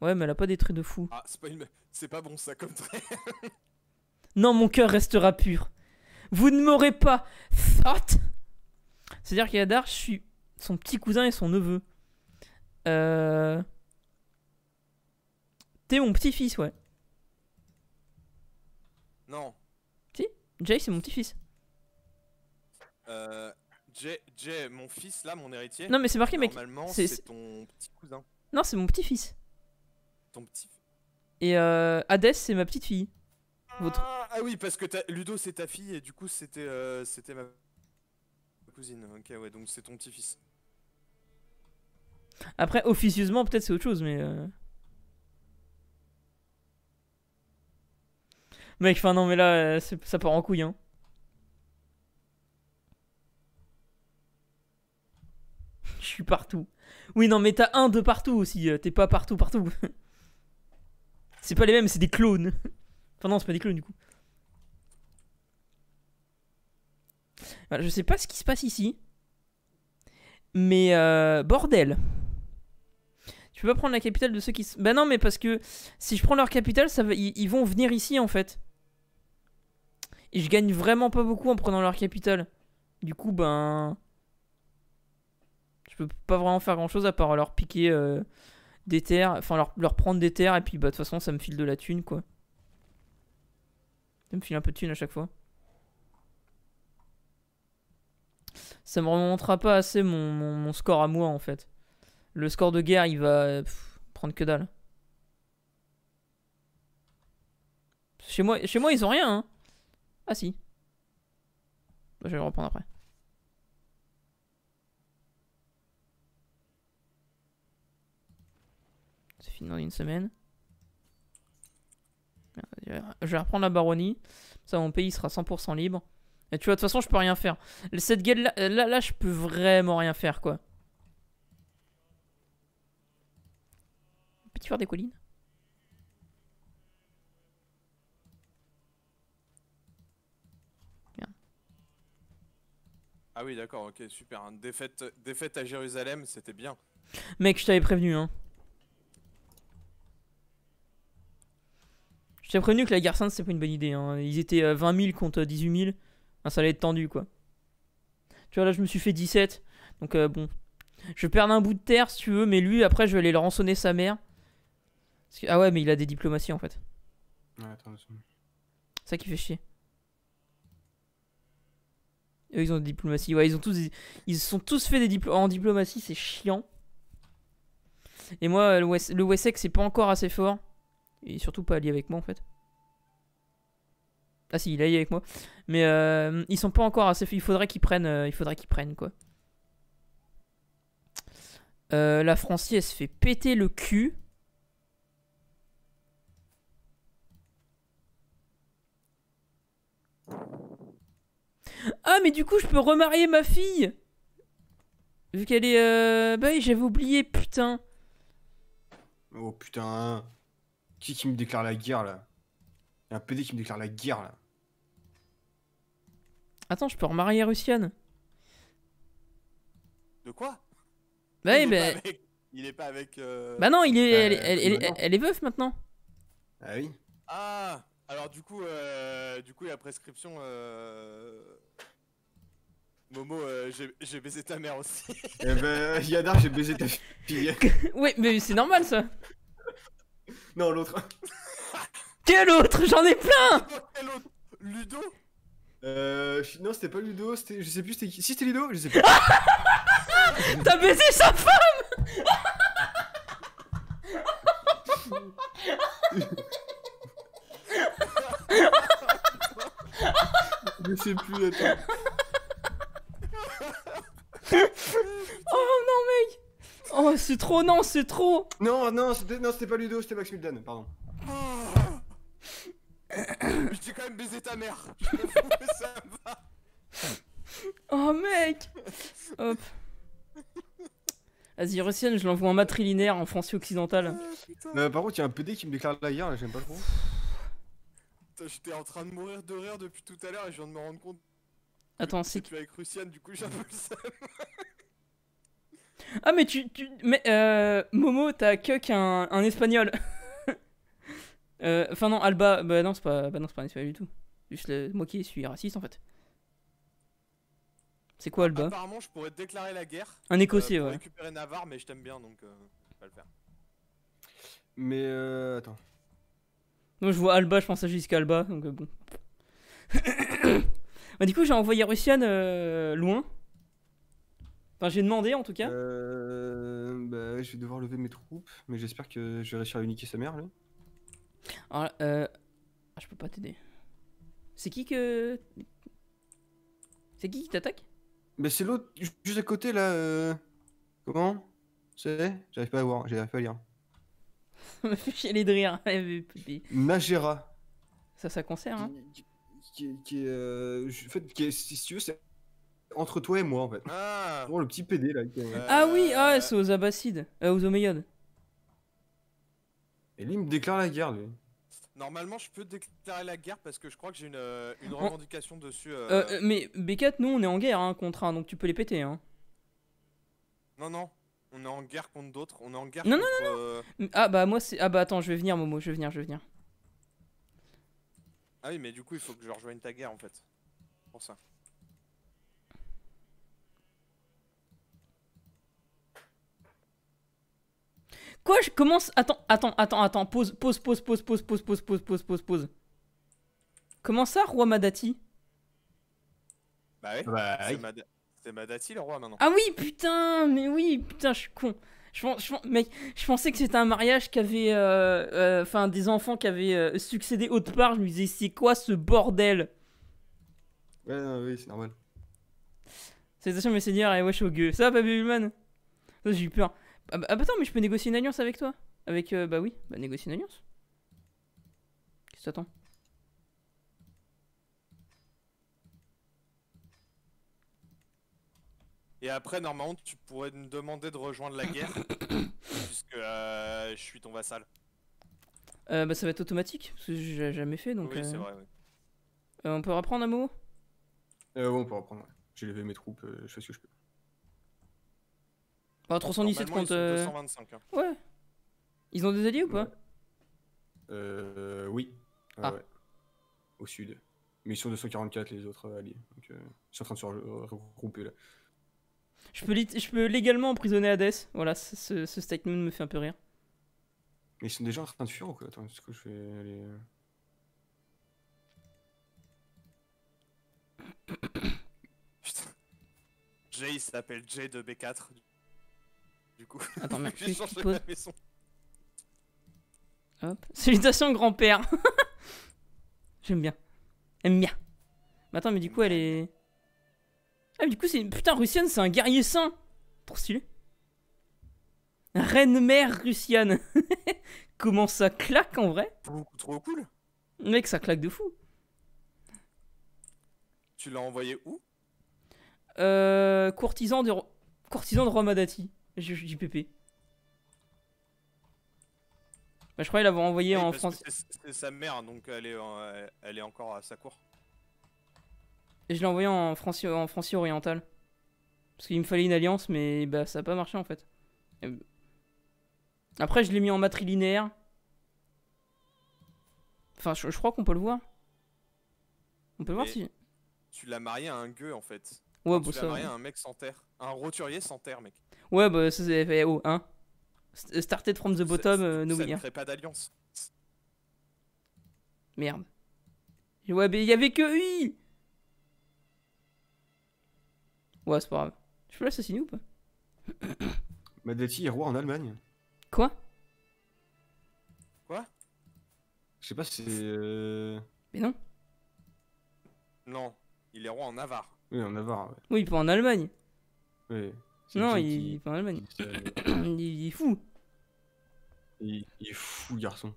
Ouais, mais elle a pas des traits de fou. Ah, c'est pas, bon ça comme trait. non, mon cœur restera pur. Vous ne m'aurez pas thought c'est-à-dire qu'Adar, je suis son petit cousin et son neveu. Euh... T'es mon petit-fils, ouais. Non. Si Jay, c'est mon petit-fils. Euh, Jay, mon fils, là, mon héritier. Non, mais c'est marqué, mec. Normalement, c'est ton petit cousin. Non, c'est mon petit-fils. Ton petit. Et euh, Hades, c'est ma petite fille. Votre... Ah, ah oui, parce que Ludo, c'est ta fille, et du coup, c'était euh, c'était ma Ok, ouais, donc c'est ton petit-fils. Après, officieusement, peut-être c'est autre chose, mais. Euh. Mec, enfin non, mais là, euh, ça part en couille, hein. Je suis partout. Oui, non, mais t'as un de partout aussi. Euh, t'es pas partout, partout. c'est pas les mêmes, c'est des clones. Enfin, non, c'est pas des clones du coup. je sais pas ce qui se passe ici. Mais euh, bordel. Tu peux pas prendre la capitale de ceux qui... Bah non, mais parce que si je prends leur capitale, ça va... ils vont venir ici, en fait. Et je gagne vraiment pas beaucoup en prenant leur capitale. Du coup, ben... Je peux pas vraiment faire grand-chose à part leur piquer euh, des terres. Enfin, leur, prendre des terres. Et puis, bah, de toute façon, ça me file de la thune, quoi. Ça me file un peu de thune à chaque fois. ça me remontera pas assez mon, score à moi en fait. Le score de guerre, il va prendre que dalle. Chez moi, chez moi ils ont rien. Hein. Ah si. Bah, je vais le reprendre après. C'est fini dans une semaine. Je vais reprendre la baronnie. Ça, mon pays sera 100% libre. Et tu vois, de toute façon, je peux rien faire. Cette gueule euh, là, là, je peux vraiment rien faire, quoi. Peux-tu faire des collines Ah oui, d'accord, ok, super. Hein, défaite, défaite à Jérusalem, c'était bien. Mec, je t'avais prévenu, hein. Je t'avais prévenu que la guerre sainte, c'est pas une bonne idée. Hein. Ils étaient 20 euh, 000 contre 18 euh, 000. Un ça allait tendu, quoi. Tu vois, là, je me suis fait 17. Donc, euh, bon. Je perds un bout de terre, si tu veux, mais lui, après, je vais aller le rançonner sa mère. Ah ouais, mais il a des diplomaties, en fait. Ouais, attends, ça qui fait chier. Eux, ils ont des diplomaties. Ouais, ils ont tous, ils sont tous fait des en diplomatie, c'est chiant. Et moi, le, Wessex, c'est pas encore assez fort. Et surtout pas allié avec moi, en fait. Ah si, il est avec moi. Mais euh, ils sont pas encore assez. Il faudrait qu'ils prennent. Euh, il faudrait qu'ils prennent quoi. Euh, la Francie, se fait péter le cul. Ah mais du coup, je peux remarier ma fille. Vu qu'elle est. Bah j'avais oublié, putain. Oh putain. Qui qui me déclare la guerre là y a un PD qui me déclare la guerre là. Attends, je peux remarier russiane De quoi Bah, il, est avec... il est pas avec. Euh, bah, non, il est... Bah, elle, est... veuf maintenant. Ah oui. Ah Alors, du coup, euh... du coup la prescription. Euh, Momo, euh, j'ai baisé ta mère aussi. eh ben, Yadar, j'ai baisé ta fille. oui, mais c'est normal ça. Non, l'autre. Quel autre J'en ai plein Quel autre Ludo euh, non, c'était pas Ludo, c'était, je sais plus c'était qui. Si c'était Ludo, je sais plus. T'as baisé sa femme je sais plus, attends. Oh non, mec Oh, c'est trop, non, c'est trop Non, non, c'était, c'était pas Ludo, c'était Max Mildan, pardon. Je t'ai quand même baisé ta mère. ça va. Oh mec Hop. Vas-y, Russienne, je l'envoie en matrilinaire, en français occidental. Mais ah, par contre, il y a un PD qui me déclare la guerre, là, j'aime pas trop. J'étais en train de mourir de rire depuis tout à l'heure et je viens de me rendre compte. Attends, c'est. Tu es avec Russienne, du coup, j'ai un le seum. Ah, mais tu. tu... Mais euh, Momo, t'as que qu'un un espagnol. Euh, enfin, non, Alba. Bah non, c'est pas, bah non, pas un espagnol du tout. Juste moi qui suis raciste en fait. C'est quoi Alba Apparemment, je pourrais déclarer la guerre. Un euh, écossais, ouais. récupérer Navarre, mais je t'aime bien donc euh, pas le faire. Mais euh, attends. Non, je vois Alba, je pense à jusqu'à Alba donc euh, bon. bah, du coup, j'ai envoyé Russian loin. Enfin, j'ai demandé en tout cas. Euh bah, je vais devoir lever mes troupes, mais j'espère que je vais réussir à uniquer sa mère là. Alors, ah, euh... Ah, je peux pas t'aider. C'est qui que... C'est qui qui t'attaque Mais c'est l'autre, juste à côté, là. Euh... Comment C'est... J'arrive pas à voir, j'arrive pas à lire. On me fait chialer de rire. Nagera. Ça, ça concerne, hein qui, qui, euh, En fait, qui, si tu veux, c'est entre toi et moi, en fait. Ah, le petit PD, là. Ah oui, ah, c'est aux abbassides, euh, aux Omeyyades. Et lui, il me déclare la guerre, lui. Normalement, je peux déclarer la guerre parce que je crois que j'ai une, euh, revendication dessus. Euh, euh, mais B4, nous, on est en guerre hein, contre un, donc tu peux les péter. Hein. Non, non. On est en guerre contre d'autres. On est en guerre non, Non, non, non. Ah bah, moi, c'est... Ah bah, attends, je vais venir, Momo. Je vais venir, je vais venir. Ah oui, mais du coup, il faut que je rejoigne ta guerre, en fait. Pour ça. Quoi Je commence. Attends, attends, attends, attends. Pause, pause, pause, pause, pause, pause, pause, pause, pause, pause, Comment ça, roi Madati Bah ouais. c'est Madati le roi maintenant. Ah oui, putain, mais oui, putain, je suis con. Je, je, mec, je pensais que c'était un mariage qui avait. Enfin, euh, des enfants qui avaient succédé autre part. Je me disais, c'est quoi ce bordel Ouais, non, oui, c'est normal. Salutations, seigneurs et wesh au gueux. Ça va, Baby J'ai eu peur. Ah bah, ah bah, attends, mais je peux négocier une alliance avec toi Avec. Euh, bah oui, bah négocier une alliance. Qu'est-ce que t'attends Et après, normalement, tu pourrais me demander de rejoindre la guerre, puisque euh, je suis ton vassal. Euh, bah ça va être automatique, parce que j'ai jamais fait donc. Oui, c'est vrai, oui. on peut reprendre un mot euh, Ouais, on peut reprendre, ouais. J'ai levé mes troupes, je fais ce que je peux. 317 bah, contre. Ils euh, hein. Ouais. Ils ont des alliés ou pas Euh. Oui. Ah. Ouais. Au sud. Mais ils sont 244 les autres euh, alliés. Donc, euh, ils sont en train de se regrouper là. Je peux, légalement emprisonner Hades. Voilà, ce, ce statement me fait un peu rire. Mais ils sont déjà en train de fuir ou quoi Attends, ce que je vais aller. Putain. Jay, il s'appelle Jay de B4, du coup. Attends, mais je la maison. Salutations grand-père. J'aime bien. Aime bien. Mais attends, mais du coup, elle est. Ah, mais du coup, c'est une putain Russiane, c'est un guerrier saint. Trop stylé. Reine-mère Russiane. Comment ça claque en vrai trop, cool. Mec, ça claque de fou. Tu l'as envoyé où euh, Courtisan de, Courtisan de je, je Bah, je crois qu'il l'avait envoyé en France. C'est sa mère, donc elle est, euh, elle est encore à sa cour. Et je l'ai envoyé en Francie, en orientale. Parce qu'il me fallait une alliance, mais bah ça a pas marché en fait. Après, je l'ai mis en matrilinéaire. Enfin, je, crois qu'on peut le voir. On peut le voir si. Tu l'as marié à un gueux en fait. Ouais, pour bah, tu l'as marié à un mec sans terre. Un roturier sans terre, mec. Ouais, bah ça c'est FAO, hein. Euh, Started from the bottom, euh, no Ça ne crée pas d'alliance. Merde. Ouais, mais il y avait que lui Ouais, c'est pas grave. Je peux l'assassiner ou pas Madetti est roi en Allemagne. Quoi Quoi Je sais pas si c'est. euh, Mais non. Non, il est roi en Navarre. Oui, en Navarre, Oui, pas en Allemagne. Oui. Non, il est pas en Allemagne. Euh, il est fou. Il, est fou, garçon.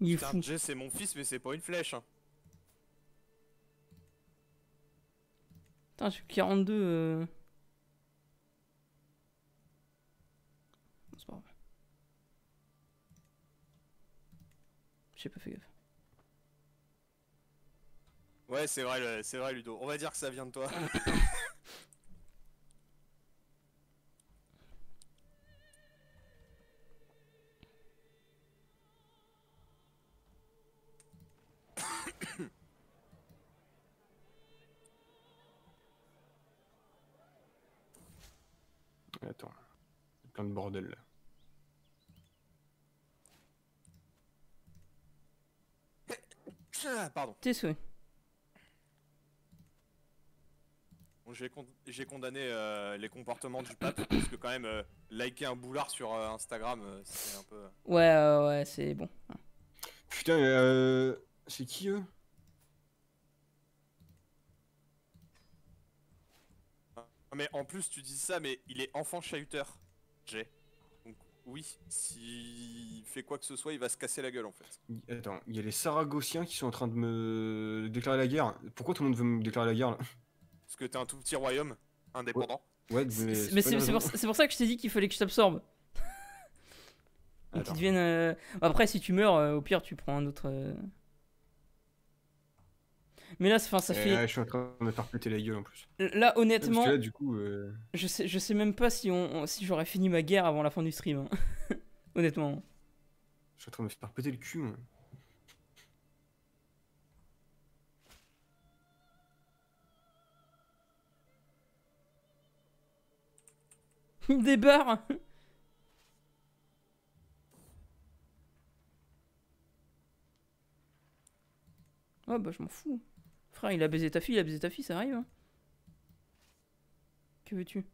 Il est fou. c'est mon fils, mais c'est pas une flèche. Hein. Putain, je suis 42. Euh. C'est pas grave. J'ai pas fait gaffe. Ouais, c'est vrai, c'est vrai, Ludo. On va dire que ça vient de toi. Attends. plein de bordel Pardon. Tes J'ai condamné euh, les comportements du pape, parce que quand même, euh, liker un boulard sur euh, Instagram, c'est un peu... Ouais, ouais, c'est bon. Putain, c'est qui eux mais en plus, tu dis ça, mais il est enfant chahuteur, Jay. Donc, oui, s'il fait quoi que ce soit, il va se casser la gueule en fait. Attends, il y a les Saragossiens qui sont en train de me déclarer la guerre. Pourquoi tout le monde veut me déclarer la guerre là Parce que t'es un tout petit royaume, indépendant. Ouais, mais. C'est pour, ça que je t'ai dit qu'il fallait que je t'absorbe. Euh, Après, si tu meurs, euh, au pire, tu prends un autre. Euh, mais là, ça eh fait. Ouais, je suis en train de me faire péter la gueule en plus. Là, honnêtement. Euh, je, sais, je sais même pas si, on, si j'aurais fini ma guerre avant la fin du stream. Hein. honnêtement. Je suis en train de me faire péter le cul, Des beurs. Oh bah je m'en fous. Frère, il a baisé ta fille, il a baisé ta fille, ça arrive. Hein. que veux-tu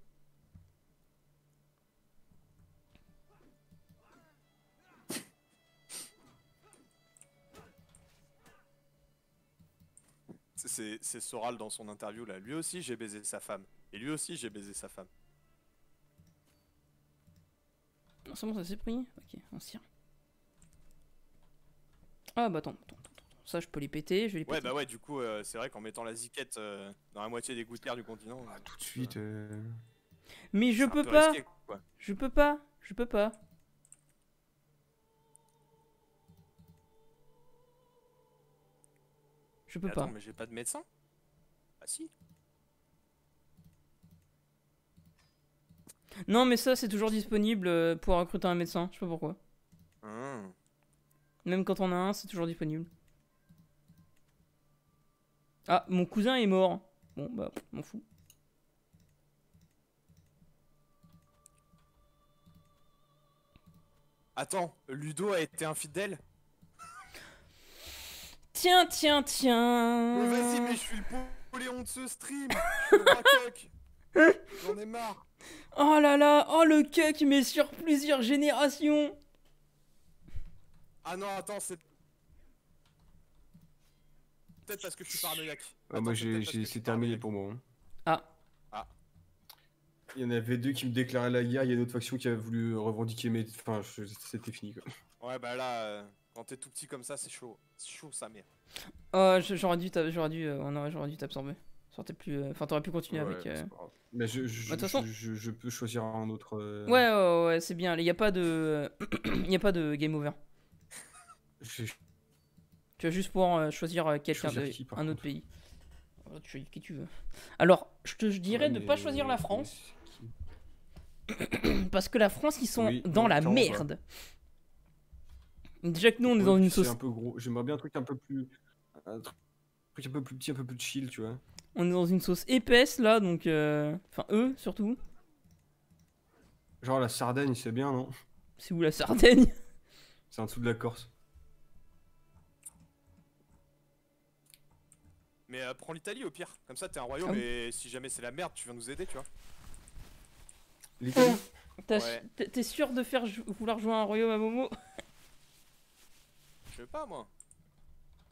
C'est Soral dans son interview là. Lui aussi j'ai baisé sa femme. Et lui aussi j'ai baisé sa femme. Non, ah, c'est bon, ça s'est pris Ok, on s'y rend. Ah bah attends, attends. Ça, je peux les péter, je vais les péter. Ouais, bah ouais, du coup, euh, c'est vrai qu'en mettant la ziquette euh, dans la moitié des gouttières du continent. Ah, tout de euh, suite. Mais je peux pas. je peux pas. Je peux pas. Je peux mais attends, mais j'ai pas de médecin Ah si. Non, mais ça, c'est toujours disponible pour recruter un médecin. Je sais pas pourquoi. Hum. Même quand on a un, c'est toujours disponible. Ah, mon cousin est mort. Bon, bah, m'en fous. Attends, Ludo a été infidèle Tiens, tiens, tiens vas-y, mais je suis le Poléon de ce stream J'en ai marre Oh là là Oh le cuck, mais sur plusieurs générations Ah non, attends, c'est parce que tu paranoïaque. Ah, moi, c'est terminé pour moi. Hein. Ah. Ah. Il y en avait deux qui me déclaraient la guerre, il y a une autre faction qui a voulu revendiquer mais Enfin, c'était fini quoi. Ouais, bah là, euh, quand t'es tout petit comme ça, c'est chaud. C'est chaud sa mère. Oh euh, j'aurais dû t'absorber. Enfin, plus, euh, enfin, t'aurais pu continuer avec. Mais bah, je, je, peux choisir un autre. Ouais, ouais, ouais, c'est bien. Il n'y a pas de, il a pas de game over. Je, tu vas juste pouvoir euh, choisir euh, quelqu'un d'un autre pays. tu choisis qui tu veux. Alors, je te dirais de ne pas choisir la France. Parce que la France, ils sont dans la merde. Déjà que nous, on est dans une sauce. un peu gros. J'aimerais bien un truc un peu plus. Un truc un peu plus petit, un peu plus chill, tu vois. On est dans une sauce épaisse là, donc. Euh, enfin, eux surtout. Genre la Sardaigne, c'est bien, non C'est où la Sardaigne C'est en dessous de la Corse. Mais euh, prends l'Italie au pire. Comme ça, t'es un royaume et si jamais c'est la merde, tu viens nous aider, tu vois. L'Italie euh, T'es sûr de faire vouloir jouer un royaume à Momo Je sais pas moi.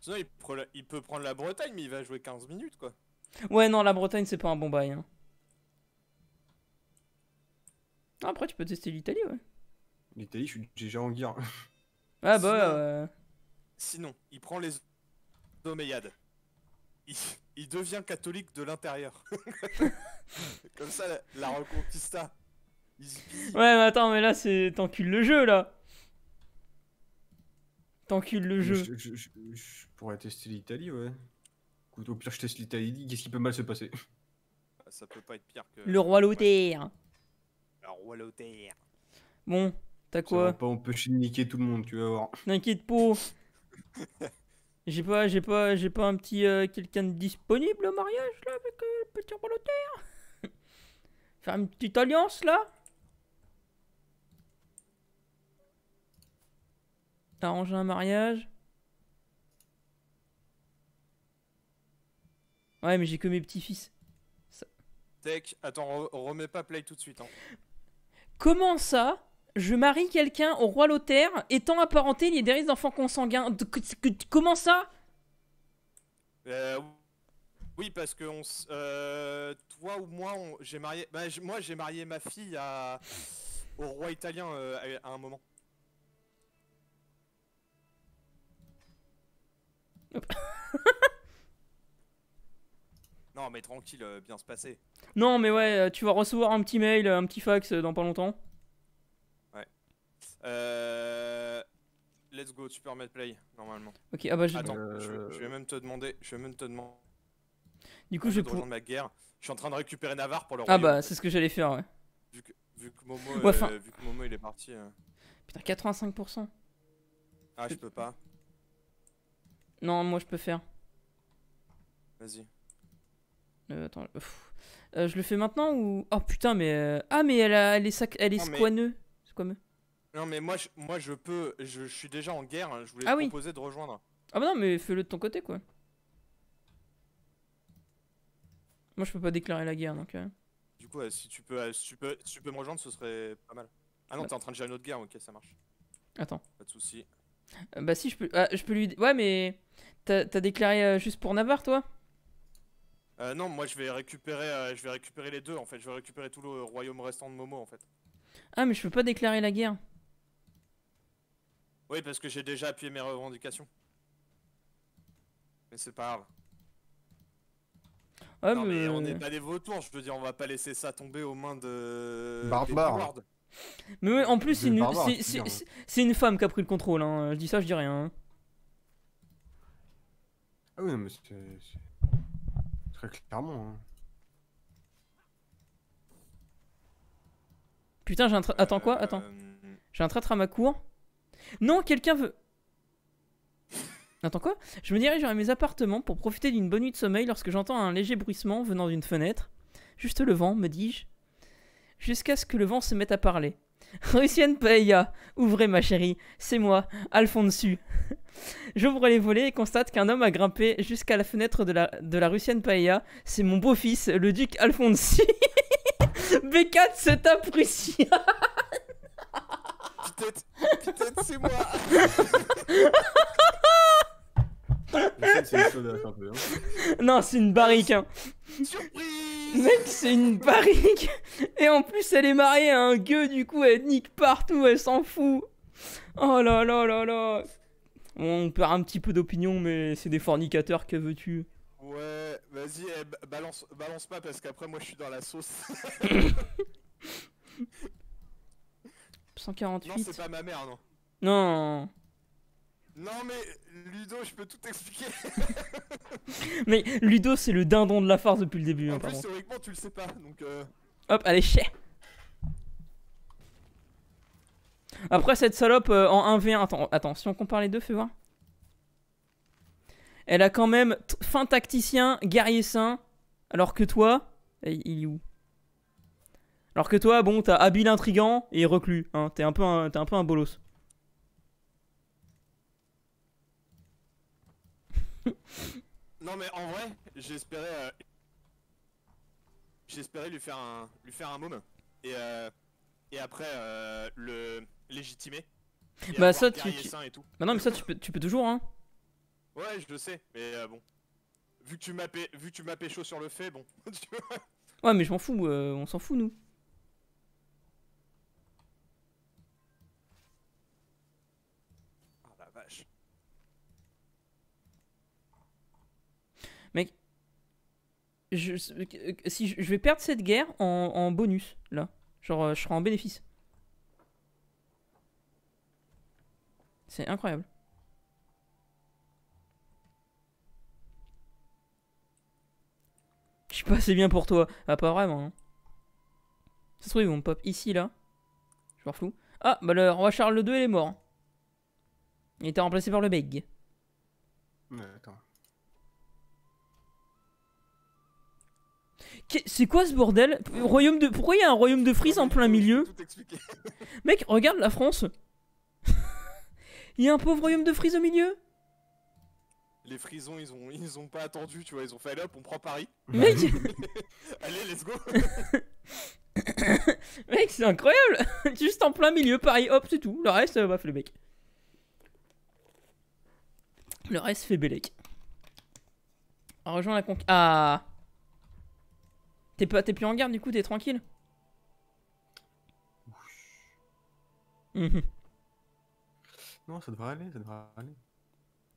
Sinon il, peut prendre la Bretagne mais il va jouer 15 minutes quoi. Ouais non la Bretagne c'est pas un bon bail. Hein. Ah, après tu peux tester l'Italie ouais. L'Italie je suis déjà en guerre. Ah bah Sinon, euh. Sinon il prend les Omeyades il, devient catholique de l'intérieur. Comme ça, la, Reconquista. Ouais, mais attends, mais là, c'est t'encules le jeu, là. T'encules le jeu. Je, pourrais tester l'Italie, ouais. au pire, je teste l'Italie. Qu'est-ce qui peut mal se passer ah, Ça peut pas être pire que. Le roi Lothaire. Le roi Bon, t'as quoi On peut pas tout le monde, tu vas voir. N'inquiète pas. J'ai pas, j'ai pas, j'ai pas un petit euh, quelqu'un de disponible au mariage là avec euh, le petit volontaire. Faire une petite alliance là. T'arranges un mariage. Ouais, mais j'ai que mes petits-fils. Tech, attends, remets pas play tout de suite. Hein. Comment ça je marie quelqu'un au roi Lothaire, étant apparenté, il y a des risques d'enfants consanguins. Comment ça euh, Oui, parce que euh, toi ou moi, j'ai marié. Bah, moi, j'ai marié ma fille au roi italien euh, à un moment. non, mais tranquille, bien se passer. Non, mais ouais, tu vas recevoir un petit mail, un petit fax dans pas longtemps. Euh... Let's go, tu peux remettre play normalement. Ok, ah bah je... Attends, euh, je, vais même te demander, je vais même te Du coup, je vais ma guerre. Je suis en train de récupérer Navarre pour le. Ah bah c'est ce que j'allais faire, ouais. Vu que, vu que, Momo, euh, vu que Momo, il est parti. Euh. Putain, 85%. Ah, je peux pas. Non, moi je peux faire. Vas-y. attends. Euh, je le fais maintenant ou. Oh putain, mais. Ah, mais elle, a... elle est, sac... elle est squameux. Non, mais moi, je, moi, je peux. Je, suis déjà en guerre. Hein, je voulais ah te proposer de rejoindre. Ah bah non, mais fais-le de ton côté, quoi. Moi, je peux pas déclarer la guerre, donc. Euh. Du coup, euh, si, tu peux, si tu peux, me rejoindre, ce serait pas mal. Ah non, bah. t'es en train de gérer une autre guerre, ok, ça marche. Attends. Pas de soucis. Euh, bah si, je peux, ah, je peux lui... Ouais, mais t'as déclaré juste pour Navarre, toi euh, non, moi je vais récupérer, je vais récupérer les deux en fait. Je vais récupérer tout le royaume restant de Momo en fait. Ah mais je peux pas déclarer la guerre. Oui, parce que j'ai déjà appuyé mes revendications. Mais c'est pas grave. Ah, mais... on est pas des vautours, je veux dire, on va pas laisser ça tomber aux mains de. Barbare. Mais en plus, c'est une... femme qui a pris le contrôle, hein. je dis ça, je dis rien. Hein. Ah oui, mais c'est. Très clairement. Hein. Putain, j'ai un. Tra... Attends quoi Attends. Euh, j'ai un traître à ma cour. Non, quelqu'un veut. Attends quoi Je me dirige vers mes appartements pour profiter d'une bonne nuit de sommeil lorsque j'entends un léger bruissement venant d'une fenêtre. Juste le vent, me dis-je. Jusqu'à ce que le vent se mette à parler. Russienne Paella, ouvrez ma chérie, c'est moi, Alfonsu. J'ouvre les volets et constate qu'un homme a grimpé jusqu'à la fenêtre de la, de la Russienne Paella. C'est mon beau-fils, le duc Alphonse. b se tape Russia. Peut-être, c'est moi. Non, c'est une barrique. Hein. Mec, c'est une barrique. Et en plus, elle est mariée à un gueux, du coup, elle nique partout, elle s'en fout. Oh là là là là. On perd un petit peu d'opinion, mais c'est des fornicateurs, que veux-tu Ouais, vas-y, eh, balance, balance pas parce qu'après moi je suis dans la sauce. 148. Non, c'est pas ma mère, non. Non. Non, mais Ludo, je peux tout expliquer. mais Ludo, c'est le dindon de la farce depuis le début. Hein, en plus, théoriquement, tu le sais pas, donc. Euh. Hop, allez, chais. Après, cette salope euh, en 1v1. Attends, attends, si on compare les deux, fais voir. Elle a quand même fin tacticien, guerrier sain. Alors que toi, il est où alors que toi, bon, t'as habile intrigant et reclus. Hein. T'es un, peu un, un peu un bolos. non mais en vrai, j'espérais... Euh, j'espérais lui faire un, lui faire un môme. Et, euh, après, euh, le légitimer. Bah ça, tu... Bah non mais ça, tu peux, tu peux toujours, hein. Ouais, je le sais, mais bon. Vu que tu m'as pécho sur le fait, bon. ouais mais je m'en fous, on s'en fout nous. je, si je vais perdre cette guerre en, bonus, là. Genre, euh, je serai en bénéfice. C'est incroyable. Je suis pas assez bien pour toi. Ah, pas vraiment. Hein. Ça se trouve, ils vont me pop ici, là. Je vois flou. Ah, bah le roi Charles II, il est mort. Il était remplacé par le Beg. Ouais, attends. C'est quoi ce bordel Royaume de... Pourquoi il y a un royaume de frise en plein milieu Mec, regarde la France Il y a un pauvre royaume de frise au milieu les frisons, ils ont, ils ont pas attendu, tu vois, ils ont fait, allez hop, on prend Paris. Mec Allez, let's go Mec, c'est incroyable Juste en plein milieu, Paris, hop, c'est tout. Le reste, euh, bah, le mec. Le reste fait Bélec. Rejoins la conquête. Ah T'es plus en garde, du coup, t'es tranquille. Non, ça devrait aller, ça devrait aller.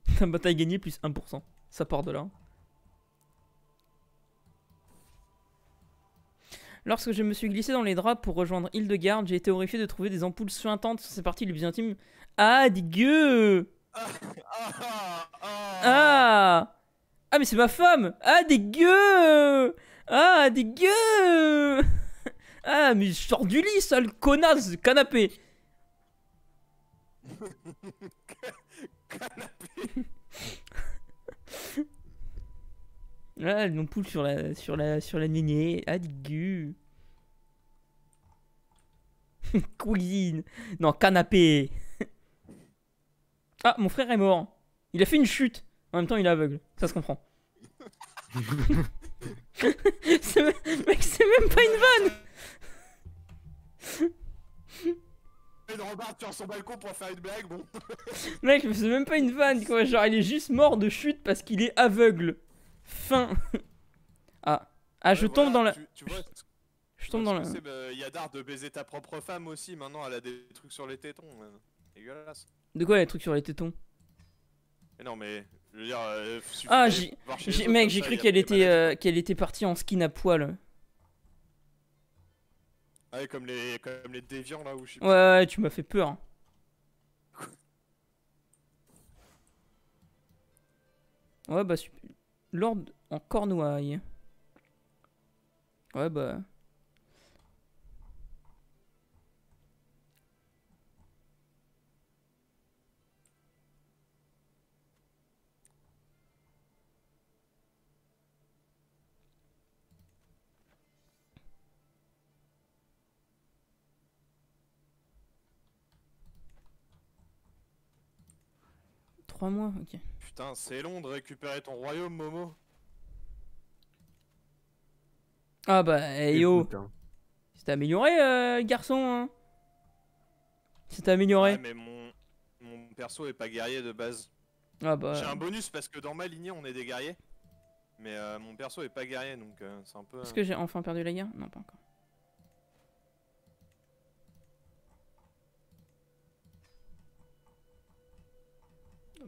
La bataille gagnée plus 1%. Ça part de là. Lorsque je me suis glissé dans les draps pour rejoindre Ile-de-Garde, j'ai été horrifié de trouver des ampoules suintantes sur ces parties du intimes. Ah, dégueu Ah Ah mais c'est ma femme Ah, dégueu ah, dégueu Ah, mais je sors du lit, sale connasse canapé Canapé Ah, non poule sur la, sur la, sur la Ah, Cuisine Non, canapé Ah, mon frère est mort. Il a fait une chute. En même temps, il est aveugle. Ça se comprend. Mec, c'est même pas une vanne Une sur son balcon pour faire une blague, Mec, c'est même pas une vanne, quoi. Genre, il est juste mort de chute parce qu'il est aveugle. Fin. Ah. Ah, je tombe dans la... Tu, vois, je, tombe dans la... Il y d'art de baiser ta propre femme aussi, maintenant, elle a des trucs sur les tétons. Euh. De quoi, les trucs sur les tétons mais Non, mais je veux dire, euh, ah, j'ai, mec, j'ai cru qu'elle était, euh, qu'elle était partie en skin à poil. Ah comme les, comme les déviants là où je Ouais, ouais, tu m'as fait peur. Hein. ouais, bah, Lord en cornouaille. Ouais, bah. mois, ok. Putain, c'est long de récupérer ton royaume, Momo. Ah bah, yo. Hein. C'est amélioré, euh, garçon, hein. C'est amélioré. mais mon... perso est pas guerrier de base. Ah bah. J'ai un bonus parce que dans ma lignée, on est des guerriers. Mais euh, mon perso est pas guerrier, donc euh, c'est un peu... Est-ce hein. que j'ai enfin perdu la guerre Non, pas encore.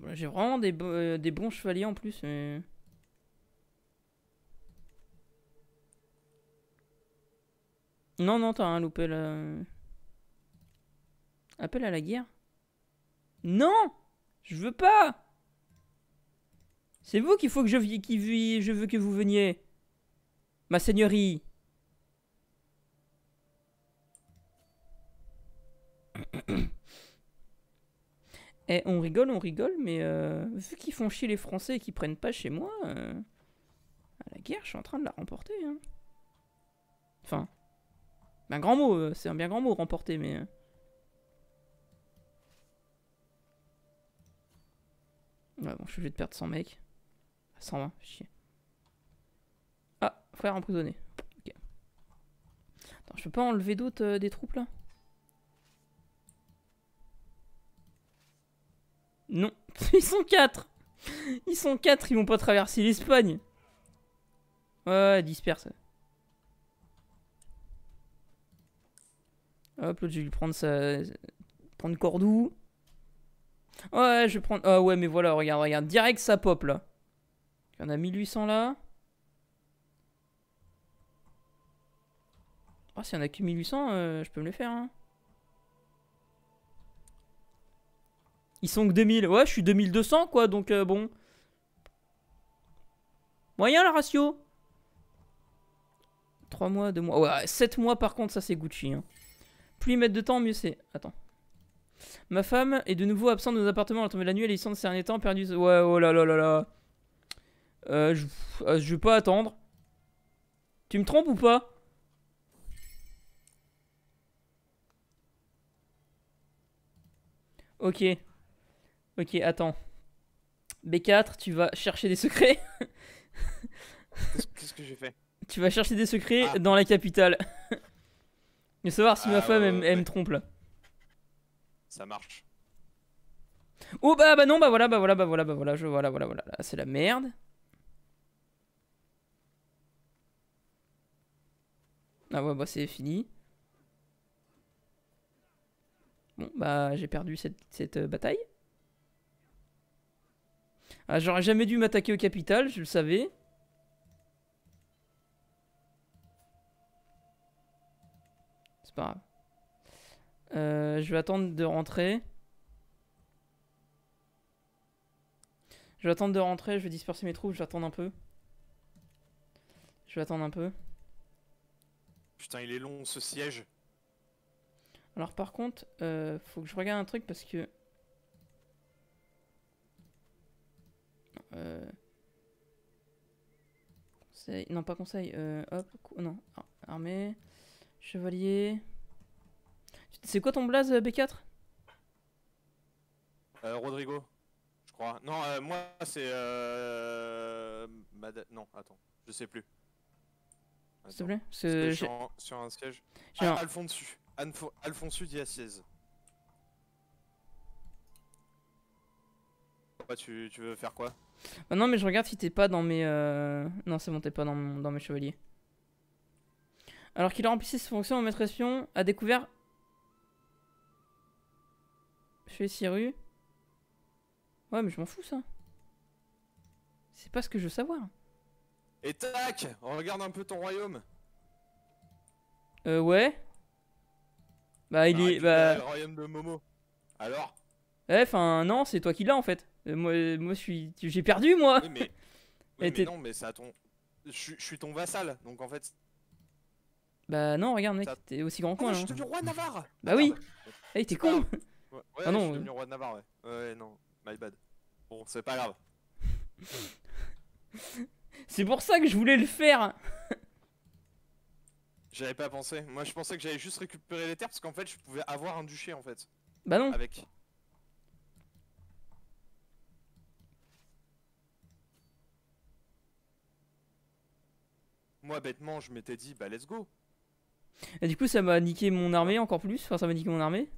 Bah, j'ai vraiment euh, des, bons chevaliers en plus. Non, non, t'as un loupé Appel à la guerre Non Je veux pas C'est vous qu'il faut que je, qui, je veux que vous veniez. Ma seigneurie. Eh, on rigole, on rigole, mais euh, vu qu'ils font chier les Français et qu'ils prennent pas chez moi, euh, la guerre, je suis en train de la remporter. Hein. Enfin, un grand mot, euh, c'est un bien grand mot, remporter, mais... Ouais, bon, je suis obligé de perdre 100 mecs. 120, chier. Ah, frère emprisonné. Ok. Attends, je peux pas enlever d'autres des troupes, là Non, ils sont 4 Ils sont 4, ils vont pas traverser l'Espagne Ouais, disperse. Hop, je vais lui prendre sa... Prendre Cordoue. Ouais, je vais prendre... Ah ouais, mais voilà, regarde, regarde. Direct, ça pop, là. Il y en a 1800, là. Ah, oh, s'il y en a que 1800, euh, je peux me le faire, hein. Ils sont que 2000. Ouais, je suis 2200, quoi, donc euh, bon. Moyen, la ratio 3 mois, 2 mois. Ouais, 7 mois, par contre, ça, c'est Gucci. Hein. Plus ils mettent de temps, mieux c'est. Attends. Ma femme est de nouveau absente de nos appartements. Elle est tombée la nuit, elle est ici de ces Ouais, oh là là là là. Euh, je... Euh, je vais pas attendre. Tu me trompes ou pas Ok. Ok, attends. B4, tu vas chercher des secrets. Qu'est-ce que j'ai fait Tu vas chercher des secrets ah. dans la capitale. Mais savoir si ma ah, femme, elle, me trompe là. Ça marche. Oh bah bah non, bah voilà, bah voilà, bah voilà, bah voilà, je voilà, voilà, c'est la merde. Ah ouais, bah c'est fini. Bon, bah j'ai perdu cette, cette euh, bataille. Ah, J'aurais jamais dû m'attaquer au capital, je le savais. C'est pas grave. Euh, je vais attendre de rentrer. Je vais attendre de rentrer, je vais disperser mes troupes, je un peu. Je vais attendre un peu. Putain, il est long ce siège. Alors par contre, euh, faut que je regarde un truc parce que... Euh, non, pas conseil. Euh, hop, non. Armée. Chevalier. C'est quoi ton blaze, B4 euh, Rodrigo, je crois. Non, euh, moi, c'est... Non, attends. Je sais plus. S'il te plaît sur, un siège. Alphonse Alphonse Alfonso. Anfo... 16 tu, tu veux faire quoi bah non, mais je regarde si t'es pas dans mes. Euh, non, c'est bon, t'es pas dans, mes chevaliers. Alors qu'il a rempli ses fonctions, maître espion a découvert. Je Chez Siru. Ouais, mais je m'en fous, ça. C'est pas ce que je veux savoir. Et tac On regarde un peu ton royaume. Euh, ouais. Bah, il bah, est. Bah le royaume de Momo. Alors Eh, enfin, non, c'est toi qui l'as en fait. Euh, moi, je suis, j'ai perdu, moi. mais, mais non, mais ça ton, je, suis ton vassal, donc en fait. Bah non, regarde, mec, t'es aussi grand coin. Ah je suis hein. devenu roi de Navarre. Bah oui. Ah, eh, Hey, t'es con. Ouais, ah, non, je suis euh. devenu roi de Navarre, ouais. Ouais, non, my bad. Bon, c'est pas grave. c'est pour ça que je voulais le faire. J'avais pas pensé. Moi, je pensais que j'allais juste récupérer les terres parce qu'en fait, je pouvais avoir un duché en fait. Bah non. Avec. moi bêtement, je m'étais dit, bah let's go. Et du coup, ça m'a niqué mon armée encore plus. Enfin, ça m'a niqué mon armée.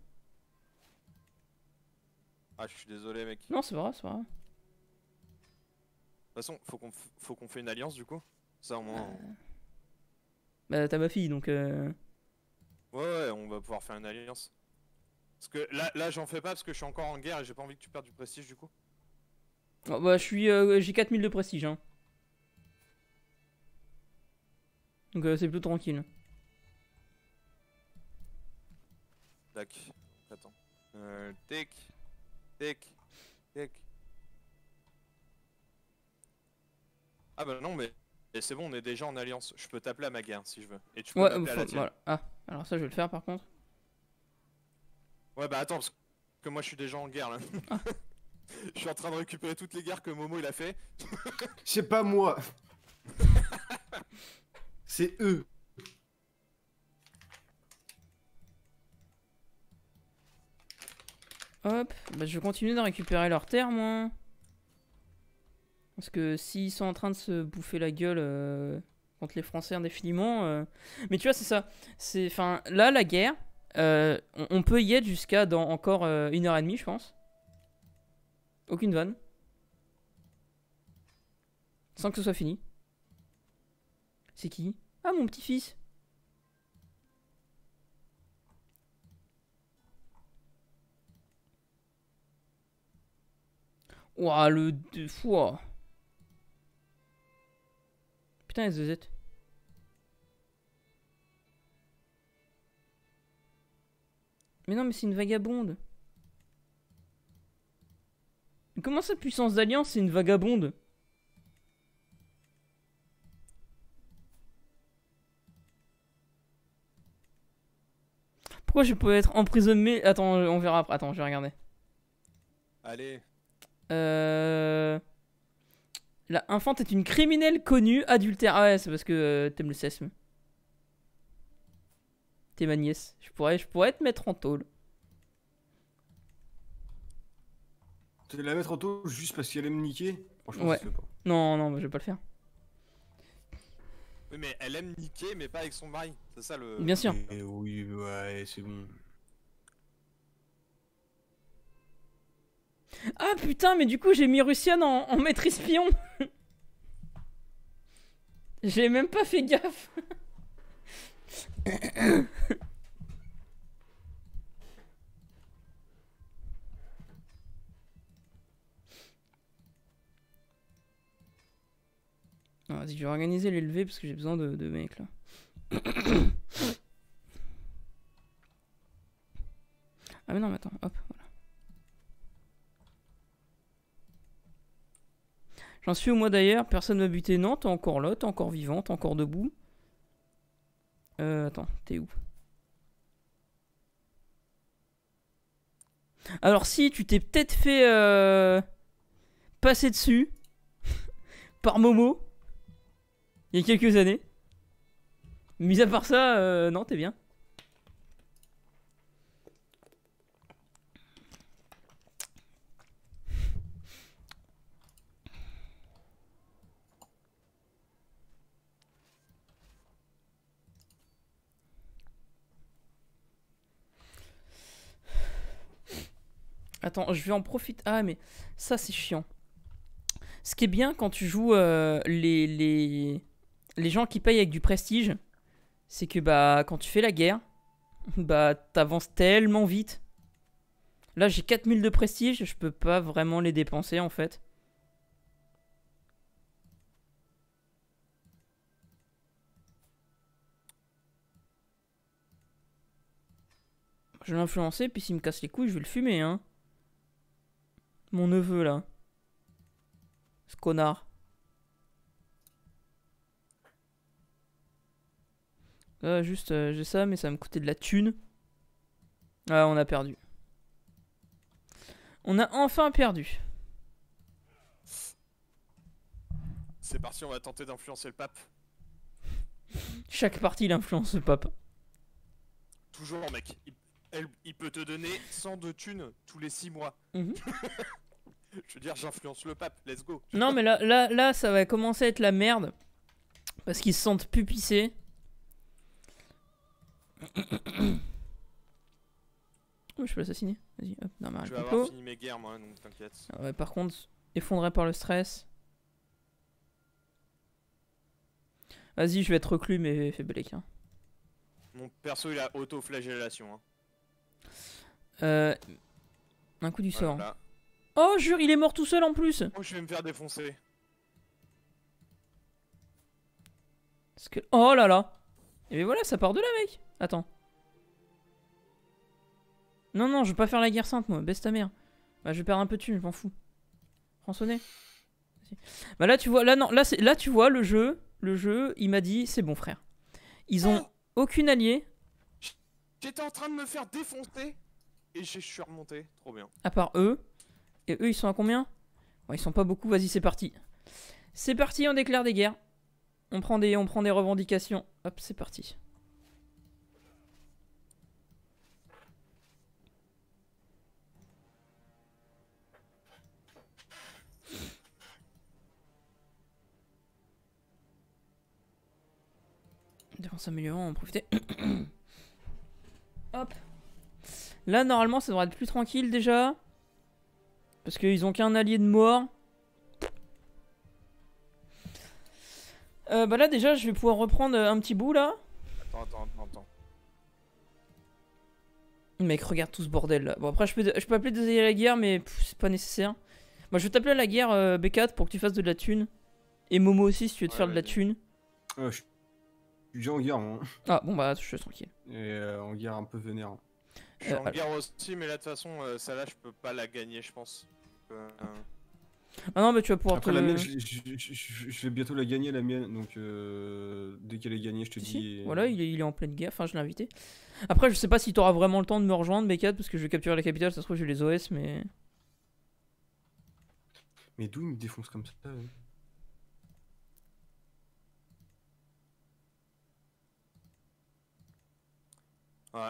Ah, je suis désolé, mec. Non, c'est pas c'est vrai. De toute façon, faut qu'on faut qu'on fait une alliance du coup. Ça au moins. Bah, bah t'as ma fille donc. Euh. Ouais, ouais, on va pouvoir faire une alliance. Parce que là, là j'en fais pas parce que je suis encore en guerre et j'ai pas envie que tu perdes du prestige du coup. Oh, bah, je suis. Euh, j'ai 4000 de prestige, hein. Donc euh, c'est plutôt tranquille. Tac. Attends. Euh, tic. Tic. Tic. Ah bah non, mais, c'est bon, on est déjà en alliance. Je peux t'appeler à ma guerre si je veux. Et tu peux ouais, m'appeler à la Voilà. Ah, alors ça je vais le faire par contre. Ouais bah attends, parce que moi je suis déjà en guerre là. Ah. je suis en train de récupérer toutes les guerres que Momo il a fait. Je sais pas moi. C'est eux. Hop, bah, je vais continuer de récupérer leur terres, moi. Parce que s'ils sont en train de se bouffer la gueule euh, contre les Français indéfiniment... Euh. Mais tu vois, c'est ça. C'est, enfin, là, la guerre, euh, on, on, peut y être jusqu'à dans encore une heure et demie, je pense. Aucune vanne. Sans que ce soit fini. C'est qui Ah, mon petit-fils Ouah, le deux fois. Ah. Putain, s Mais non, mais c'est une vagabonde. Comment ça, puissance d'alliance, c'est une vagabonde pourquoi je peux être emprisonné Attends, on verra après. Attends, je vais regarder. Allez. Euh, la infante est une criminelle connue, adultère. Ah ouais, c'est parce que euh, t'aimes le sesme. T'es ma nièce. Je pourrais, je pourrais te mettre en tôle. veux la mettre en taule juste parce qu'elle aime niquer ouais. pas. Non, non, bah, je vais pas le faire. Oui, mais elle aime niquer, mais pas avec son mari. C'est ça le. Bien sûr. Eh oui, ouais, c'est bon. Ah putain, mais du coup, j'ai mis Russian en, en maître j'ai même pas fait gaffe. vas-y, je vais organiser les parce que j'ai besoin de, mecs là. ah, mais non, mais attends, hop, voilà. J'en suis au mois d'ailleurs, personne m'a buté. Non, t'es encore là, t'es encore vivante, encore debout. Euh, attends, t'es où Alors si, tu t'es peut-être fait euh, passer dessus par Momo il y a quelques années. Mis à part ça, euh, non, t'es bien. Attends, je vais en profiter. Ah, mais ça, c'est chiant. Ce qui est bien quand tu joues euh, les, les, les gens qui payent avec du prestige, c'est que bah quand tu fais la guerre, bah t'avances tellement vite. Là j'ai 4000 de prestige, je peux pas vraiment les dépenser en fait. Je vais l'influencer, puis s'il me casse les couilles, je vais le fumer, hein. Mon neveu, là. Ce connard. Ah, juste, euh, j'ai ça, mais ça me coûtait de la thune. Ah, on a perdu. On a enfin perdu. C'est parti, on va tenter d'influencer le pape. Chaque partie il influence le pape. Toujours, mec. Il, peut te donner 100 de thunes tous les 6 mois. Mhm. Je veux dire, j'influence le pape, let's go. Non, mais là, là, là, ça va commencer à être la merde. Parce qu'ils se sentent pupissés. Oh, je peux l'assassiner. Vas-y, hop, normal. Je vais avoir oh. fini mes guerres, moi, hein, donc t'inquiète. Ah par contre, effondré par le stress. Vas-y, je vais être reclus, mais fais blake hein. Mon perso, il a auto-flagellation. Hein. Euh, un coup du sort. Oh, jure, il est mort tout seul en plus. Oh, je vais me faire défoncer. Parce que... Oh là là. Et bien voilà, ça part de là, mec. Attends. Non, non, je vais pas faire la guerre sainte, moi. Baisse ta mère. Bah, je perds un peu de thunes, je m'en fous. Françonner. Bah là, tu vois, là, non, là, là, tu vois, le jeu, le jeu, il m'a dit, c'est bon, frère. Ils ont ah. aucune alliée. J'étais en train de me faire défoncer et je suis remonté. Trop bien. À part eux. Et eux, ils sont à combien ils sont pas beaucoup, vas-y, c'est parti. C'est parti, on déclare des guerres. On prend des, on prend des revendications. Hop, c'est parti. On améliorant, en profiter. Hop. Là, normalement, ça devrait être plus tranquille déjà. Parce qu'ils ont qu'un allié de mort. Euh, bah là, déjà, je vais pouvoir reprendre un petit bout là. Attends, attends, attends. Mec, regarde tout ce bordel là. Bon, après, je peux, je peux appeler à la guerre, mais c'est pas nécessaire. Moi, je vais t'appeler à la guerre euh, B4 pour que tu fasses de la thune. Et Momo aussi, si tu veux te faire de la thune. Euh, je je suis en guerre, hein. Ah bon, bah, je suis tranquille. Et euh, en guerre un peu vénère. Je suis euh, en guerre aussi, mais là, de toute façon, ça euh, celle-là, je peux pas la gagner, je pense. Ah non, mais tu vas pouvoir Après, la mienne, je, vais bientôt la gagner, la mienne. Donc, dès qu'elle est gagnée, je te dis. Voilà, il est, en pleine guerre, enfin je l'ai invité. Après, je sais pas si t'auras vraiment le temps de me rejoindre, Mekat parce que je vais capturer la capitale, ça se trouve j'ai les OS, mais... Mais d'où il me défonce comme ça hein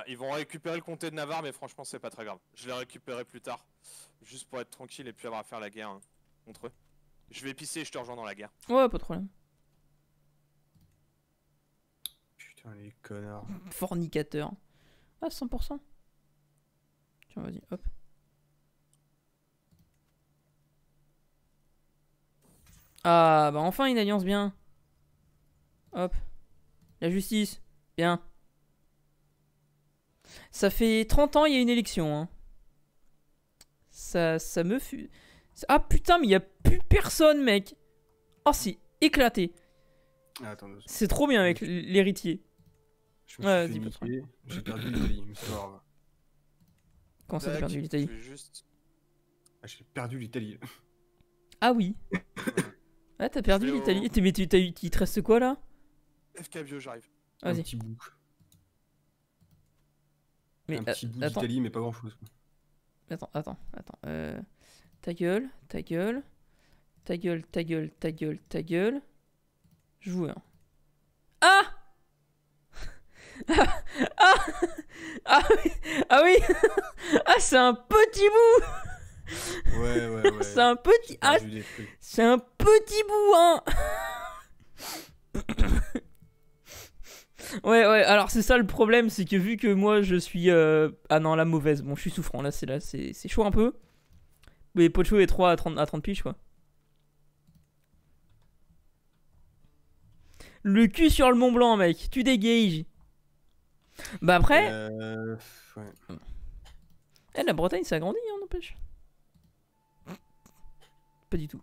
ils vont récupérer le comté de Navarre, mais franchement, c'est pas très grave. Je les récupéré plus tard, juste pour être tranquille et puis avoir à faire la guerre contre hein, eux. Je vais pisser et je te rejoins dans la guerre. Ouais, pas de problème. Putain, les connards. Fornicateur. Ah, 100%. Tiens, vas-y, hop. Ah, bah enfin une alliance bien. Hop. La justice. Bien. Ça fait 30 ans, il y a une élection. Hein. Ça, ça me fut. Ah putain, mais il n'y a plus personne, mec. Oh, c'est éclaté. Ah, c'est trop bien avec l'héritier. Je me J'ai perdu l'Italie, me Comment ça, t'as perdu l'Italie juste... J'ai perdu l'Italie. Ah oui. ah, t'as perdu l'Italie. Mais t'as eu, il te reste quoi là FK bio, j'arrive. Vas-y. Un petit mais, un euh, petit bout d'Italie, mais pas grand chose. Attends, attends, attends. Euh, ta gueule, ta gueule, ta gueule, ta gueule, ta gueule, ta gueule. Je hein. Ah ah, ah, ah, oui, ah, oui ah c'est un petit bout. Ouais ouais ouais. C'est un petit ah, c'est un petit bout hein. Ouais, ouais, alors c'est ça le problème, c'est que vu que moi je suis. Euh, ah non, la mauvaise, bon, je suis souffrant, là c'est là, c'est chaud un peu. Mais Pocho est 3 à 30, à piges, quoi. Le cul sur le Mont Blanc, mec, tu dégages. Bah après. Euh, eh, la Bretagne, s'agrandit on hein, n'empêche. Pas du tout.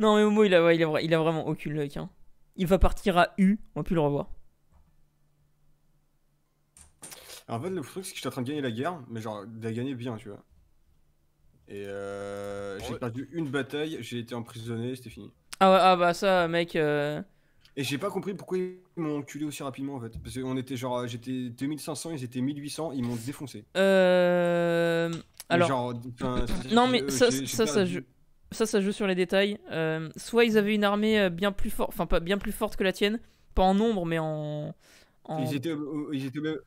Non, mais Momo, il a, il a, vraiment aucune luck. Hein. Il va partir à U, on va plus le revoir. En le truc, c'est que j'étais en train de gagner la guerre, mais genre, de la gagner bien, tu vois. Et euh, j'ai perdu une bataille, j'ai été emprisonné, c'était fini. Ah, ah bah ça, mec. Euh. Et j'ai pas compris pourquoi ils m'ont enculé aussi rapidement en fait. Parce qu'on était genre, j'étais 2500, ils étaient 1800, ils m'ont défoncé. Euh. Alors. Genre, non, mais euh, ça, ça, ça, ça, ça joue sur les détails. Euh, soit ils avaient une armée euh, bien plus forte, enfin pas bien plus forte que la tienne, pas en nombre, mais en. Ils, étaient, ils, étaient même...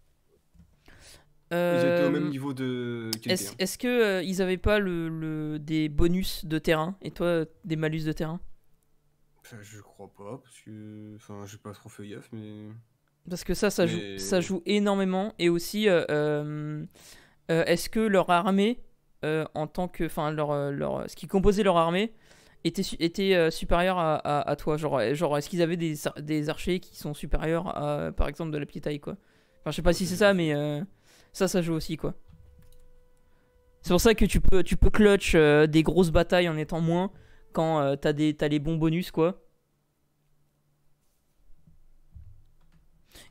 ils, étaient, au même euh, niveau de. Est-ce qu'ils hein. que ils avaient pas le, des bonus de terrain et toi des malus de terrain Je crois pas parce que enfin j'ai pas trop fait gaffe mais. Parce que ça, ça joue, ça joue énormément et aussi. Est-ce que leur armée euh, en tant que. Enfin, leur, euh, leur, ce qui composait leur armée était, était euh, supérieur à, toi. Genre, genre est-ce qu'ils avaient des, des, archers qui sont supérieurs à, par exemple, de la petite taille, quoi. Enfin, je sais pas si c'est ça, mais ça, ça joue aussi, quoi. C'est pour ça que tu peux, tu peux clutch des grosses batailles en étant moins quand t'as, des, as les bons bonus, quoi.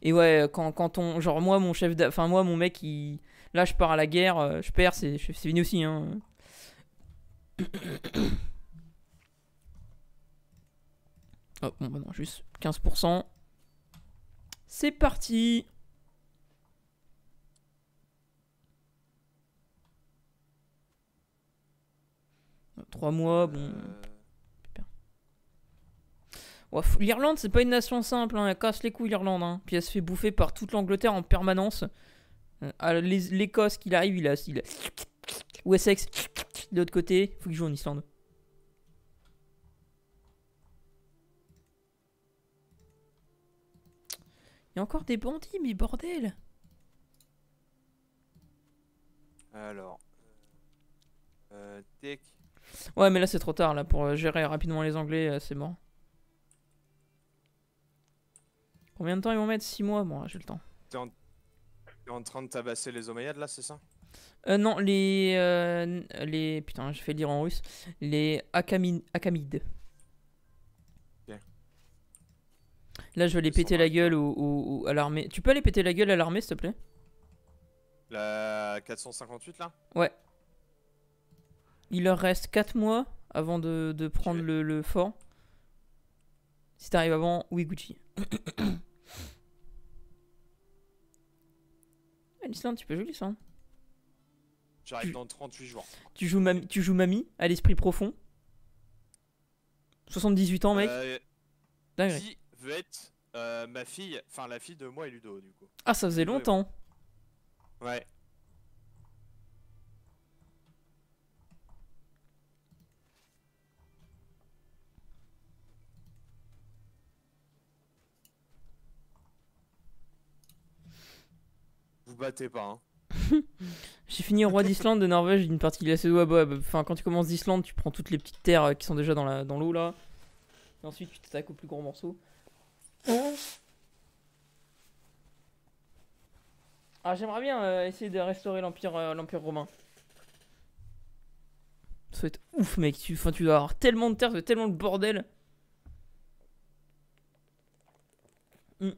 Et ouais, quand, quand on. Genre, moi, mon chef. Enfin, moi, mon mec, il Là, je pars à la guerre, euh, je perds, c'est fini aussi. Hein. bon, maintenant, bah juste 15%. C'est parti Trois mois, bon... Euh. L'Irlande, c'est pas une nation simple, hein. elle casse les couilles l'Irlande. Hein. Puis elle se fait bouffer par toute l'Angleterre en permanence. Euh, ah, L'Écosse qu'il arrive, il a, il Wessex de l'autre côté. Faut qu'il joue en Islande. Il y a encore des bandits, mais bordel Alors... Euh, euh tech. Ouais, mais là c'est trop tard, là, pour euh, gérer rapidement les Anglais, c'est mort. Combien de temps ils vont mettre 6 mois Bon, j'ai le temps es en train de tabasser les omeyades là, c'est ça euh, Non, les. Euh, les. Putain, je fais lire en russe. Les Akamides. Là, je vais les péter la gueule ou, à l'armée. Tu peux aller péter la gueule à l'armée, s'il te plaît La 458 là Ouais. Il leur reste 4 mois avant de, prendre le, fort. Si t'arrives avant, oui Gucci. Island, tu peux jouer l'Islande. J'arrive dans 38 jours. Tu joues, mamie, tu joues mamie à l'esprit profond 78 ans, mec euh, veut être euh, ma fille, enfin la fille de moi et Ludo, du coup. Ah, ça faisait longtemps. Ouais. Vous battez pas, hein. J'ai fini roi d'Islande, de Norvège, d'une partie glacée d'eau. Bah, bah, enfin, quand tu commences d'Islande, tu prends toutes les petites terres euh, qui sont déjà dans la dans l'eau là. Et ensuite, tu t'attaques au plus gros morceau. Ah, j'aimerais bien euh, essayer de restaurer l'Empire euh, l'empire romain. Ça va être ouf, mec. Tu, enfin, tu dois avoir tellement de terres tellement de bordel. Hmm.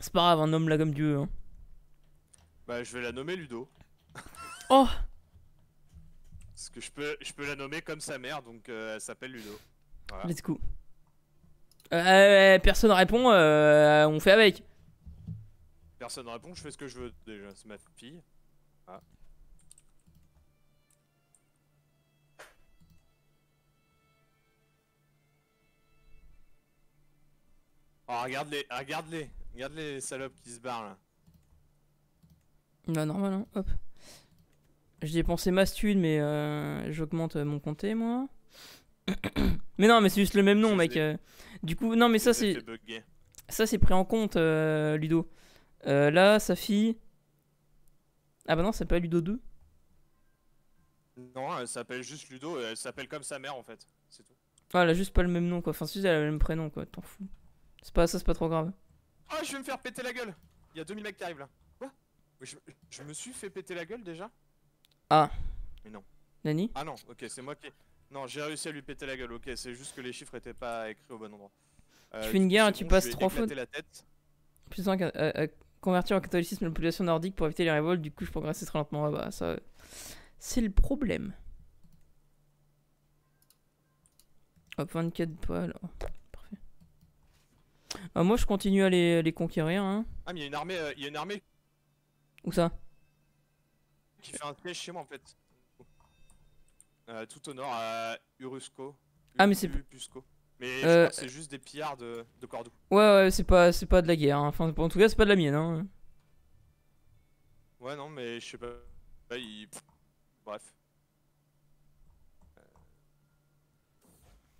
C'est pas grave, un homme là comme Dieu. E, hein. Bah, je vais la nommer Ludo. Oh Parce que je peux, je peux la nommer comme sa mère, donc euh, elle s'appelle Ludo. Voilà. Let's go. Euh, euh, euh personne répond, on fait avec. Personne répond, je fais ce que je veux déjà, c'est ma fille. Ah. Oh, regarde-les, regarde-les, regarde-les les salopes qui se barrent là. Bah, normal, hein. hop. J'ai dépensé ma stud, mais euh, j'augmente euh, mon comté, moi. mais non, mais c'est juste le même nom, mec. Euh. Du coup, non, mais ça, c'est... Ça, c'est pris en compte, Ludo. là, sa fille... Ah bah non, ça s'appelle Ludo 2 Non, elle s'appelle juste Ludo, elle s'appelle comme sa mère, en fait. C'est tout. Ah, elle a juste pas le même nom, quoi. Enfin, si, elle a le même prénom, quoi. T'en fous. C'est pas ça, c'est pas trop grave. oh, je vais me faire péter la gueule Il y a 2000 mecs qui arrivent, là. Je, me suis fait péter la gueule déjà Ah. Mais non. Nani Ah non, ok, c'est moi qui. Non, j'ai réussi à lui péter la gueule, ok, c'est juste que les chiffres étaient pas écrits au bon endroit. Euh, tu fais une guerre, et tu passes trois fois. la tête. Plus euh, euh, convertir en catholicisme la population nordique pour éviter les révoltes, du coup je progresse très lentement. là-bas. ça. C'est le problème. Hop, 24 poils. Oh, parfait. Bah, moi je continue à les, conquérir. Hein. Ah, mais il y a une armée, il y a une armée où ça Qui fait un piège chez moi en fait. Euh, tout au nord, à Urusco. Ah, mais c'est. Mais euh, c'est juste des pillards de, Cordoue. Ouais, ouais, c'est pas, c'est pas de la guerre. Hein. Enfin, en tout cas, c'est pas de la mienne. Hein. Ouais, non, mais je sais pas. Bah, bref. Euh.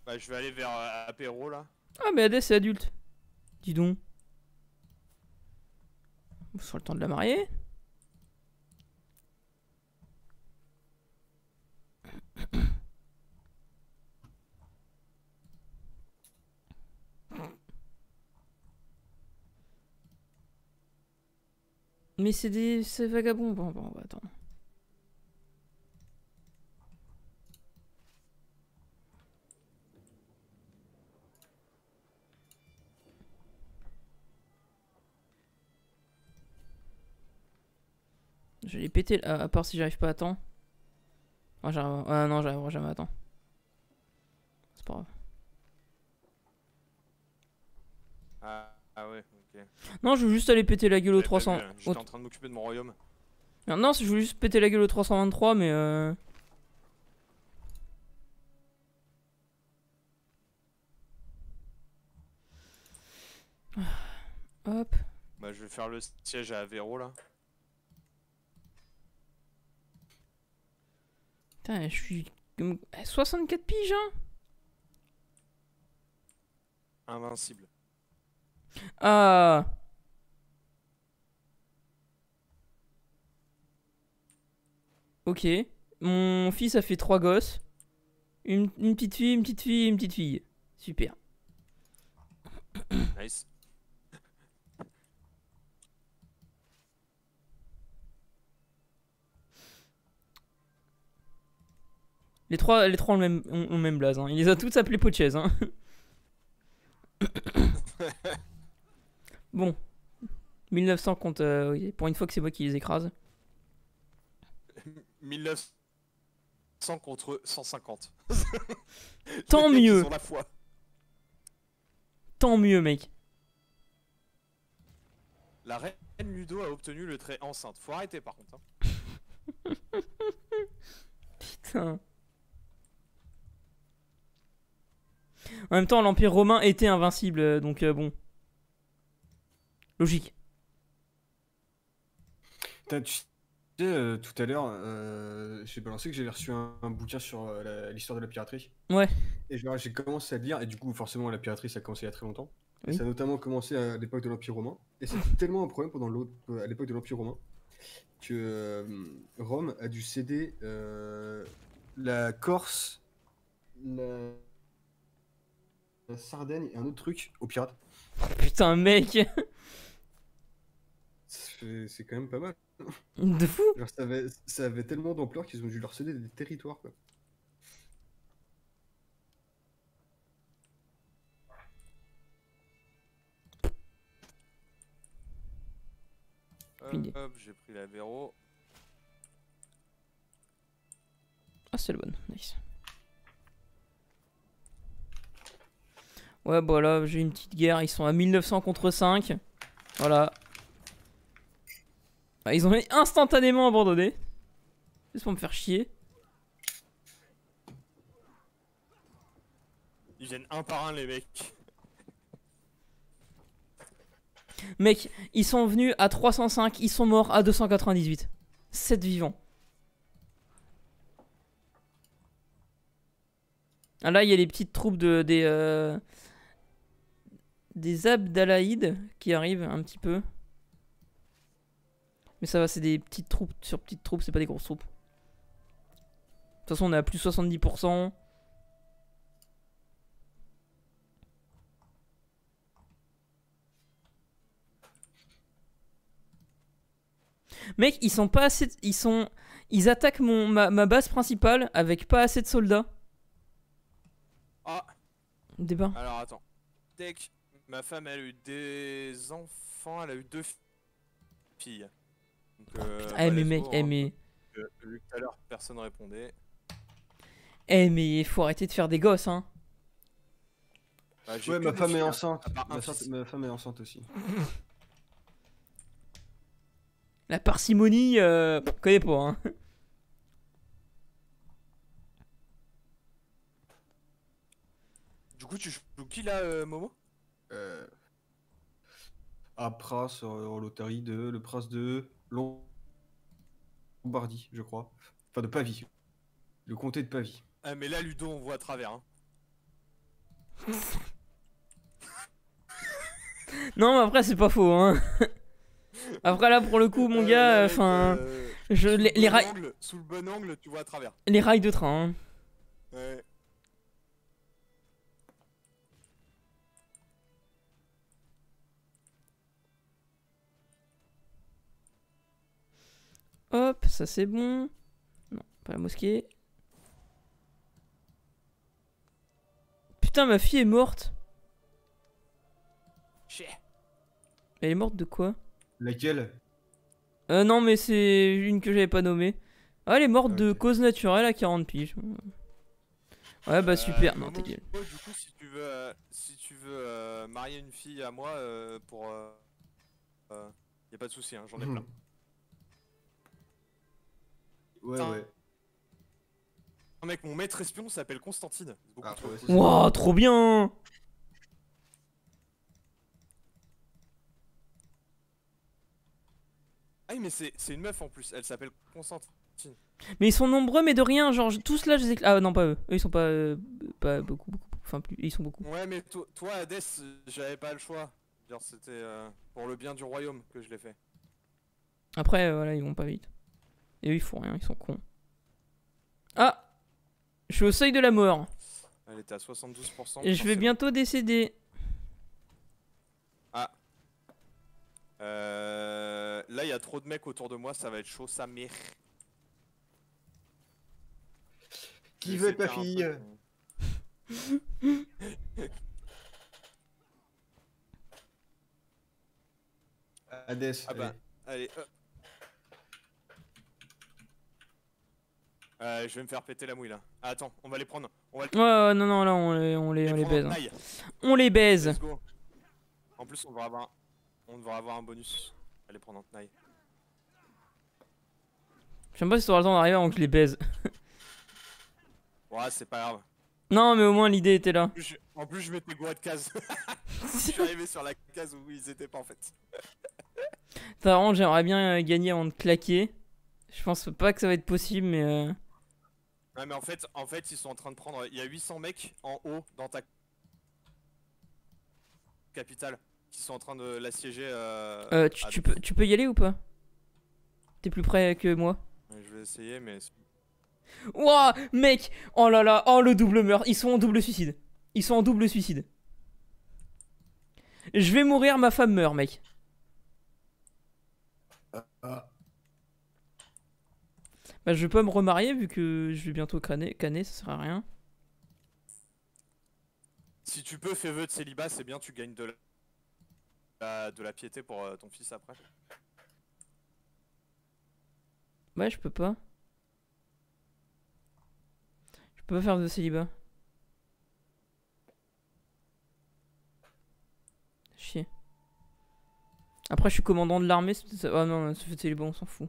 Bah, je vais aller vers Apéro là. Ah, mais Adès, c'est adulte. Dis donc. On sort le temps de la marier. Mais c'est des vagabonds. Bon, bon, on va attendre. Je les péter, à part si j'arrive pas à temps ah non, j'arrive jamais Attends. C'est pas grave. Ah, ah, ouais, ok. Non, je veux juste aller péter la gueule au 300. Hein. J'étais en train de m'occuper de mon royaume. Non, je voulais juste péter la gueule au 323, mais euh... Ah. Hop. Bah, je vais faire le siège à Averro là. je suis... 64 piges, hein Invincible. Ah Ok. Mon fils a fait trois gosses. Une, une petite fille, une petite fille, une petite fille. Super. Nice. Les trois, les trois ont le même, ont, même blaze. Hein. Il les a toutes appelés Pochez. Hein. bon. 1900 contre... Euh, pour une fois que c'est moi qui les écrase. 1900 contre 150. Tant mieux. Tant mieux, mec. La reine Ludo a obtenu le trait enceinte. Faut arrêter par contre. Hein. Putain. En même temps, l'Empire romain était invincible, euh, donc euh, bon. Logique. tu sais, euh, tout à l'heure, j'ai balancé que j'avais reçu un, bouquin sur l'histoire de la piraterie. Ouais. Et j'ai commencé à lire, et du coup, forcément, la piraterie, ça a commencé il y a très longtemps. Et ça a notamment commencé à l'époque de l'Empire romain. Et c'était tellement un problème pendant l'autre, à l'époque de l'Empire romain que Rome a dû céder la Corse, la, la Sardaigne et un autre truc au pirates. Putain, mec C'est quand même pas mal. De fou ça, avait, tellement d'ampleur qu'ils ont dû leur céder des territoires, j'ai pris la Ah, c'est le bon, nice. Ouais, voilà bah j'ai une petite guerre. Ils sont à 1900 contre 5. Voilà. Ah, ils ont instantanément abandonné. C'est pour me faire chier. Ils viennent un par un, les mecs. Mec, ils sont venus à 305, ils sont morts à 298. 7 vivants. Ah là, il y a les petites troupes de, des, euh, des Abdalaïdes qui arrivent un petit peu. Mais ça va, c'est des petites troupes sur petites troupes, c'est pas des grosses troupes. De toute façon, on est à plus 70%. Mec, ils sont pas assez. Ils sont. Ils attaquent mon, ma, base principale avec pas assez de soldats. Ah. Débat. Alors attends. Ma femme, elle a eu des enfants, elle a eu deux filles. Donc, euh, ah, mais mec, eh, mais. Eh, hein. euh, tout à l'heure, personne répondait. Eh, mais il faut arrêter de faire des gosses, hein. Bah, ouais, ma femme, est hein. enceinte. ma, femme, est enceinte aussi. La parcimonie, euh, connais pas, hein. Du coup, tu joues qui là, euh, Momo euh, à Pras en de le Pras de Lombardie, je crois. Enfin de Pavie. Le comté de Pavie. Ah mais là Ludo on voit à travers. Hein. non mais après c'est pas faux hein. Après là pour le coup mon gars, euh, enfin euh, je les, rails sous le bon angle tu vois à travers. Les rails de train. Hein. Ouais. Hop, ça c'est bon. Non, pas la mosquée. Putain, ma fille est morte. Elle est morte de quoi Laquelle Euh non mais c'est une que j'avais pas nommée. Ah elle est morte de cause naturelle à 40 piges. Ouais bah euh, super, non t'es gueule. Du coup si tu veux, euh, si tu veux euh, marier une fille à moi pour... y a pas de souci, hein, j'en ai mhm. plein. Ouais, ouais. Non, mec, mon maître espion s'appelle Constantine. Ah, trop bien Ah mais c'est une meuf en plus, elle s'appelle Constantine. Mais ils sont nombreux, mais de rien, genre tous là, je sais Ah non, pas eux, ils sont pas, euh, pas beaucoup, beaucoup, enfin plus, ils sont beaucoup. Ouais, mais toi, Hades, j'avais pas le choix. C'était euh, pour le bien du royaume que je l'ai fait. Après, euh, voilà, ils vont pas vite. Et eux, ils font rien, ils sont cons. Ah Je suis au seuil de la mort. Elle était à 72%. Et je vais bientôt décéder. Ah. Euh, là, il y a trop de mecs autour de moi, ça va être chaud, sa mère. Qui veut ma fille Adès, Ah bah, allez, allez hop. Euh, je vais me faire péter la mouille là. Ah, attends, on va les prendre. On va Ouais, non, non, là on les, on les, hein. on les baise. On les baise. En plus, on va avoir, on devra avoir un bonus. Allez, les prendre en tenaille. Je sais pas si tu auras le temps d'arriver avant que je les baise. ouais, c'est pas grave. Non, mais au moins l'idée était là. En plus, je, vais mettre mettais de case. je suis arrivé sur la case où ils étaient pas en fait. T'as vraiment, j'aimerais bien euh, gagner avant de claquer. Je pense pas que ça va être possible, mais. Euh... Ouais, mais en fait, en fait, ils sont en train de prendre. Il y a 800 mecs en haut dans ta capitale qui sont en train de l'assiéger. Euh, euh tu, peux, tu peux y aller ou pas T'es plus près que moi. Je vais essayer, mais. Wouah, mec Oh là là, oh le double meurt. Ils sont en double suicide. Ils sont en double suicide. Je vais mourir, ma femme meurt, mec. Euh, euh, bah, je vais pas me remarier vu que je vais bientôt caner, ça sert à rien. Si tu peux, faire vœu de célibat, c'est bien, tu gagnes de la, de la piété pour euh, ton fils après. Ouais, je peux pas. Je peux pas faire de célibat. Chier. Après, je suis commandant de l'armée. Ah non, ce fait de célibat, on s'en fout.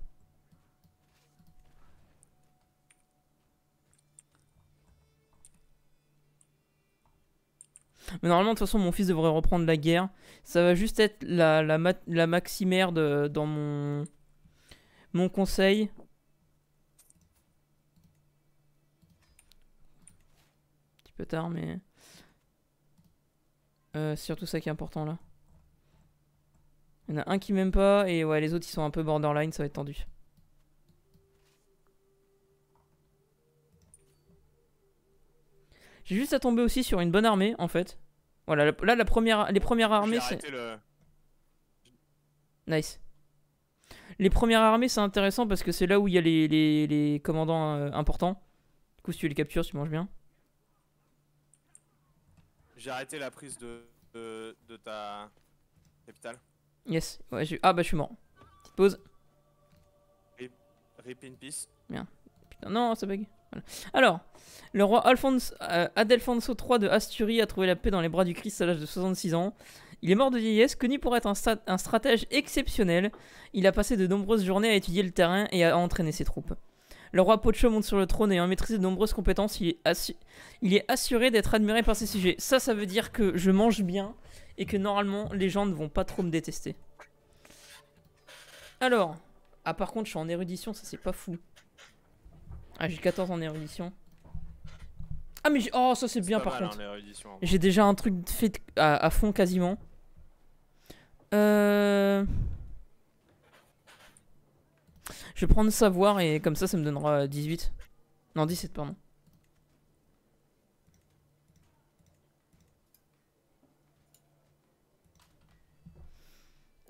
Mais normalement, de toute façon, mon fils devrait reprendre la guerre. Ça va juste être la, la, de, dans mon, mon conseil. Un petit peu tard, mais... Euh, c'est surtout ça qui est important, là. Il y en a un qui m'aime pas, et ouais, les autres, ils sont un peu borderline, ça va être tendu. J'ai juste à tomber aussi sur une bonne armée, en fait. Voilà, là, la première, les premières armées, c'est... Nice. Les premières armées, c'est intéressant parce que c'est là où il y a les, les, commandants euh, importants. Du coup, si tu les captures, tu manges bien. J'ai arrêté la prise de, de, ta capitale. Yes. Ouais, je... Ah bah je suis mort. pause. Rip, rip in peace. Bien. Putain, non, ça bug. Alors, le roi Alphonse, euh, Adelfonso III de Asturie a trouvé la paix dans les bras du Christ à l'âge de 66 ans. Il est mort de vieillesse, connu pour être un, stratège exceptionnel. Il a passé de nombreuses journées à étudier le terrain et à entraîner ses troupes. Le roi Pocho monte sur le trône et en maîtrise de nombreuses compétences. Il est, il est assuré d'être admiré par ses sujets. Ça, ça veut dire que je mange bien et que normalement les gens ne vont pas trop me détester. Alors, ah par contre, je suis en érudition, ça c'est pas fou. Ah, j'ai 14 en érudition. Ah, mais Oh, ça c'est bien par contre. Hein, j'ai déjà un truc fait à, fond quasiment. Euh... Je vais prendre savoir et comme ça, ça me donnera 18. Non, 17, pardon.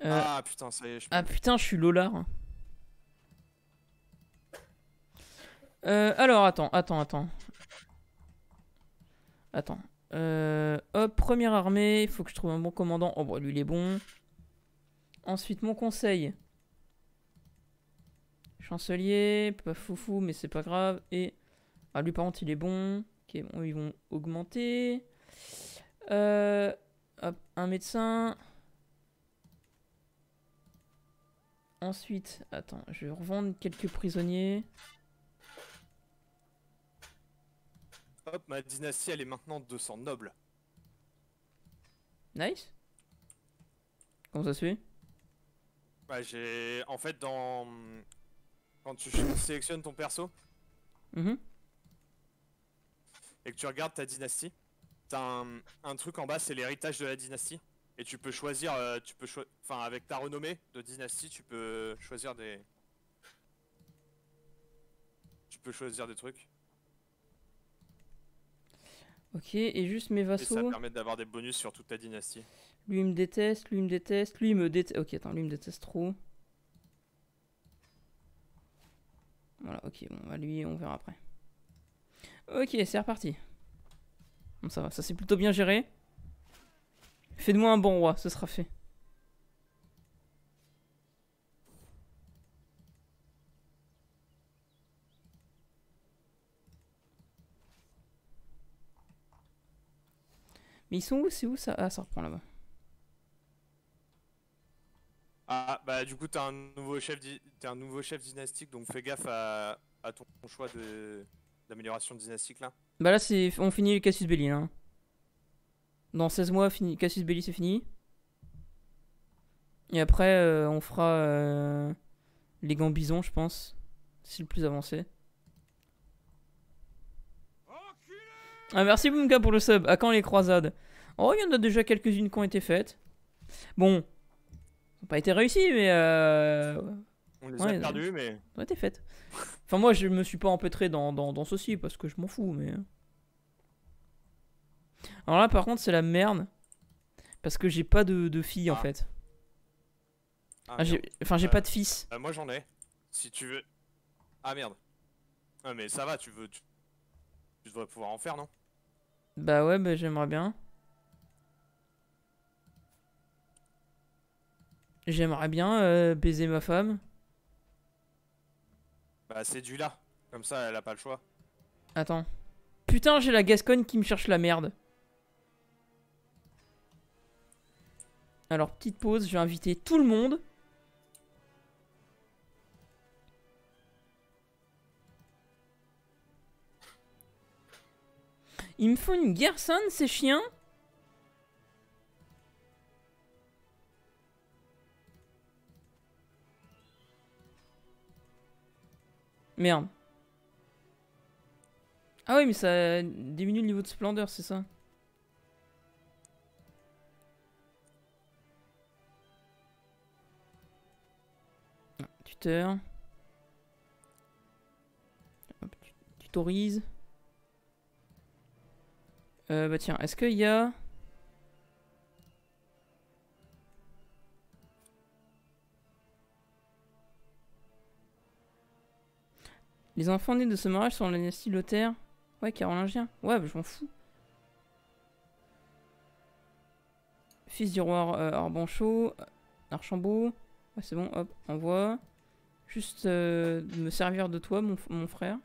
Euh, ah putain, ça y est. Je... Ah putain, je suis Lola. Hein. Euh, alors, attends, attends, attends. Attends. Euh, hop, première armée, il faut que je trouve un bon commandant. Oh, bon, bah, lui, il est bon. Ensuite, mon conseil. Chancelier, pas foufou, mais c'est pas grave. Et. Ah, lui, par contre, il est bon. Ok, bon, ils vont augmenter. Euh, hop, un médecin. Ensuite, attends, je vais revendre quelques prisonniers. Hop, ma dynastie, elle est maintenant 200 nobles. Nice. Comment ça se fait Bah, j'ai. En fait, dans. Quand tu sélectionnes ton perso. Mm-hmm. Et que tu regardes ta dynastie, t'as un... truc en bas, c'est l'héritage de la dynastie. Et tu peux choisir. Euh, tu peux Enfin, avec ta renommée de dynastie, tu peux choisir des. Tu peux choisir des trucs. Ok, et juste mes vassaux. ça permet d'avoir des bonus sur toute ta dynastie. Lui il me déteste, lui il me déteste, lui il me déteste. Ok, attends, lui il me déteste trop. Voilà, ok, bon, bah lui, on verra après. Ok, c'est reparti. Bon, ça va, ça c'est plutôt bien géré. Fais-moi de un bon roi, ce sera fait. Mais ils sont où C'est où ça Ah, ça reprend là-bas. Ah, bah du coup, t'es un, nouveau chef un nouveau chef dynastique, donc fais gaffe à, ton choix d'amélioration dynastique là. Bah là, on finit Cassius Belli. là. Hein. Dans 16 mois, fini, Cassius Belli, c'est fini. Et après, euh, on fera euh, les gambisons, je pense. C'est le plus avancé. Ah, merci Bunga pour le sub. À quand les croisades Oh, il y en a déjà quelques-unes qui ont été faites. Bon, ça pas été réussies, mais. Euh... On les a ont... mais. été faites. enfin, moi, je me suis pas empêtré dans, ceci parce que je m'en fous, mais. Hein. Alors là, par contre, c'est la merde. Parce que j'ai pas de, fille en ah. fait. Ah, enfin, j'ai euh, pas de fils. Euh, moi j'en ai. Si tu veux. Ah merde. Ah, mais ça va, tu veux. tu devrais pouvoir en faire, non bah ouais, bah, j'aimerais bien. J'aimerais bien euh, baiser ma femme. Bah c'est du là. Comme ça, elle a pas le choix. Attends. Putain, j'ai la Gascogne qui me cherche la merde. Alors, petite pause, je vais inviter tout le monde. Il me faut une garçonne ces chiens Merde. Ah oui, mais ça diminue le niveau de splendeur, c'est ça Tuteur. Ah, tutorise. Euh, bah tiens, est-ce qu'il y a... Les enfants nés de ce mariage sont lanestie lotaire Ouais, carolingien. Ouais, bah, je m'en fous. Fils du roi euh, Arbancho... Archambault. Ouais, c'est bon, hop, envoie. Juste euh, me servir de toi, mon frère.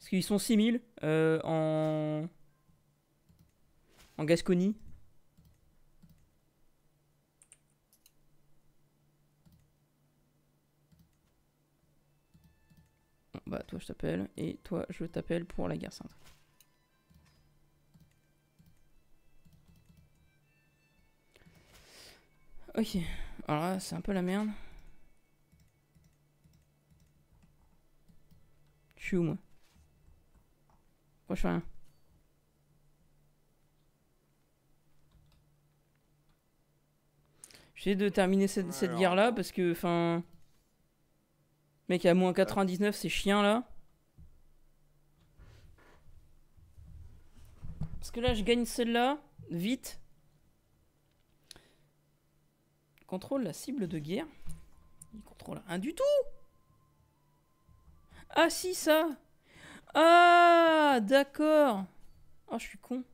Parce qu'ils sont 6000 euh, en... en Gasconie. bah toi je t'appelle et toi je t'appelle pour la guerre sainte. Ok, alors là c'est un peu la merde. Je moi Prochain. vais de terminer cette, guerre-là parce que, enfin. Mec, à moins 99, c'est chiens-là. Parce que là, je gagne celle-là, vite. Contrôle la cible de guerre. Il contrôle un du tout Ah si, ça ah, d'accord. Ah, je suis con.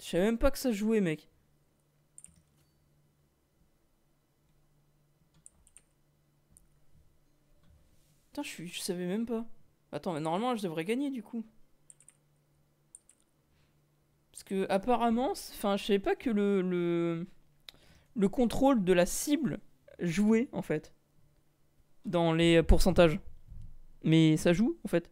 Je savais même pas que ça jouait, mec. Putain, je, suis... je savais même pas. Attends, mais normalement, je devrais gagner, du coup. Parce que, apparemment, enfin, je savais pas que le, le... le contrôle de la cible jouait, en fait. Dans les pourcentages. Mais ça joue, en fait.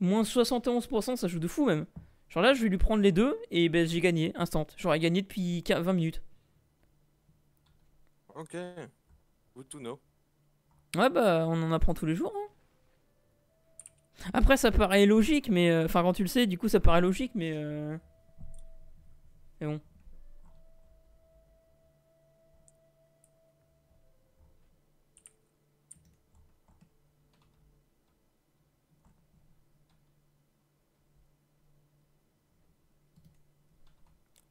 Moins 71%, ça joue de fou même. Genre là, je vais lui prendre les deux et ben, j'ai gagné, instant. J'aurais gagné depuis 20 minutes. Ok. Good to know. Ouais, bah, on en apprend tous les jours. Hein. Après, ça paraît logique, mais. Euh, enfin, quand tu le sais, du coup, ça paraît logique, mais. Euh... Mais bon.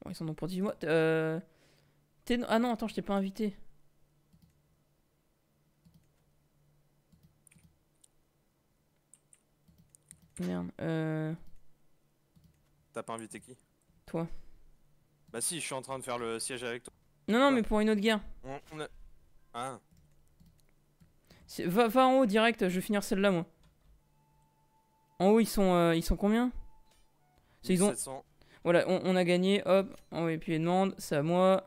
Bon, ils sont donc pour 10 mois. Euh, ah non, attends, je t'ai pas invité. Merde. Euh... T'as pas invité qui Toi. Bah si, je suis en train de faire le siège avec toi. Non, non, bah. mais pour une autre guerre. On, Ah. Va, va, en haut direct, je vais finir celle-là moi. En haut, ils sont, euh, ils sont combien ils ont... Voilà, on, a gagné. Hop, va puis demande. C'est à moi.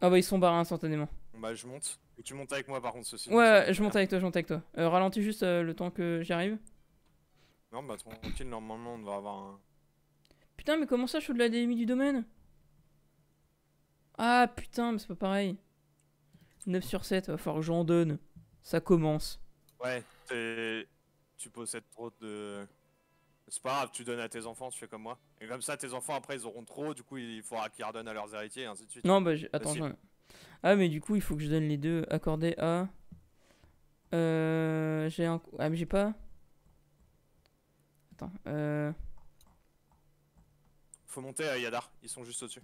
Ah bah ils sont barrés hein, instantanément. Bah je monte. tu montes avec moi par contre ceci. Ouais, je monte avec toi, je monte avec toi. Euh, ralentis juste euh, le temps que j'arrive. Non bah tranquille, normalement on devrait avoir un... Putain mais comment ça je suis de la DMI du domaine Ah putain mais c'est pas pareil. 9 sur 7, va falloir que j'en donne. Ça commence. Ouais, tu possèdes trop de... C'est pas grave, tu donnes à tes enfants, tu fais comme moi. Et comme ça, tes enfants après ils auront trop, du coup il faudra qu'ils redonnent à leurs héritiers et ainsi de suite. Non, bah attends, Ah, mais du coup, il faut que je donne les deux accordés à. Euh. J'ai un. Ah, mais j'ai pas. Attends, euh. Faut monter à Yadar, ils sont juste au-dessus.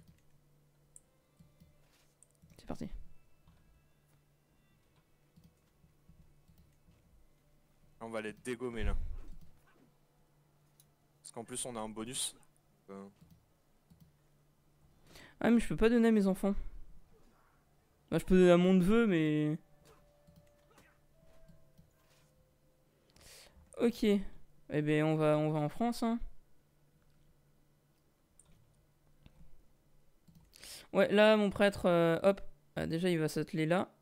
C'est parti. On va les dégommer là. Parce qu'en plus, on a un bonus. Ah, mais je peux pas donner à mes enfants. Bah, je peux donner à mon neveu, mais. Ok. Eh ben, on va, on va en France, hein. Ouais, là, mon prêtre, euh, hop. Ah, déjà, il va s'atteler là.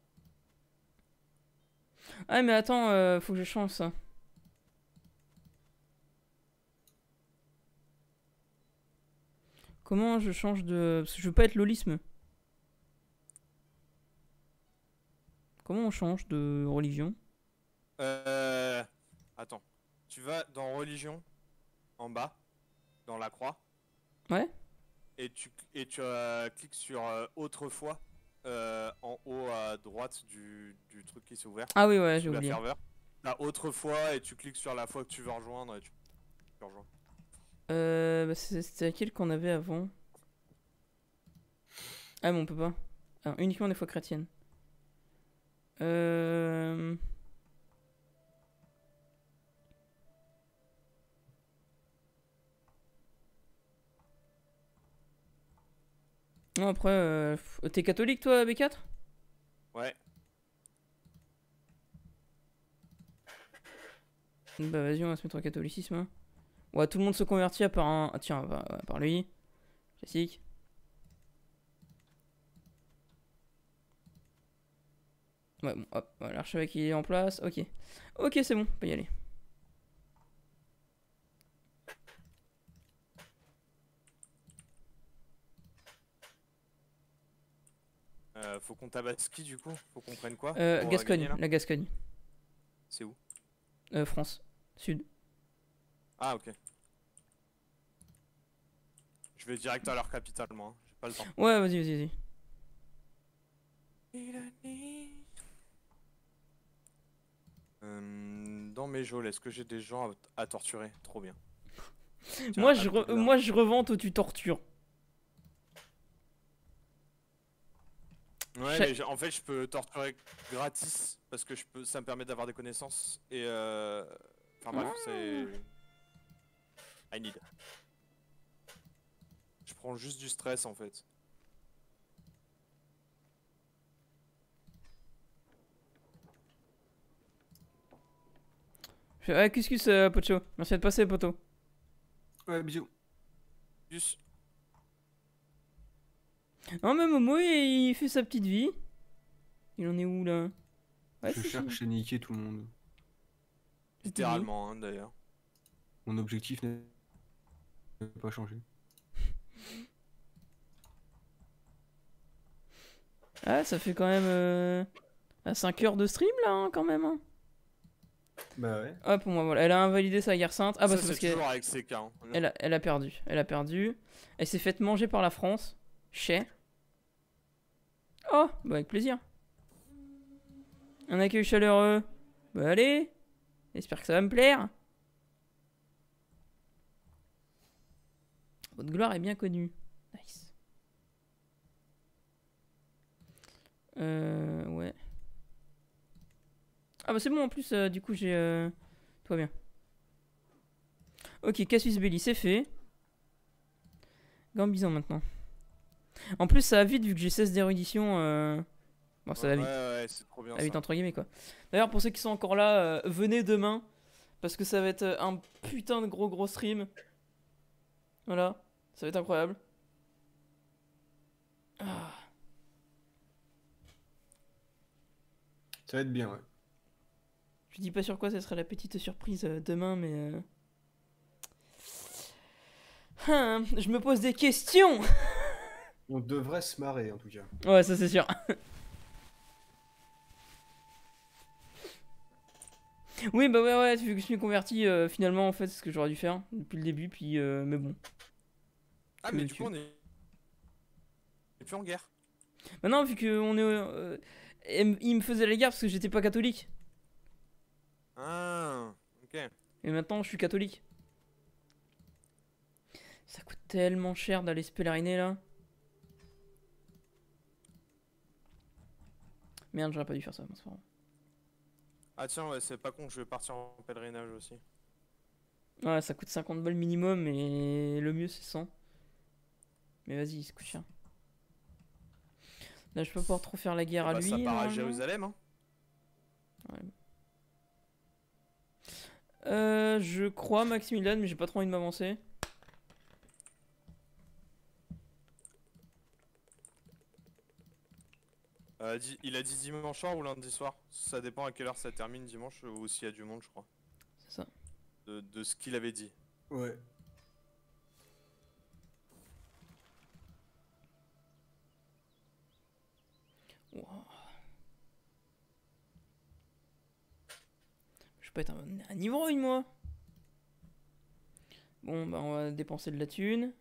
Ah, mais attends, euh, faut que je change ça. Comment je change de... je veux pas être lolisme. Comment on change de religion Euh... Attends. Tu vas dans religion, en bas, dans la croix. Ouais. Et tu, et tu euh, cliques sur euh, autrefois, euh, en haut à droite du, truc qui s'est ouvert. Ah oui, ouais, j'ai oublié. La serveur. Là, autrefois, et tu cliques sur la fois que tu veux rejoindre, et tu rejoins. Euh, bah C'était laquelle qu'on avait avant Ah, mais on peut pas. uniquement des fois chrétiennes. Euh... Non, après, euh, t'es catholique toi, B4 Ouais. Bah vas-y, on va se mettre en catholicisme. Hein. Ouais, tout le monde se convertit à part un... tiens, bah, par lui. Classique. Ouais, bon, hop, l'archevêque il est en place. Ok. Ok, c'est bon, on peut y aller. Euh, faut qu'on tabasse qui du coup Faut qu'on prenne quoi euh, euh, Gascogne, la Gascogne. C'est où euh, France, sud. Ah ok je vais direct à leur capitale, moi. Hein. J'ai pas le temps. Ouais, vas-y, vas-y, vas-y. Euh, dans mes geôles, est-ce que j'ai des gens à, torturer Trop bien. moi, je moi, je revends, où tu tortures. Ouais, en fait, je peux torturer gratis parce que je peux, ça me permet d'avoir des connaissances et. Euh... Enfin bref, c'est. Ah. I need. Je prends juste du stress en fait. Ouais, qu'est-ce euh, Pocho Merci de passer, Poto. Ouais, bisous. Juste. Non, mais Momo, il fait sa petite vie. Il en est où là Je cherche à niquer tout le monde. Littéralement, hein, d'ailleurs. Mon objectif n'est pas changé. Ah, ça fait quand même 5 euh, bah, heures de stream là, hein, quand même. Hein. Bah ouais. Hop, moi, voilà. Elle a invalidé sa guerre sainte. Ah bah c'est parce hein. elle, a, perdu. Elle a perdu. Elle s'est faite manger par la France. Chez. Oh, bah avec plaisir. Un accueil chaleureux. Bah allez. J'espère que ça va me plaire. Votre gloire est bien connue. Nice. Euh, ouais. Ah bah c'est bon en plus, euh, du coup j'ai... Euh, toi bien. Ok, Cassius Belli, c'est fait. Gambison maintenant. En plus ça va vite vu que j'ai 16 d'érudition. Euh. Bon ça va vite. Ouais, ouais, c'est trop bien. Ça vite entre guillemets quoi. D'ailleurs pour ceux qui sont encore là, venez demain. Parce que ça va être un putain de gros gros stream. Voilà, ça va être incroyable. Ah. Ça va être bien, ouais. Je dis pas sur quoi, ça sera la petite surprise euh, demain, mais. Euh, hein, je me pose des questions On devrait se marrer en tout cas. Ouais, ça c'est sûr. oui, bah ouais, ouais, vu que je suis converti, euh, finalement en fait, c'est ce que j'aurais dû faire depuis le début, puis. mais bon. Ah, mais du coup, on est. On est plus en guerre. Bah non, vu qu'on est il me faisait la guerre parce que j'étais pas catholique. Ah, ok. Et maintenant, je suis catholique. Ça coûte tellement cher d'aller se pèleriner là. Merde, j'aurais pas dû faire ça, moment. Ah tiens, ouais, c'est pas con, je vais partir en pèlerinage aussi. Ouais, ça coûte 50 balles minimum et le mieux c'est 100. Mais vas-y, il se coûte cher. Là, je peux pas trop faire la guerre à bah, lui. Ça part à Jérusalem. Hein. Euh, je crois Maximilian, mais j'ai pas trop envie de m'avancer. Euh, il a dit dimanche soir ou lundi soir Ça dépend à quelle heure ça termine dimanche ou s'il y a du monde, je crois. C'est ça. de ce qu'il avait dit. Ouais. Je peux être un, niveau une moi. Bon, bah, on va dépenser de la thune.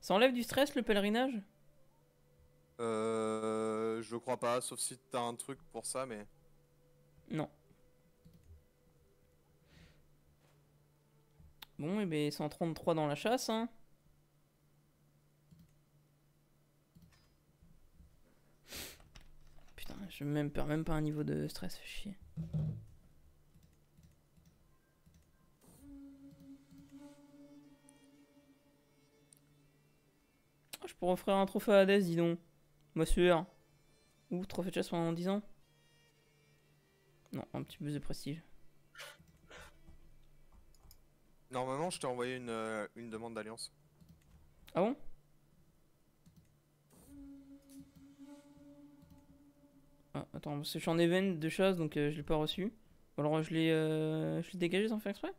Ça enlève du stress le pèlerinage Euh. Je crois pas, sauf si t'as un truc pour ça, mais. Non. Bon, et bah ben 133 dans la chasse, hein. Je même perds même pas un niveau de stress, chier. Oh, je pourrais offrir un trophée à Hades, dis donc. Moi sûr. Ou trophée de chasse pendant 10 ans. Non, un petit peu de prestige. Normalement, je t'ai envoyé une euh, demande d'alliance. Ah bon Ah, attends, je suis en event de choses, donc euh, je l'ai pas reçu. Alors euh, je l'ai dégagé sans faire exprès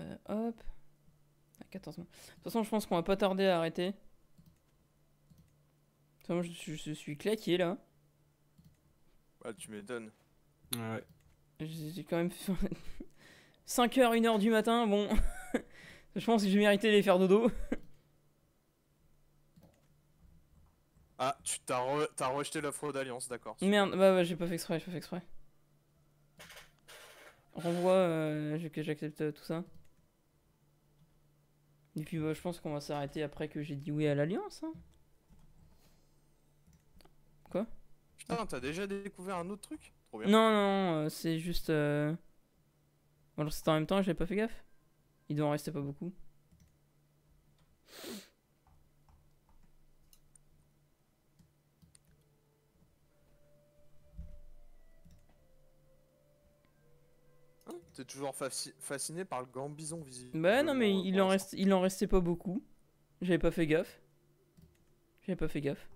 euh, Hop. 14 ah, mois. De toute façon, je pense qu'on va pas tarder à arrêter. je, je, je suis claqué là. Ah, tu m'étonnes. Ouais. J'ai quand même fait 5h, 1h du matin, bon. je pense que j'ai mérité les faire dodo. ah, tu t'as rejeté la fraude d'alliance, d'accord. Merde, bah, j'ai pas fait exprès, j'ai pas fait exprès. Renvoie, euh, que j'accepte euh, tout ça. Et puis bah, je pense qu'on va s'arrêter après que j'ai dit oui à l'alliance. Hein. Quoi Putain, t'as déjà découvert un autre truc non, non, euh, c'est juste. Euh, alors c'était en même temps, j'avais pas fait gaffe. Il doit en rester pas beaucoup. T'es toujours fasciné par le gambison visible. Bah non mais il en, reste, il en restait pas beaucoup. J'avais pas fait gaffe. J'avais pas fait gaffe.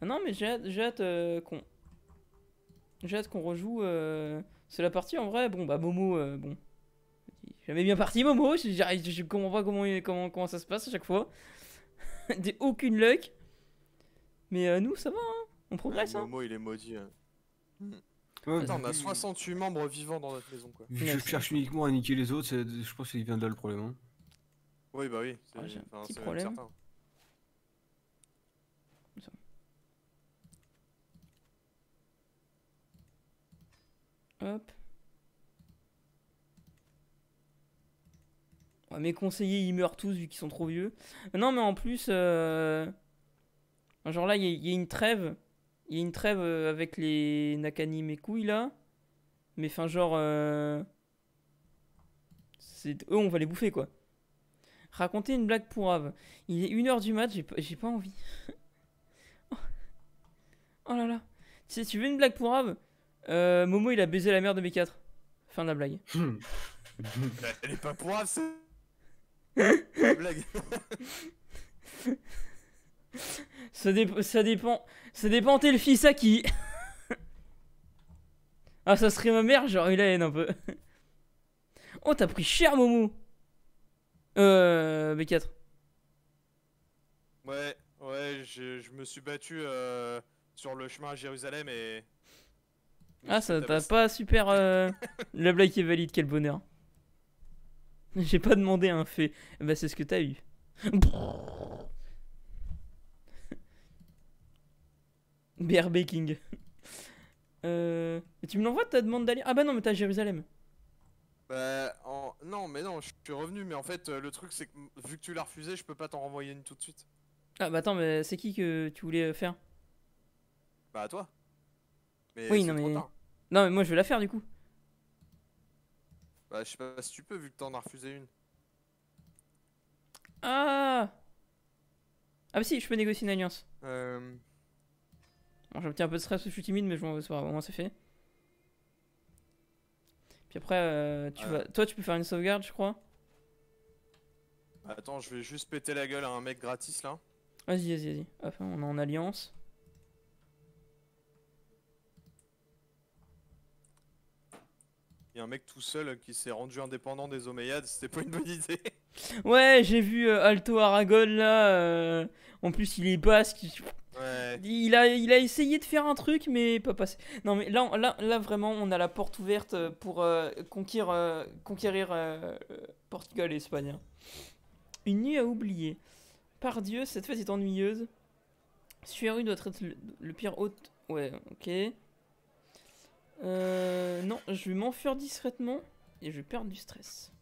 non mais j'ai hâte, euh, j'ai hâte qu'on rejoue. C'est euh, la partie en vrai. Bon, bah, Momo, euh, bon. Jamais bien parti, Momo. Je, je, comprends pas comment, comment, ça se passe à chaque fois. Des aucune luck. Mais euh, nous, ça va, hein. On progresse, hein. Momo, il est maudit. Hein. on a 68 membres vivants dans notre maison, quoi. Je cherche uniquement à niquer les autres. Je pense qu'il vient de là le problème. Hein. Oui, bah oui. C'est oh, problème. Certain. mes conseillers, ils meurent tous vu qu'ils sont trop vieux. Non, mais en plus, euh, genre là, il y, a une trêve. Il y a une trêve euh, avec les Nakani mes là. Mais enfin, genre. Euh, eux, on va les bouffer quoi. Raconter une blague pour Il est 1h du mat, j'ai pas, envie. oh là là. Tu sais, tu veux une blague pour euh, Momo, il a baisé la mère de B4. Fin de la blague. Hmm. Elle est pas pourrave, c'est. la blague. ça, dépend. Ça dépend, t'es le fils à qui Ah, ça serait ma mère, genre, il la haine un peu. oh, t'as pris cher, Momo Euh. B4. Ouais, ouais, je, je me suis battu euh, sur le chemin à Jérusalem et ah, ça t'a pas super. Euh, le La blague est valide, quel bonheur. J'ai pas demandé un fait. Bah, c'est ce que t'as eu. Beer baking Euh... Tu me l'envoies ta demande d'aller. Ah, bah non, mais t'as Jérusalem. Bah, non, mais non, je suis revenu, mais en fait, euh, le truc, c'est que vu que tu l'as refusé, je peux pas t'en renvoyer une tout de suite. Ah, bah attends, mais c'est qui que tu voulais euh, faire Bah, toi oui, non mais... non mais... moi je vais la faire du coup. Bah je sais pas si tu peux vu que t'en as refusé une. Ah Ah bah si, je peux négocier une alliance. Euh. Bon, j'obtiens un peu de stress, je suis timide, mais je m'en veux au moins c'est fait. Puis après, euh, tu Vas... toi tu peux faire une sauvegarde, je crois. Attends, je vais juste péter la gueule à un mec gratis là. Vas-y, vas-y, vas-y. on est en alliance. Il y a un mec tout seul qui s'est rendu indépendant des Omeyyades, c'était pas une bonne idée. Ouais, j'ai vu euh, Alto Aragon là. Euh, en plus, il est basque. Ouais. Il, a, il a essayé de faire un truc, mais pas passé. Non, mais là, là, là vraiment, on a la porte ouverte euh, pour conquérir, Portugal et Espagne. Hein. Une nuit à oublier. Par Dieu, cette fête est ennuyeuse. Suéru doit être le, pire hôte. Ouais, ok. Euh, non, je vais m'enfuir discrètement et je vais perdre du stress.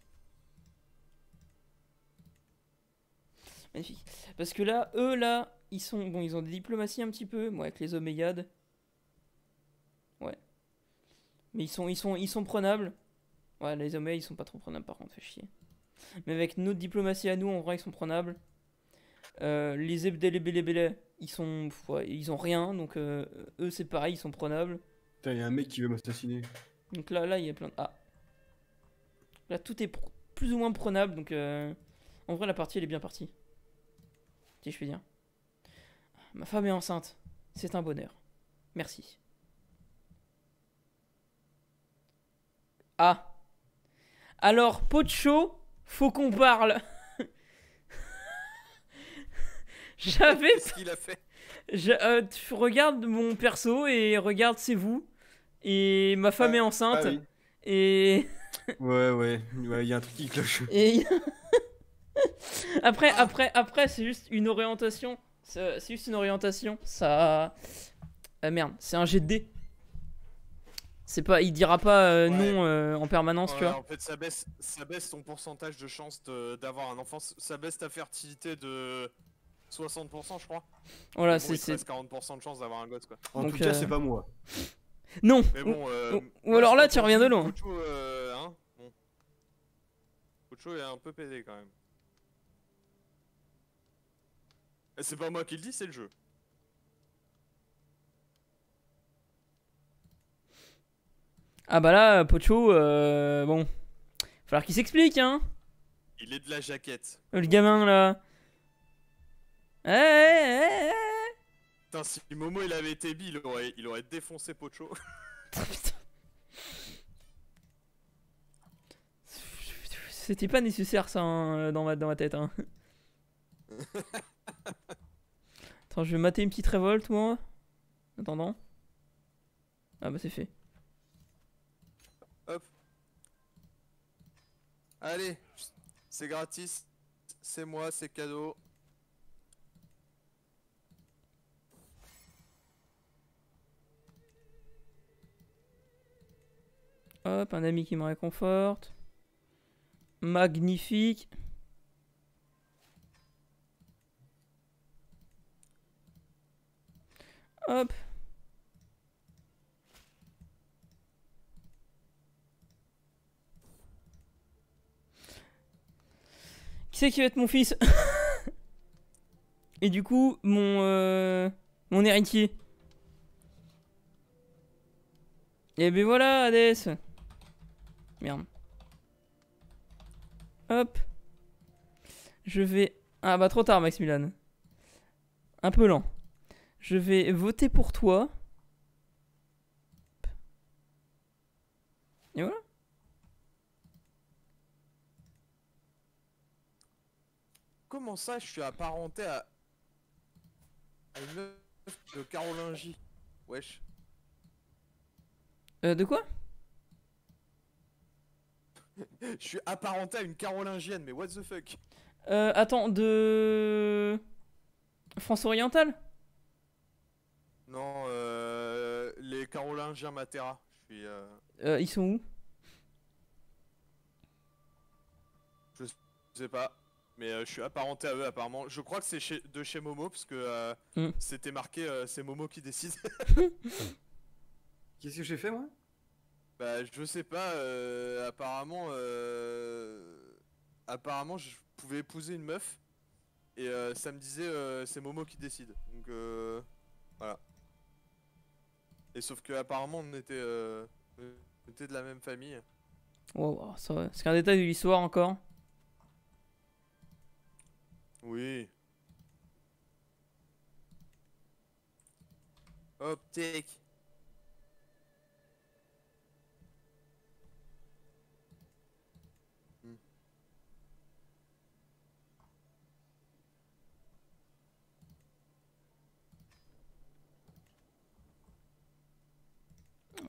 Magnifique. Parce que là, eux, là, ils sont... Bon, ils ont des diplomaties un petit peu, moi, avec les Oméiades. Ouais. Mais ils sont, ils sont, ils sont prenables. Ouais, les Oméiades, ils sont pas trop prenables, par contre, fait chier. Mais avec notre diplomatie à nous, en vrai, ils sont prenables. Euh, les Ebdelebelebele, ils sont... ils ont rien, donc euh, eux, c'est pareil, ils sont prenables il y a un mec qui veut m'assassiner. Donc là, là, il y a plein de... Ah. Là, tout est plus ou moins prenable, donc... Euh... En vrai, la partie, elle est bien partie. Si je fais dire. Ma femme est enceinte. C'est un bonheur. Merci. Ah. Alors, Pocho, faut qu'on parle. J'avais... Qu'est-ce qu'il a fait je, euh, tu regardes mon perso et regarde c'est vous et ma femme ah, est enceinte. Ah et. ouais, ouais, il y a un truc qui cloche. après, après, après, c'est juste une orientation. C'est juste une orientation. Ça. Euh, merde, c'est un GD. C'est pas, il dira pas euh, non euh, en permanence, tu vois. En fait, ça baisse, ça baisse ton pourcentage de chance d'avoir un enfant. Ça baisse ta fertilité de 60%, je crois. Voilà, c'est. 40% de chance d'avoir un gosse, quoi. En Donc, tout cas, c'est pas moi. Non. ou, euh, alors là, tu reviens de loin. Pocho euh, hein bon. est un peu pédé quand même. Eh, c'est pas moi qui le dis, c'est le jeu. Ah bah là, Pocho, euh, bon, falloir qu'il s'explique, hein. Il est de la jaquette. Le gamin là. Eh, eh, eh Putain, si Momo il avait été bi, il aurait, défoncé Pocho. C'était pas nécessaire ça hein, dans, ma, dans ma tête. Hein. Attends, je vais mater une petite révolte moi. attendant. Ah bah c'est fait. Hop. Allez, c'est gratis. C'est moi, c'est cadeau. Hop, un ami qui me réconforte. Magnifique. Hop. Qui c'est qui va être mon fils Et du coup, mon, euh, mon héritier. Et eh ben voilà, Adès. Merde. Hop. Je vais... Ah bah trop tard Max Milan. Un peu lent. Je vais voter pour toi. Et voilà. Comment ça je suis apparenté à... à une de Carolingie Wesh. Euh, de quoi Je suis apparenté à une carolingienne, mais what the fuck euh, Attends, de. France orientale Non, euh, les carolingiens Matera. Je suis, euh... euh ils sont où Je sais pas. Mais euh, je suis apparenté à eux apparemment. Je crois que c'est de chez Momo parce que euh, hmm. c'était marqué c'est Momo qui décide. Qu'est-ce que j'ai fait moi bah, je sais pas. Euh, apparemment, euh, apparemment, je pouvais épouser une meuf et euh, ça me disait c'est Momo qui décide. Donc voilà. Et sauf que apparemment, on était, on était de la même famille. Wow, c'est un détail de l'histoire encore. Oui. Optique.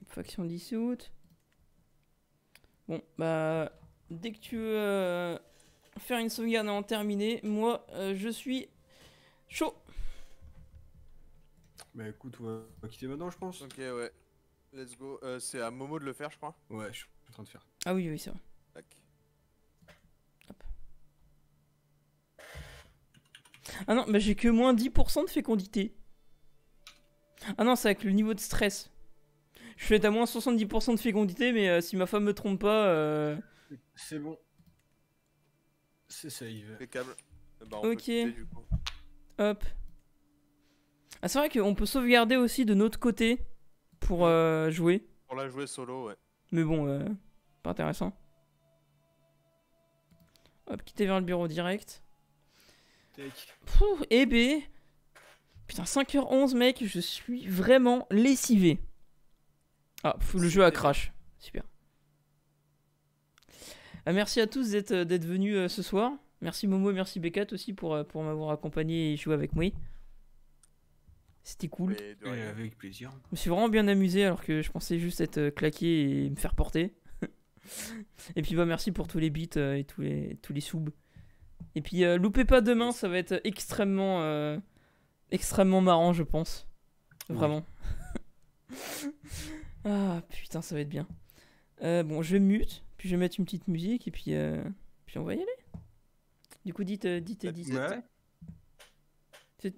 Faction dissoute. Bon, bah, dès que tu veux euh, faire une sauvegarde en terminer, moi, euh, je suis chaud. Bah écoute, on va quitter maintenant, je pense. Ok, ouais. Let's go. Euh, c'est à Momo de le faire, je crois. Ouais, je suis en train de faire. Ah oui, oui, c'est vrai. Ah non, bah j'ai que moins 10% de fécondité. Ah non, c'est avec le niveau de stress je suis à moins 70% de fécondité, mais euh, si ma femme me trompe pas. Euh, c'est bon. C'est save. Eh ben, ok. Hop. Ah, c'est vrai qu'on peut sauvegarder aussi de notre côté pour euh, jouer. Pour la jouer solo, ouais. Mais bon, pas intéressant. Hop, quitter vers le bureau direct. Pouh, et B. Putain, 5h11, mec, je suis vraiment lessivé. Ah, le jeu a crash. Super. Ah, merci à tous d'être, euh, venus euh, ce soir. Merci Momo et merci Beckett aussi pour, euh, pour m'avoir accompagné et joué avec moi. C'était cool. avec plaisir. Je me suis vraiment bien amusé alors que je pensais juste être claqué et me faire porter. et puis bah merci pour tous les beats et tous les, tous les Et puis loupez pas demain, ça va être extrêmement extrêmement marrant je pense. Vraiment. Ah putain, ça va être bien. Euh, bon, je mute, puis je vais mettre une petite musique, et puis, euh, puis on va y aller. Du coup, dites, euh, dites, dites.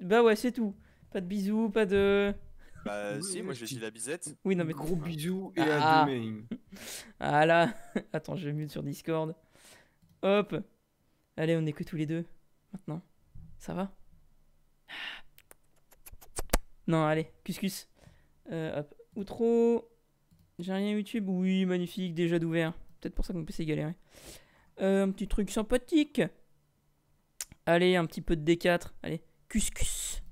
Bah ouais, c'est tout. Pas de bisous, pas de. Bah si, moi je vais dis la bisette. Oui, non mais. Gros bisous et ah. à demain. Ah là Attends, je mute sur Discord. Hop Allez, on est que tous les deux. Maintenant. Ça va Non, allez, cuscus. hop. Outro. J'ai rien YouTube Oui, magnifique, déjà d'ouvert. Peut-être pour ça qu'on peut PC un petit truc sympathique. Allez, un petit peu de D4. Allez, cuscus.